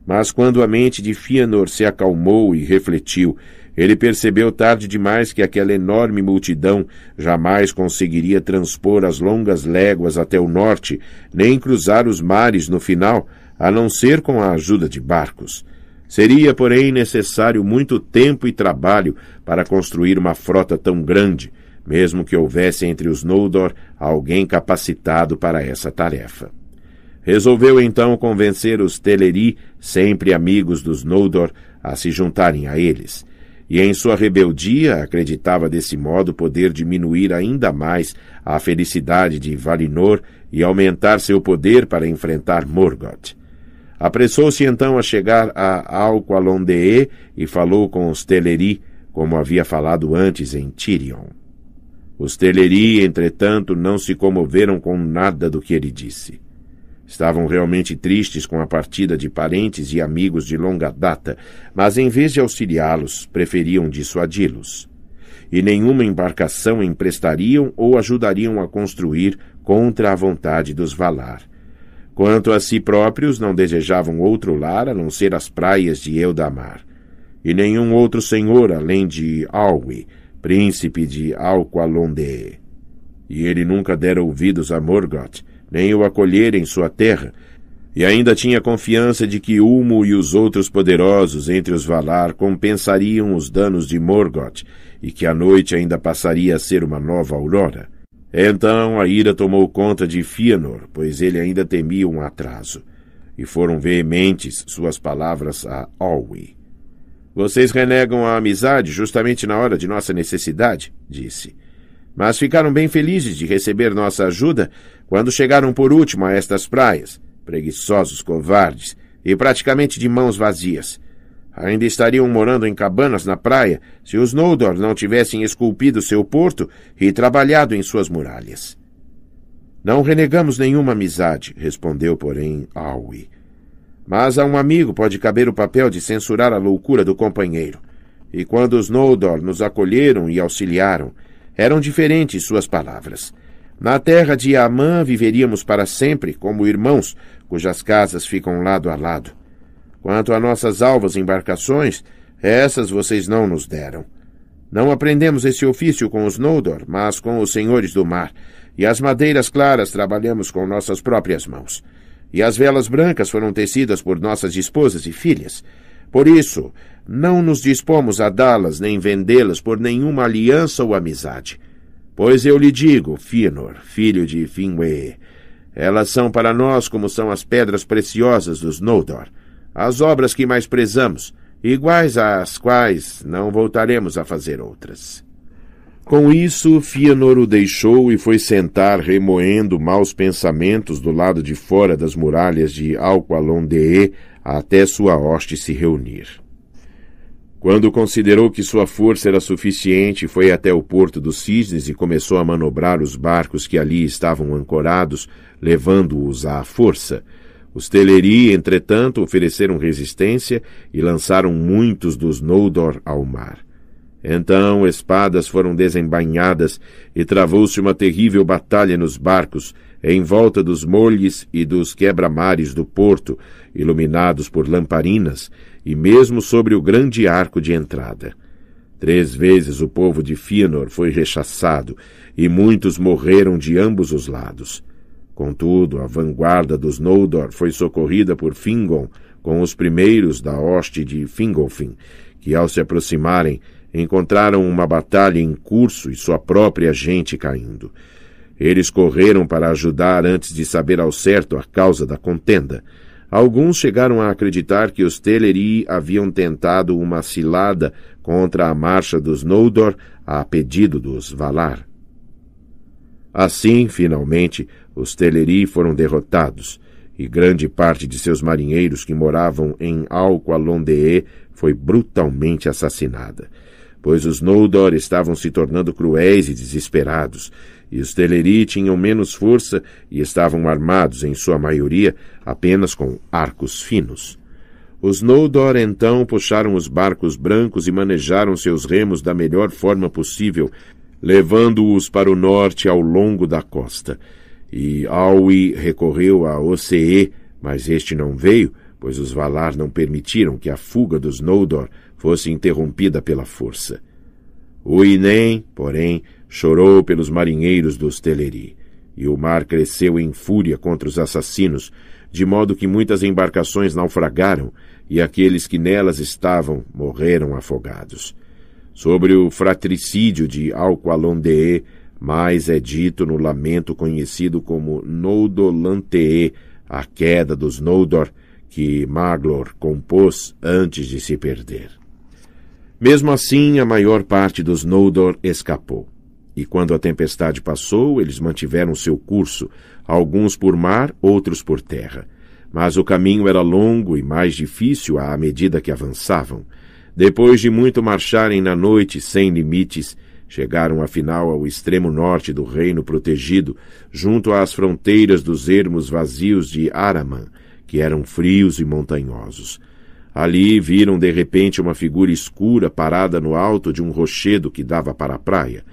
Mas quando a mente de Fianor se acalmou e refletiu, ele percebeu tarde demais que aquela enorme multidão jamais conseguiria transpor as longas léguas até o norte, nem cruzar os mares no final, a não ser com a ajuda de barcos. Seria, porém, necessário muito tempo e trabalho para construir uma frota tão grande, mesmo que houvesse entre os Noldor alguém capacitado para essa tarefa. Resolveu então convencer os Teleri, sempre amigos dos Noldor, a se juntarem a eles. E em sua rebeldia acreditava desse modo poder diminuir ainda mais a felicidade de Valinor e aumentar seu poder para enfrentar Morgoth. Apressou-se então a chegar a Alqualondee e falou com os Teleri, como havia falado antes em Tirion. Os Teleri, entretanto, não se comoveram com nada do que ele disse. Estavam realmente tristes com a partida de parentes e amigos de longa data, mas em vez de auxiliá-los, preferiam dissuadi-los. E nenhuma embarcação emprestariam ou ajudariam a construir contra a vontade dos Valar. Quanto a si próprios, não desejavam outro lar a não ser as praias de Eldamar. E nenhum outro senhor além de Alwi, príncipe de Alqualondë, E ele nunca dera ouvidos a Morgoth, nem o acolhera em sua terra, e ainda tinha confiança de que Ulmo e os outros poderosos entre os Valar compensariam os danos de Morgoth, e que a noite ainda passaria a ser uma nova aurora. Então a ira tomou conta de Fëanor, pois ele ainda temia um atraso. E foram veementes suas palavras a Olwy. Vocês renegam a amizade justamente na hora de nossa necessidade, disse. Mas ficaram bem felizes de receber nossa ajuda quando chegaram por último a estas praias, preguiçosos covardes e praticamente de mãos vazias. Ainda estariam morando em cabanas na praia se os Noldor não tivessem esculpido seu porto e trabalhado em suas muralhas. Não renegamos nenhuma amizade, respondeu, porém, Aui. Mas a um amigo pode caber o papel de censurar a loucura do companheiro. E quando os Noldor nos acolheram e auxiliaram, eram diferentes suas palavras. Na terra de Amã viveríamos para sempre como irmãos, cujas casas ficam lado a lado. Quanto a nossas alvas embarcações, essas vocês não nos deram. Não aprendemos esse ofício com os Noldor, mas com os senhores do mar, e as madeiras claras trabalhamos com nossas próprias mãos e as velas brancas foram tecidas por nossas esposas e filhas. Por isso, não nos dispomos a dá-las nem vendê-las por nenhuma aliança ou amizade. Pois eu lhe digo, Finor, filho de Finwë, elas são para nós como são as pedras preciosas dos Noldor, as obras que mais prezamos, iguais às quais não voltaremos a fazer outras. Com isso, Fianor o deixou e foi sentar remoendo maus pensamentos do lado de fora das muralhas de Alqualondee até sua hoste se reunir. Quando considerou que sua força era suficiente, foi até o porto dos cisnes e começou a manobrar os barcos que ali estavam ancorados, levando-os à força. Os Teleri, entretanto, ofereceram resistência e lançaram muitos dos Noldor ao mar. Então espadas foram desembainhadas e travou-se uma terrível batalha nos barcos, em volta dos molhes e dos quebra-mares do porto, iluminados por lamparinas, e mesmo sobre o grande arco de entrada. Três vezes o povo de Fëanor foi rechaçado, e muitos morreram de ambos os lados. Contudo, a vanguarda dos Noldor foi socorrida por Fingon, com os primeiros da hoste de Fingolfin, que, ao se aproximarem, encontraram uma batalha em curso e sua própria gente caindo. Eles correram para ajudar antes de saber ao certo a causa da contenda. Alguns chegaram a acreditar que os Teleri haviam tentado uma cilada contra a marcha dos Noldor a pedido dos Valar. Assim, finalmente, os Teleri foram derrotados, e grande parte de seus marinheiros que moravam em Alqualondee foi brutalmente assassinada pois os Noldor estavam se tornando cruéis e desesperados, e os Teleri tinham menos força e estavam armados, em sua maioria, apenas com arcos finos. Os Noldor então puxaram os barcos brancos e manejaram seus remos da melhor forma possível, levando-os para o norte ao longo da costa. E Aui recorreu a Ocee, mas este não veio, pois os Valar não permitiram que a fuga dos Noldor fosse interrompida pela força. O Inem, porém, chorou pelos marinheiros dos Teleri, e o mar cresceu em fúria contra os assassinos, de modo que muitas embarcações naufragaram e aqueles que nelas estavam morreram afogados. Sobre o fratricídio de Alqualondee, mais é dito no lamento conhecido como Noudolantee, a queda dos Noldor, que Maglor compôs antes de se perder. Mesmo assim, a maior parte dos Noldor escapou. E quando a tempestade passou, eles mantiveram seu curso, alguns por mar, outros por terra. Mas o caminho era longo e mais difícil à medida que avançavam. Depois de muito marcharem na noite sem limites, chegaram afinal ao extremo norte do reino protegido, junto às fronteiras dos ermos vazios de Araman, que eram frios e montanhosos. Ali viram de repente uma figura escura parada no alto de um rochedo que dava para a praia.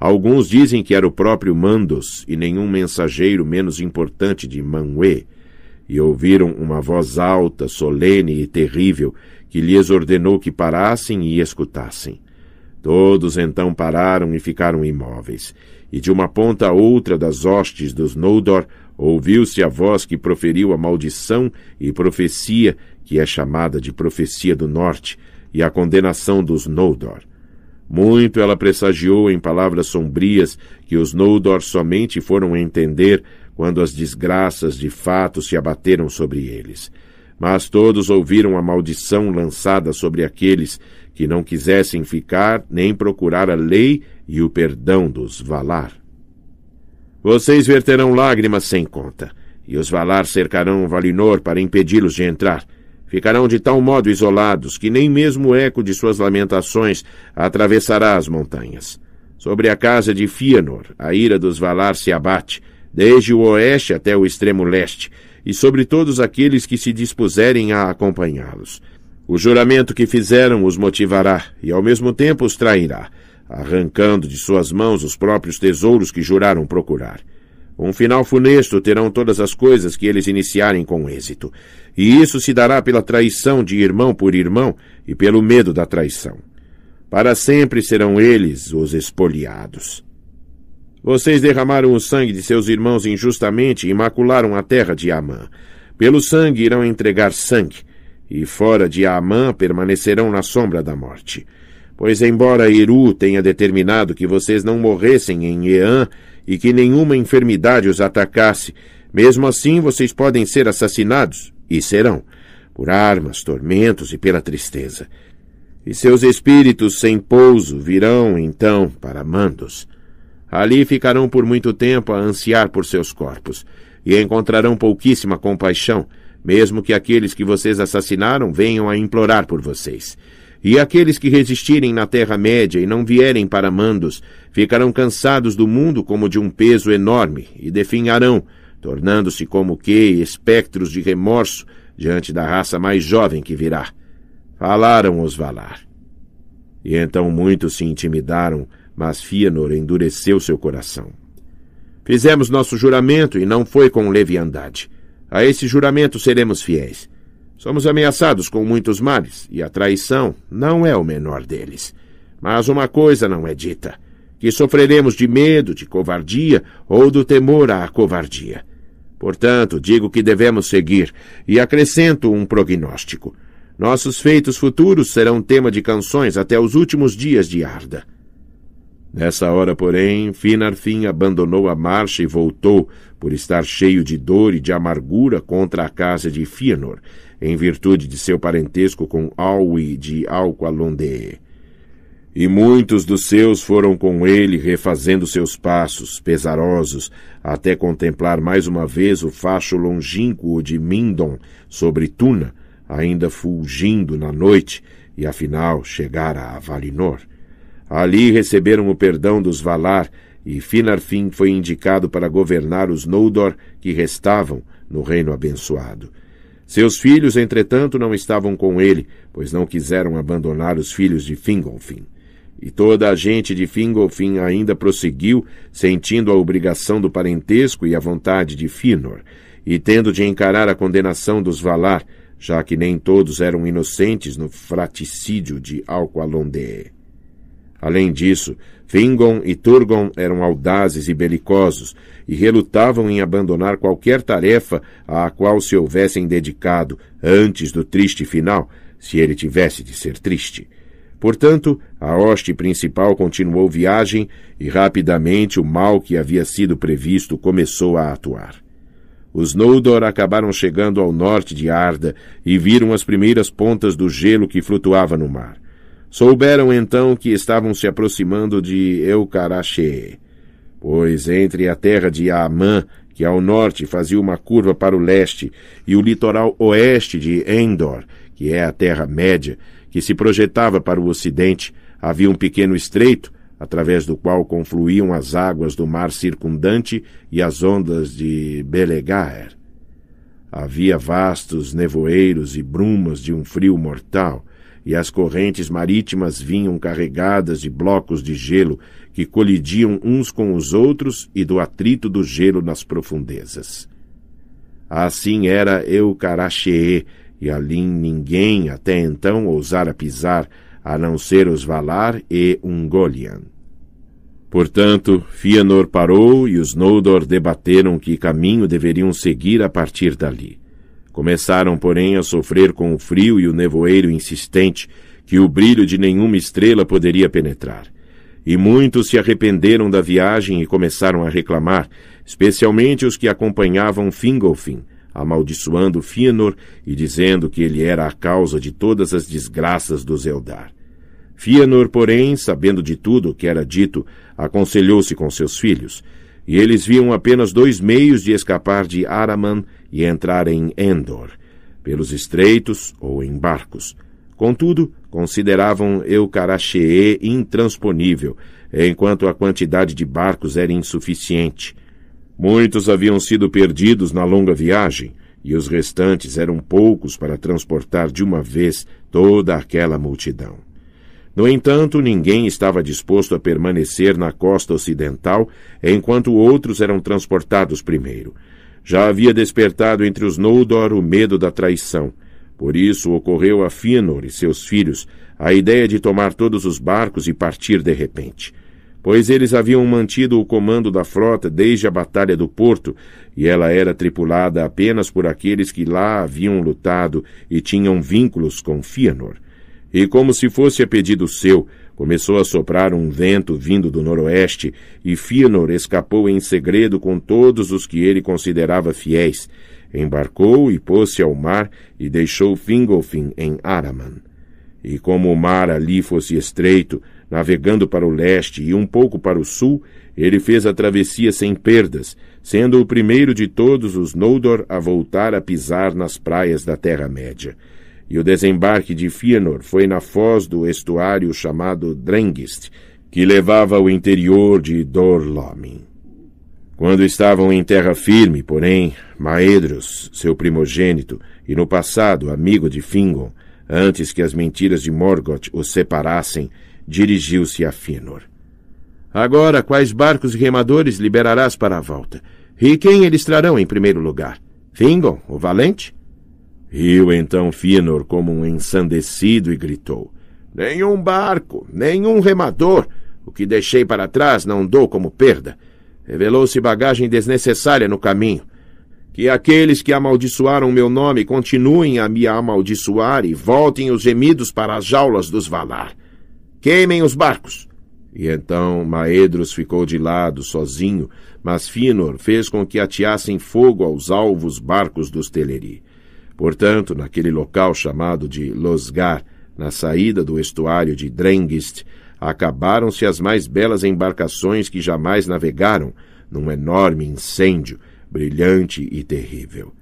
Alguns dizem que era o próprio Mandos e nenhum mensageiro menos importante de Manwë. E ouviram uma voz alta, solene e terrível que lhes ordenou que parassem e escutassem. Todos então pararam e ficaram imóveis. E de uma ponta a outra das hostes dos Noldor ouviu-se a voz que proferiu a maldição e profecia que é chamada de profecia do norte, e a condenação dos Noldor. Muito ela pressagiou em palavras sombrias que os Noldor somente foram entender quando as desgraças de fato se abateram sobre eles. Mas todos ouviram a maldição lançada sobre aqueles que não quisessem ficar nem procurar a lei e o perdão dos Valar. Vocês verterão lágrimas sem conta, e os Valar cercarão Valinor para impedi-los de entrar, Ficarão de tal modo isolados que nem mesmo o eco de suas lamentações atravessará as montanhas. Sobre a casa de Fëanor, a ira dos Valar se abate, desde o oeste até o extremo leste, e sobre todos aqueles que se dispuserem a acompanhá-los. O juramento que fizeram os motivará e ao mesmo tempo os trairá, arrancando de suas mãos os próprios tesouros que juraram procurar. Um final funesto terão todas as coisas que eles iniciarem com êxito, e isso se dará pela traição de irmão por irmão e pelo medo da traição. Para sempre serão eles os espoliados. Vocês derramaram o sangue de seus irmãos injustamente e macularam a terra de Amã. Pelo sangue irão entregar sangue, e fora de Amã permanecerão na sombra da morte. Pois, embora Iru tenha determinado que vocês não morressem em Ean e que nenhuma enfermidade os atacasse, mesmo assim vocês podem ser assassinados, e serão, por armas, tormentos e pela tristeza. E seus espíritos sem pouso virão, então, para Mandos. Ali ficarão por muito tempo a ansiar por seus corpos, e encontrarão pouquíssima compaixão, mesmo que aqueles que vocês assassinaram venham a implorar por vocês. E aqueles que resistirem na Terra-média e não vierem para mandos, ficarão cansados do mundo como de um peso enorme e definharão, tornando-se como que espectros de remorso diante da raça mais jovem que virá. Falaram os Valar. E então muitos se intimidaram, mas Fëanor endureceu seu coração. Fizemos nosso juramento e não foi com leviandade. A esse juramento seremos fiéis. Somos ameaçados com muitos males, e a traição não é o menor deles. Mas uma coisa não é dita: que sofreremos de medo, de covardia ou do temor à covardia. Portanto, digo que devemos seguir, e acrescento um prognóstico. Nossos feitos futuros serão tema de canções até os últimos dias de Arda. Nessa hora, porém, Finarfin abandonou a marcha e voltou, por estar cheio de dor e de amargura contra a casa de Fëanor, em virtude de seu parentesco com Alwi de Alqualondee. E muitos dos seus foram com ele, refazendo seus passos, pesarosos, até contemplar mais uma vez o facho longínquo de Mindon sobre Tuna, ainda fulgindo na noite, e afinal chegara a Valinor. Ali receberam o perdão dos Valar, e Finarfin foi indicado para governar os Noldor que restavam no reino abençoado. Seus filhos, entretanto, não estavam com ele, pois não quiseram abandonar os filhos de Fingolfin. E toda a gente de Fingolfin ainda prosseguiu, sentindo a obrigação do parentesco e a vontade de Finor, e tendo de encarar a condenação dos Valar, já que nem todos eram inocentes no fraticídio de Alqualondë. Além disso, Fingon e Turgon eram audazes e belicosos, e relutavam em abandonar qualquer tarefa à qual se houvessem dedicado antes do triste final, se ele tivesse de ser triste. Portanto, a hoste principal continuou viagem e rapidamente o mal que havia sido previsto começou a atuar. Os Noldor acabaram chegando ao norte de Arda e viram as primeiras pontas do gelo que flutuava no mar. Souberam então que estavam se aproximando de Eucarache, pois entre a terra de Amã, que é ao norte fazia uma curva para o leste, e o litoral oeste de Endor, que é a Terra Média, que se projetava para o ocidente, havia um pequeno estreito, através do qual confluíam as águas do mar circundante e as ondas de Belegaer. Havia vastos nevoeiros e brumas de um frio mortal, e as correntes marítimas vinham carregadas de blocos de gelo que colidiam uns com os outros e do atrito do gelo nas profundezas. Assim era Eucaraxeê, e ali ninguém até então ousara pisar, a não ser os Valar e Ungolian. Portanto, Fianor parou e os Noldor debateram que caminho deveriam seguir a partir dali. Começaram, porém, a sofrer com o frio e o nevoeiro insistente, que o brilho de nenhuma estrela poderia penetrar. E muitos se arrependeram da viagem e começaram a reclamar, especialmente os que acompanhavam Fingolfin, amaldiçoando Fëanor e dizendo que ele era a causa de todas as desgraças dos Eldar. Fëanor, porém, sabendo de tudo o que era dito, aconselhou-se com seus filhos, e eles viam apenas dois meios de escapar de Araman e entrar em Endor, pelos estreitos ou em barcos. Contudo, consideravam Eucarachee intransponível, enquanto a quantidade de barcos era insuficiente. Muitos haviam sido perdidos na longa viagem, e os restantes eram poucos para transportar de uma vez toda aquela multidão. No entanto, ninguém estava disposto a permanecer na costa ocidental enquanto outros eram transportados primeiro. Já havia despertado entre os Noldor o medo da traição. Por isso ocorreu a Fëanor e seus filhos a ideia de tomar todos os barcos e partir de repente. Pois eles haviam mantido o comando da frota desde a Batalha do Porto, e ela era tripulada apenas por aqueles que lá haviam lutado e tinham vínculos com Fëanor. E como se fosse a pedido seu, Começou a soprar um vento vindo do noroeste, e Fëanor escapou em segredo com todos os que ele considerava fiéis. Embarcou e pôs-se ao mar e deixou Fingolfin em Araman. E como o mar ali fosse estreito, navegando para o leste e um pouco para o sul, ele fez a travessia sem perdas, sendo o primeiro de todos os Noldor a voltar a pisar nas praias da Terra-média e o desembarque de Fëanor foi na foz do estuário chamado Drengist, que levava ao interior de Dorlomin. Quando estavam em terra firme, porém, Maedros, seu primogênito, e no passado amigo de Fingon, antes que as mentiras de Morgoth os separassem, dirigiu-se a Fëanor. Agora, quais barcos e remadores liberarás para a volta? E quem eles trarão em primeiro lugar? Fingon, o valente? Riu então Finor como um ensandecido e gritou: Nenhum barco, nenhum remador. O que deixei para trás não dou como perda. Revelou-se bagagem desnecessária no caminho. Que aqueles que amaldiçoaram meu nome continuem a me amaldiçoar e voltem os gemidos para as jaulas dos Valar. Queimem os barcos! E então Maedros ficou de lado, sozinho, mas Finor fez com que ateassem fogo aos alvos barcos dos Teleri. Portanto, naquele local chamado de Losgar, na saída do estuário de Drengist, acabaram-se as mais belas embarcações que jamais navegaram, num enorme incêndio, brilhante e terrível.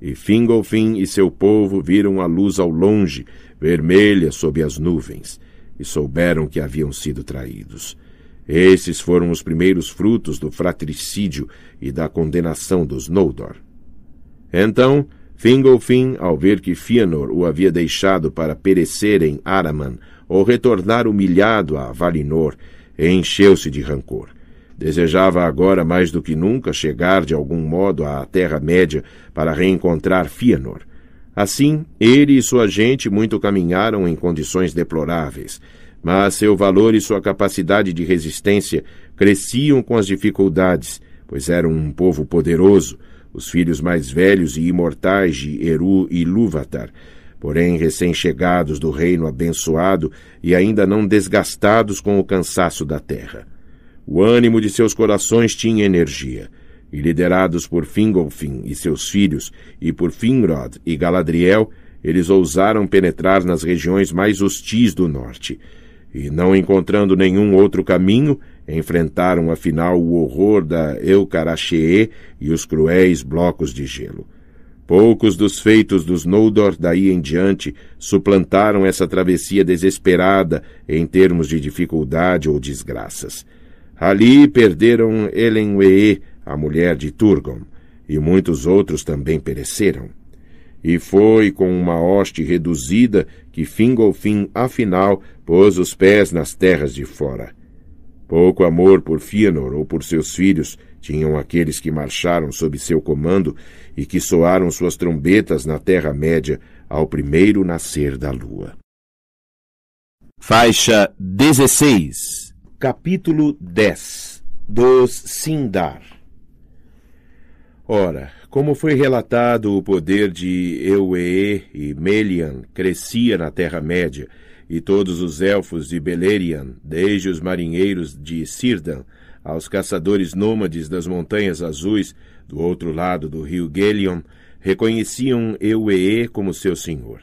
E Fingolfin e seu povo viram a luz ao longe, vermelha sob as nuvens, e souberam que haviam sido traídos. Esses foram os primeiros frutos do fratricídio e da condenação dos Noldor. Então, Fingolfin, ao ver que Fëanor o havia deixado para perecer em Araman ou retornar humilhado a Valinor, encheu-se de rancor. Desejava agora mais do que nunca chegar de algum modo à Terra-média para reencontrar Fëanor. Assim, ele e sua gente muito caminharam em condições deploráveis, mas seu valor e sua capacidade de resistência cresciam com as dificuldades, pois eram um povo poderoso, os filhos mais velhos e imortais de Eru e Lúvatar, porém recém-chegados do reino abençoado e ainda não desgastados com o cansaço da terra. O ânimo de seus corações tinha energia, e liderados por Fingolfin e seus filhos, e por Finrod e Galadriel, eles ousaram penetrar nas regiões mais hostis do norte — e, não encontrando nenhum outro caminho, enfrentaram afinal o horror da Eucarachee e os cruéis blocos de gelo. Poucos dos feitos dos Noldor daí em diante suplantaram essa travessia desesperada em termos de dificuldade ou desgraças. Ali perderam Elenwee, a mulher de Turgon, e muitos outros também pereceram. E foi com uma hoste reduzida que Fingolfin, afinal, pôs os pés nas terras de fora. Pouco amor por Fëanor ou por seus filhos tinham aqueles que marcharam sob seu comando e que soaram suas trombetas na Terra-média ao primeiro nascer da lua. Faixa 16 Capítulo 10 Dos Sindar Ora, como foi relatado, o poder de Euee e Melian crescia na Terra-média, e todos os elfos de Beleriand, desde os marinheiros de Círdan aos caçadores nômades das Montanhas Azuis, do outro lado do rio Gelion, reconheciam Euee como seu senhor.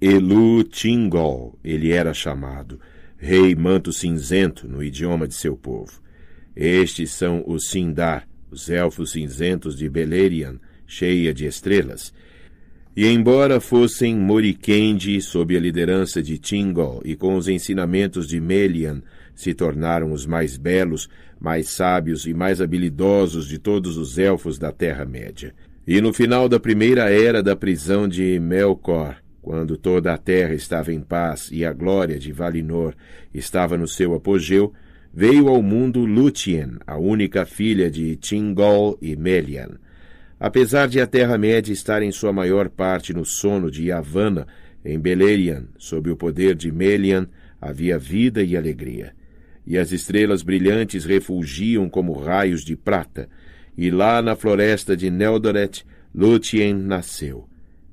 Elu Tingol, ele era chamado, rei manto cinzento no idioma de seu povo. Estes são os Sindar, os elfos cinzentos de Beleriand, cheia de estrelas. E embora fossem Morikendi sob a liderança de Tingol e com os ensinamentos de Melian, se tornaram os mais belos, mais sábios e mais habilidosos de todos os elfos da Terra-média. E no final da primeira era da prisão de Melkor, quando toda a terra estava em paz e a glória de Valinor estava no seu apogeu, veio ao mundo Lúthien, a única filha de Tingol e Melian. Apesar de a Terra-média estar em sua maior parte no sono de Havana, em Beleriand, sob o poder de Melian, havia vida e alegria. E as estrelas brilhantes refulgiam como raios de prata. E lá na floresta de Neldoret, Lúthien nasceu.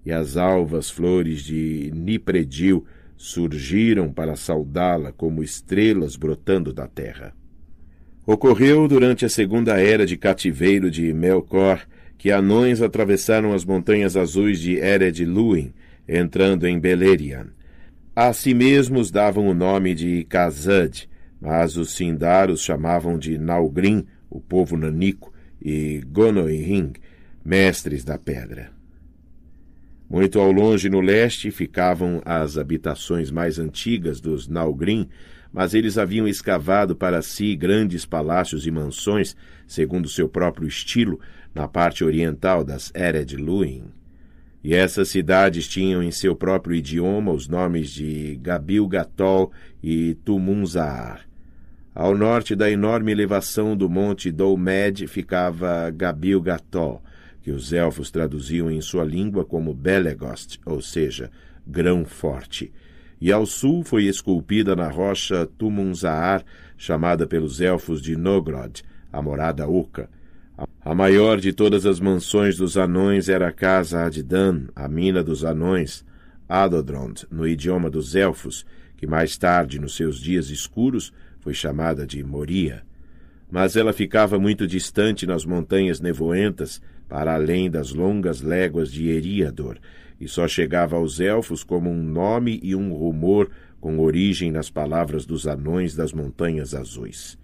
E as alvas flores de Nipredil surgiram para saudá-la como estrelas brotando da terra. Ocorreu durante a segunda era de cativeiro de Melkor que anões atravessaram as montanhas azuis de Ered Luin, entrando em Beleriand. A si mesmos davam o nome de Kazad, mas os Sindar os chamavam de Naugrim, o povo nanico, e Gonoiring, mestres da pedra. Muito ao longe no leste ficavam as habitações mais antigas dos Naugrim, mas eles haviam escavado para si grandes palácios e mansões, segundo seu próprio estilo, na parte oriental das Ered Luin. E essas cidades tinham em seu próprio idioma os nomes de Gabil Gatol e Tumunzaar. Ao norte da enorme elevação do Monte Doumed ficava Gabil Gatol, que os elfos traduziam em sua língua como Belegost, ou seja, grão forte. E ao sul foi esculpida na rocha Tumunzaar, chamada pelos elfos de Nogrod, a morada oca. A maior de todas as mansões dos anões era a casa Adidan, a mina dos anões, Adodrond, no idioma dos elfos, que mais tarde, nos seus dias escuros, foi chamada de Moria. Mas ela ficava muito distante nas montanhas nevoentas, para além das longas léguas de Eriador, e só chegava aos elfos como um nome e um rumor com origem nas palavras dos anões das Montanhas Azuis.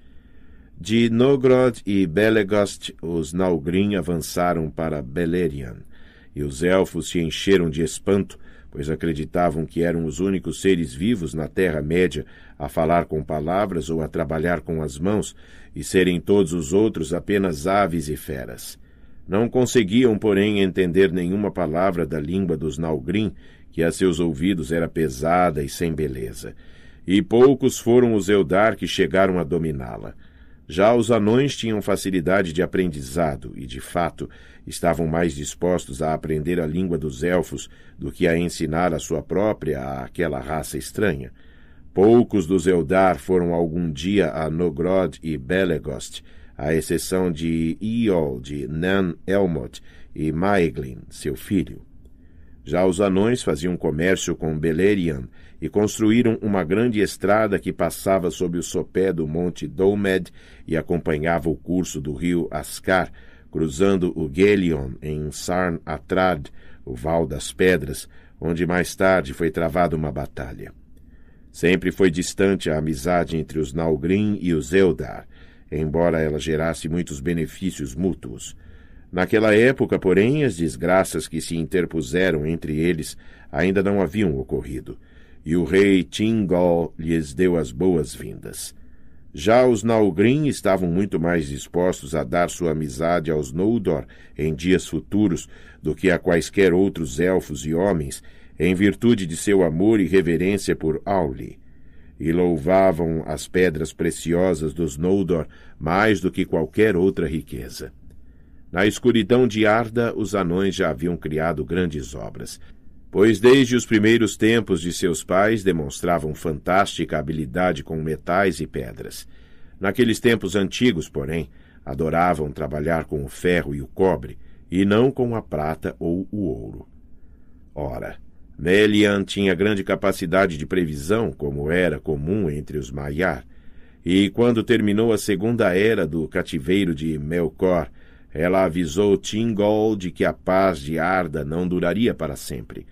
De Nogrod e Belegost, os Nalgrim avançaram para Beleriand, e os elfos se encheram de espanto, pois acreditavam que eram os únicos seres vivos na Terra-média a falar com palavras ou a trabalhar com as mãos, e serem todos os outros apenas aves e feras. Não conseguiam, porém, entender nenhuma palavra da língua dos Nalgrim, que a seus ouvidos era pesada e sem beleza. E poucos foram os Eldar que chegaram a dominá-la. Já os anões tinham facilidade de aprendizado e, de fato, estavam mais dispostos a aprender a língua dos elfos do que a ensinar a sua própria àquela raça estranha. Poucos dos Eldar foram algum dia a Nogrod e Belegost, à exceção de Eol, de Nan Elmot e Maeglin, seu filho. Já os anões faziam comércio com Beleriand e construíram uma grande estrada que passava sob o sopé do monte Domed e acompanhava o curso do rio Ascar, cruzando o Gelion em Sarn Atrad, o Val das Pedras, onde mais tarde foi travada uma batalha. Sempre foi distante a amizade entre os Nalgrim e os Eldar, embora ela gerasse muitos benefícios mútuos. Naquela época, porém, as desgraças que se interpuseram entre eles ainda não haviam ocorrido, e o rei Tingol lhes deu as boas-vindas. Já os Nalgrim estavam muito mais dispostos a dar sua amizade aos Noldor em dias futuros do que a quaisquer outros elfos e homens, em virtude de seu amor e reverência por Auli e louvavam as pedras preciosas dos Noldor mais do que qualquer outra riqueza. Na escuridão de Arda, os anões já haviam criado grandes obras, pois desde os primeiros tempos de seus pais demonstravam fantástica habilidade com metais e pedras. Naqueles tempos antigos, porém, adoravam trabalhar com o ferro e o cobre, e não com a prata ou o ouro. Ora, Melian tinha grande capacidade de previsão, como era comum entre os Maiar, e quando terminou a segunda era do cativeiro de Melkor, ela avisou Tingol de que a paz de Arda não duraria para sempre.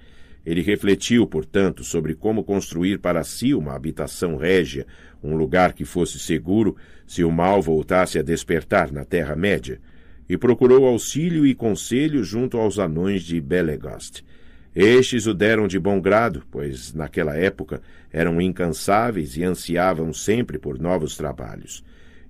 Ele refletiu, portanto, sobre como construir para si uma habitação régia, um lugar que fosse seguro se o mal voltasse a despertar na Terra-média, e procurou auxílio e conselho junto aos anões de Belegost. Estes o deram de bom grado, pois naquela época eram incansáveis e ansiavam sempre por novos trabalhos.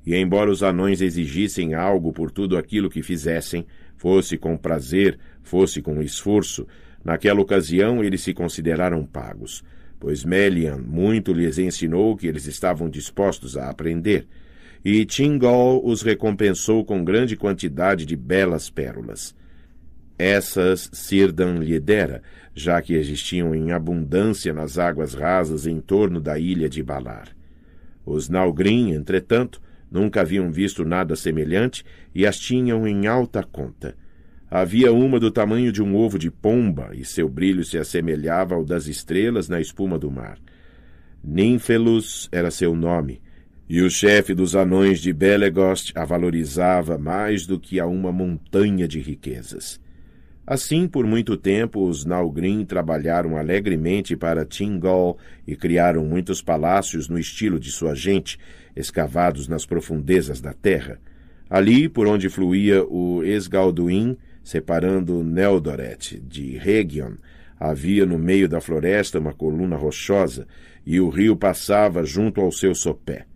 E embora os anões exigissem algo por tudo aquilo que fizessem, fosse com prazer, fosse com esforço, naquela ocasião eles se consideraram pagos, pois Melian muito lhes ensinou que eles estavam dispostos a aprender. E Tingol os recompensou com grande quantidade de belas pérolas. Essas Sirdan lhe dera, já que existiam em abundância nas águas rasas em torno da ilha de Balar. Os Nalgrim, entretanto, nunca haviam visto nada semelhante e as tinham em alta conta. Havia uma do tamanho de um ovo de pomba, e seu brilho se assemelhava ao das estrelas na espuma do mar. Ninfelus era seu nome, e o chefe dos anões de Belegost a valorizava mais do que a uma montanha de riquezas. Assim, por muito tempo, os Nalgrim trabalharam alegremente para Tingol e criaram muitos palácios no estilo de sua gente, escavados nas profundezas da terra. Ali, por onde fluía o Esgalduin, separando Neldoret de Region, havia no meio da floresta uma coluna rochosa, e o rio passava junto ao seu sopé.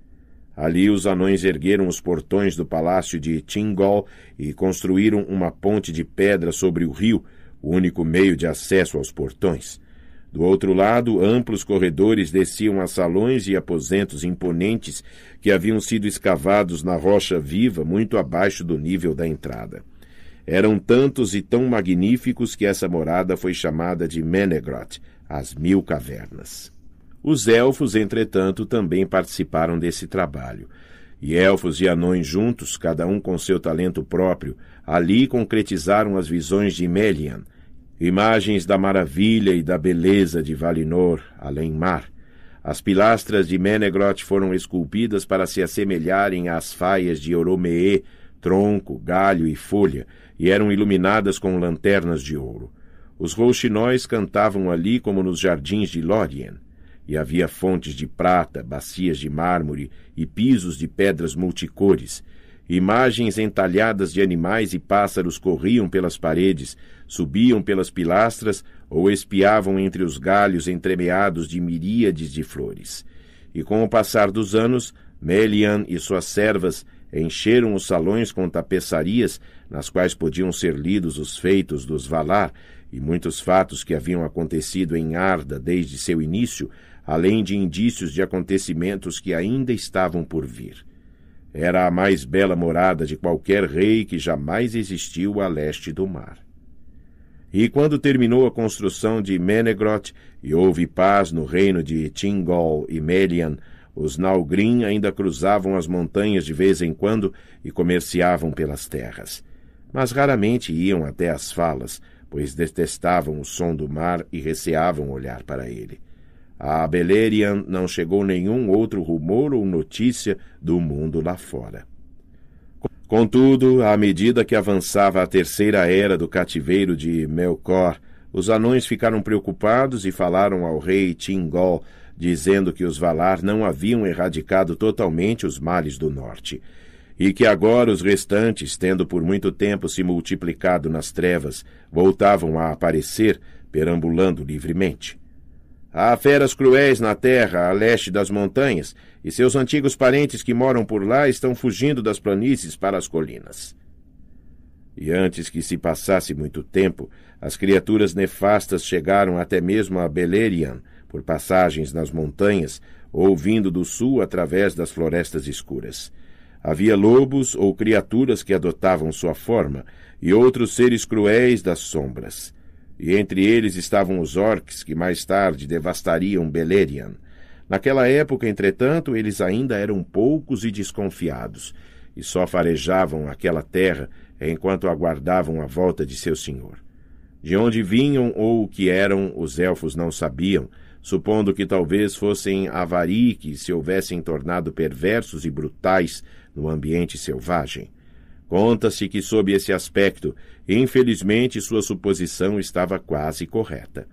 Ali os anões ergueram os portões do palácio de Tingol e construíram uma ponte de pedra sobre o rio, o único meio de acesso aos portões. Do outro lado, amplos corredores desciam a salões e aposentos imponentes que haviam sido escavados na rocha viva muito abaixo do nível da entrada. Eram tantos e tão magníficos que essa morada foi chamada de Menegrot, as Mil Cavernas. Os elfos, entretanto, também participaram desse trabalho. E elfos e anões juntos, cada um com seu talento próprio, ali concretizaram as visões de Melian, imagens da maravilha e da beleza de Valinor, além mar. As pilastras de Menegroth foram esculpidas para se assemelharem às faias de Oromeê, tronco, galho e folha, e eram iluminadas com lanternas de ouro. Os rouxinóis cantavam ali como nos jardins de Lórien e havia fontes de prata, bacias de mármore e pisos de pedras multicores. Imagens entalhadas de animais e pássaros corriam pelas paredes, subiam pelas pilastras ou espiavam entre os galhos entremeados de miríades de flores. E com o passar dos anos, Melian e suas servas encheram os salões com tapeçarias nas quais podiam ser lidos os feitos dos Valar e muitos fatos que haviam acontecido em Arda desde seu início, além de indícios de acontecimentos que ainda estavam por vir. Era a mais bela morada de qualquer rei que jamais existiu a leste do mar. E quando terminou a construção de Menegroth e houve paz no reino de Tingol e Melian, os Nalgrim ainda cruzavam as montanhas de vez em quando e comerciavam pelas terras. Mas raramente iam até as falas, pois detestavam o som do mar e receavam olhar para ele. A Beleriand não chegou nenhum outro rumor ou notícia do mundo lá fora. Contudo, à medida que avançava a terceira era do cativeiro de Melkor, os anões ficaram preocupados e falaram ao rei Tingol, dizendo que os Valar não haviam erradicado totalmente os males do norte, e que agora os restantes, tendo por muito tempo se multiplicado nas trevas, voltavam a aparecer, perambulando livremente. Há feras cruéis na terra, a leste das montanhas, e seus antigos parentes que moram por lá estão fugindo das planícies para as colinas. E antes que se passasse muito tempo, as criaturas nefastas chegaram até mesmo a Beleriand, por passagens nas montanhas, ou vindo do sul através das florestas escuras. Havia lobos ou criaturas que adotavam sua forma, e outros seres cruéis das sombras e entre eles estavam os orcs que mais tarde devastariam Beleriand. Naquela época, entretanto, eles ainda eram poucos e desconfiados, e só farejavam aquela terra enquanto aguardavam a volta de seu senhor. De onde vinham ou o que eram, os elfos não sabiam, supondo que talvez fossem avari que se houvessem tornado perversos e brutais no ambiente selvagem. Conta-se que, sob esse aspecto, Infelizmente, sua suposição estava quase correta.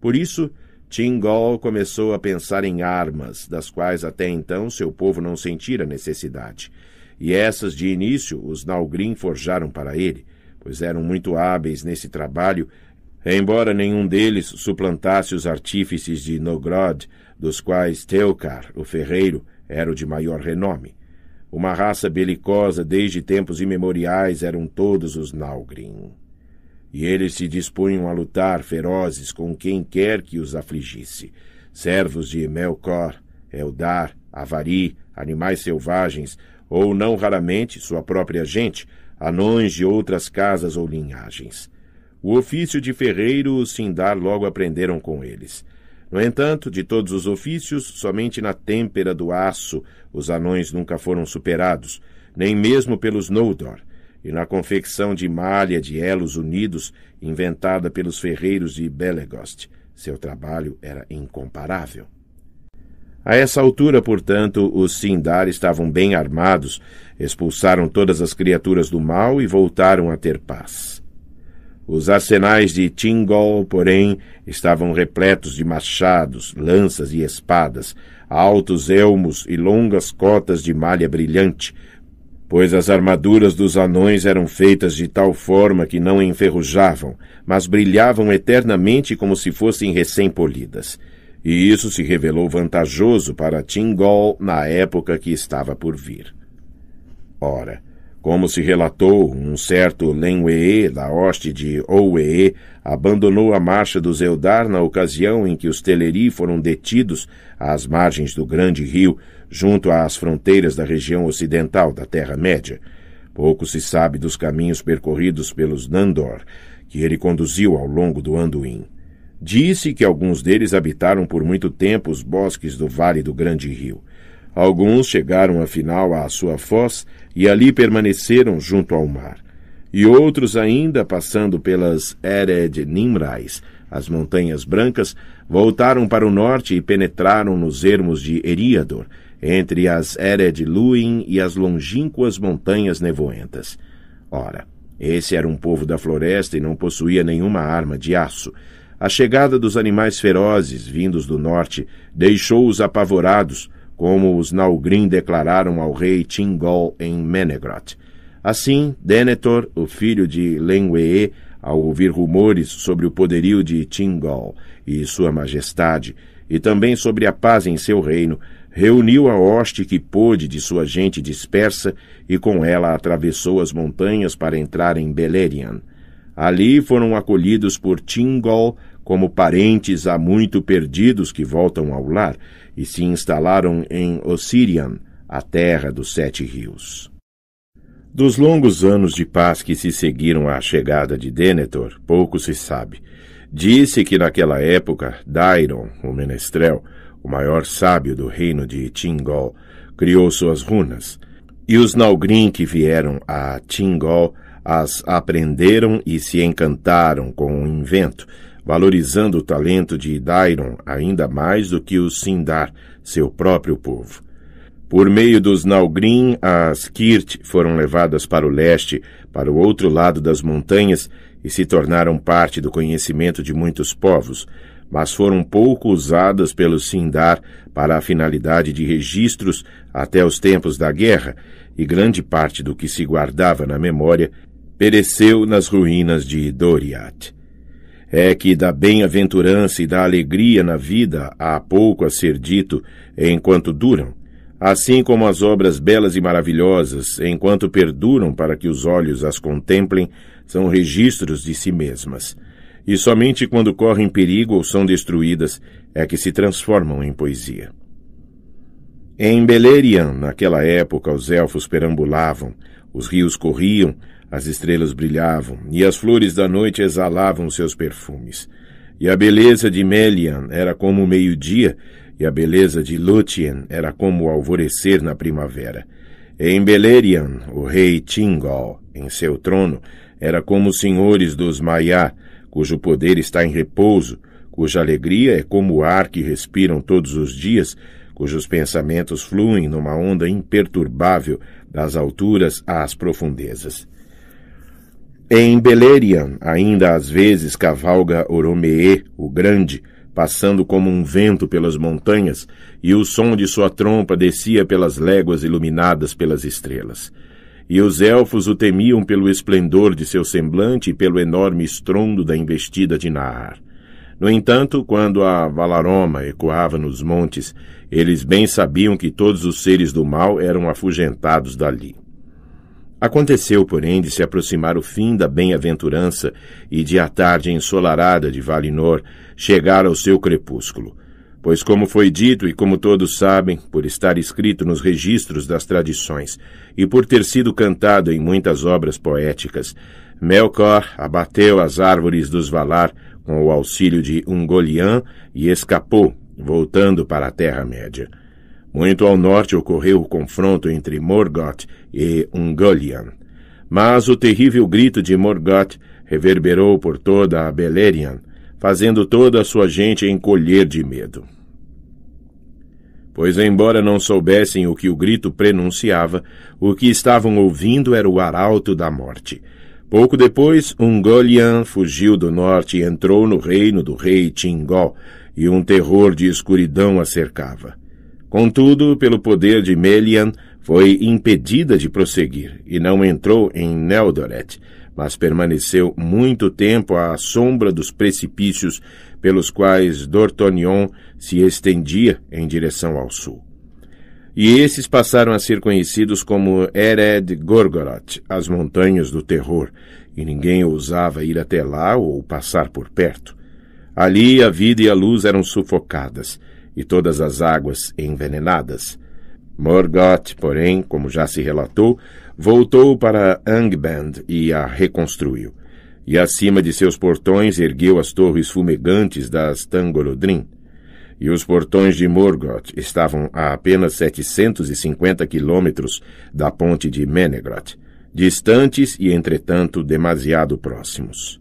Por isso, Tingol começou a pensar em armas, das quais até então seu povo não sentira necessidade. E essas, de início, os Nalgrim forjaram para ele, pois eram muito hábeis nesse trabalho, embora nenhum deles suplantasse os artífices de Nogrod, dos quais Teucar, o ferreiro, era o de maior renome. Uma raça belicosa desde tempos imemoriais eram todos os Nalgrim. E eles se dispunham a lutar ferozes com quem quer que os afligisse. Servos de Melkor, Eldar, Avari, animais selvagens, ou não raramente sua própria gente, anões de outras casas ou linhagens. O ofício de ferreiro os Sindar logo aprenderam com eles. No entanto, de todos os ofícios, somente na têmpera do aço os anões nunca foram superados, nem mesmo pelos Noldor, e na confecção de malha de elos unidos inventada pelos ferreiros de Belegost. Seu trabalho era incomparável. A essa altura, portanto, os Sindar estavam bem armados, expulsaram todas as criaturas do mal e voltaram a ter paz. Os arsenais de Tingol, porém, estavam repletos de machados, lanças e espadas, altos elmos e longas cotas de malha brilhante, pois as armaduras dos anões eram feitas de tal forma que não enferrujavam, mas brilhavam eternamente como se fossem recém-polidas. E isso se revelou vantajoso para Tingol na época que estava por vir. Ora, como se relatou, um certo Lenwee, da hoste de Ouee, abandonou a marcha dos Eldar na ocasião em que os Teleri foram detidos às margens do grande rio, junto às fronteiras da região ocidental da Terra-média. Pouco se sabe dos caminhos percorridos pelos Nandor, que ele conduziu ao longo do Anduin. Disse que alguns deles habitaram por muito tempo os bosques do Vale do Grande Rio. Alguns chegaram afinal à sua foz e ali permaneceram junto ao mar. E outros ainda, passando pelas Ered Nimrais, as Montanhas Brancas, voltaram para o norte e penetraram nos ermos de Eriador, entre as Ered Luin e as longínquas Montanhas Nevoentas. Ora, esse era um povo da floresta e não possuía nenhuma arma de aço. A chegada dos animais ferozes vindos do norte deixou-os apavorados, como os Nalgrim declararam ao rei Tingol em Menegrot. Assim, Denethor, o filho de Lenwee, ao ouvir rumores sobre o poderio de Tingol e sua majestade, e também sobre a paz em seu reino, reuniu a hoste que pôde de sua gente dispersa e com ela atravessou as montanhas para entrar em Beleriand. Ali foram acolhidos por Tingol como parentes há muito perdidos que voltam ao lar, e se instalaram em Ossirian, a terra dos sete rios. Dos longos anos de paz que se seguiram à chegada de Denethor, pouco se sabe. Disse que naquela época, Dairon, o menestrel, o maior sábio do reino de Tingol, criou suas runas, e os Nalgrim que vieram a Tingol as aprenderam e se encantaram com o invento, valorizando o talento de Dairon ainda mais do que o Sindar, seu próprio povo. Por meio dos Nalgrim, as Kirt foram levadas para o leste, para o outro lado das montanhas, e se tornaram parte do conhecimento de muitos povos, mas foram pouco usadas pelo Sindar para a finalidade de registros até os tempos da guerra, e grande parte do que se guardava na memória pereceu nas ruínas de Doriath é que da bem-aventurança e da alegria na vida há pouco a ser dito enquanto duram, assim como as obras belas e maravilhosas, enquanto perduram para que os olhos as contemplem, são registros de si mesmas. E somente quando correm perigo ou são destruídas é que se transformam em poesia. Em Beleriand, naquela época, os elfos perambulavam, os rios corriam, as estrelas brilhavam, e as flores da noite exalavam seus perfumes. E a beleza de Melian era como o meio-dia, e a beleza de Lúthien era como o alvorecer na primavera. Em Beleriand, o rei Tingol, em seu trono, era como os senhores dos Maiá, cujo poder está em repouso, cuja alegria é como o ar que respiram todos os dias, cujos pensamentos fluem numa onda imperturbável das alturas às profundezas. Em Beleriand, ainda às vezes cavalga Oromeê, o Grande, passando como um vento pelas montanhas, e o som de sua trompa descia pelas léguas iluminadas pelas estrelas. E os elfos o temiam pelo esplendor de seu semblante e pelo enorme estrondo da investida de Naar. No entanto, quando a Valaroma ecoava nos montes, eles bem sabiam que todos os seres do mal eram afugentados dali. Aconteceu, porém, de se aproximar o fim da bem-aventurança e de a tarde ensolarada de Valinor chegar ao seu crepúsculo. Pois, como foi dito e como todos sabem, por estar escrito nos registros das tradições e por ter sido cantado em muitas obras poéticas, Melkor abateu as árvores dos Valar com o auxílio de Ungolian e escapou, voltando para a Terra-média. Muito ao norte ocorreu o confronto entre Morgoth e Ungolian. Mas o terrível grito de Morgoth reverberou por toda a Beleriand, fazendo toda a sua gente encolher de medo. Pois, embora não soubessem o que o grito prenunciava, o que estavam ouvindo era o arauto da morte. Pouco depois, Ungolian fugiu do norte e entrou no reino do rei Tingol, e um terror de escuridão a cercava. Contudo, pelo poder de Melian, foi impedida de prosseguir e não entrou em Neldoret, mas permaneceu muito tempo à sombra dos precipícios pelos quais Dortonion se estendia em direção ao sul. E esses passaram a ser conhecidos como Ered Gorgoroth, as montanhas do terror, e ninguém ousava ir até lá ou passar por perto. Ali a vida e a luz eram sufocadas, e todas as águas envenenadas. Morgoth, porém, como já se relatou, voltou para Angband e a reconstruiu. E acima de seus portões ergueu as torres fumegantes das Tangolodrim. E os portões de Morgoth estavam a apenas 750 quilômetros da ponte de Menegroth, distantes e, entretanto, demasiado próximos.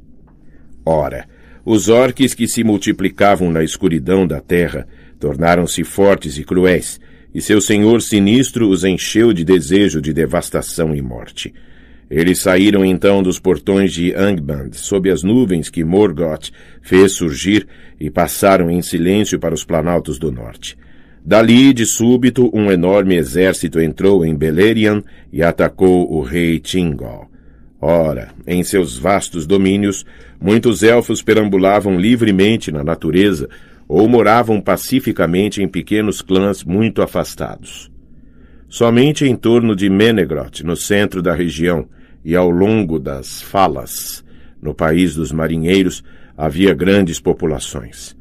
Ora, os orques que se multiplicavam na escuridão da terra tornaram-se fortes e cruéis, e seu senhor sinistro os encheu de desejo de devastação e morte. Eles saíram então dos portões de Angband, sob as nuvens que Morgoth fez surgir, e passaram em silêncio para os planaltos do norte. Dali, de súbito, um enorme exército entrou em Beleriand e atacou o rei Tingol. Ora, em seus vastos domínios, muitos elfos perambulavam livremente na natureza, ou moravam pacificamente em pequenos clãs muito afastados. Somente em torno de Menegrot, no centro da região, e ao longo das Falas, no país dos marinheiros, havia grandes populações.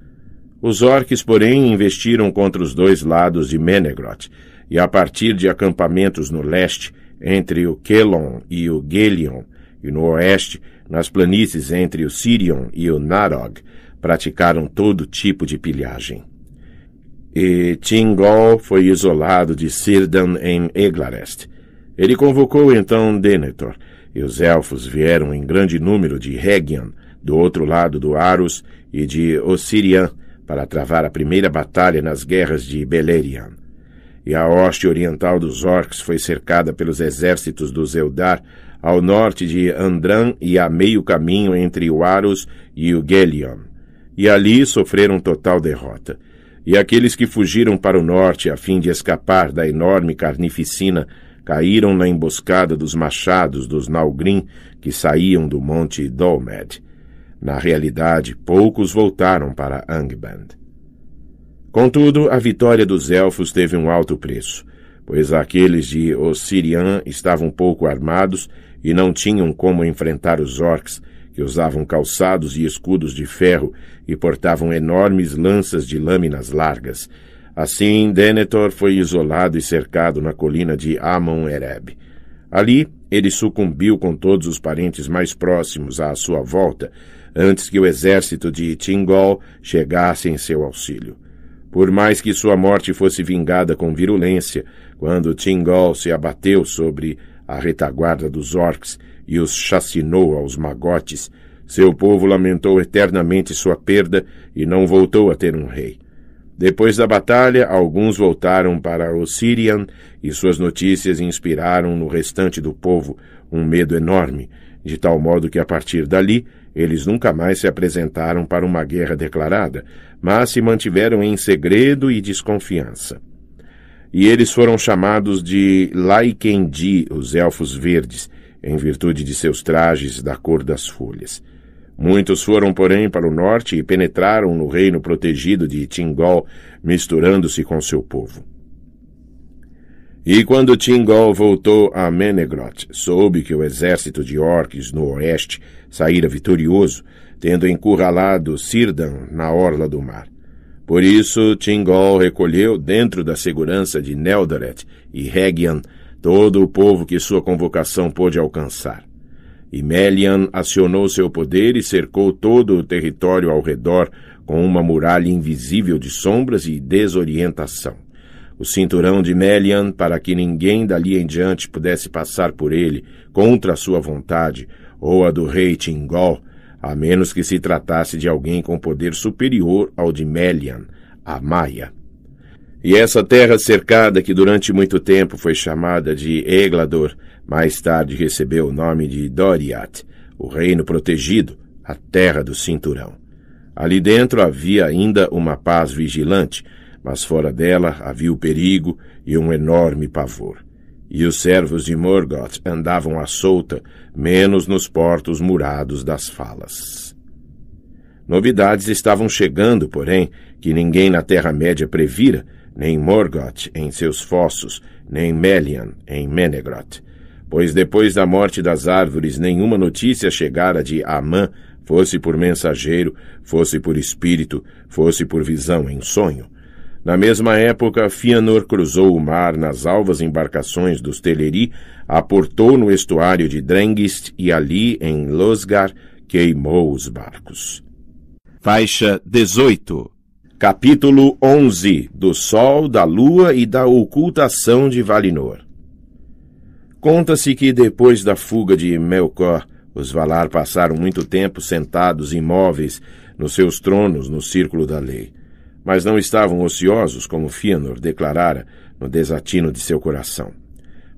Os orques, porém, investiram contra os dois lados de Menegrot, e a partir de acampamentos no leste, entre o Kelon e o Gelion, e no oeste, nas planícies entre o Sirion e o Narog, praticaram todo tipo de pilhagem. E Tingol foi isolado de Sirdan em Eglarest. Ele convocou então Denethor, e os elfos vieram em grande número de Hegion, do outro lado do Arus, e de Ossirian, para travar a primeira batalha nas guerras de Beleriand. E a hoste oriental dos orcs foi cercada pelos exércitos dos Eldar, ao norte de Andran e a meio caminho entre o Arus e o Gelion e ali sofreram total derrota. E aqueles que fugiram para o norte a fim de escapar da enorme carnificina caíram na emboscada dos machados dos Nalgrim que saíam do monte Dolmed. Na realidade, poucos voltaram para Angband. Contudo, a vitória dos elfos teve um alto preço, pois aqueles de Ossirian estavam pouco armados e não tinham como enfrentar os orcs, que usavam calçados e escudos de ferro e portavam enormes lanças de lâminas largas. Assim, Denethor foi isolado e cercado na colina de Amon-Ereb. Ali, ele sucumbiu com todos os parentes mais próximos à sua volta, antes que o exército de Tingol chegasse em seu auxílio. Por mais que sua morte fosse vingada com virulência, quando Tingol se abateu sobre a retaguarda dos orcs e os chacinou aos magotes, seu povo lamentou eternamente sua perda e não voltou a ter um rei. Depois da batalha, alguns voltaram para Ossirian e suas notícias inspiraram no restante do povo um medo enorme, de tal modo que a partir dali eles nunca mais se apresentaram para uma guerra declarada, mas se mantiveram em segredo e desconfiança. E eles foram chamados de Laikendi, os Elfos Verdes, em virtude de seus trajes da cor das folhas. Muitos foram, porém, para o norte e penetraram no reino protegido de Tingol, misturando-se com seu povo. E quando Tingol voltou a Menegrot, soube que o exército de orques no oeste saíra vitorioso, tendo encurralado Sirdan na orla do mar. Por isso, Tingol recolheu dentro da segurança de Neldoreth e Hegian todo o povo que sua convocação pôde alcançar. E Melian acionou seu poder e cercou todo o território ao redor com uma muralha invisível de sombras e desorientação. O cinturão de Melian, para que ninguém dali em diante pudesse passar por ele contra sua vontade, ou a do rei Tingol, a menos que se tratasse de alguém com poder superior ao de Melian, a Maia. E essa terra cercada, que durante muito tempo foi chamada de Eglador, mais tarde recebeu o nome de Doriath, o reino protegido, a terra do cinturão. Ali dentro havia ainda uma paz vigilante, mas fora dela havia o perigo e um enorme pavor. E os servos de Morgoth andavam à solta, menos nos portos murados das falas. Novidades estavam chegando, porém, que ninguém na Terra-média previra, nem Morgoth em seus fossos, nem Melian em Menegroth. Pois depois da morte das árvores nenhuma notícia chegara de Amã, fosse por mensageiro, fosse por espírito, fosse por visão em sonho. Na mesma época, Fianor cruzou o mar nas alvas embarcações dos Teleri, aportou no estuário de Drengist e ali, em Losgar, queimou os barcos. Faixa 18 Capítulo 11 Do Sol, da Lua e da Ocultação de Valinor Conta-se que depois da fuga de Melkor, os Valar passaram muito tempo sentados imóveis nos seus tronos no círculo da lei. Mas não estavam ociosos, como Fëanor declarara no desatino de seu coração.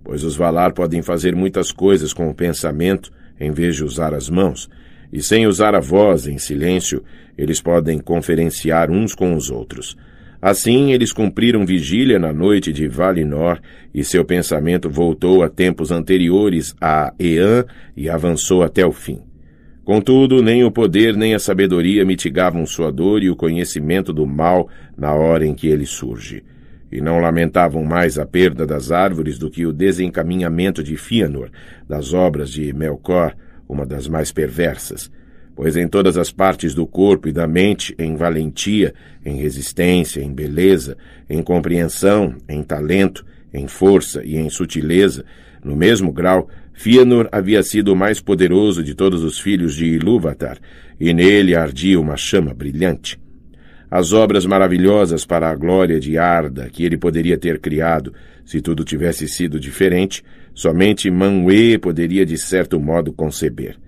Pois os Valar podem fazer muitas coisas com o pensamento, em vez de usar as mãos, e sem usar a voz em silêncio, eles podem conferenciar uns com os outros. Assim, eles cumpriram vigília na noite de Valinor, e seu pensamento voltou a tempos anteriores a Ean e avançou até o fim. Contudo, nem o poder nem a sabedoria mitigavam sua dor e o conhecimento do mal na hora em que ele surge. E não lamentavam mais a perda das árvores do que o desencaminhamento de Fëanor, das obras de Melkor, uma das mais perversas, pois em todas as partes do corpo e da mente, em valentia, em resistência, em beleza, em compreensão, em talento, em força e em sutileza, no mesmo grau, Fianor havia sido o mais poderoso de todos os filhos de Ilúvatar, e nele ardia uma chama brilhante. As obras maravilhosas para a glória de Arda que ele poderia ter criado, se tudo tivesse sido diferente, Somente Manwë poderia de certo modo conceber.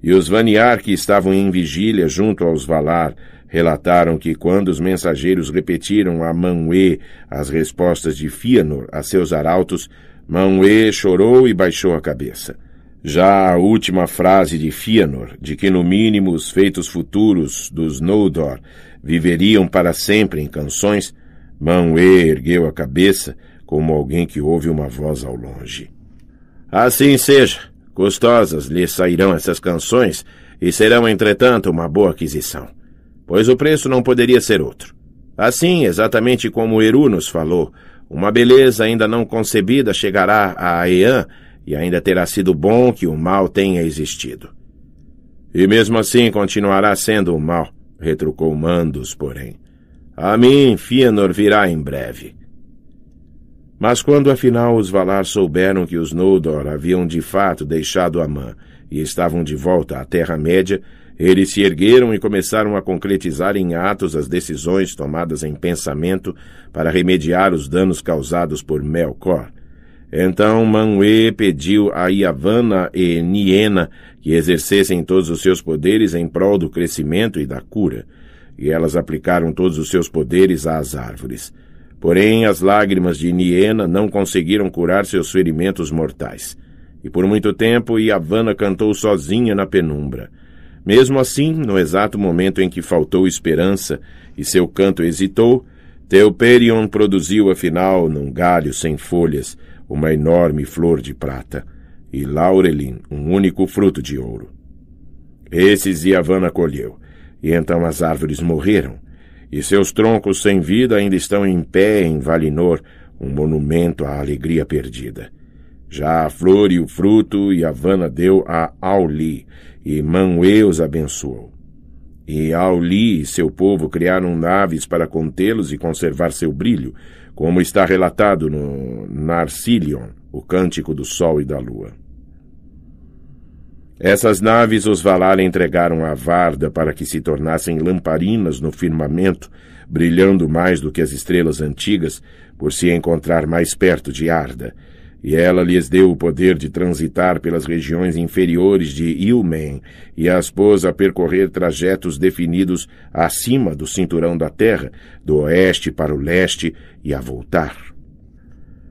E os Vaniar que estavam em vigília junto aos Valar relataram que quando os mensageiros repetiram a Manwë as respostas de Fëanor a seus arautos, Manwë chorou e baixou a cabeça. Já a última frase de Fëanor, de que no mínimo os feitos futuros dos Noldor viveriam para sempre em canções, Manwë ergueu a cabeça como alguém que ouve uma voz ao longe. Assim seja. Custosas lhe sairão essas canções e serão, entretanto, uma boa aquisição, pois o preço não poderia ser outro. Assim, exatamente como Eru nos falou, uma beleza ainda não concebida chegará a Eã e ainda terá sido bom que o mal tenha existido. E mesmo assim continuará sendo o mal, retrucou Mandos, porém. A mim, Fianor virá em breve. Mas quando afinal os Valar souberam que os Noldor haviam de fato deixado Amã e estavam de volta à Terra-média, eles se ergueram e começaram a concretizar em atos as decisões tomadas em pensamento para remediar os danos causados por Melkor. Então Manwë pediu a Yavanna e Niena que exercessem todos os seus poderes em prol do crescimento e da cura, e elas aplicaram todos os seus poderes às árvores. Porém, as lágrimas de Niena não conseguiram curar seus ferimentos mortais. E por muito tempo, Iavana cantou sozinha na penumbra. Mesmo assim, no exato momento em que faltou esperança e seu canto hesitou, Teuperion produziu afinal, num galho sem folhas, uma enorme flor de prata, e Laurelin um único fruto de ouro. Esses Iavana colheu, e então as árvores morreram, e seus troncos sem vida ainda estão em pé em Valinor, um monumento à alegria perdida. Já a flor e o fruto e a vana deu a Auli, e Manue os abençoou. E Auli e seu povo criaram naves para contê-los e conservar seu brilho, como está relatado no Narcilion, o Cântico do Sol e da Lua. Essas naves os Valar entregaram a Varda para que se tornassem lamparinas no firmamento, brilhando mais do que as estrelas antigas, por se encontrar mais perto de Arda, e ela lhes deu o poder de transitar pelas regiões inferiores de Ilmen e as pôs a percorrer trajetos definidos acima do cinturão da terra, do oeste para o leste e a voltar.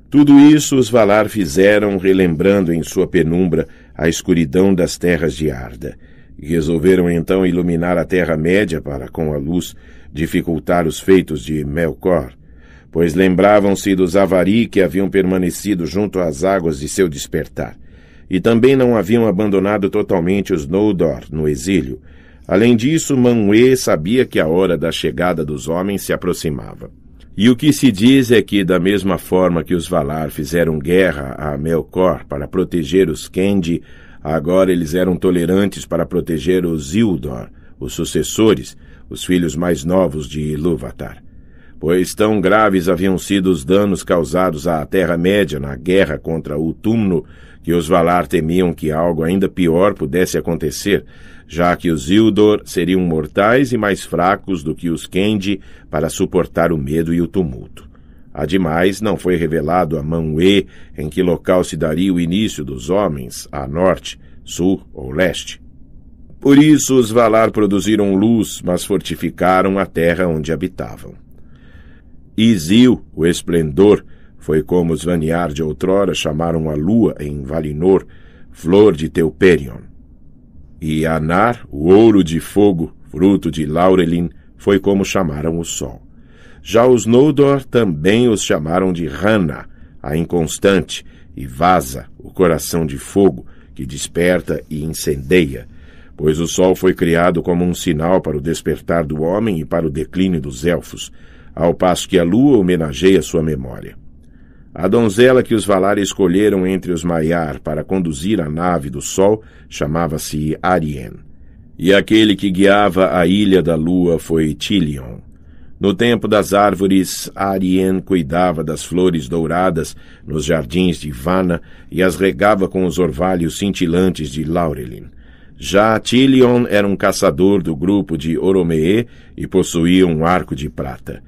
Tudo isso os Valar fizeram relembrando em sua penumbra a escuridão das terras de Arda. resolveram então iluminar a Terra-média para, com a luz, dificultar os feitos de Melkor, pois lembravam-se dos Avari que haviam permanecido junto às águas de seu despertar. E também não haviam abandonado totalmente os Noldor no exílio. Além disso, Manwë sabia que a hora da chegada dos homens se aproximava. E o que se diz é que, da mesma forma que os Valar fizeram guerra a Melkor para proteger os Kendi, agora eles eram tolerantes para proteger osIldor, os sucessores, os filhos mais novos de Ilúvatar. Pois tão graves haviam sido os danos causados à Terra-média na guerra contra o Túmno, que os Valar temiam que algo ainda pior pudesse acontecer, já que os osIldor seriam mortais e mais fracos do que os Kendi para suportar o medo e o tumulto. Ademais, não foi revelado a Manwë em que local se daria o início dos homens, a norte, sul ou leste. Por isso os Valar produziram luz, mas fortificaram a terra onde habitavam. Isil, o esplendor, foi como os Vaniar de outrora chamaram a lua em Valinor, flor de Teuperion. E Anar, o ouro de fogo, fruto de Laurelin, foi como chamaram o sol. Já os Noldor também os chamaram de Rana, a inconstante, e Vaza, o coração de fogo, que desperta e incendeia. Pois o sol foi criado como um sinal para o despertar do homem e para o declínio dos elfos, ao passo que a lua homenageia sua memória. A donzela que os Valar escolheram entre os Maiar para conduzir a nave do Sol chamava-se Arien. E aquele que guiava a Ilha da Lua foi Tilion. No tempo das árvores, Arien cuidava das flores douradas nos jardins de Vana e as regava com os orvalhos cintilantes de Laurelin. Já Tilion era um caçador do grupo de Oromee e possuía um arco de prata.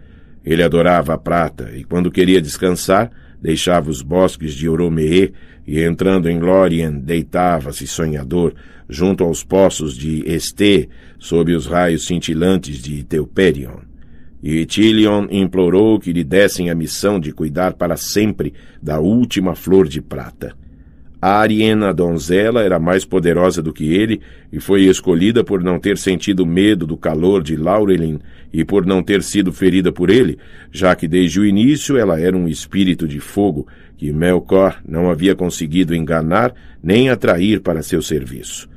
Ele adorava a prata e, quando queria descansar, deixava os bosques de Oromeê e, entrando em Lorien, deitava-se sonhador junto aos poços de Esté, sob os raios cintilantes de Teuperion. E Tilion implorou que lhe dessem a missão de cuidar para sempre da última flor de prata. A Ariena donzela era mais poderosa do que ele e foi escolhida por não ter sentido medo do calor de Laurelin e por não ter sido ferida por ele, já que desde o início ela era um espírito de fogo que Melkor não havia conseguido enganar nem atrair para seu serviço.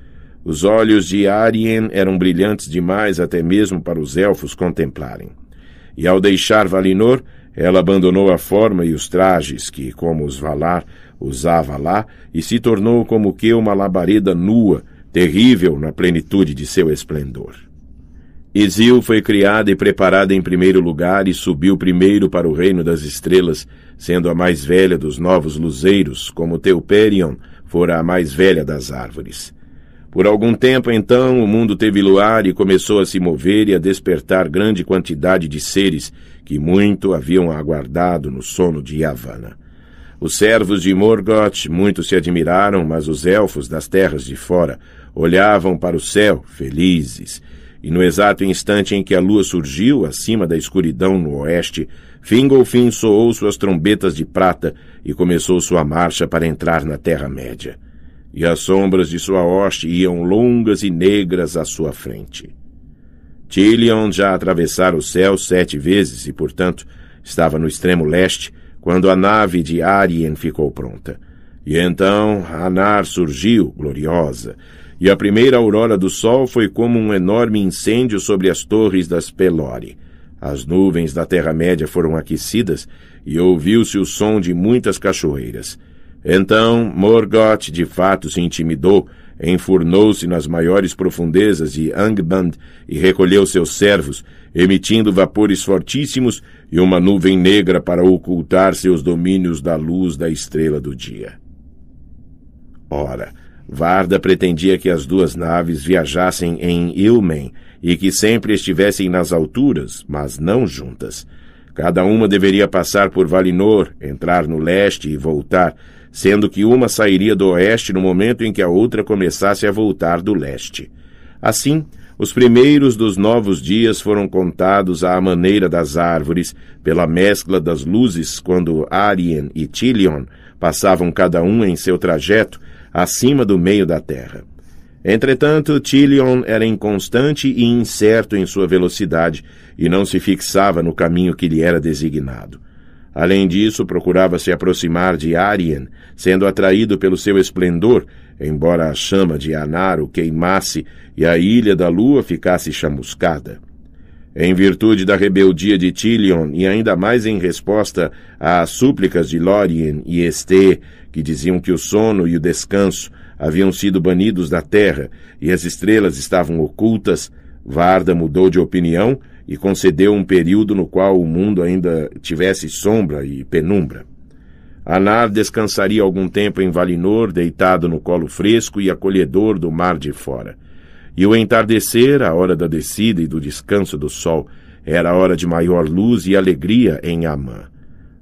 Os olhos de Arien eram brilhantes demais até mesmo para os elfos contemplarem. E ao deixar Valinor, ela abandonou a forma e os trajes que, como os Valar, usava lá e se tornou como que uma labareda nua, terrível na plenitude de seu esplendor. Isil foi criada e preparada em primeiro lugar e subiu primeiro para o reino das estrelas, sendo a mais velha dos novos luzeiros, como Teuperion fora a mais velha das árvores. Por algum tempo, então, o mundo teve luar e começou a se mover e a despertar grande quantidade de seres que muito haviam aguardado no sono de Havana. Os servos de Morgoth muito se admiraram, mas os elfos das terras de fora olhavam para o céu, felizes. E no exato instante em que a lua surgiu acima da escuridão no oeste, Fingolfin soou suas trombetas de prata e começou sua marcha para entrar na Terra-média. E as sombras de sua hoste iam longas e negras à sua frente. Tilion já atravessara o céu sete vezes e, portanto, estava no extremo leste, quando a nave de Arien ficou pronta. E então Anar surgiu, gloriosa, e a primeira aurora do sol foi como um enorme incêndio sobre as torres das Pelore. As nuvens da Terra-média foram aquecidas e ouviu-se o som de muitas cachoeiras. Então Morgoth de fato se intimidou, enfurnou-se nas maiores profundezas de Angband e recolheu seus servos, emitindo vapores fortíssimos e uma nuvem negra para ocultar seus domínios da luz da estrela do dia. Ora, Varda pretendia que as duas naves viajassem em Ilmen e que sempre estivessem nas alturas, mas não juntas. Cada uma deveria passar por Valinor, entrar no leste e voltar, sendo que uma sairia do oeste no momento em que a outra começasse a voltar do leste. Assim, os primeiros dos novos dias foram contados à maneira das árvores, pela mescla das luzes, quando Arien e Tilion passavam cada um em seu trajeto acima do meio da terra. Entretanto, Tilion era inconstante e incerto em sua velocidade e não se fixava no caminho que lhe era designado. Além disso, procurava se aproximar de Arien, sendo atraído pelo seu esplendor embora a chama de Anar o queimasse e a ilha da lua ficasse chamuscada. Em virtude da rebeldia de Tilion e ainda mais em resposta às súplicas de Lórien e Estê, que diziam que o sono e o descanso haviam sido banidos da terra e as estrelas estavam ocultas, Varda mudou de opinião e concedeu um período no qual o mundo ainda tivesse sombra e penumbra. Anar descansaria algum tempo em Valinor, deitado no colo fresco e acolhedor do mar de fora. E o entardecer, a hora da descida e do descanso do sol, era a hora de maior luz e alegria em Amã.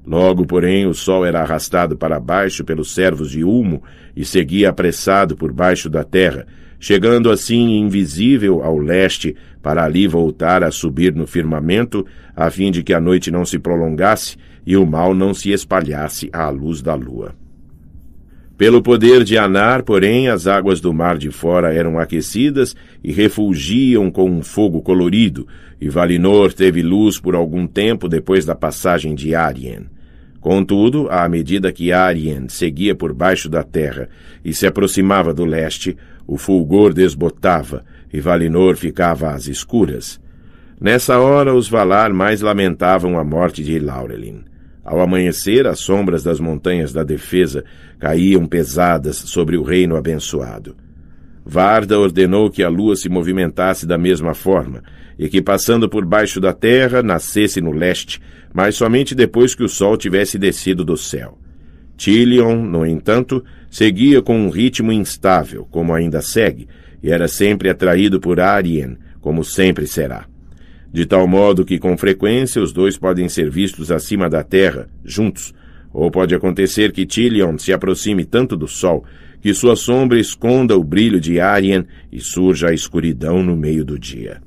Logo, porém, o sol era arrastado para baixo pelos servos de Ulmo e seguia apressado por baixo da terra, chegando assim invisível ao leste, para ali voltar a subir no firmamento, a fim de que a noite não se prolongasse e o mal não se espalhasse à luz da lua. Pelo poder de Anar, porém, as águas do mar de fora eram aquecidas e refulgiam com um fogo colorido, e Valinor teve luz por algum tempo depois da passagem de Arien. Contudo, à medida que Arien seguia por baixo da terra e se aproximava do leste, o fulgor desbotava e Valinor ficava às escuras. Nessa hora, os Valar mais lamentavam a morte de Laurelin. Ao amanhecer, as sombras das montanhas da defesa caíam pesadas sobre o reino abençoado. Varda ordenou que a lua se movimentasse da mesma forma e que, passando por baixo da terra, nascesse no leste, mas somente depois que o sol tivesse descido do céu. Tilion, no entanto, seguia com um ritmo instável, como ainda segue, e era sempre atraído por Arien, como sempre será de tal modo que com frequência os dois podem ser vistos acima da Terra, juntos, ou pode acontecer que Tilion se aproxime tanto do Sol que sua sombra esconda o brilho de Arian e surja a escuridão no meio do dia.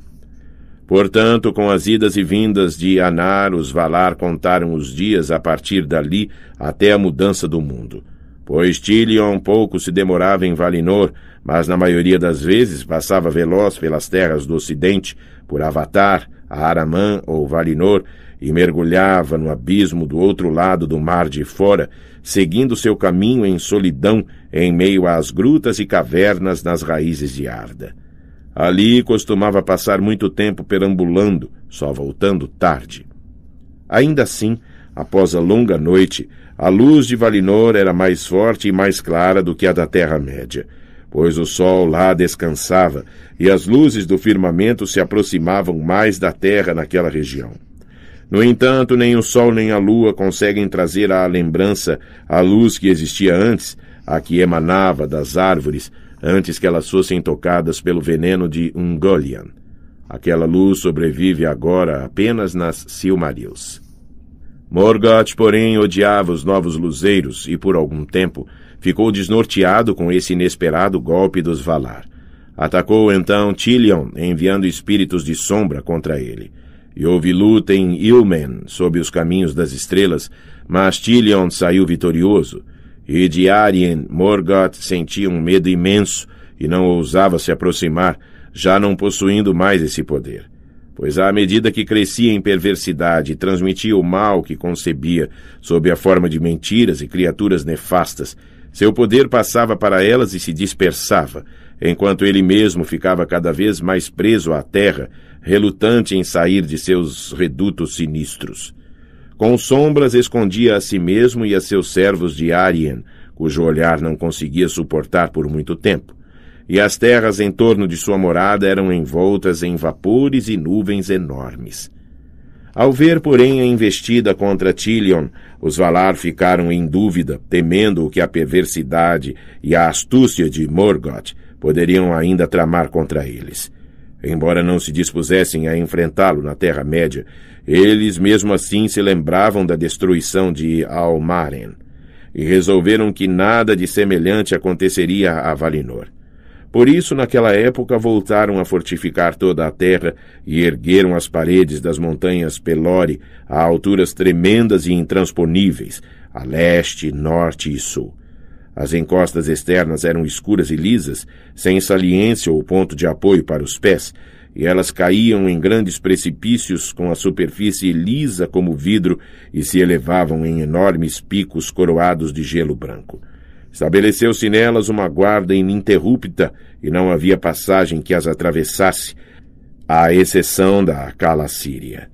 Portanto, com as idas e vindas de Anar, os Valar contaram os dias a partir dali até a mudança do mundo. Pois Tilion pouco se demorava em Valinor, mas na maioria das vezes passava veloz pelas terras do Ocidente, por Avatar, Aramã ou Valinor, e mergulhava no abismo do outro lado do mar de fora, seguindo seu caminho em solidão em meio às grutas e cavernas nas raízes de Arda. Ali costumava passar muito tempo perambulando, só voltando tarde. Ainda assim, após a longa noite, a luz de Valinor era mais forte e mais clara do que a da Terra-média pois o sol lá descansava e as luzes do firmamento se aproximavam mais da terra naquela região. No entanto, nem o sol nem a lua conseguem trazer à lembrança a luz que existia antes, a que emanava das árvores, antes que elas fossem tocadas pelo veneno de Ungolian. Aquela luz sobrevive agora apenas nas Silmarils. Morgoth, porém, odiava os novos luzeiros e, por algum tempo, ficou desnorteado com esse inesperado golpe dos Valar. Atacou então Tilion, enviando espíritos de sombra contra ele. E houve luta em Ilmen, sob os caminhos das estrelas, mas Tilion saiu vitorioso. E de Arien, Morgoth sentia um medo imenso e não ousava se aproximar, já não possuindo mais esse poder. Pois à medida que crescia em perversidade e transmitia o mal que concebia sob a forma de mentiras e criaturas nefastas, seu poder passava para elas e se dispersava, enquanto ele mesmo ficava cada vez mais preso à terra, relutante em sair de seus redutos sinistros. Com sombras escondia a si mesmo e a seus servos de Arien, cujo olhar não conseguia suportar por muito tempo. E as terras em torno de sua morada eram envoltas em vapores e nuvens enormes. Ao ver, porém, a investida contra Tilion, os Valar ficaram em dúvida, temendo o que a perversidade e a astúcia de Morgoth poderiam ainda tramar contra eles. Embora não se dispusessem a enfrentá-lo na Terra-média, eles mesmo assim se lembravam da destruição de Almaren, e resolveram que nada de semelhante aconteceria a Valinor. Por isso, naquela época, voltaram a fortificar toda a terra e ergueram as paredes das montanhas Pelore a alturas tremendas e intransponíveis, a leste, norte e sul. As encostas externas eram escuras e lisas, sem saliência ou ponto de apoio para os pés, e elas caíam em grandes precipícios com a superfície lisa como vidro e se elevavam em enormes picos coroados de gelo branco. Estabeleceu-se nelas uma guarda ininterrupta e não havia passagem que as atravessasse, à exceção da Cala Síria.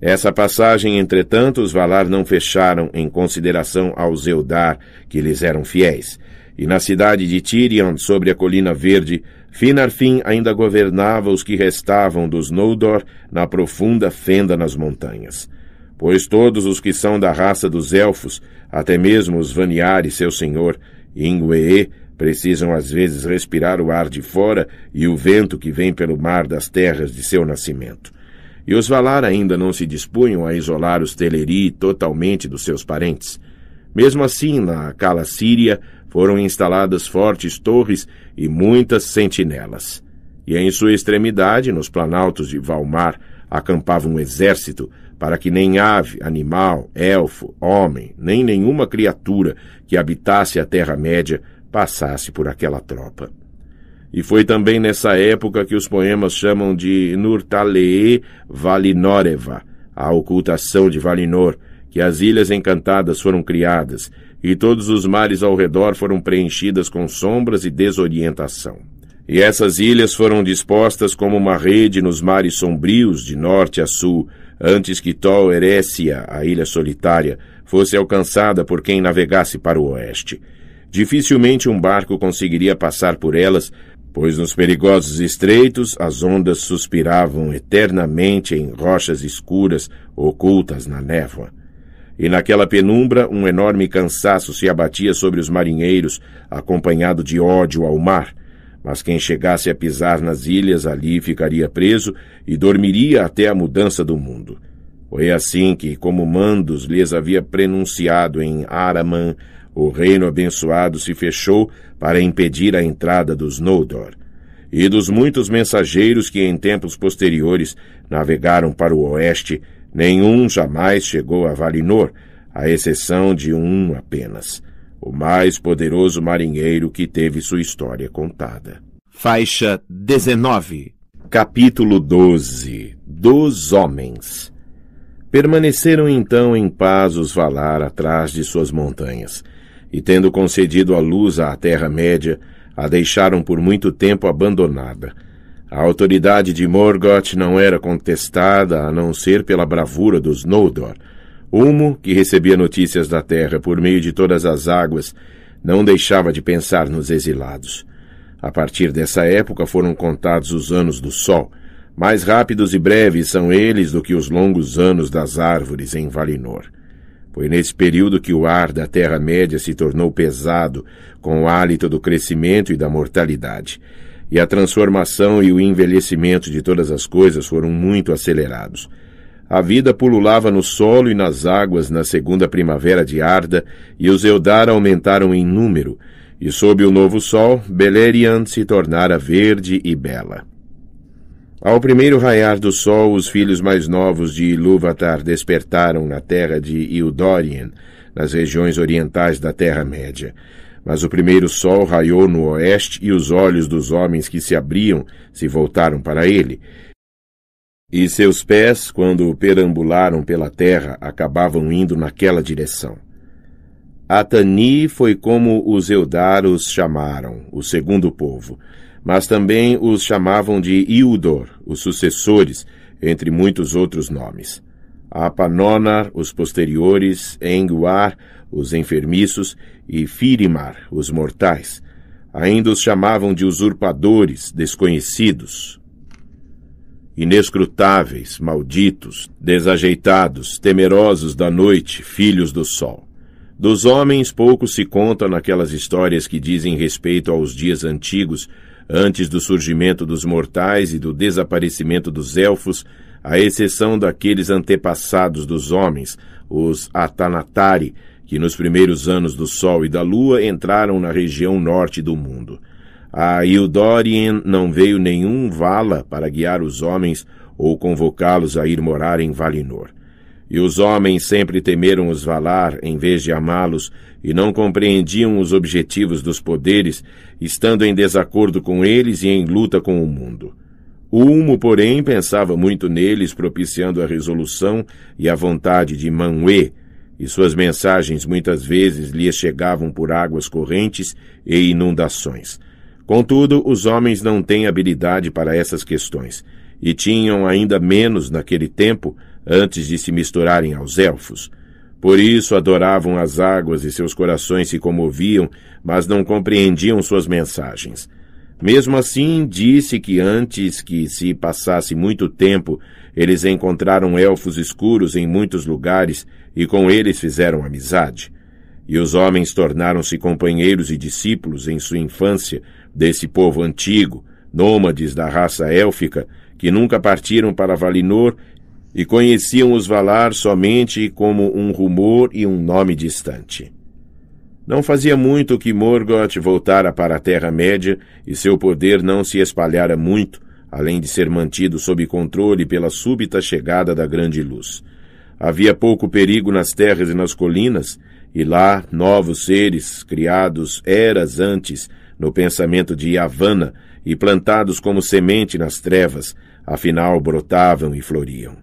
Essa passagem, entretanto, os Valar não fecharam em consideração aos Eldar, que lhes eram fiéis. E na cidade de Tirion, sobre a colina verde, Finarfin ainda governava os que restavam dos Noldor na profunda fenda nas montanhas. Pois todos os que são da raça dos elfos, até mesmo os Vaniari, seu senhor, ingwee, precisam às vezes respirar o ar de fora e o vento que vem pelo mar das terras de seu nascimento. E os Valar ainda não se dispunham a isolar os Teleri totalmente dos seus parentes. Mesmo assim, na Cala Síria foram instaladas fortes torres e muitas sentinelas. E em sua extremidade, nos planaltos de Valmar, acampava um exército para que nem ave, animal, elfo, homem, nem nenhuma criatura que habitasse a Terra-média passasse por aquela tropa. E foi também nessa época que os poemas chamam de Nurtalee Valinoreva, a ocultação de Valinor, que as ilhas encantadas foram criadas e todos os mares ao redor foram preenchidas com sombras e desorientação. E essas ilhas foram dispostas como uma rede nos mares sombrios de norte a sul, antes que Tol Herécia, a ilha solitária, fosse alcançada por quem navegasse para o oeste. Dificilmente um barco conseguiria passar por elas, pois nos perigosos estreitos as ondas suspiravam eternamente em rochas escuras ocultas na névoa. E naquela penumbra um enorme cansaço se abatia sobre os marinheiros, acompanhado de ódio ao mar mas quem chegasse a pisar nas ilhas ali ficaria preso e dormiria até a mudança do mundo. Foi assim que, como Mandos lhes havia prenunciado em Araman, o reino abençoado se fechou para impedir a entrada dos Noldor e dos muitos mensageiros que em tempos posteriores navegaram para o oeste, nenhum jamais chegou a Valinor, à exceção de um apenas o mais poderoso marinheiro que teve sua história contada. Faixa 19 Capítulo 12 Dos Homens Permaneceram então em paz os Valar atrás de suas montanhas, e tendo concedido a luz à Terra-média, a deixaram por muito tempo abandonada. A autoridade de Morgoth não era contestada a não ser pela bravura dos Noldor, Humo, que recebia notícias da terra por meio de todas as águas, não deixava de pensar nos exilados. A partir dessa época foram contados os anos do sol. Mais rápidos e breves são eles do que os longos anos das árvores em Valinor. Foi nesse período que o ar da Terra-média se tornou pesado, com o hálito do crescimento e da mortalidade. E a transformação e o envelhecimento de todas as coisas foram muito acelerados. A vida pululava no solo e nas águas na segunda primavera de Arda, e os Eldar aumentaram em número, e sob o novo sol, Beleriand se tornara verde e bela. Ao primeiro raiar do sol, os filhos mais novos de Ilúvatar despertaram na terra de Ildorien, nas regiões orientais da Terra-média. Mas o primeiro sol raiou no oeste e os olhos dos homens que se abriam se voltaram para ele, e seus pés, quando perambularam pela terra, acabavam indo naquela direção. Atani foi como os Eudaros chamaram, o segundo povo, mas também os chamavam de Iudor, os sucessores, entre muitos outros nomes. Apanonar, os posteriores, Enguar, os enfermiços, e Firimar, os mortais. Ainda os chamavam de usurpadores, desconhecidos, inescrutáveis, malditos, desajeitados, temerosos da noite, filhos do sol. Dos homens pouco se conta naquelas histórias que dizem respeito aos dias antigos, antes do surgimento dos mortais e do desaparecimento dos elfos, à exceção daqueles antepassados dos homens, os Atanatari, que nos primeiros anos do Sol e da Lua entraram na região norte do mundo. A Ildorien não veio nenhum vala para guiar os homens ou convocá-los a ir morar em Valinor. E os homens sempre temeram os Valar em vez de amá-los, e não compreendiam os objetivos dos poderes, estando em desacordo com eles e em luta com o mundo. O Ulmo, porém, pensava muito neles, propiciando a resolução e a vontade de Manwë, e suas mensagens muitas vezes lhes chegavam por águas correntes e inundações. Contudo, os homens não têm habilidade para essas questões, e tinham ainda menos naquele tempo, antes de se misturarem aos elfos. Por isso adoravam as águas e seus corações se comoviam, mas não compreendiam suas mensagens. Mesmo assim, disse que antes que se passasse muito tempo, eles encontraram elfos escuros em muitos lugares e com eles fizeram amizade. E os homens tornaram-se companheiros e discípulos em sua infância, desse povo antigo, nômades da raça élfica, que nunca partiram para Valinor e conheciam os Valar somente como um rumor e um nome distante. Não fazia muito que Morgoth voltara para a Terra-média e seu poder não se espalhara muito, além de ser mantido sob controle pela súbita chegada da Grande Luz. Havia pouco perigo nas terras e nas colinas, e lá novos seres, criados eras antes, no pensamento de Havana e plantados como semente nas trevas, afinal brotavam e floriam.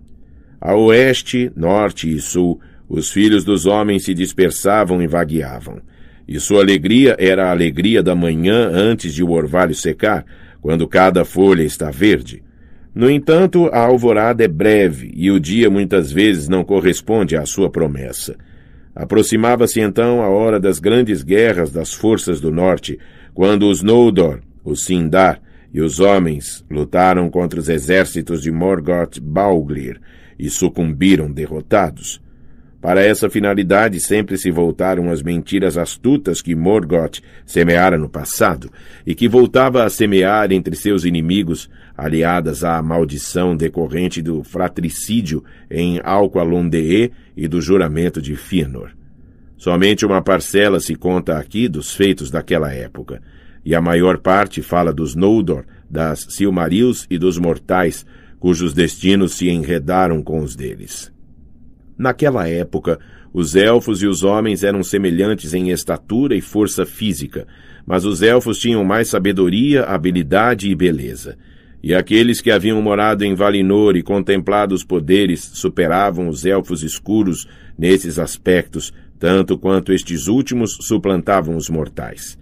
A oeste, norte e sul, os filhos dos homens se dispersavam e vagueavam. E sua alegria era a alegria da manhã antes de o orvalho secar, quando cada folha está verde. No entanto, a alvorada é breve e o dia muitas vezes não corresponde à sua promessa. Aproximava-se então a hora das grandes guerras das forças do norte, quando os Noldor, os Sindar e os homens lutaram contra os exércitos de Morgoth Bauglir e sucumbiram derrotados. Para essa finalidade sempre se voltaram as mentiras astutas que Morgoth semeara no passado e que voltava a semear entre seus inimigos, aliadas à maldição decorrente do fratricídio em Alqualondee e do juramento de Fëanor. Somente uma parcela se conta aqui dos feitos daquela época, e a maior parte fala dos Noldor, das Silmarils e dos mortais, cujos destinos se enredaram com os deles. Naquela época, os elfos e os homens eram semelhantes em estatura e força física, mas os elfos tinham mais sabedoria, habilidade e beleza. E aqueles que haviam morado em Valinor e contemplado os poderes superavam os elfos escuros nesses aspectos, tanto quanto estes últimos suplantavam os mortais.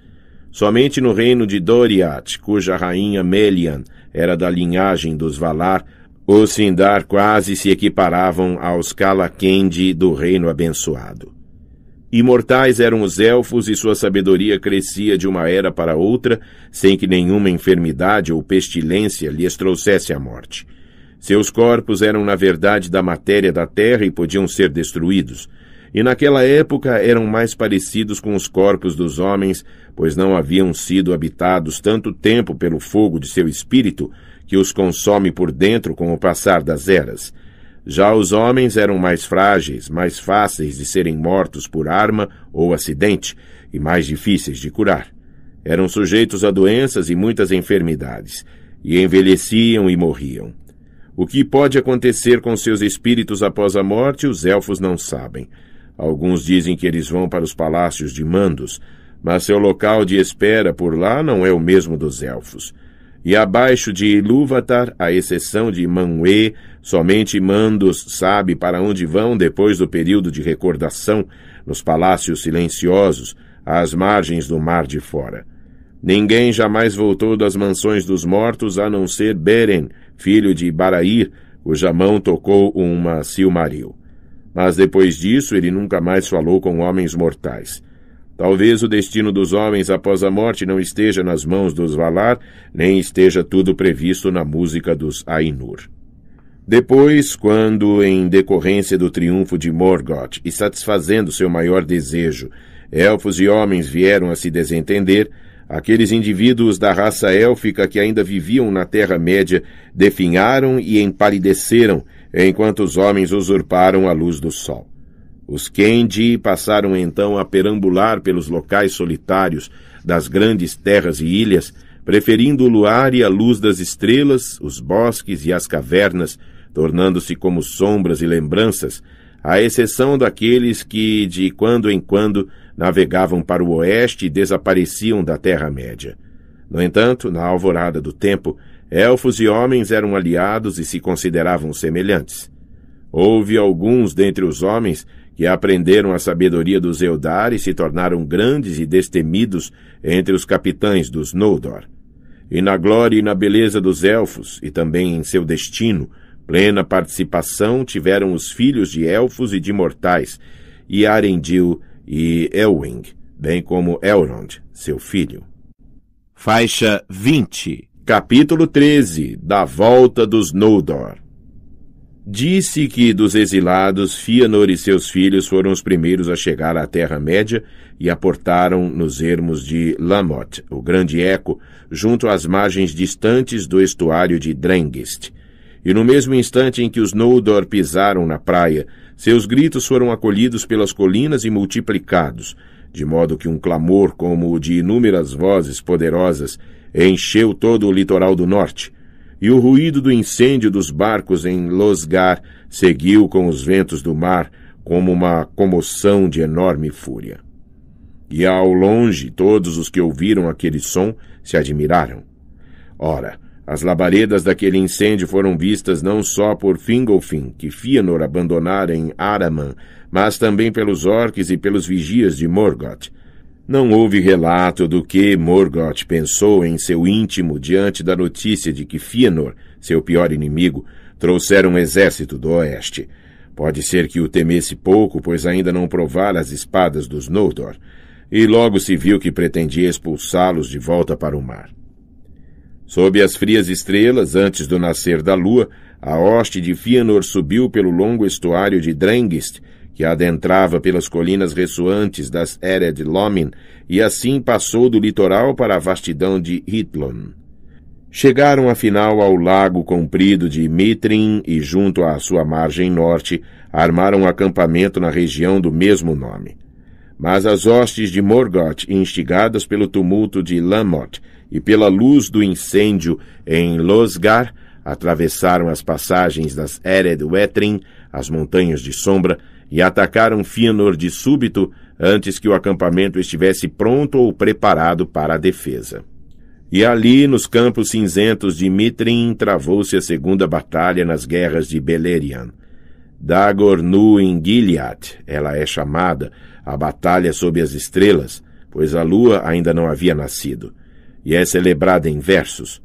Somente no reino de Doriath, cuja rainha Melian era da linhagem dos Valar, os Sindar quase se equiparavam aos Calaquendi do reino abençoado. Imortais eram os elfos e sua sabedoria crescia de uma era para outra, sem que nenhuma enfermidade ou pestilência lhes trouxesse a morte. Seus corpos eram, na verdade, da matéria da terra e podiam ser destruídos, e naquela época eram mais parecidos com os corpos dos homens, pois não haviam sido habitados tanto tempo pelo fogo de seu espírito, que os consome por dentro com o passar das eras. Já os homens eram mais frágeis, mais fáceis de serem mortos por arma ou acidente, e mais difíceis de curar. Eram sujeitos a doenças e muitas enfermidades, e envelheciam e morriam. O que pode acontecer com seus espíritos após a morte, os elfos não sabem. Alguns dizem que eles vão para os palácios de Mandos, mas seu local de espera por lá não é o mesmo dos elfos. E abaixo de Ilúvatar, à exceção de Manwë, somente Mandos sabe para onde vão depois do período de recordação, nos palácios silenciosos, às margens do mar de fora. Ninguém jamais voltou das mansões dos mortos a não ser Beren, filho de Barair, cuja mão tocou uma Silmaril. Mas depois disso ele nunca mais falou com homens mortais. Talvez o destino dos homens após a morte não esteja nas mãos dos Valar, nem esteja tudo previsto na música dos Ainur. Depois, quando, em decorrência do triunfo de Morgoth e satisfazendo seu maior desejo, elfos e homens vieram a se desentender, Aqueles indivíduos da raça élfica que ainda viviam na Terra-média definharam e empalideceram, enquanto os homens usurparam a luz do sol. Os Kendi passaram então a perambular pelos locais solitários das grandes terras e ilhas, preferindo o luar e a luz das estrelas, os bosques e as cavernas, tornando-se como sombras e lembranças, à exceção daqueles que, de quando em quando, navegavam para o oeste e desapareciam da Terra-média. No entanto, na alvorada do tempo, Elfos e homens eram aliados e se consideravam semelhantes. Houve alguns dentre os homens que aprenderam a sabedoria dos Eldar e se tornaram grandes e destemidos entre os capitães dos Noldor. E na glória e na beleza dos elfos, e também em seu destino, plena participação tiveram os filhos de elfos e de mortais, e Arendil e Elwing, bem como Elrond, seu filho. Faixa 20 Capítulo 13 Da volta dos Noldor Disse que dos exilados, Fianor e seus filhos foram os primeiros a chegar à Terra-média e aportaram nos ermos de Lamoth, o Grande Eco, junto às margens distantes do estuário de Drengist. E no mesmo instante em que os Noldor pisaram na praia, seus gritos foram acolhidos pelas colinas e multiplicados, de modo que um clamor como o de inúmeras vozes poderosas encheu todo o litoral do norte, e o ruído do incêndio dos barcos em Losgar seguiu com os ventos do mar como uma comoção de enorme fúria. E ao longe todos os que ouviram aquele som se admiraram. Ora, as labaredas daquele incêndio foram vistas não só por Fingolfin, que Fëanor abandonara em Araman, mas também pelos orques e pelos vigias de Morgoth, não houve relato do que Morgoth pensou em seu íntimo diante da notícia de que Fëanor, seu pior inimigo, trouxera um exército do oeste. Pode ser que o temesse pouco, pois ainda não provara as espadas dos Noldor, e logo se viu que pretendia expulsá-los de volta para o mar. Sob as frias estrelas, antes do nascer da lua, a hoste de Fëanor subiu pelo longo estuário de Drengist, que adentrava pelas colinas ressoantes das Ered Lomin, e assim passou do litoral para a vastidão de Hitlon. Chegaram afinal ao lago comprido de Mitrin e, junto à sua margem norte, armaram um acampamento na região do mesmo nome. Mas as hostes de Morgoth, instigadas pelo tumulto de Lamoth e pela luz do incêndio em Losgar, atravessaram as passagens das Ered Wetrin, as montanhas de sombra, e atacaram Fëanor de súbito antes que o acampamento estivesse pronto ou preparado para a defesa. E ali, nos campos cinzentos de Mitrin, travou-se a segunda batalha nas guerras de Beleriand. Dagor nu em Gilead, ela é chamada, a batalha sob as estrelas, pois a lua ainda não havia nascido, e é celebrada em versos,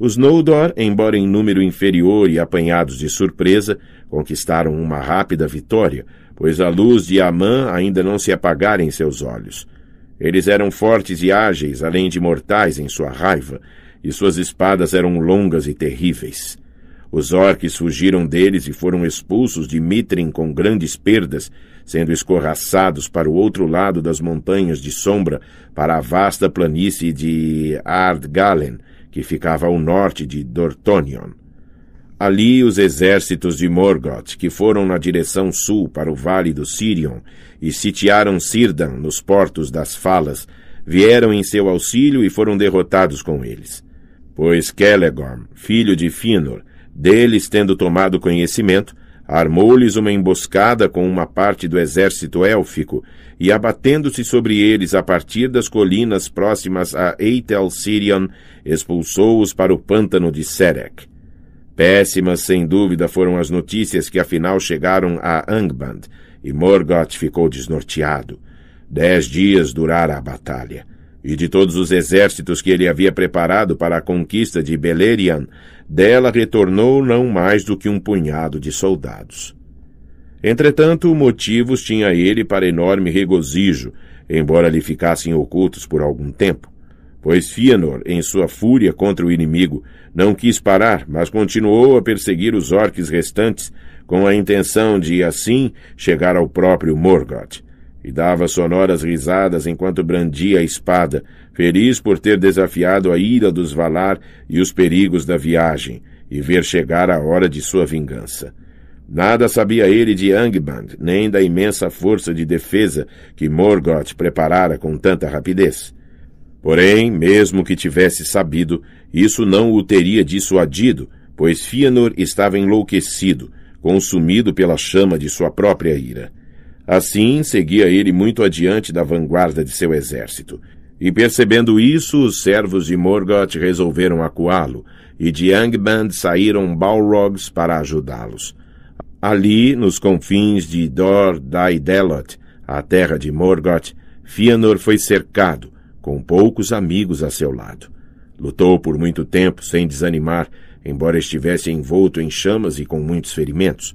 os Noldor, embora em número inferior e apanhados de surpresa, conquistaram uma rápida vitória, pois a luz de Amã ainda não se apagara em seus olhos. Eles eram fortes e ágeis, além de mortais em sua raiva, e suas espadas eram longas e terríveis. Os orques fugiram deles e foram expulsos de Mitrin com grandes perdas, sendo escorraçados para o outro lado das montanhas de sombra, para a vasta planície de Ardgalen, que ficava ao norte de Dortonion. Ali os exércitos de Morgoth, que foram na direção sul para o vale do Sirion e sitiaram Sirdan nos portos das Falas, vieram em seu auxílio e foram derrotados com eles. Pois Celegorm, filho de Finor, deles tendo tomado conhecimento, armou-lhes uma emboscada com uma parte do exército élfico e abatendo-se sobre eles a partir das colinas próximas a Eitel Sirion, expulsou-os para o pântano de Serec. Péssimas, sem dúvida, foram as notícias que afinal chegaram a Angband, e Morgoth ficou desnorteado. Dez dias durara a batalha e de todos os exércitos que ele havia preparado para a conquista de Beleriand, dela retornou não mais do que um punhado de soldados entretanto motivos tinha ele para enorme regozijo embora lhe ficassem ocultos por algum tempo pois Fëanor, em sua fúria contra o inimigo, não quis parar, mas continuou a perseguir os orques restantes, com a intenção de, assim, chegar ao próprio Morgoth. E dava sonoras risadas enquanto brandia a espada, feliz por ter desafiado a ira dos Valar e os perigos da viagem, e ver chegar a hora de sua vingança. Nada sabia ele de Angband, nem da imensa força de defesa que Morgoth preparara com tanta rapidez. Porém, mesmo que tivesse sabido, isso não o teria dissuadido, pois Fëanor estava enlouquecido, consumido pela chama de sua própria ira. Assim, seguia ele muito adiante da vanguarda de seu exército. E percebendo isso, os servos de Morgoth resolveram acuá-lo, e de Angband saíram Balrogs para ajudá-los. Ali, nos confins de Dor Daidelot, a terra de Morgoth, Fëanor foi cercado, com poucos amigos a seu lado. Lutou por muito tempo sem desanimar, embora estivesse envolto em chamas e com muitos ferimentos.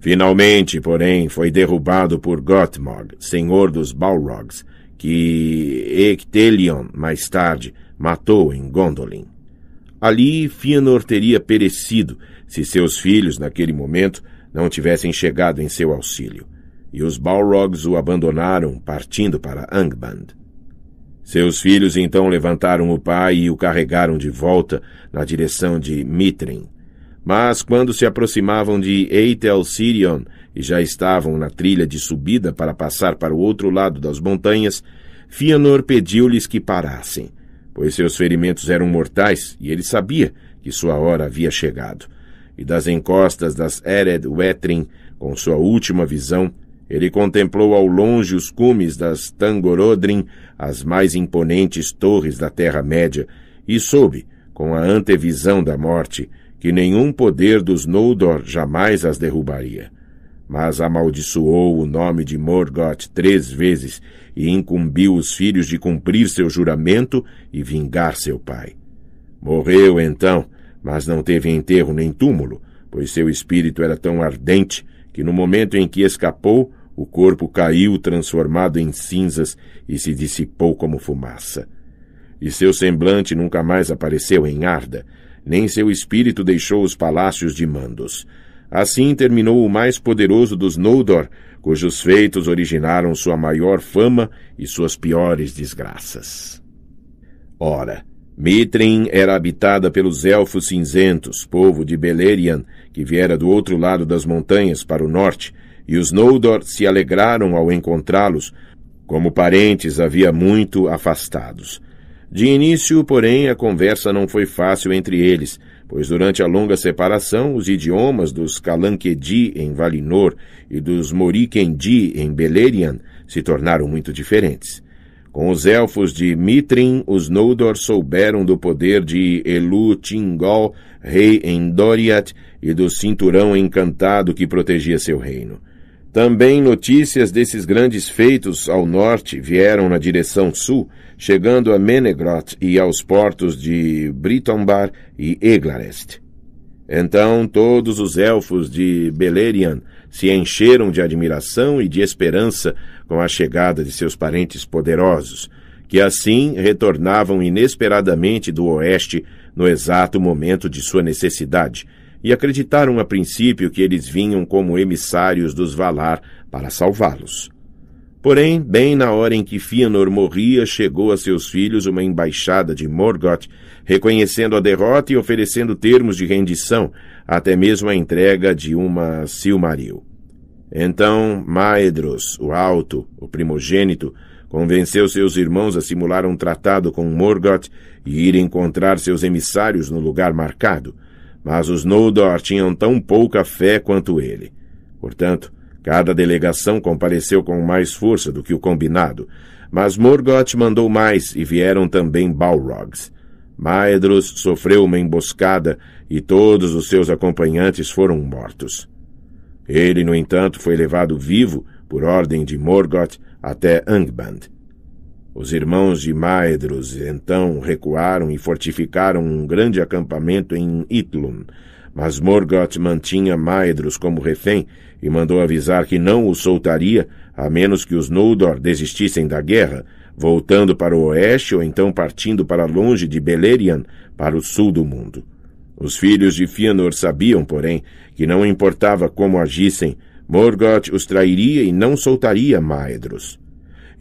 Finalmente, porém, foi derrubado por Gothmog, senhor dos Balrogs, que Ectelion, mais tarde, matou em Gondolin. Ali Fëanor teria perecido, se seus filhos, naquele momento, não tivessem chegado em seu auxílio, e os Balrogs o abandonaram, partindo para Angband. Seus filhos então levantaram o pai e o carregaram de volta na direção de Mitrin. Mas quando se aproximavam de Eitel Sirion e já estavam na trilha de subida para passar para o outro lado das montanhas, Fianor pediu-lhes que parassem, pois seus ferimentos eram mortais e ele sabia que sua hora havia chegado e das encostas das Ered Wetrin, com sua última visão, ele contemplou ao longe os cumes das Tangorodrin, as mais imponentes torres da Terra-média, e soube, com a antevisão da morte, que nenhum poder dos Noldor jamais as derrubaria. Mas amaldiçoou o nome de Morgoth três vezes e incumbiu os filhos de cumprir seu juramento e vingar seu pai. Morreu, então, mas não teve enterro nem túmulo, pois seu espírito era tão ardente que no momento em que escapou, o corpo caiu transformado em cinzas e se dissipou como fumaça. E seu semblante nunca mais apareceu em Arda, nem seu espírito deixou os palácios de Mandos. Assim terminou o mais poderoso dos Noldor, cujos feitos originaram sua maior fama e suas piores desgraças. Ora, Mitrin era habitada pelos Elfos Cinzentos, povo de Beleriand, que viera do outro lado das montanhas para o norte, e os Noldor se alegraram ao encontrá-los, como parentes havia muito afastados. De início, porém, a conversa não foi fácil entre eles, pois durante a longa separação os idiomas dos Calanquedi em Valinor e dos Moriquendi em Beleriand se tornaram muito diferentes. Com os elfos de Mitrin, os Noldor souberam do poder de Elu-Tingol, rei em Doriath, e do cinturão encantado que protegia seu reino. Também notícias desses grandes feitos ao norte vieram na direção sul, chegando a Menegroth e aos portos de Britombar e Eglarest. Então todos os elfos de Beleriand se encheram de admiração e de esperança com a chegada de seus parentes poderosos, que assim retornavam inesperadamente do oeste no exato momento de sua necessidade, e acreditaram a princípio que eles vinham como emissários dos Valar para salvá-los. Porém, bem na hora em que Fëanor morria, chegou a seus filhos uma embaixada de Morgoth, reconhecendo a derrota e oferecendo termos de rendição, até mesmo a entrega de uma Silmaril. Então Maedros, o Alto, o primogênito, convenceu seus irmãos a simular um tratado com Morgoth e ir encontrar seus emissários no lugar marcado, mas os Noldor tinham tão pouca fé quanto ele. Portanto, cada delegação compareceu com mais força do que o combinado, mas Morgoth mandou mais e vieram também Balrogs. Maedros sofreu uma emboscada e todos os seus acompanhantes foram mortos. Ele, no entanto, foi levado vivo, por ordem de Morgoth, até Angband. Os irmãos de Maedros então recuaram e fortificaram um grande acampamento em Itlum, mas Morgoth mantinha Maedros como refém e mandou avisar que não o soltaria a menos que os Noldor desistissem da guerra voltando para o oeste ou então partindo para longe de Beleriand, para o sul do mundo. Os filhos de Fëanor sabiam, porém, que não importava como agissem, Morgoth os trairia e não soltaria Maedros.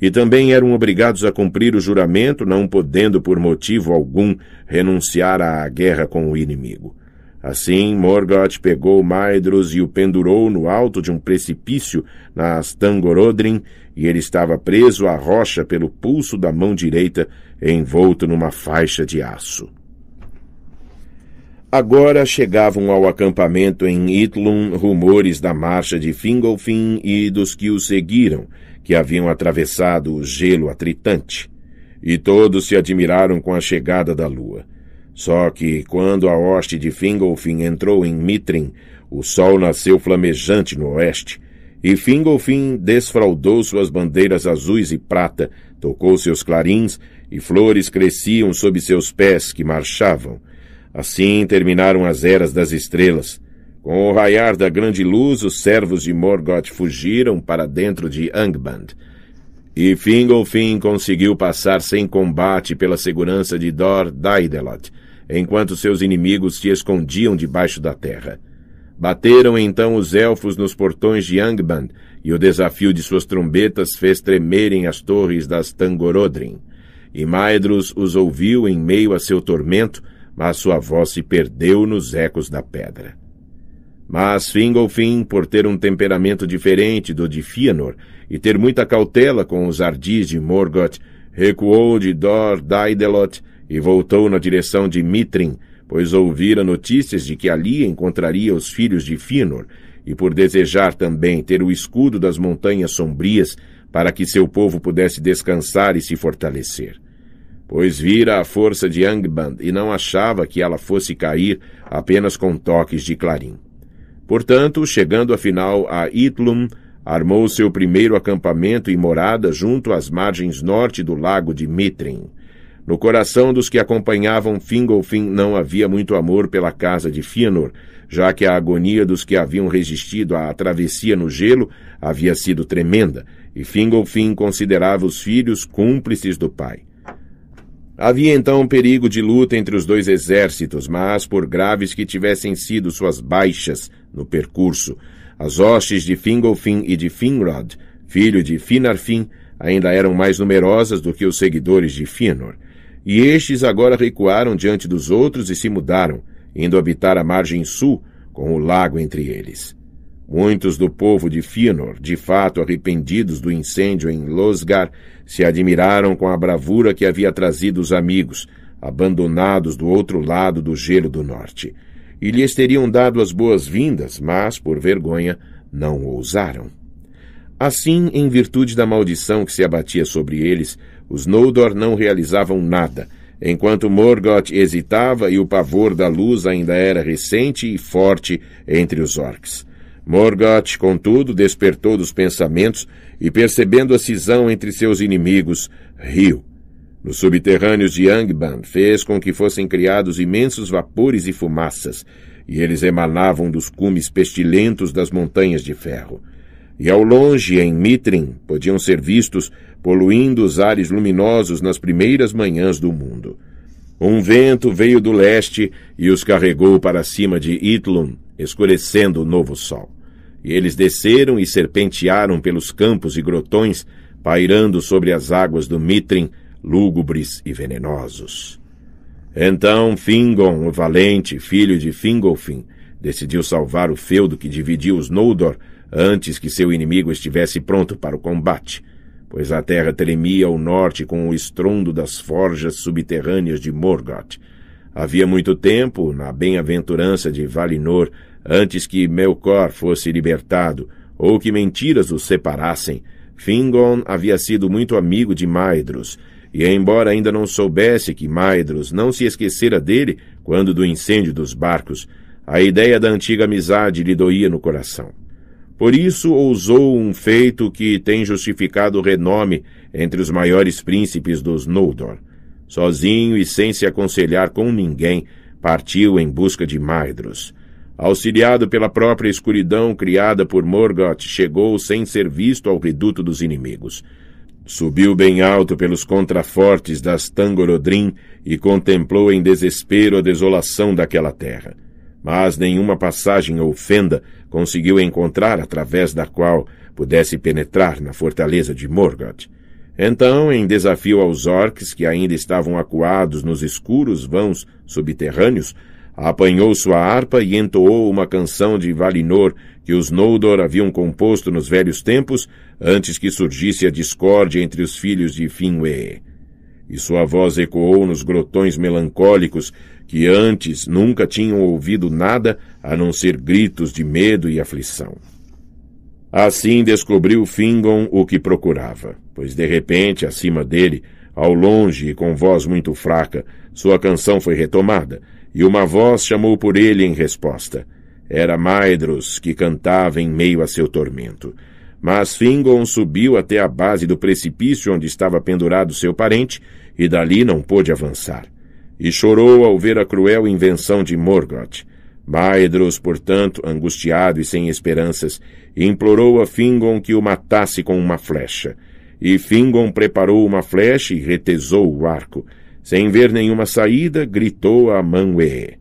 E também eram obrigados a cumprir o juramento, não podendo por motivo algum renunciar à guerra com o inimigo. Assim, Morgoth pegou Maedros e o pendurou no alto de um precipício nas Tangorodrim e ele estava preso à rocha pelo pulso da mão direita, envolto numa faixa de aço. Agora chegavam ao acampamento em Itlum rumores da marcha de Fingolfin e dos que o seguiram, que haviam atravessado o gelo atritante. E todos se admiraram com a chegada da lua. Só que, quando a hoste de Fingolfin entrou em Mitrin, o sol nasceu flamejante no oeste, e Fingolfin desfraldou suas bandeiras azuis e prata, tocou seus clarins, e flores cresciam sob seus pés que marchavam. Assim terminaram as eras das estrelas. Com o raiar da grande luz, os servos de Morgoth fugiram para dentro de Angband. E Fingolfin conseguiu passar sem combate pela segurança de Dor Daedelot, enquanto seus inimigos se escondiam debaixo da terra. Bateram então os elfos nos portões de Angband, e o desafio de suas trombetas fez tremerem as torres das Tangorodrim. E Maedros os ouviu em meio a seu tormento, mas sua voz se perdeu nos ecos da pedra. Mas Fingolfin, por ter um temperamento diferente do de Fëanor e ter muita cautela com os ardis de Morgoth, recuou de Dor Daedelot e voltou na direção de Mitrin, pois ouvira notícias de que ali encontraria os filhos de Finor, e por desejar também ter o escudo das montanhas sombrias, para que seu povo pudesse descansar e se fortalecer. Pois vira a força de Angband e não achava que ela fosse cair apenas com toques de clarim. Portanto, chegando afinal a Itlum, armou seu primeiro acampamento e morada junto às margens norte do lago de Mitrim no coração dos que acompanhavam Fingolfin não havia muito amor pela casa de Fëanor, já que a agonia dos que haviam resistido à travessia no gelo havia sido tremenda, e Fingolfin considerava os filhos cúmplices do pai. Havia então um perigo de luta entre os dois exércitos, mas, por graves que tivessem sido suas baixas no percurso, as hostes de Fingolfin e de Finrod, filho de Finarfin, ainda eram mais numerosas do que os seguidores de Fëanor. E estes agora recuaram diante dos outros e se mudaram, indo habitar a margem sul, com o lago entre eles. Muitos do povo de Finor de fato arrependidos do incêndio em Losgar, se admiraram com a bravura que havia trazido os amigos, abandonados do outro lado do gelo do norte. E lhes teriam dado as boas-vindas, mas, por vergonha, não ousaram. Assim, em virtude da maldição que se abatia sobre eles, os Noldor não realizavam nada, enquanto Morgoth hesitava e o pavor da luz ainda era recente e forte entre os orcs. Morgoth, contudo, despertou dos pensamentos e, percebendo a cisão entre seus inimigos, riu. Nos subterrâneos de Angband fez com que fossem criados imensos vapores e fumaças, e eles emanavam dos cumes pestilentos das montanhas de ferro. E ao longe, em Mitrim, podiam ser vistos, poluindo os ares luminosos nas primeiras manhãs do mundo. Um vento veio do leste e os carregou para cima de Itlum, escurecendo o novo sol. E eles desceram e serpentearam pelos campos e grotões, pairando sobre as águas do Mitrim, lúgubres e venenosos. Então Fingon, o valente, filho de Fingolfin, decidiu salvar o feudo que dividia os Noldor antes que seu inimigo estivesse pronto para o combate, pois a terra tremia ao norte com o estrondo das forjas subterrâneas de Morgoth. Havia muito tempo, na bem-aventurança de Valinor, antes que Melkor fosse libertado, ou que mentiras os separassem, Fingon havia sido muito amigo de Maedros, e embora ainda não soubesse que Maedros não se esquecera dele quando do incêndio dos barcos, a ideia da antiga amizade lhe doía no coração. Por isso ousou um feito que tem justificado o renome entre os maiores príncipes dos Noldor. Sozinho e sem se aconselhar com ninguém, partiu em busca de Maedros. Auxiliado pela própria escuridão criada por Morgoth, chegou sem ser visto ao reduto dos inimigos. Subiu bem alto pelos contrafortes das Tangorodrim e contemplou em desespero a desolação daquela terra mas nenhuma passagem ou fenda conseguiu encontrar através da qual pudesse penetrar na fortaleza de Morgoth. Então, em desafio aos orques que ainda estavam acuados nos escuros vãos subterrâneos, apanhou sua harpa e entoou uma canção de Valinor que os Noldor haviam composto nos velhos tempos, antes que surgisse a discórdia entre os filhos de Finwë. E sua voz ecoou nos grotões melancólicos que antes nunca tinham ouvido nada a não ser gritos de medo e aflição. Assim descobriu Fingon o que procurava, pois de repente, acima dele, ao longe e com voz muito fraca, sua canção foi retomada, e uma voz chamou por ele em resposta. Era Maedros, que cantava em meio a seu tormento. Mas Fingon subiu até a base do precipício onde estava pendurado seu parente, e dali não pôde avançar e chorou ao ver a cruel invenção de Morgoth. Maedros, portanto, angustiado e sem esperanças, implorou a Fingon que o matasse com uma flecha. E Fingon preparou uma flecha e retesou o arco. Sem ver nenhuma saída, gritou a Manwë.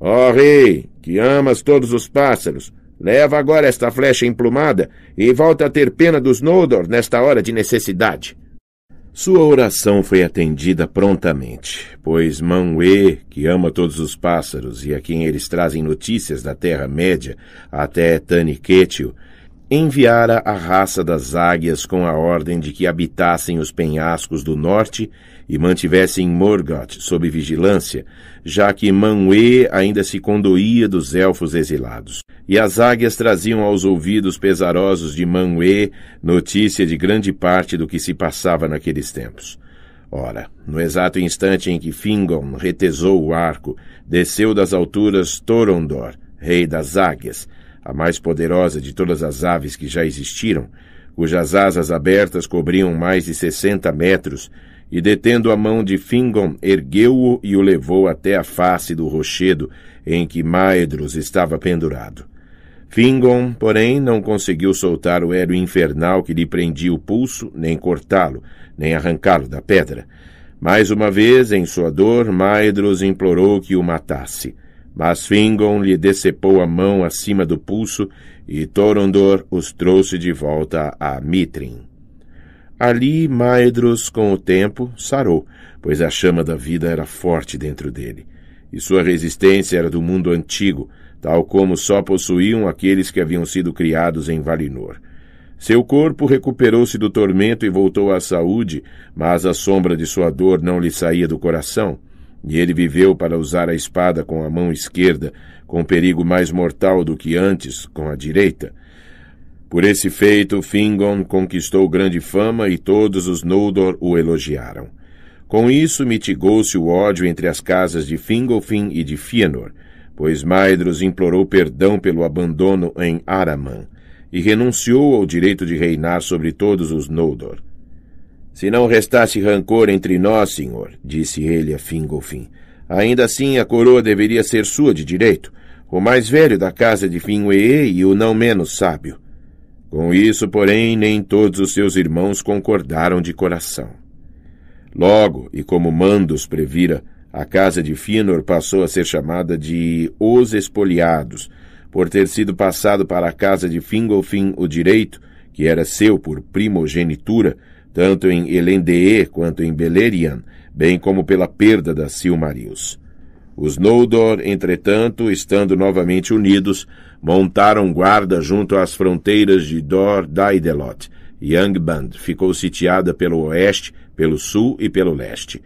Ó oh, rei, que amas todos os pássaros, leva agora esta flecha emplumada e volta a ter pena dos Noldor nesta hora de necessidade. Sua oração foi atendida prontamente, pois Manwë, que ama todos os pássaros e a quem eles trazem notícias da Terra-média até Taniquetil, enviara a raça das águias com a ordem de que habitassem os penhascos do norte e mantivessem Morgoth sob vigilância, já que Manwë ainda se condoía dos elfos exilados. E as águias traziam aos ouvidos pesarosos de Manwë notícia de grande parte do que se passava naqueles tempos. Ora, no exato instante em que Fingon retesou o arco, desceu das alturas Thorondor, rei das águias, a mais poderosa de todas as aves que já existiram, cujas asas abertas cobriam mais de sessenta metros e detendo a mão de Fingon, ergueu-o e o levou até a face do rochedo em que Maedros estava pendurado. Fingon, porém, não conseguiu soltar o hélio infernal que lhe prendia o pulso, nem cortá-lo, nem arrancá-lo da pedra. Mais uma vez, em sua dor, Maedros implorou que o matasse. Mas Fingon lhe decepou a mão acima do pulso e Torondor os trouxe de volta a Mitrin. Ali Maedros, com o tempo, sarou, pois a chama da vida era forte dentro dele, e sua resistência era do mundo antigo, tal como só possuíam aqueles que haviam sido criados em Valinor. Seu corpo recuperou-se do tormento e voltou à saúde, mas a sombra de sua dor não lhe saía do coração, e ele viveu para usar a espada com a mão esquerda, com perigo mais mortal do que antes com a direita, por esse feito, Fingon conquistou grande fama e todos os Noldor o elogiaram. Com isso, mitigou-se o ódio entre as casas de Fingolfin e de Fëanor, pois Maedros implorou perdão pelo abandono em Araman e renunciou ao direito de reinar sobre todos os Noldor. Se não restasse rancor entre nós, senhor, disse ele a Fingolfin, ainda assim a coroa deveria ser sua de direito, o mais velho da casa de Finwë e o não menos sábio. Com isso, porém, nem todos os seus irmãos concordaram de coração. Logo, e como Mandos previra, a casa de Finor passou a ser chamada de Os Espoliados, por ter sido passado para a casa de Fingolfin o direito, que era seu por primogenitura, tanto em Elendee quanto em Beleriand, bem como pela perda da Silmarils. Os Noldor, entretanto, estando novamente unidos, montaram guarda junto às fronteiras de Dor Daidelot. Yangband ficou sitiada pelo oeste, pelo sul e pelo leste.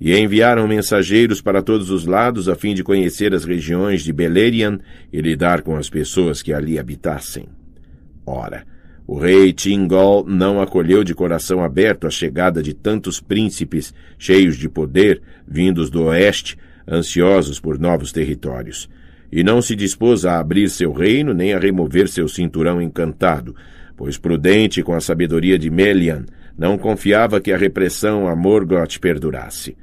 E enviaram mensageiros para todos os lados a fim de conhecer as regiões de Beleriand e lidar com as pessoas que ali habitassem. Ora, o rei Tingol não acolheu de coração aberto a chegada de tantos príncipes cheios de poder vindos do oeste ansiosos por novos territórios. E não se dispôs a abrir seu reino nem a remover seu cinturão encantado, pois prudente com a sabedoria de Melian, não confiava que a repressão a Morgoth perdurasse.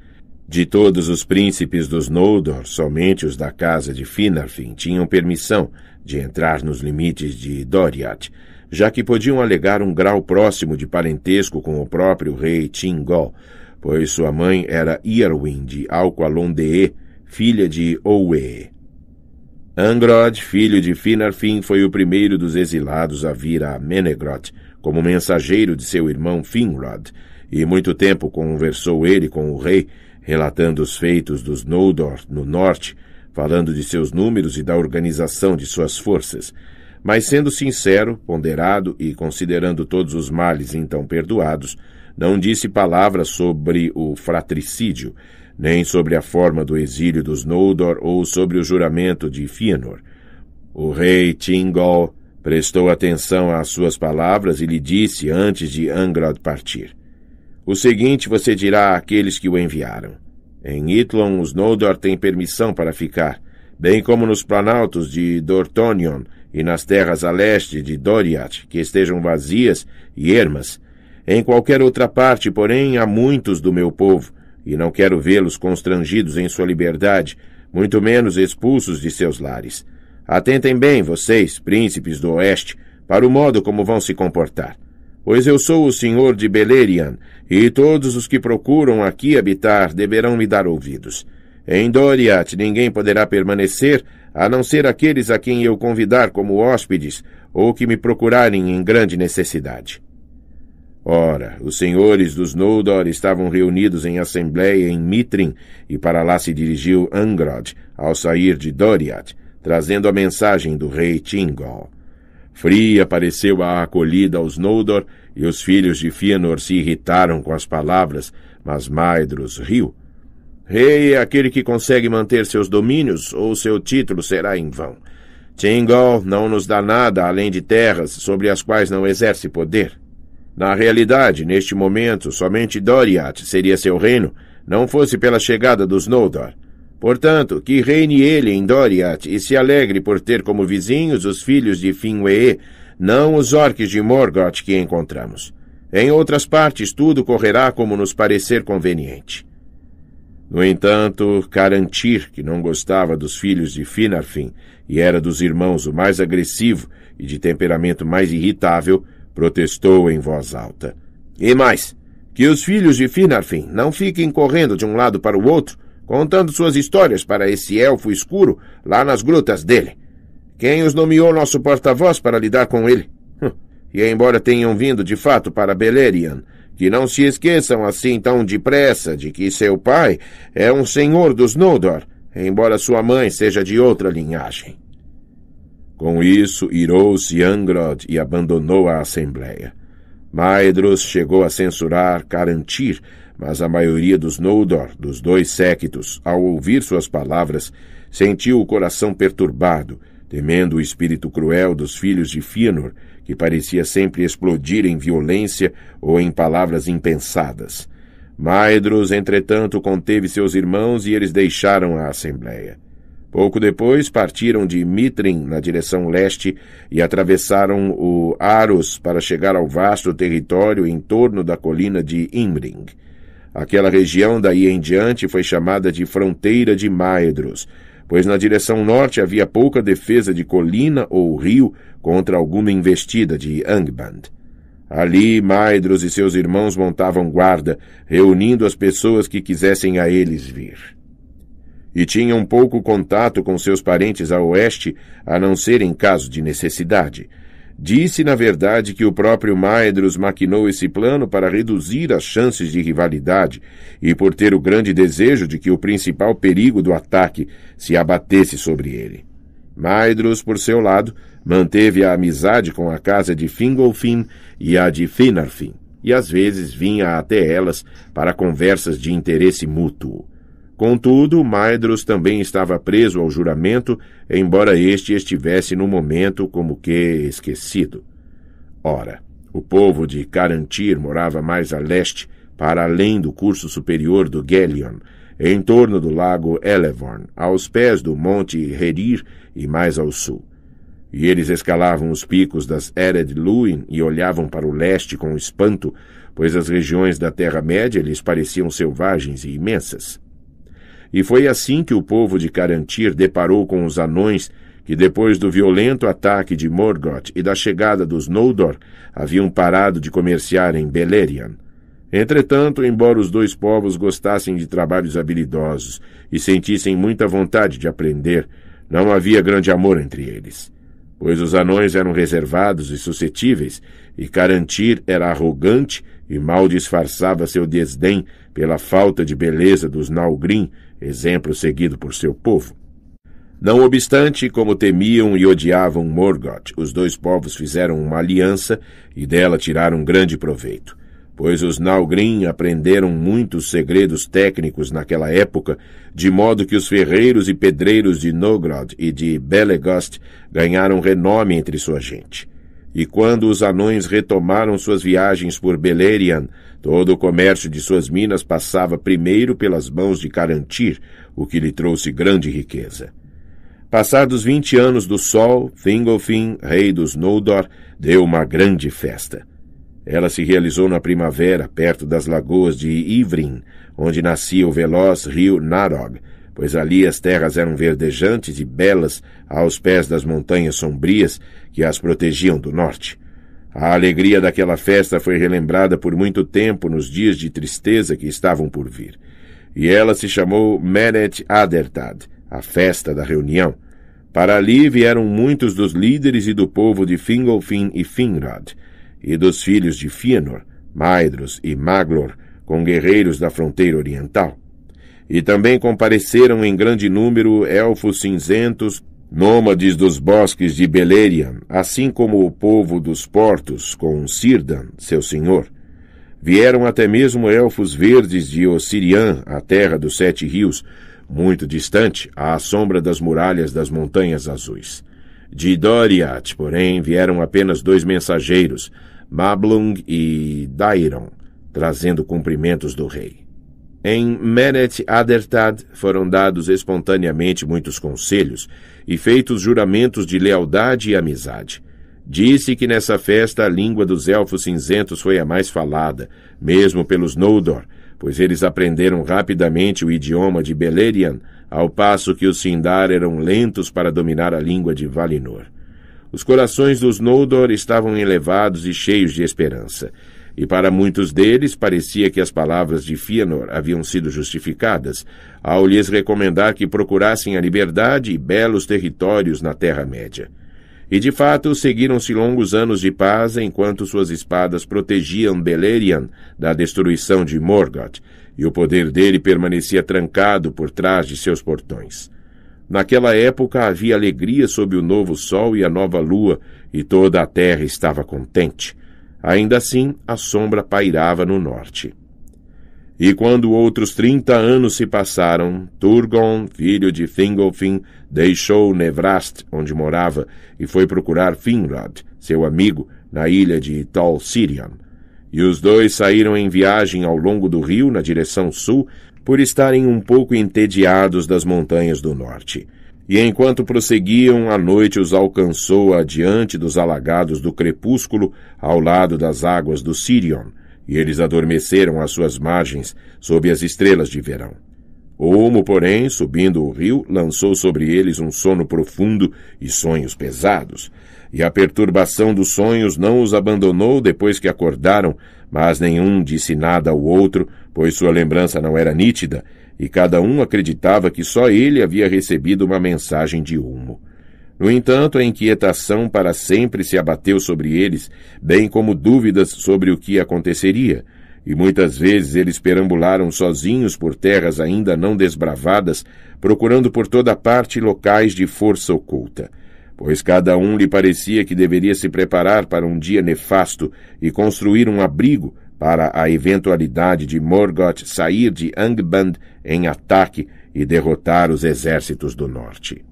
De todos os príncipes dos Noldor, somente os da casa de Finarfin tinham permissão de entrar nos limites de Doriath, já que podiam alegar um grau próximo de parentesco com o próprio rei Tingol, pois sua mãe era Irwin de Alqualondee, filha de Owe. Angrod, filho de Finarfin, foi o primeiro dos exilados a vir a Menegroth como mensageiro de seu irmão Finrod, e muito tempo conversou ele com o rei, relatando os feitos dos Noldor no norte, falando de seus números e da organização de suas forças. Mas sendo sincero, ponderado e considerando todos os males então perdoados, não disse palavra sobre o fratricídio, nem sobre a forma do exílio dos Noldor ou sobre o juramento de Fëanor. O rei Tingol prestou atenção às suas palavras e lhe disse antes de Angrod partir: O seguinte você dirá àqueles que o enviaram: Em Itlon os Noldor têm permissão para ficar, bem como nos planaltos de Dortonion e nas terras a leste de Doriath, que estejam vazias e ermas, em qualquer outra parte, porém, há muitos do meu povo, e não quero vê-los constrangidos em sua liberdade, muito menos expulsos de seus lares. Atentem bem, vocês, príncipes do Oeste, para o modo como vão se comportar. Pois eu sou o senhor de Beleriand, e todos os que procuram aqui habitar deverão me dar ouvidos. Em Doriath ninguém poderá permanecer, a não ser aqueles a quem eu convidar como hóspedes, ou que me procurarem em grande necessidade. Ora, os senhores dos Noldor estavam reunidos em assembleia em Mitrim, e para lá se dirigiu Angrod, ao sair de Doriath, trazendo a mensagem do rei Tingol. Fria pareceu a acolhida aos Noldor, e os filhos de Fëanor se irritaram com as palavras, mas Maedros riu. Rei é aquele que consegue manter seus domínios, ou seu título será em vão. Tingol não nos dá nada além de terras sobre as quais não exerce poder. Na realidade, neste momento, somente Doriath seria seu reino, não fosse pela chegada dos Noldor. Portanto, que reine ele em Doriath e se alegre por ter como vizinhos os filhos de Finwë, não os orques de Morgoth que encontramos. Em outras partes, tudo correrá como nos parecer conveniente. No entanto, Carantir, que não gostava dos filhos de Finarfin e era dos irmãos o mais agressivo e de temperamento mais irritável, protestou em voz alta. E mais, que os filhos de Finarfin não fiquem correndo de um lado para o outro, contando suas histórias para esse elfo escuro lá nas grutas dele. Quem os nomeou nosso porta-voz para lidar com ele? Hum. E embora tenham vindo de fato para Beleriand, que não se esqueçam assim tão depressa de que seu pai é um senhor dos Noldor, embora sua mãe seja de outra linhagem. Com isso, irou-se Angrod e abandonou a Assembleia. Maedros chegou a censurar Carantir, mas a maioria dos Noldor, dos dois séquitos, ao ouvir suas palavras, sentiu o coração perturbado, temendo o espírito cruel dos filhos de Fëanor, que parecia sempre explodir em violência ou em palavras impensadas. Maedros, entretanto, conteve seus irmãos e eles deixaram a assembleia. Pouco depois, partiram de Mitrin na direção leste e atravessaram o Aros para chegar ao vasto território em torno da colina de Imring. Aquela região daí em diante foi chamada de fronteira de Maedros, pois na direção norte havia pouca defesa de colina ou rio contra alguma investida de Angband. Ali, Maedros e seus irmãos montavam guarda, reunindo as pessoas que quisessem a eles vir e tinham pouco contato com seus parentes a oeste, a não ser em caso de necessidade. Disse, na verdade, que o próprio Maedros maquinou esse plano para reduzir as chances de rivalidade e por ter o grande desejo de que o principal perigo do ataque se abatesse sobre ele. Maedros, por seu lado, manteve a amizade com a casa de Fingolfin e a de Finarfin, e às vezes vinha até elas para conversas de interesse mútuo. Contudo, Maedros também estava preso ao juramento, embora este estivesse no momento como que esquecido. Ora, o povo de Carantir morava mais a leste, para além do curso superior do Gelion, em torno do lago Elevorn, aos pés do monte Herir e mais ao sul. E eles escalavam os picos das Ered Luin e olhavam para o leste com espanto, pois as regiões da Terra-média lhes pareciam selvagens e imensas. E foi assim que o povo de Carantir deparou com os anões, que depois do violento ataque de Morgoth e da chegada dos Noldor, haviam parado de comerciar em Beleriand. Entretanto, embora os dois povos gostassem de trabalhos habilidosos e sentissem muita vontade de aprender, não havia grande amor entre eles. Pois os anões eram reservados e suscetíveis, e Carantir era arrogante e mal disfarçava seu desdém pela falta de beleza dos Nalgrim exemplo seguido por seu povo. Não obstante, como temiam e odiavam Morgoth, os dois povos fizeram uma aliança e dela tiraram grande proveito, pois os Nalgrim aprenderam muitos segredos técnicos naquela época, de modo que os ferreiros e pedreiros de Nogrod e de Belegost ganharam renome entre sua gente. E quando os anões retomaram suas viagens por Beleriand, Todo o comércio de suas minas passava primeiro pelas mãos de Carantir, o que lhe trouxe grande riqueza. Passados vinte anos do sol, Fingolfin, rei dos Noldor, deu uma grande festa. Ela se realizou na primavera, perto das lagoas de Ivrin, onde nascia o veloz rio Narog, pois ali as terras eram verdejantes e belas aos pés das montanhas sombrias que as protegiam do norte. A alegria daquela festa foi relembrada por muito tempo nos dias de tristeza que estavam por vir. E ela se chamou Meret Adertad, a festa da reunião. Para ali vieram muitos dos líderes e do povo de Fingolfin e Finrod, e dos filhos de Fëanor, Maedros e Maglor, com guerreiros da fronteira oriental. E também compareceram em grande número elfos cinzentos, Nômades dos bosques de Beleriand, assim como o povo dos portos, com Sirdan, seu senhor. Vieram até mesmo elfos verdes de Ossirian, a terra dos sete rios, muito distante, à sombra das muralhas das Montanhas Azuis. De Doriath, porém, vieram apenas dois mensageiros, Mablung e Dairon, trazendo cumprimentos do rei. Em Meret Adertad foram dados espontaneamente muitos conselhos e feitos juramentos de lealdade e amizade. Disse que nessa festa a língua dos elfos cinzentos foi a mais falada, mesmo pelos Noldor, pois eles aprenderam rapidamente o idioma de Beleriand, ao passo que os Sindar eram lentos para dominar a língua de Valinor. Os corações dos Noldor estavam elevados e cheios de esperança. E para muitos deles parecia que as palavras de Fëanor haviam sido justificadas ao lhes recomendar que procurassem a liberdade e belos territórios na Terra-média. E de fato seguiram-se longos anos de paz enquanto suas espadas protegiam Beleriand da destruição de Morgoth, e o poder dele permanecia trancado por trás de seus portões. Naquela época havia alegria sob o novo sol e a nova lua, e toda a terra estava contente. Ainda assim, a sombra pairava no norte. E quando outros trinta anos se passaram, Turgon, filho de Thingolfin, deixou Nevrast, onde morava, e foi procurar Finrod, seu amigo, na ilha de Tol Sirion. E os dois saíram em viagem ao longo do rio, na direção sul, por estarem um pouco entediados das montanhas do norte. E enquanto prosseguiam, a noite os alcançou adiante dos alagados do crepúsculo, ao lado das águas do Sirion, e eles adormeceram às suas margens, sob as estrelas de verão. O Homo, porém, subindo o rio, lançou sobre eles um sono profundo e sonhos pesados. E a perturbação dos sonhos não os abandonou depois que acordaram, mas nenhum disse nada ao outro, pois sua lembrança não era nítida, e cada um acreditava que só ele havia recebido uma mensagem de humo. No entanto, a inquietação para sempre se abateu sobre eles, bem como dúvidas sobre o que aconteceria, e muitas vezes eles perambularam sozinhos por terras ainda não desbravadas, procurando por toda parte locais de força oculta. Pois cada um lhe parecia que deveria se preparar para um dia nefasto e construir um abrigo para a eventualidade de Morgoth sair de Angband em ataque e derrotar os exércitos do norte.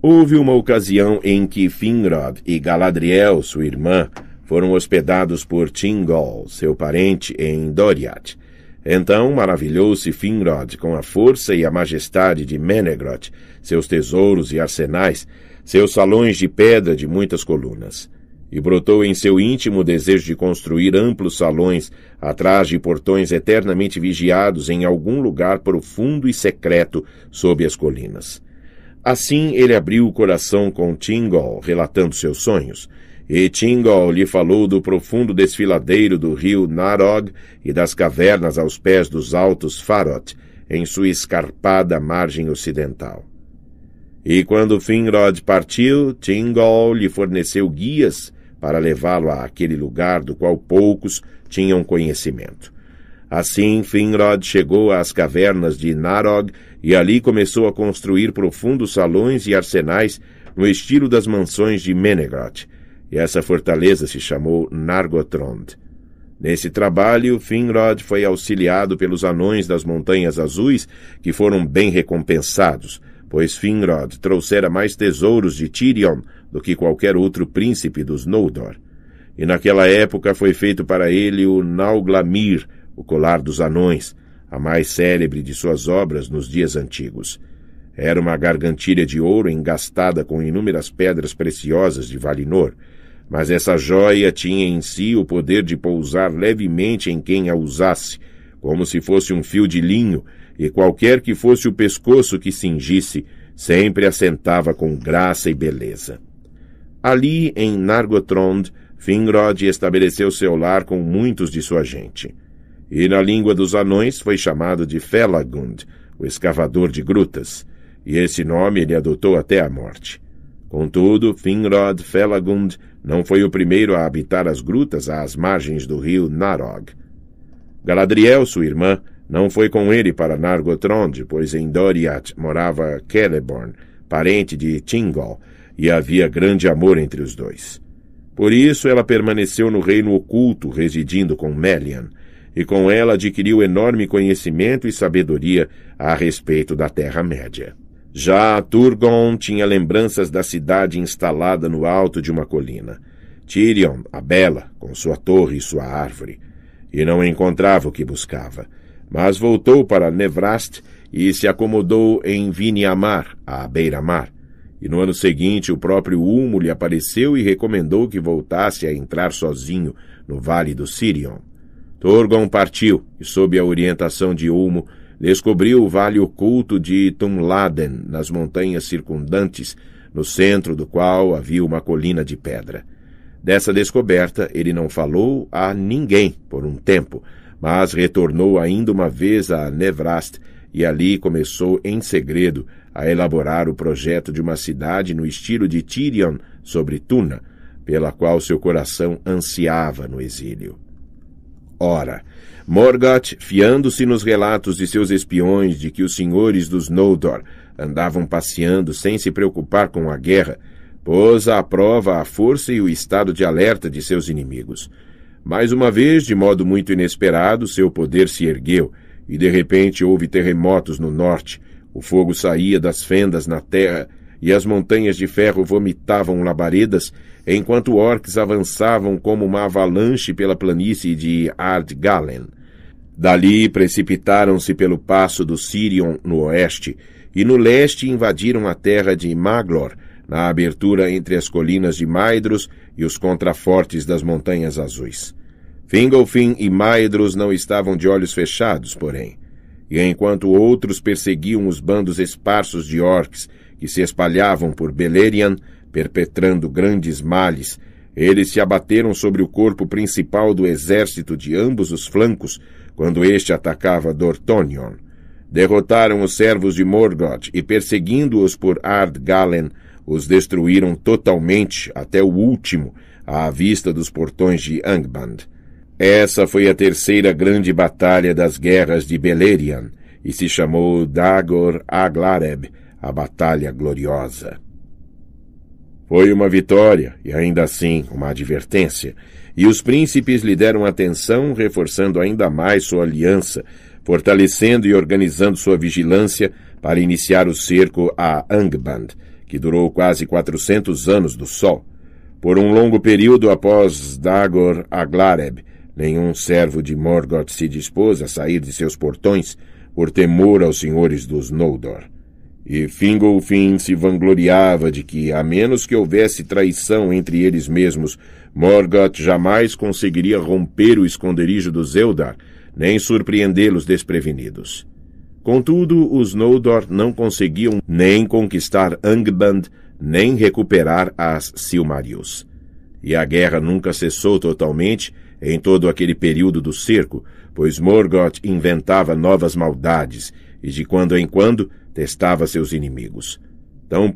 Houve uma ocasião em que Finrod e Galadriel, sua irmã, foram hospedados por Tingol, seu parente, em Doriath. Então maravilhou-se Finrod com a força e a majestade de Menegroth, seus tesouros e arsenais, seus salões de pedra de muitas colunas e brotou em seu íntimo desejo de construir amplos salões atrás de portões eternamente vigiados em algum lugar profundo e secreto sob as colinas. Assim ele abriu o coração com Tingol, relatando seus sonhos. E Tingol lhe falou do profundo desfiladeiro do rio Narog e das cavernas aos pés dos altos Farot, em sua escarpada margem ocidental. E quando Finrod partiu, Tingol lhe forneceu guias para levá-lo àquele lugar do qual poucos tinham conhecimento. Assim, Finrod chegou às cavernas de Narog e ali começou a construir profundos salões e arsenais no estilo das mansões de Menegroth, e essa fortaleza se chamou Nargothrond. Nesse trabalho, Finrod foi auxiliado pelos anões das Montanhas Azuis, que foram bem recompensados — pois Finrod trouxera mais tesouros de Tirion do que qualquer outro príncipe dos Noldor. E naquela época foi feito para ele o Nauglamir, o colar dos anões, a mais célebre de suas obras nos dias antigos. Era uma gargantilha de ouro engastada com inúmeras pedras preciosas de Valinor, mas essa jóia tinha em si o poder de pousar levemente em quem a usasse, como se fosse um fio de linho, e qualquer que fosse o pescoço que cingisse, sempre assentava com graça e beleza. Ali, em Nargotrond, Finrod estabeleceu seu lar com muitos de sua gente. E na língua dos anões foi chamado de Felagund, o escavador de grutas, e esse nome ele adotou até a morte. Contudo, Finrod Felagund não foi o primeiro a habitar as grutas às margens do rio Narog. Galadriel, sua irmã, não foi com ele para Nargothrond, pois em Doriath morava Celeborn, parente de Tingol, e havia grande amor entre os dois. Por isso ela permaneceu no reino oculto, residindo com Melian, e com ela adquiriu enorme conhecimento e sabedoria a respeito da Terra-média. Já Turgon tinha lembranças da cidade instalada no alto de uma colina. Tirion, a bela, com sua torre e sua árvore. E não encontrava o que buscava mas voltou para Nevrast e se acomodou em Viniamar, à beira-mar. E no ano seguinte o próprio Ulmo lhe apareceu e recomendou que voltasse a entrar sozinho no vale do Sirion. Torgon partiu e, sob a orientação de Ulmo, descobriu o vale oculto de Tumladen, nas montanhas circundantes, no centro do qual havia uma colina de pedra. Dessa descoberta ele não falou a ninguém por um tempo, mas retornou ainda uma vez a Nevrast e ali começou em segredo a elaborar o projeto de uma cidade no estilo de Tirion sobre Tuna, pela qual seu coração ansiava no exílio. Ora, Morgoth, fiando-se nos relatos de seus espiões de que os senhores dos Noldor andavam passeando sem se preocupar com a guerra, pôs à prova a força e o estado de alerta de seus inimigos. Mais uma vez, de modo muito inesperado, seu poder se ergueu, e de repente houve terremotos no norte. O fogo saía das fendas na terra, e as montanhas de ferro vomitavam labaredas, enquanto orques avançavam como uma avalanche pela planície de Galen. Dali precipitaram-se pelo passo do Sirion no oeste, e no leste invadiram a terra de Maglor, na abertura entre as colinas de Maedros e os contrafortes das Montanhas Azuis. Fingolfin e Maedros não estavam de olhos fechados, porém, e enquanto outros perseguiam os bandos esparsos de orcs que se espalhavam por Beleriand, perpetrando grandes males, eles se abateram sobre o corpo principal do exército de ambos os flancos quando este atacava Dortonion. Derrotaram os servos de Morgoth e, perseguindo-os por Ard-Galen, os destruíram totalmente, até o último, à vista dos portões de Angband. Essa foi a terceira grande batalha das guerras de Beleriand e se chamou Dagor Aglareb, a Batalha Gloriosa. Foi uma vitória e ainda assim uma advertência, e os príncipes lhe deram atenção, reforçando ainda mais sua aliança, fortalecendo e organizando sua vigilância para iniciar o cerco a Angband, que durou quase 400 anos do Sol. Por um longo período após Dagor Aglareb, nenhum servo de Morgoth se dispôs a sair de seus portões por temor aos senhores dos Noldor. E Fingolfin se vangloriava de que, a menos que houvesse traição entre eles mesmos, Morgoth jamais conseguiria romper o esconderijo dos Eldar, nem surpreendê-los desprevenidos. Contudo, os Noldor não conseguiam nem conquistar Angband, nem recuperar as Silmarils. E a guerra nunca cessou totalmente em todo aquele período do cerco, pois Morgoth inventava novas maldades e de quando em quando testava seus inimigos.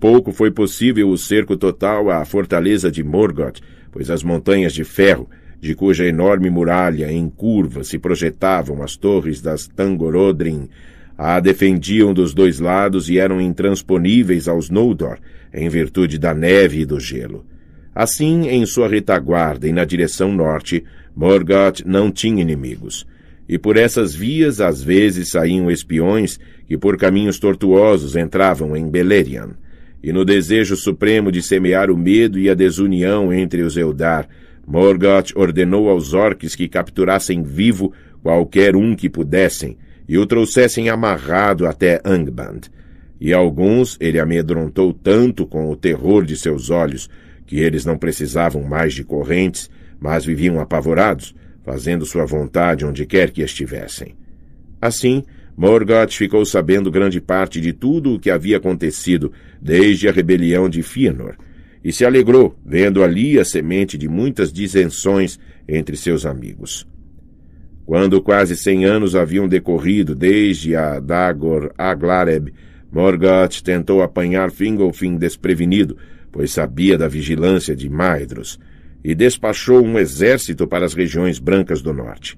pouco foi possível o cerco total à fortaleza de Morgoth, pois as montanhas de ferro, de cuja enorme muralha em curva se projetavam as torres das Tangorodrim, a defendiam dos dois lados e eram intransponíveis aos Noldor, em virtude da neve e do gelo. Assim, em sua retaguarda e na direção norte, Morgoth não tinha inimigos. E por essas vias às vezes saíam espiões que por caminhos tortuosos entravam em Beleriand. E no desejo supremo de semear o medo e a desunião entre os Eldar, Morgoth ordenou aos orques que capturassem vivo qualquer um que pudessem, e o trouxessem amarrado até Angband. E alguns ele amedrontou tanto com o terror de seus olhos que eles não precisavam mais de correntes, mas viviam apavorados, fazendo sua vontade onde quer que estivessem. Assim, Morgoth ficou sabendo grande parte de tudo o que havia acontecido desde a rebelião de Fëanor, e se alegrou vendo ali a semente de muitas disenções entre seus amigos. Quando quase cem anos haviam decorrido desde a Dagor Aglareb, Morgoth tentou apanhar Fingolfin desprevenido, pois sabia da vigilância de Maedros, e despachou um exército para as regiões brancas do norte.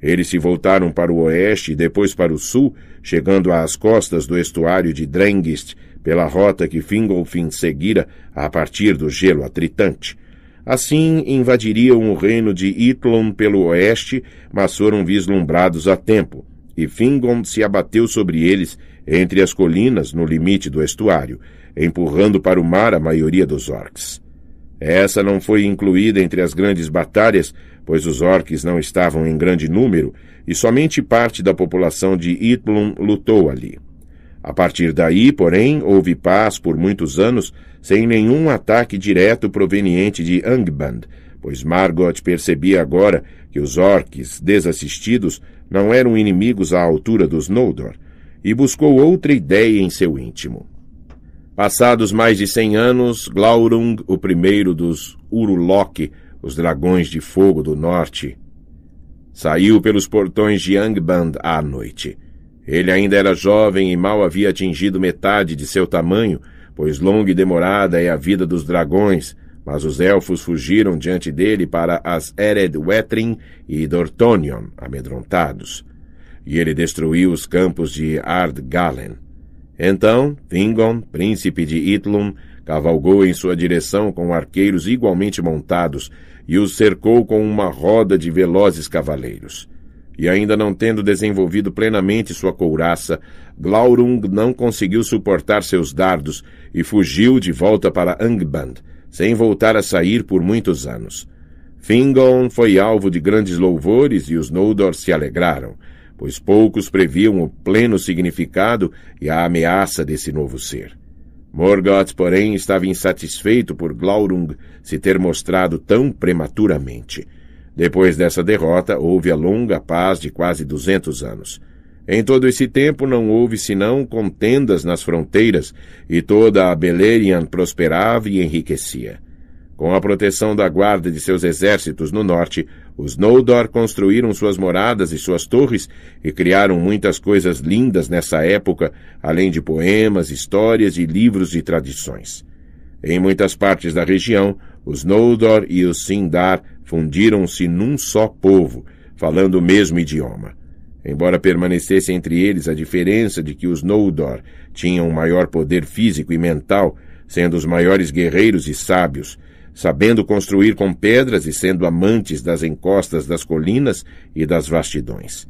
Eles se voltaram para o oeste e depois para o sul, chegando às costas do estuário de Drengist, pela rota que Fingolfin seguira a partir do gelo atritante. Assim, invadiriam o reino de Itlon pelo oeste, mas foram vislumbrados a tempo, e Fingon se abateu sobre eles entre as colinas no limite do estuário, empurrando para o mar a maioria dos orcs. Essa não foi incluída entre as grandes batalhas, pois os orques não estavam em grande número e somente parte da população de Itlum lutou ali. A partir daí, porém, houve paz por muitos anos, sem nenhum ataque direto proveniente de Angband, pois Margot percebia agora que os orques desassistidos não eram inimigos à altura dos Noldor, e buscou outra ideia em seu íntimo. Passados mais de cem anos, Glaurung, o primeiro dos Uru-lok, os dragões de fogo do norte, saiu pelos portões de Angband à noite ele ainda era jovem e mal havia atingido metade de seu tamanho, pois longa e demorada é a vida dos dragões, mas os elfos fugiram diante dele para as Ered Wetrin e Dortonion, amedrontados. E ele destruiu os campos de Ardgalen. Então, Fingon, príncipe de Itlum, cavalgou em sua direção com arqueiros igualmente montados e os cercou com uma roda de velozes cavaleiros e ainda não tendo desenvolvido plenamente sua couraça, Glaurung não conseguiu suportar seus dardos e fugiu de volta para Angband, sem voltar a sair por muitos anos. Fingon foi alvo de grandes louvores e os Noldor se alegraram, pois poucos previam o pleno significado e a ameaça desse novo ser. Morgoth, porém, estava insatisfeito por Glaurung se ter mostrado tão prematuramente — depois dessa derrota, houve a longa paz de quase duzentos anos. Em todo esse tempo não houve senão contendas nas fronteiras, e toda a Beleriand prosperava e enriquecia. Com a proteção da guarda de seus exércitos no norte, os Noldor construíram suas moradas e suas torres e criaram muitas coisas lindas nessa época, além de poemas, histórias e livros e tradições. Em muitas partes da região, os Noldor e os Sindar fundiram-se num só povo, falando o mesmo idioma. Embora permanecesse entre eles a diferença de que os Noldor tinham maior poder físico e mental, sendo os maiores guerreiros e sábios, sabendo construir com pedras e sendo amantes das encostas das colinas e das vastidões.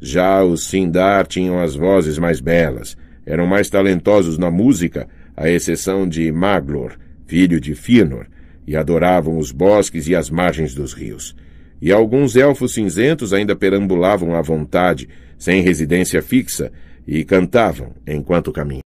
Já os Sindar tinham as vozes mais belas, eram mais talentosos na música, à exceção de Maglor, filho de Fëanor, e adoravam os bosques e as margens dos rios. E alguns elfos cinzentos ainda perambulavam à vontade, sem residência fixa, e cantavam enquanto caminhavam.